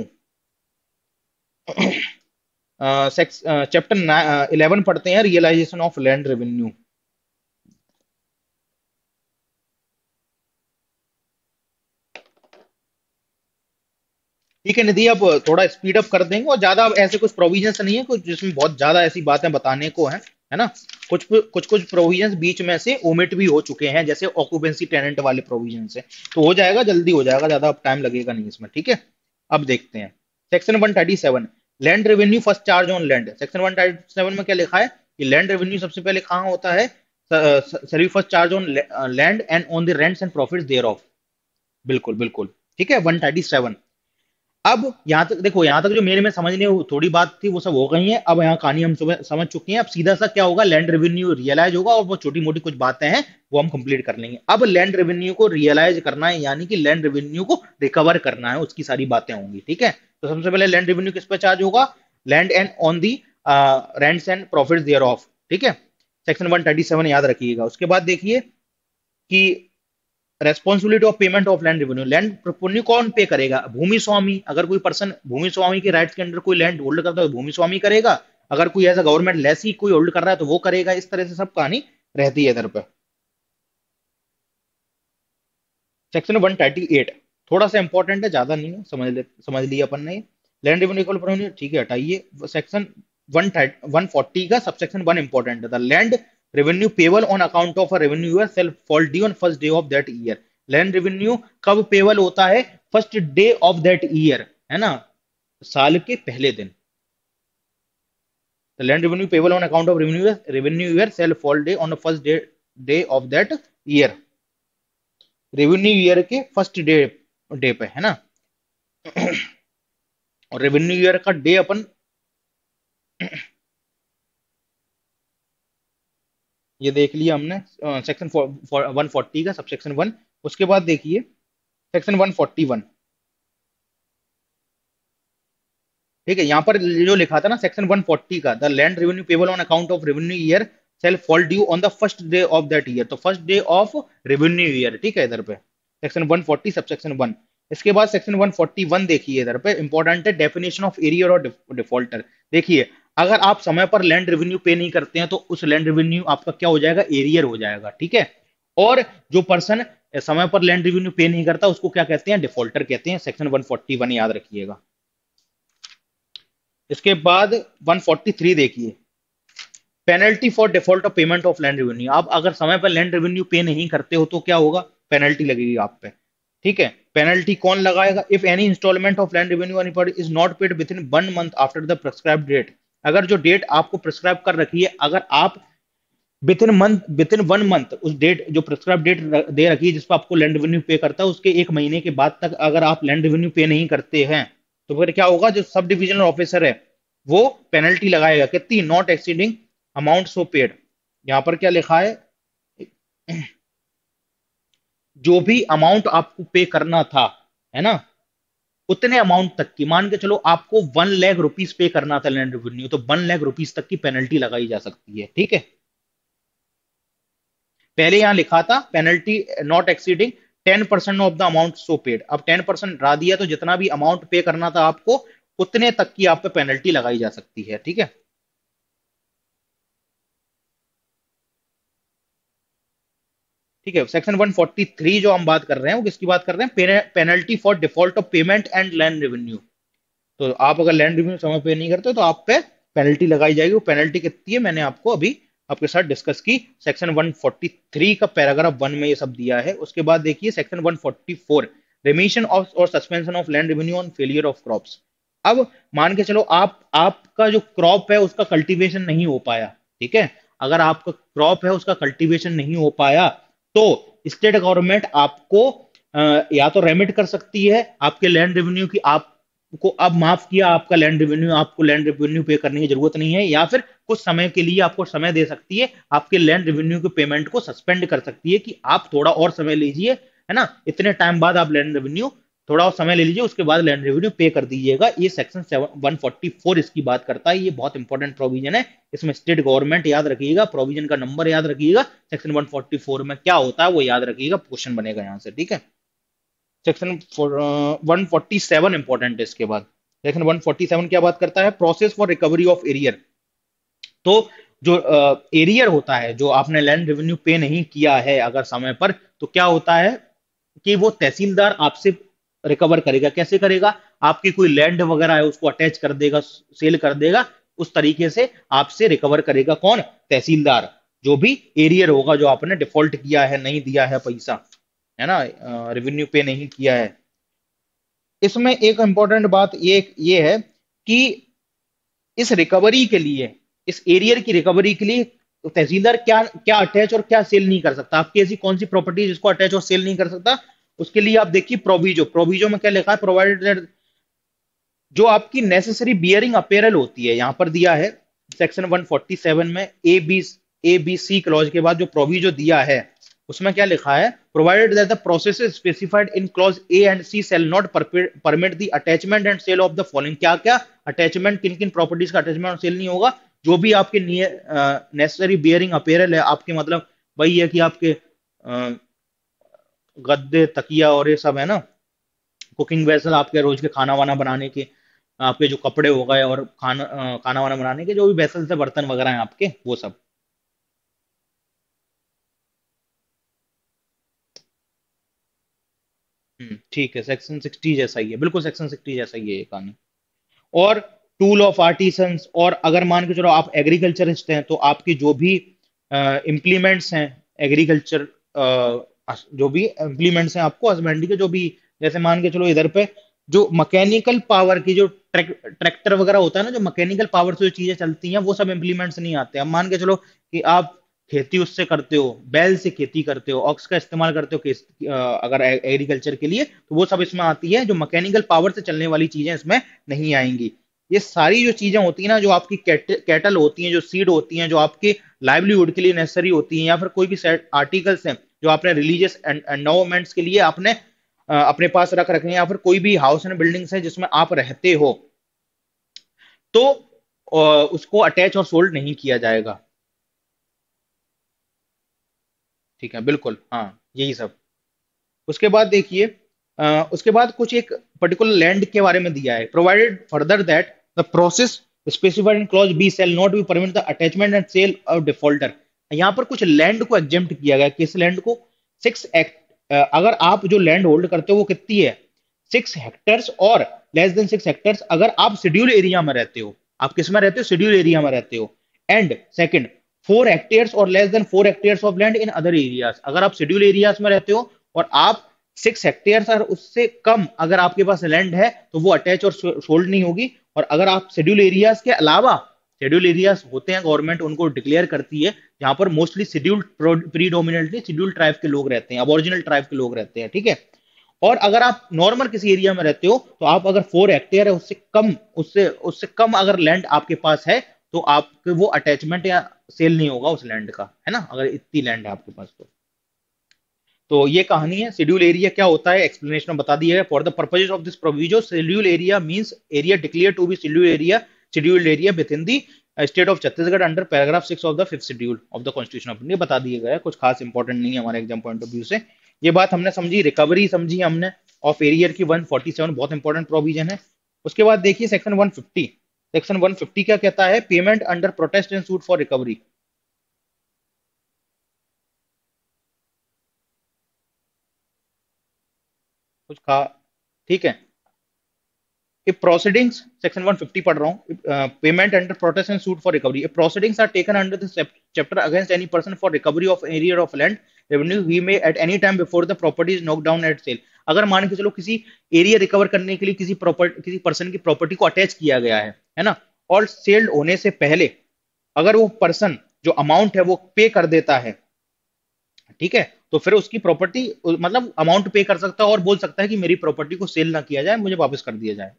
सेक्स चैप्टर 11 पढ़ते हैं रियलाइजेशन ऑफ लैंड रेवेन्यू ठीक है निधि अब थोड़ा स्पीड अप कर देंगे और ज्यादा ऐसे कुछ प्रोविजन नहीं है कुछ जिसमें बहुत ज्यादा ऐसी बातें बताने को है है ना कुछ कुछ कुछ प्रोविजन बीच में से ओमिट भी हो चुके हैं जैसे ऑक्यूपेंसी टेनेंट वाले प्रोविजन है तो हो जाएगा जल्दी हो जाएगा ज्यादा अब टाइम लगेगा नहीं इसमें ठीक है अब देखते हैं section 137 land revenue first charge on land section 137 में क्या लिखा है कि लैंड रेवेन्यू सबसे पहले कहाँ होता है सर्वी first charge on land and on the rents and profit thereof बिल्कुल बिल्कुल ठीक है 137 अब यहाँ तक देखो यहाँ तक जो मेरे में समझने थोड़ी बात थी वो सब हो गई है अब यहाँ कहानी हम समझ चुके हैं अब सीधा सा क्या होगा लैंड रेवेन्यू रियलाइज होगा और वो छोटी मोटी कुछ बातें हैं वो हम कंप्लीट कर लेंगे अब लैंड रेवेन्यू को रियलाइज करना है यानी कि लैंड रेवेन्यू को रिकवर करना है उसकी सारी बातें होंगी ठीक है तो सबसे पहले लैंड रेवेन्यू किस पर चार्ज होगा land and on the rents and profit thereof ठीक है सेक्शन 137 याद रखिएगा उसके बाद देखिए कि responsibility of payment of land revenue land पुण्य कौन पे करेगा भूमि स्वामी अगर कोई पर्सन भूमि स्वामी के राइट्स के अंडर कोई लैंड होल्ड करता है तो भूमि स्वामी करेगा अगर कोई एज अ गवर्नमेंट लेसी कोई होल्ड कर रहा है तो वो करेगा इस तरह से सब कहानी रहती है इधर पर सेक्शन 138 थोड़ा सा इंपॉर्टेंट है ज्यादा नहीं है समझ ले समझ लिया अपन ने लैंड रेवेन्यू इक्वल ठीक है हटाइए सेक्शन वन फोर्टी का सबसेक्शन वन इंपॉर्टेंट है land revenue payable on account of revenue shall fall due on first day of that year land revenue कब पेबल होता है first day of that year है ना साल के पहले दिन land revenue payable on account of revenue revenue year shall fall due on first day day of that year revenue year के फर्स्ट डे डे पे है ना और रेवेन्यू ईयर का डे अपन ये देख लिया हमने सेक्शन वन फोर्टी का सब सेक्शन वन उसके बाद देखिए सेक्शन वन फोर्टी वन ठीक है यहाँ पर जो लिखा था ना सेक्शन वन फोर्टी का the land revenue payable on account of revenue year shall fall due on the first day of that year तो first day of revenue year ठीक है इधर पे section forty sub section one इसके बाद section 141 देखिए इधर पे इंपॉर्टेंट है डेफिनेशन ऑफ एरियर और डिफॉल्टर देखिए अगर आप समय पर लैंड रेवेन्यू पे नहीं करते हैं तो उस लैंड रेवेन्यू आपका क्या हो जाएगा एरियर हो जाएगा ठीक है और जो पर्सन समय पर लैंड रेवेन्यू पे नहीं करता उसको क्या कहते हैं डिफॉल्टर कहते हैं सेक्शन वन याद रखिएगा इसके बाद 143 देखिए penalty for default of payment of land revenue आप अगर समय पर लैंड रेवेन्यू पे नहीं करते हो तो क्या होगा पेनल्टी लगेगी आप पे ठीक है पेनल्टी कौन लगाएगा if any instalment of land revenue is not paid within one month after the prescribe date अगर जो डेट आपको प्रिस्क्राइब कर रखी है अगर आप within month within one month उस डेट जो प्रिस्क्राइब डेट दे रखी है जिस पर आपको लैंड रेवेन्यू पे करता है उसके एक महीने के बाद तक अगर आप लैंड रेवेन्यू पे नहीं करते हैं तो फिर क्या होगा जो सब डिविजनल ऑफिसर है वो पेनल्टी लगाएगा कितनी not exceeding amount so paid यहां पर क्या लिखा है जो भी अमाउंट आपको पे करना था है ना उतने अमाउंट तक की मान के चलो आपको वन लैख रुपीज पे करना था लैंड रेवेन्यू तो वन लैख रुपीज तक की पेनल्टी लगाई जा सकती है ठीक है पहले यहां लिखा था penalty not exceeding ten percent of the amount so paid अब टेन परसेंट रा दिया तो जितना भी अमाउंट पे करना था आपको उतने तक की आप पे पेनल्टी लगाई जा सकती है ठीक है ठीक है सेक्शन 143 जो हम बात कर रहे हैं वो किसकी बात कर रहे हैं penalty for default of payment and land revenue तो आप अगर लैंड रेवेन्यू समय पे नहीं करते तो आप पे पेनल्टी लगाई जाएगी वो पेनल्टी कितनी है मैंने आपको अभी आपके साथ डिस्कस की सेक्शन 143 का पैराग्राफ वन में ये सब दिया है उसके बाद देखिए सेक्शन 144 रिमिशन ऑफ और suspension of land revenue on failure of crops अब मान के चलो आप आपका जो क्रॉप है उसका कल्टीवेशन नहीं हो पाया ठीक है अगर आपका क्रॉप है उसका कल्टीवेशन नहीं हो पाया तो स्टेट गवर्नमेंट आपको या तो रेमिट कर सकती है आपके लैंड रेवेन्यू की आपको अब माफ किया आपका लैंड रेवेन्यू आपको लैंड रेवेन्यू पे करने की जरूरत नहीं है या फिर कुछ समय के लिए आपको समय दे सकती है आपके लैंड रेवेन्यू के पेमेंट को सस्पेंड कर सकती है कि आप थोड़ा और समय लीजिए है ना इतने टाइम बाद आप लैंड रेवेन्यू थोड़ा और समय ले लीजिए उसके बाद लैंड रेवेन्यू पे कर दीजिएगा ये सेक्शन सेवन इसकी बात करता है ये बहुत इंपॉर्टेंट प्रोविजन है इसमें स्टेट गवर्नमेंट याद रखिएगा प्रोविजन का नंबर याद रखिएगा सेक्शन वन में क्या होता है वो याद रखिएगा क्वेश्चन बनेगा यहाँ से ठीक है section one forty seven important है इसके बाद सेक्शन वन फोर्टी सेवन क्या बात करता है process for recovery of arrear तो जो एरियर uh, होता है जो आपने लैंड रेवेन्यू पे नहीं किया है अगर समय पर तो क्या होता है कि वो तहसीलदार आपसे रिकवर करेगा कैसे करेगा आपकी कोई लैंड वगैरह है उसको अटैच कर देगा सेल कर देगा उस तरीके से आपसे रिकवर करेगा कौन तहसीलदार जो भी एरियर होगा जो आपने डिफॉल्ट किया है नहीं दिया है पैसा है ना रेवेन्यू पे नहीं किया है इसमें एक इंपॉर्टेंट बात ये ये है कि इस रिकवरी के लिए इस एरियर की रिकवरी के लिए तहसीलदार क्या क्या अटैच और क्या सेल नहीं कर सकता आपकी ऐसी कौन सी प्रॉपर्टी जिसको अटैच और सेल नहीं कर सकता उसके लिए आप देखिए प्रोविजो प्रोविजो में क्या लिखा है प्रोवाइडेड जो आपकी नेसेसरी बियरिंग अपेरल होती है यहां पर दिया है सेक्शन 147 में A B A B C clause के बाद जो प्रोविजो दिया है उसमें क्या लिखा है provided that the process specified in clause A and C shall not permit the attachment and sale of the following क्या क्या अटैचमेंट किन किन प्रॉपर्टीज का अटैचमेंट और सेल नहीं होगा जो भी आपके नेसेसरी बियरिंग अपेरल है आपके मतलब वही है कि आपके uh, गद्दे तकिया और ये सब है ना कुकिंग वेसल आपके रोज के खाना वाना बनाने के आपके जो कपड़े हो गए और खाना खाना वाना बनाने के जो भी वेसल से बर्तन वगैरह हैं आपके वो सब हम्म, ठीक है सेक्शन सिक्सटी जैसा ही है बिल्कुल सेक्शन सिक्सटी जैसा ही है ये कहानी और टूल ऑफ आर्टिसन और अगर मान के चलो आप एग्रीकल्चरिस्ट हैं तो आपकी जो भी इम्प्लीमेंट्स हैं एग्रीकल्चर जो भी इम्प्लीमेंट्स हैं आपको हस्बेंड्री के जो भी जैसे मान के चलो इधर पे जो मैकेनिकल पावर की जो ट्रैक ट्रैक्टर वगैरह होता है ना जो मैकेनिकल पावर से जो चीजें चलती हैं वो सब इम्प्लीमेंट्स नहीं आते अब मान के चलो कि आप खेती उससे करते हो बैल से खेती करते हो ऑक्स का इस्तेमाल करते हो अगर एग्रीकल्चर के लिए तो वो सब इसमें आती है जो मैकेनिकल पावर से चलने वाली चीजें इसमें नहीं आएंगी ये सारी जो चीजें होती है ना जो आपकी कैट, कैटल होती हैं जो सीड होती हैं जो आपके लाइवलीहुड के लिए नेसेसरी होती हैं या फिर कोई भी आर्टिकल्स हैं जो आपने रिलीजियस एंडाउमेंट्स के लिए आपने अपने पास रख रखे हैं या फिर कोई भी हाउस एंड बिल्डिंग्स है जिसमें आप रहते हो तो उसको अटैच और सोल्ड नहीं किया जाएगा ठीक है बिल्कुल हाँ यही सब उसके बाद देखिए उसके बाद कुछ एक पर्टिकुलर लैंड के बारे में दिया है provided further that the process specified in clause B shall not be permit the attachment and sale of defaulter यहां पर कुछ लैंड को एग्जेप्ट किया गया किस लैंड को सिक्स अगर आप जो लैंड होल्ड करते हो वो कितनी है सिक्स हेक्टर्स और लेस देन सिक्स हेक्टर्स अगर आप शेड्यूल एरिया में रहते हो आप किस में रहते हो शेड्यूल एरिया में रहते हो एंड सेकंड फोर हेक्टेयर्स और less than four hectares of land in other areas अगर आप शेड्यूल एरियाज में रहते हो और आप सिक्स हेक्टेयर्स और उससे कम अगर आपके पास लैंड है तो वो अटैच और शोल्ड नहीं होगी और अगर आप शेड्यूल एरियाज के अलावा शेड्यूल एरियाज होते हैं गवर्नमेंट उनको डिक्लेयर करती है जहां पर mostly schedule predominantly schedule tribe के लोग रहते हैं अबॉरिजिनल ट्राइब के लोग रहते हैं ठीक है और अगर आप नॉर्मल किसी एरिया में रहते हो तो आप अगर फोर हेक्टेयर है उससे कम उससे उससे कम अगर लैंड आपके पास है तो आपके वो अटैचमेंट या सेल नहीं होगा उस लैंड का है ना अगर इतनी लैंड है आपके पास तो तो ये कहानी है शेड्यूल एरिया क्या होता है एक्सप्लेनेशन बता दिया है for the purposes of this proviso schedule area means area declare to be schedule area scheduled area within the state of Chhattisgarh under paragraph six of the fifth schedule of the constitution of India बता दिया गया कुछ खास important नहीं है हमारे exam point of view से ये बात हमने समझी रिकवरी समझी हमने ऑफ एरियर की 147 बहुत इंपॉर्टेंट प्रोविजन है उसके बाद देखिए सेक्शन 150 सेक्शन 150 क्या कहता है payment under protest in suit for recovery कुछ खा ठीक है if proceedings section 150 padh raha hu uh, payment under protest and suit for recovery if proceedings are taken under this chapter against any person for recovery of area of land revenue we may at any time before the property is knocked down at sale अगर मान के चलो किसी area recover करने के लिए किसी property किसी पर्सन की प्रॉपर्टी को अटैच किया गया है है ना और सेल्ड होने से पहले अगर वो पर्सन जो अमाउंट है वो पे कर देता है ठीक है तो फिर उसकी प्रॉपर्टी मतलब अमाउंट पे कर सकता है और बोल सकता है कि मेरी प्रॉपर्टी को सेल ना किया जाए मुझे वापस कर दिया जाए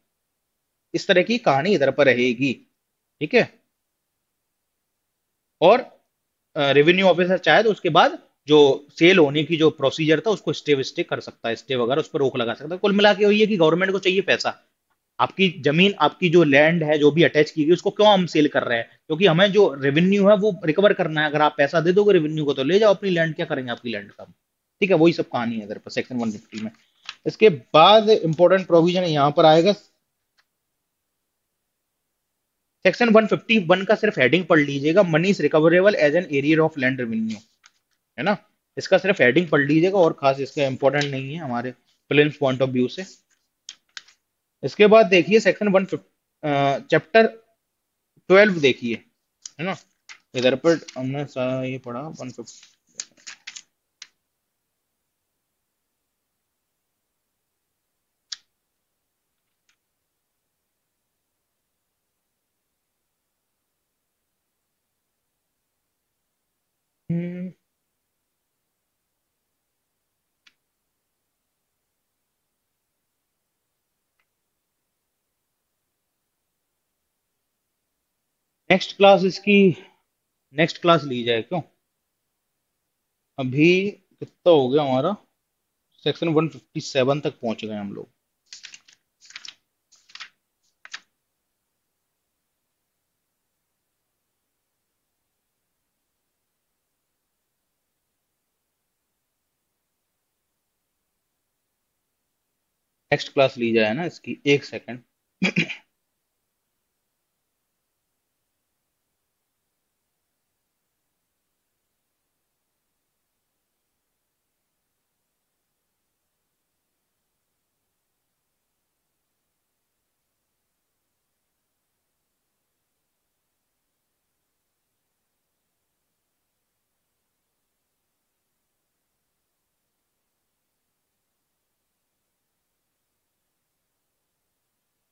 इस तरह की कहानी इधर पर रहेगी ठीक है और रेवेन्यू ऑफिसर चाहे तो उसके बाद जो सेल होने की जो प्रोसीजर था उसको स्टे विस्टे कर सकता है स्टे वगैरह उस पर रोक लगा सकता है कुल मिला के वही है कि गवर्नमेंट को चाहिए पैसा आपकी जमीन आपकी जो लैंड है जो भी अटैच की गई उसको क्यों हम सेल कर रहे हैं क्योंकि तो हमें जो रेवेन्यू है वो रिकवर करना है अगर आप पैसा दे दोगे रेवेन्यू को तो ले जाओ अपनी लैंड क्या करेंगे आपकी लैंड का ठीक है वही सब कहानी है इधर पर सेक्शन वन में इसके बाद इंपॉर्टेंट प्रोविजन यहाँ पर आएगा सेक्शन 151 का सिर्फ हेडिंग पढ़ लीजिएगा money is recoverable as an arrear of land revenue है ना इसका सिर्फ हेडिंग पढ़ लीजिएगा और खास इसका इंपॉर्टेंट नहीं है हमारे प्लेन पॉइंट ऑफ व्यू से इसके बाद देखिए सेक्शन वन चैप्टर ट्वेल्व देखिए है ना इधर पर हमने ये पढ़ा नेक्स्ट हम्म। क्लास इसकी नेक्स्ट क्लास ली जाए क्यों अभी कितना हो गया हमारा सेक्शन 157 तक पहुंच गए हम लोग नेक्स्ट क्लास ली जाए ना इसकी एक सेकंड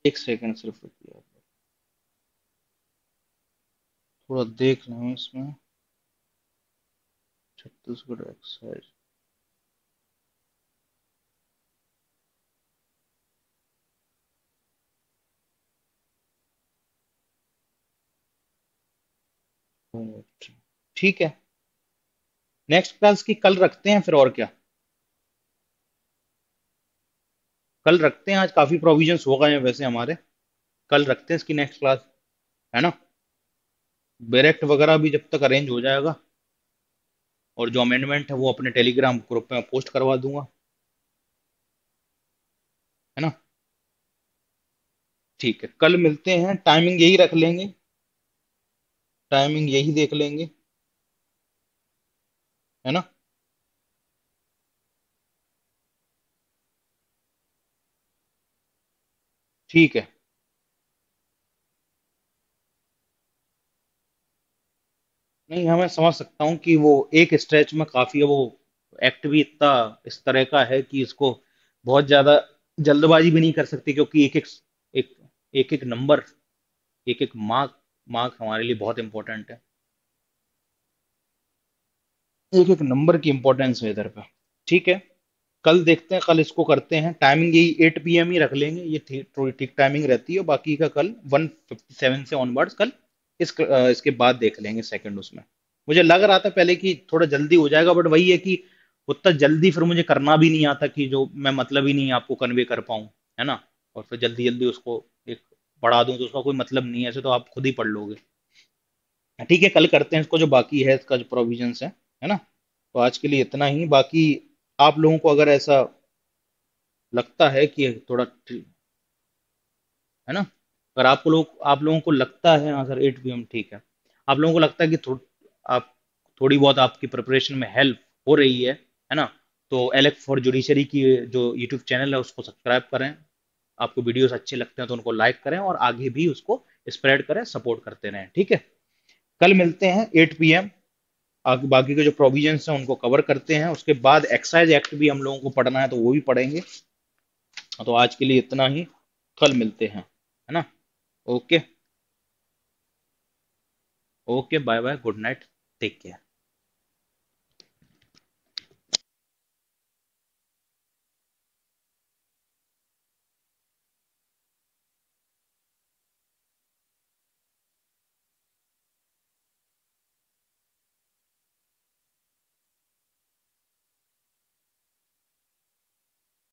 एक सेकंड सिर्फ रुकिए आप थोड़ा देख रहा हूँ इसमें छत्तीसगढ़ एक्साइज ठीक है नेक्स्ट क्लास की कल रखते हैं फिर और क्या कल रखते हैं आज काफ़ी प्रोविजंस हो गए हैं वैसे हमारे कल रखते हैं इसकी नेक्स्ट क्लास है ना बेरेक्ट वगैरह भी जब तक अरेंज हो जाएगा और जो अमेंडमेंट है वो अपने टेलीग्राम ग्रुप में पोस्ट करवा दूंगा है ना ठीक है कल मिलते हैं टाइमिंग यही रख लेंगे टाइमिंग यही देख लेंगे है ना ठीक है नहीं हाँ मैं समझ सकता हूँ कि वो एक स्ट्रेच में काफ़ी है वो एक्ट भी इतना इस तरह का है कि इसको बहुत ज़्यादा जल्दबाजी भी नहीं कर सकती क्योंकि एक एक एक एक एक नंबर एक एक मार्क मार्क हमारे लिए बहुत इंपॉर्टेंट है एक एक नंबर की इंपॉर्टेंस है इधर पे ठीक है कल देखते हैं कल इसको करते हैं टाइमिंग यही एट पी ही रख लेंगे ये ठीक टाइमिंग रहती है बाकी का कल 157 से ऑनवर्ड्स कल इस इसके बाद देख लेंगे सेकंड उसमें मुझे लग रहा था पहले कि थोड़ा जल्दी हो जाएगा बट वही है कि उतना जल्दी फिर मुझे करना भी नहीं आता कि जो मैं मतलब ही नहीं आपको कन्वे कर पाऊँ है ना और फिर जल्दी जल्दी उसको एक पढ़ा दूँ तो उसका कोई मतलब नहीं है ऐसे तो आप खुद ही पढ़ लोगे ठीक है कल करते हैं इसको जो बाकी है इसका जो प्रोविजन है है ना तो आज के लिए इतना ही बाकी आप लोगों को अगर ऐसा लगता है कि थोड़ा है ना अगर आपको लोग आप लोगों को लगता है हाँ सर एट पी ठीक है आप लोगों को लगता है कि थो, आप थोड़ी बहुत आपकी प्रिपरेशन में हेल्प हो रही है है ना तो एलेक्ट फॉर जुडिशरी की जो यूट्यूब चैनल है उसको सब्सक्राइब करें आपको वीडियोस अच्छे लगते हैं तो उनको लाइक करें और आगे भी उसको स्प्रेड करें सपोर्ट करते रहें ठीक है कल मिलते हैं एट पी बाकी के जो प्रोविजन है उनको कवर करते हैं उसके बाद एक्साइज एक्ट भी हम लोगों को पढ़ना है तो वो भी पढ़ेंगे तो आज के लिए इतना ही कल मिलते हैं है ना okay okay bye bye good night take care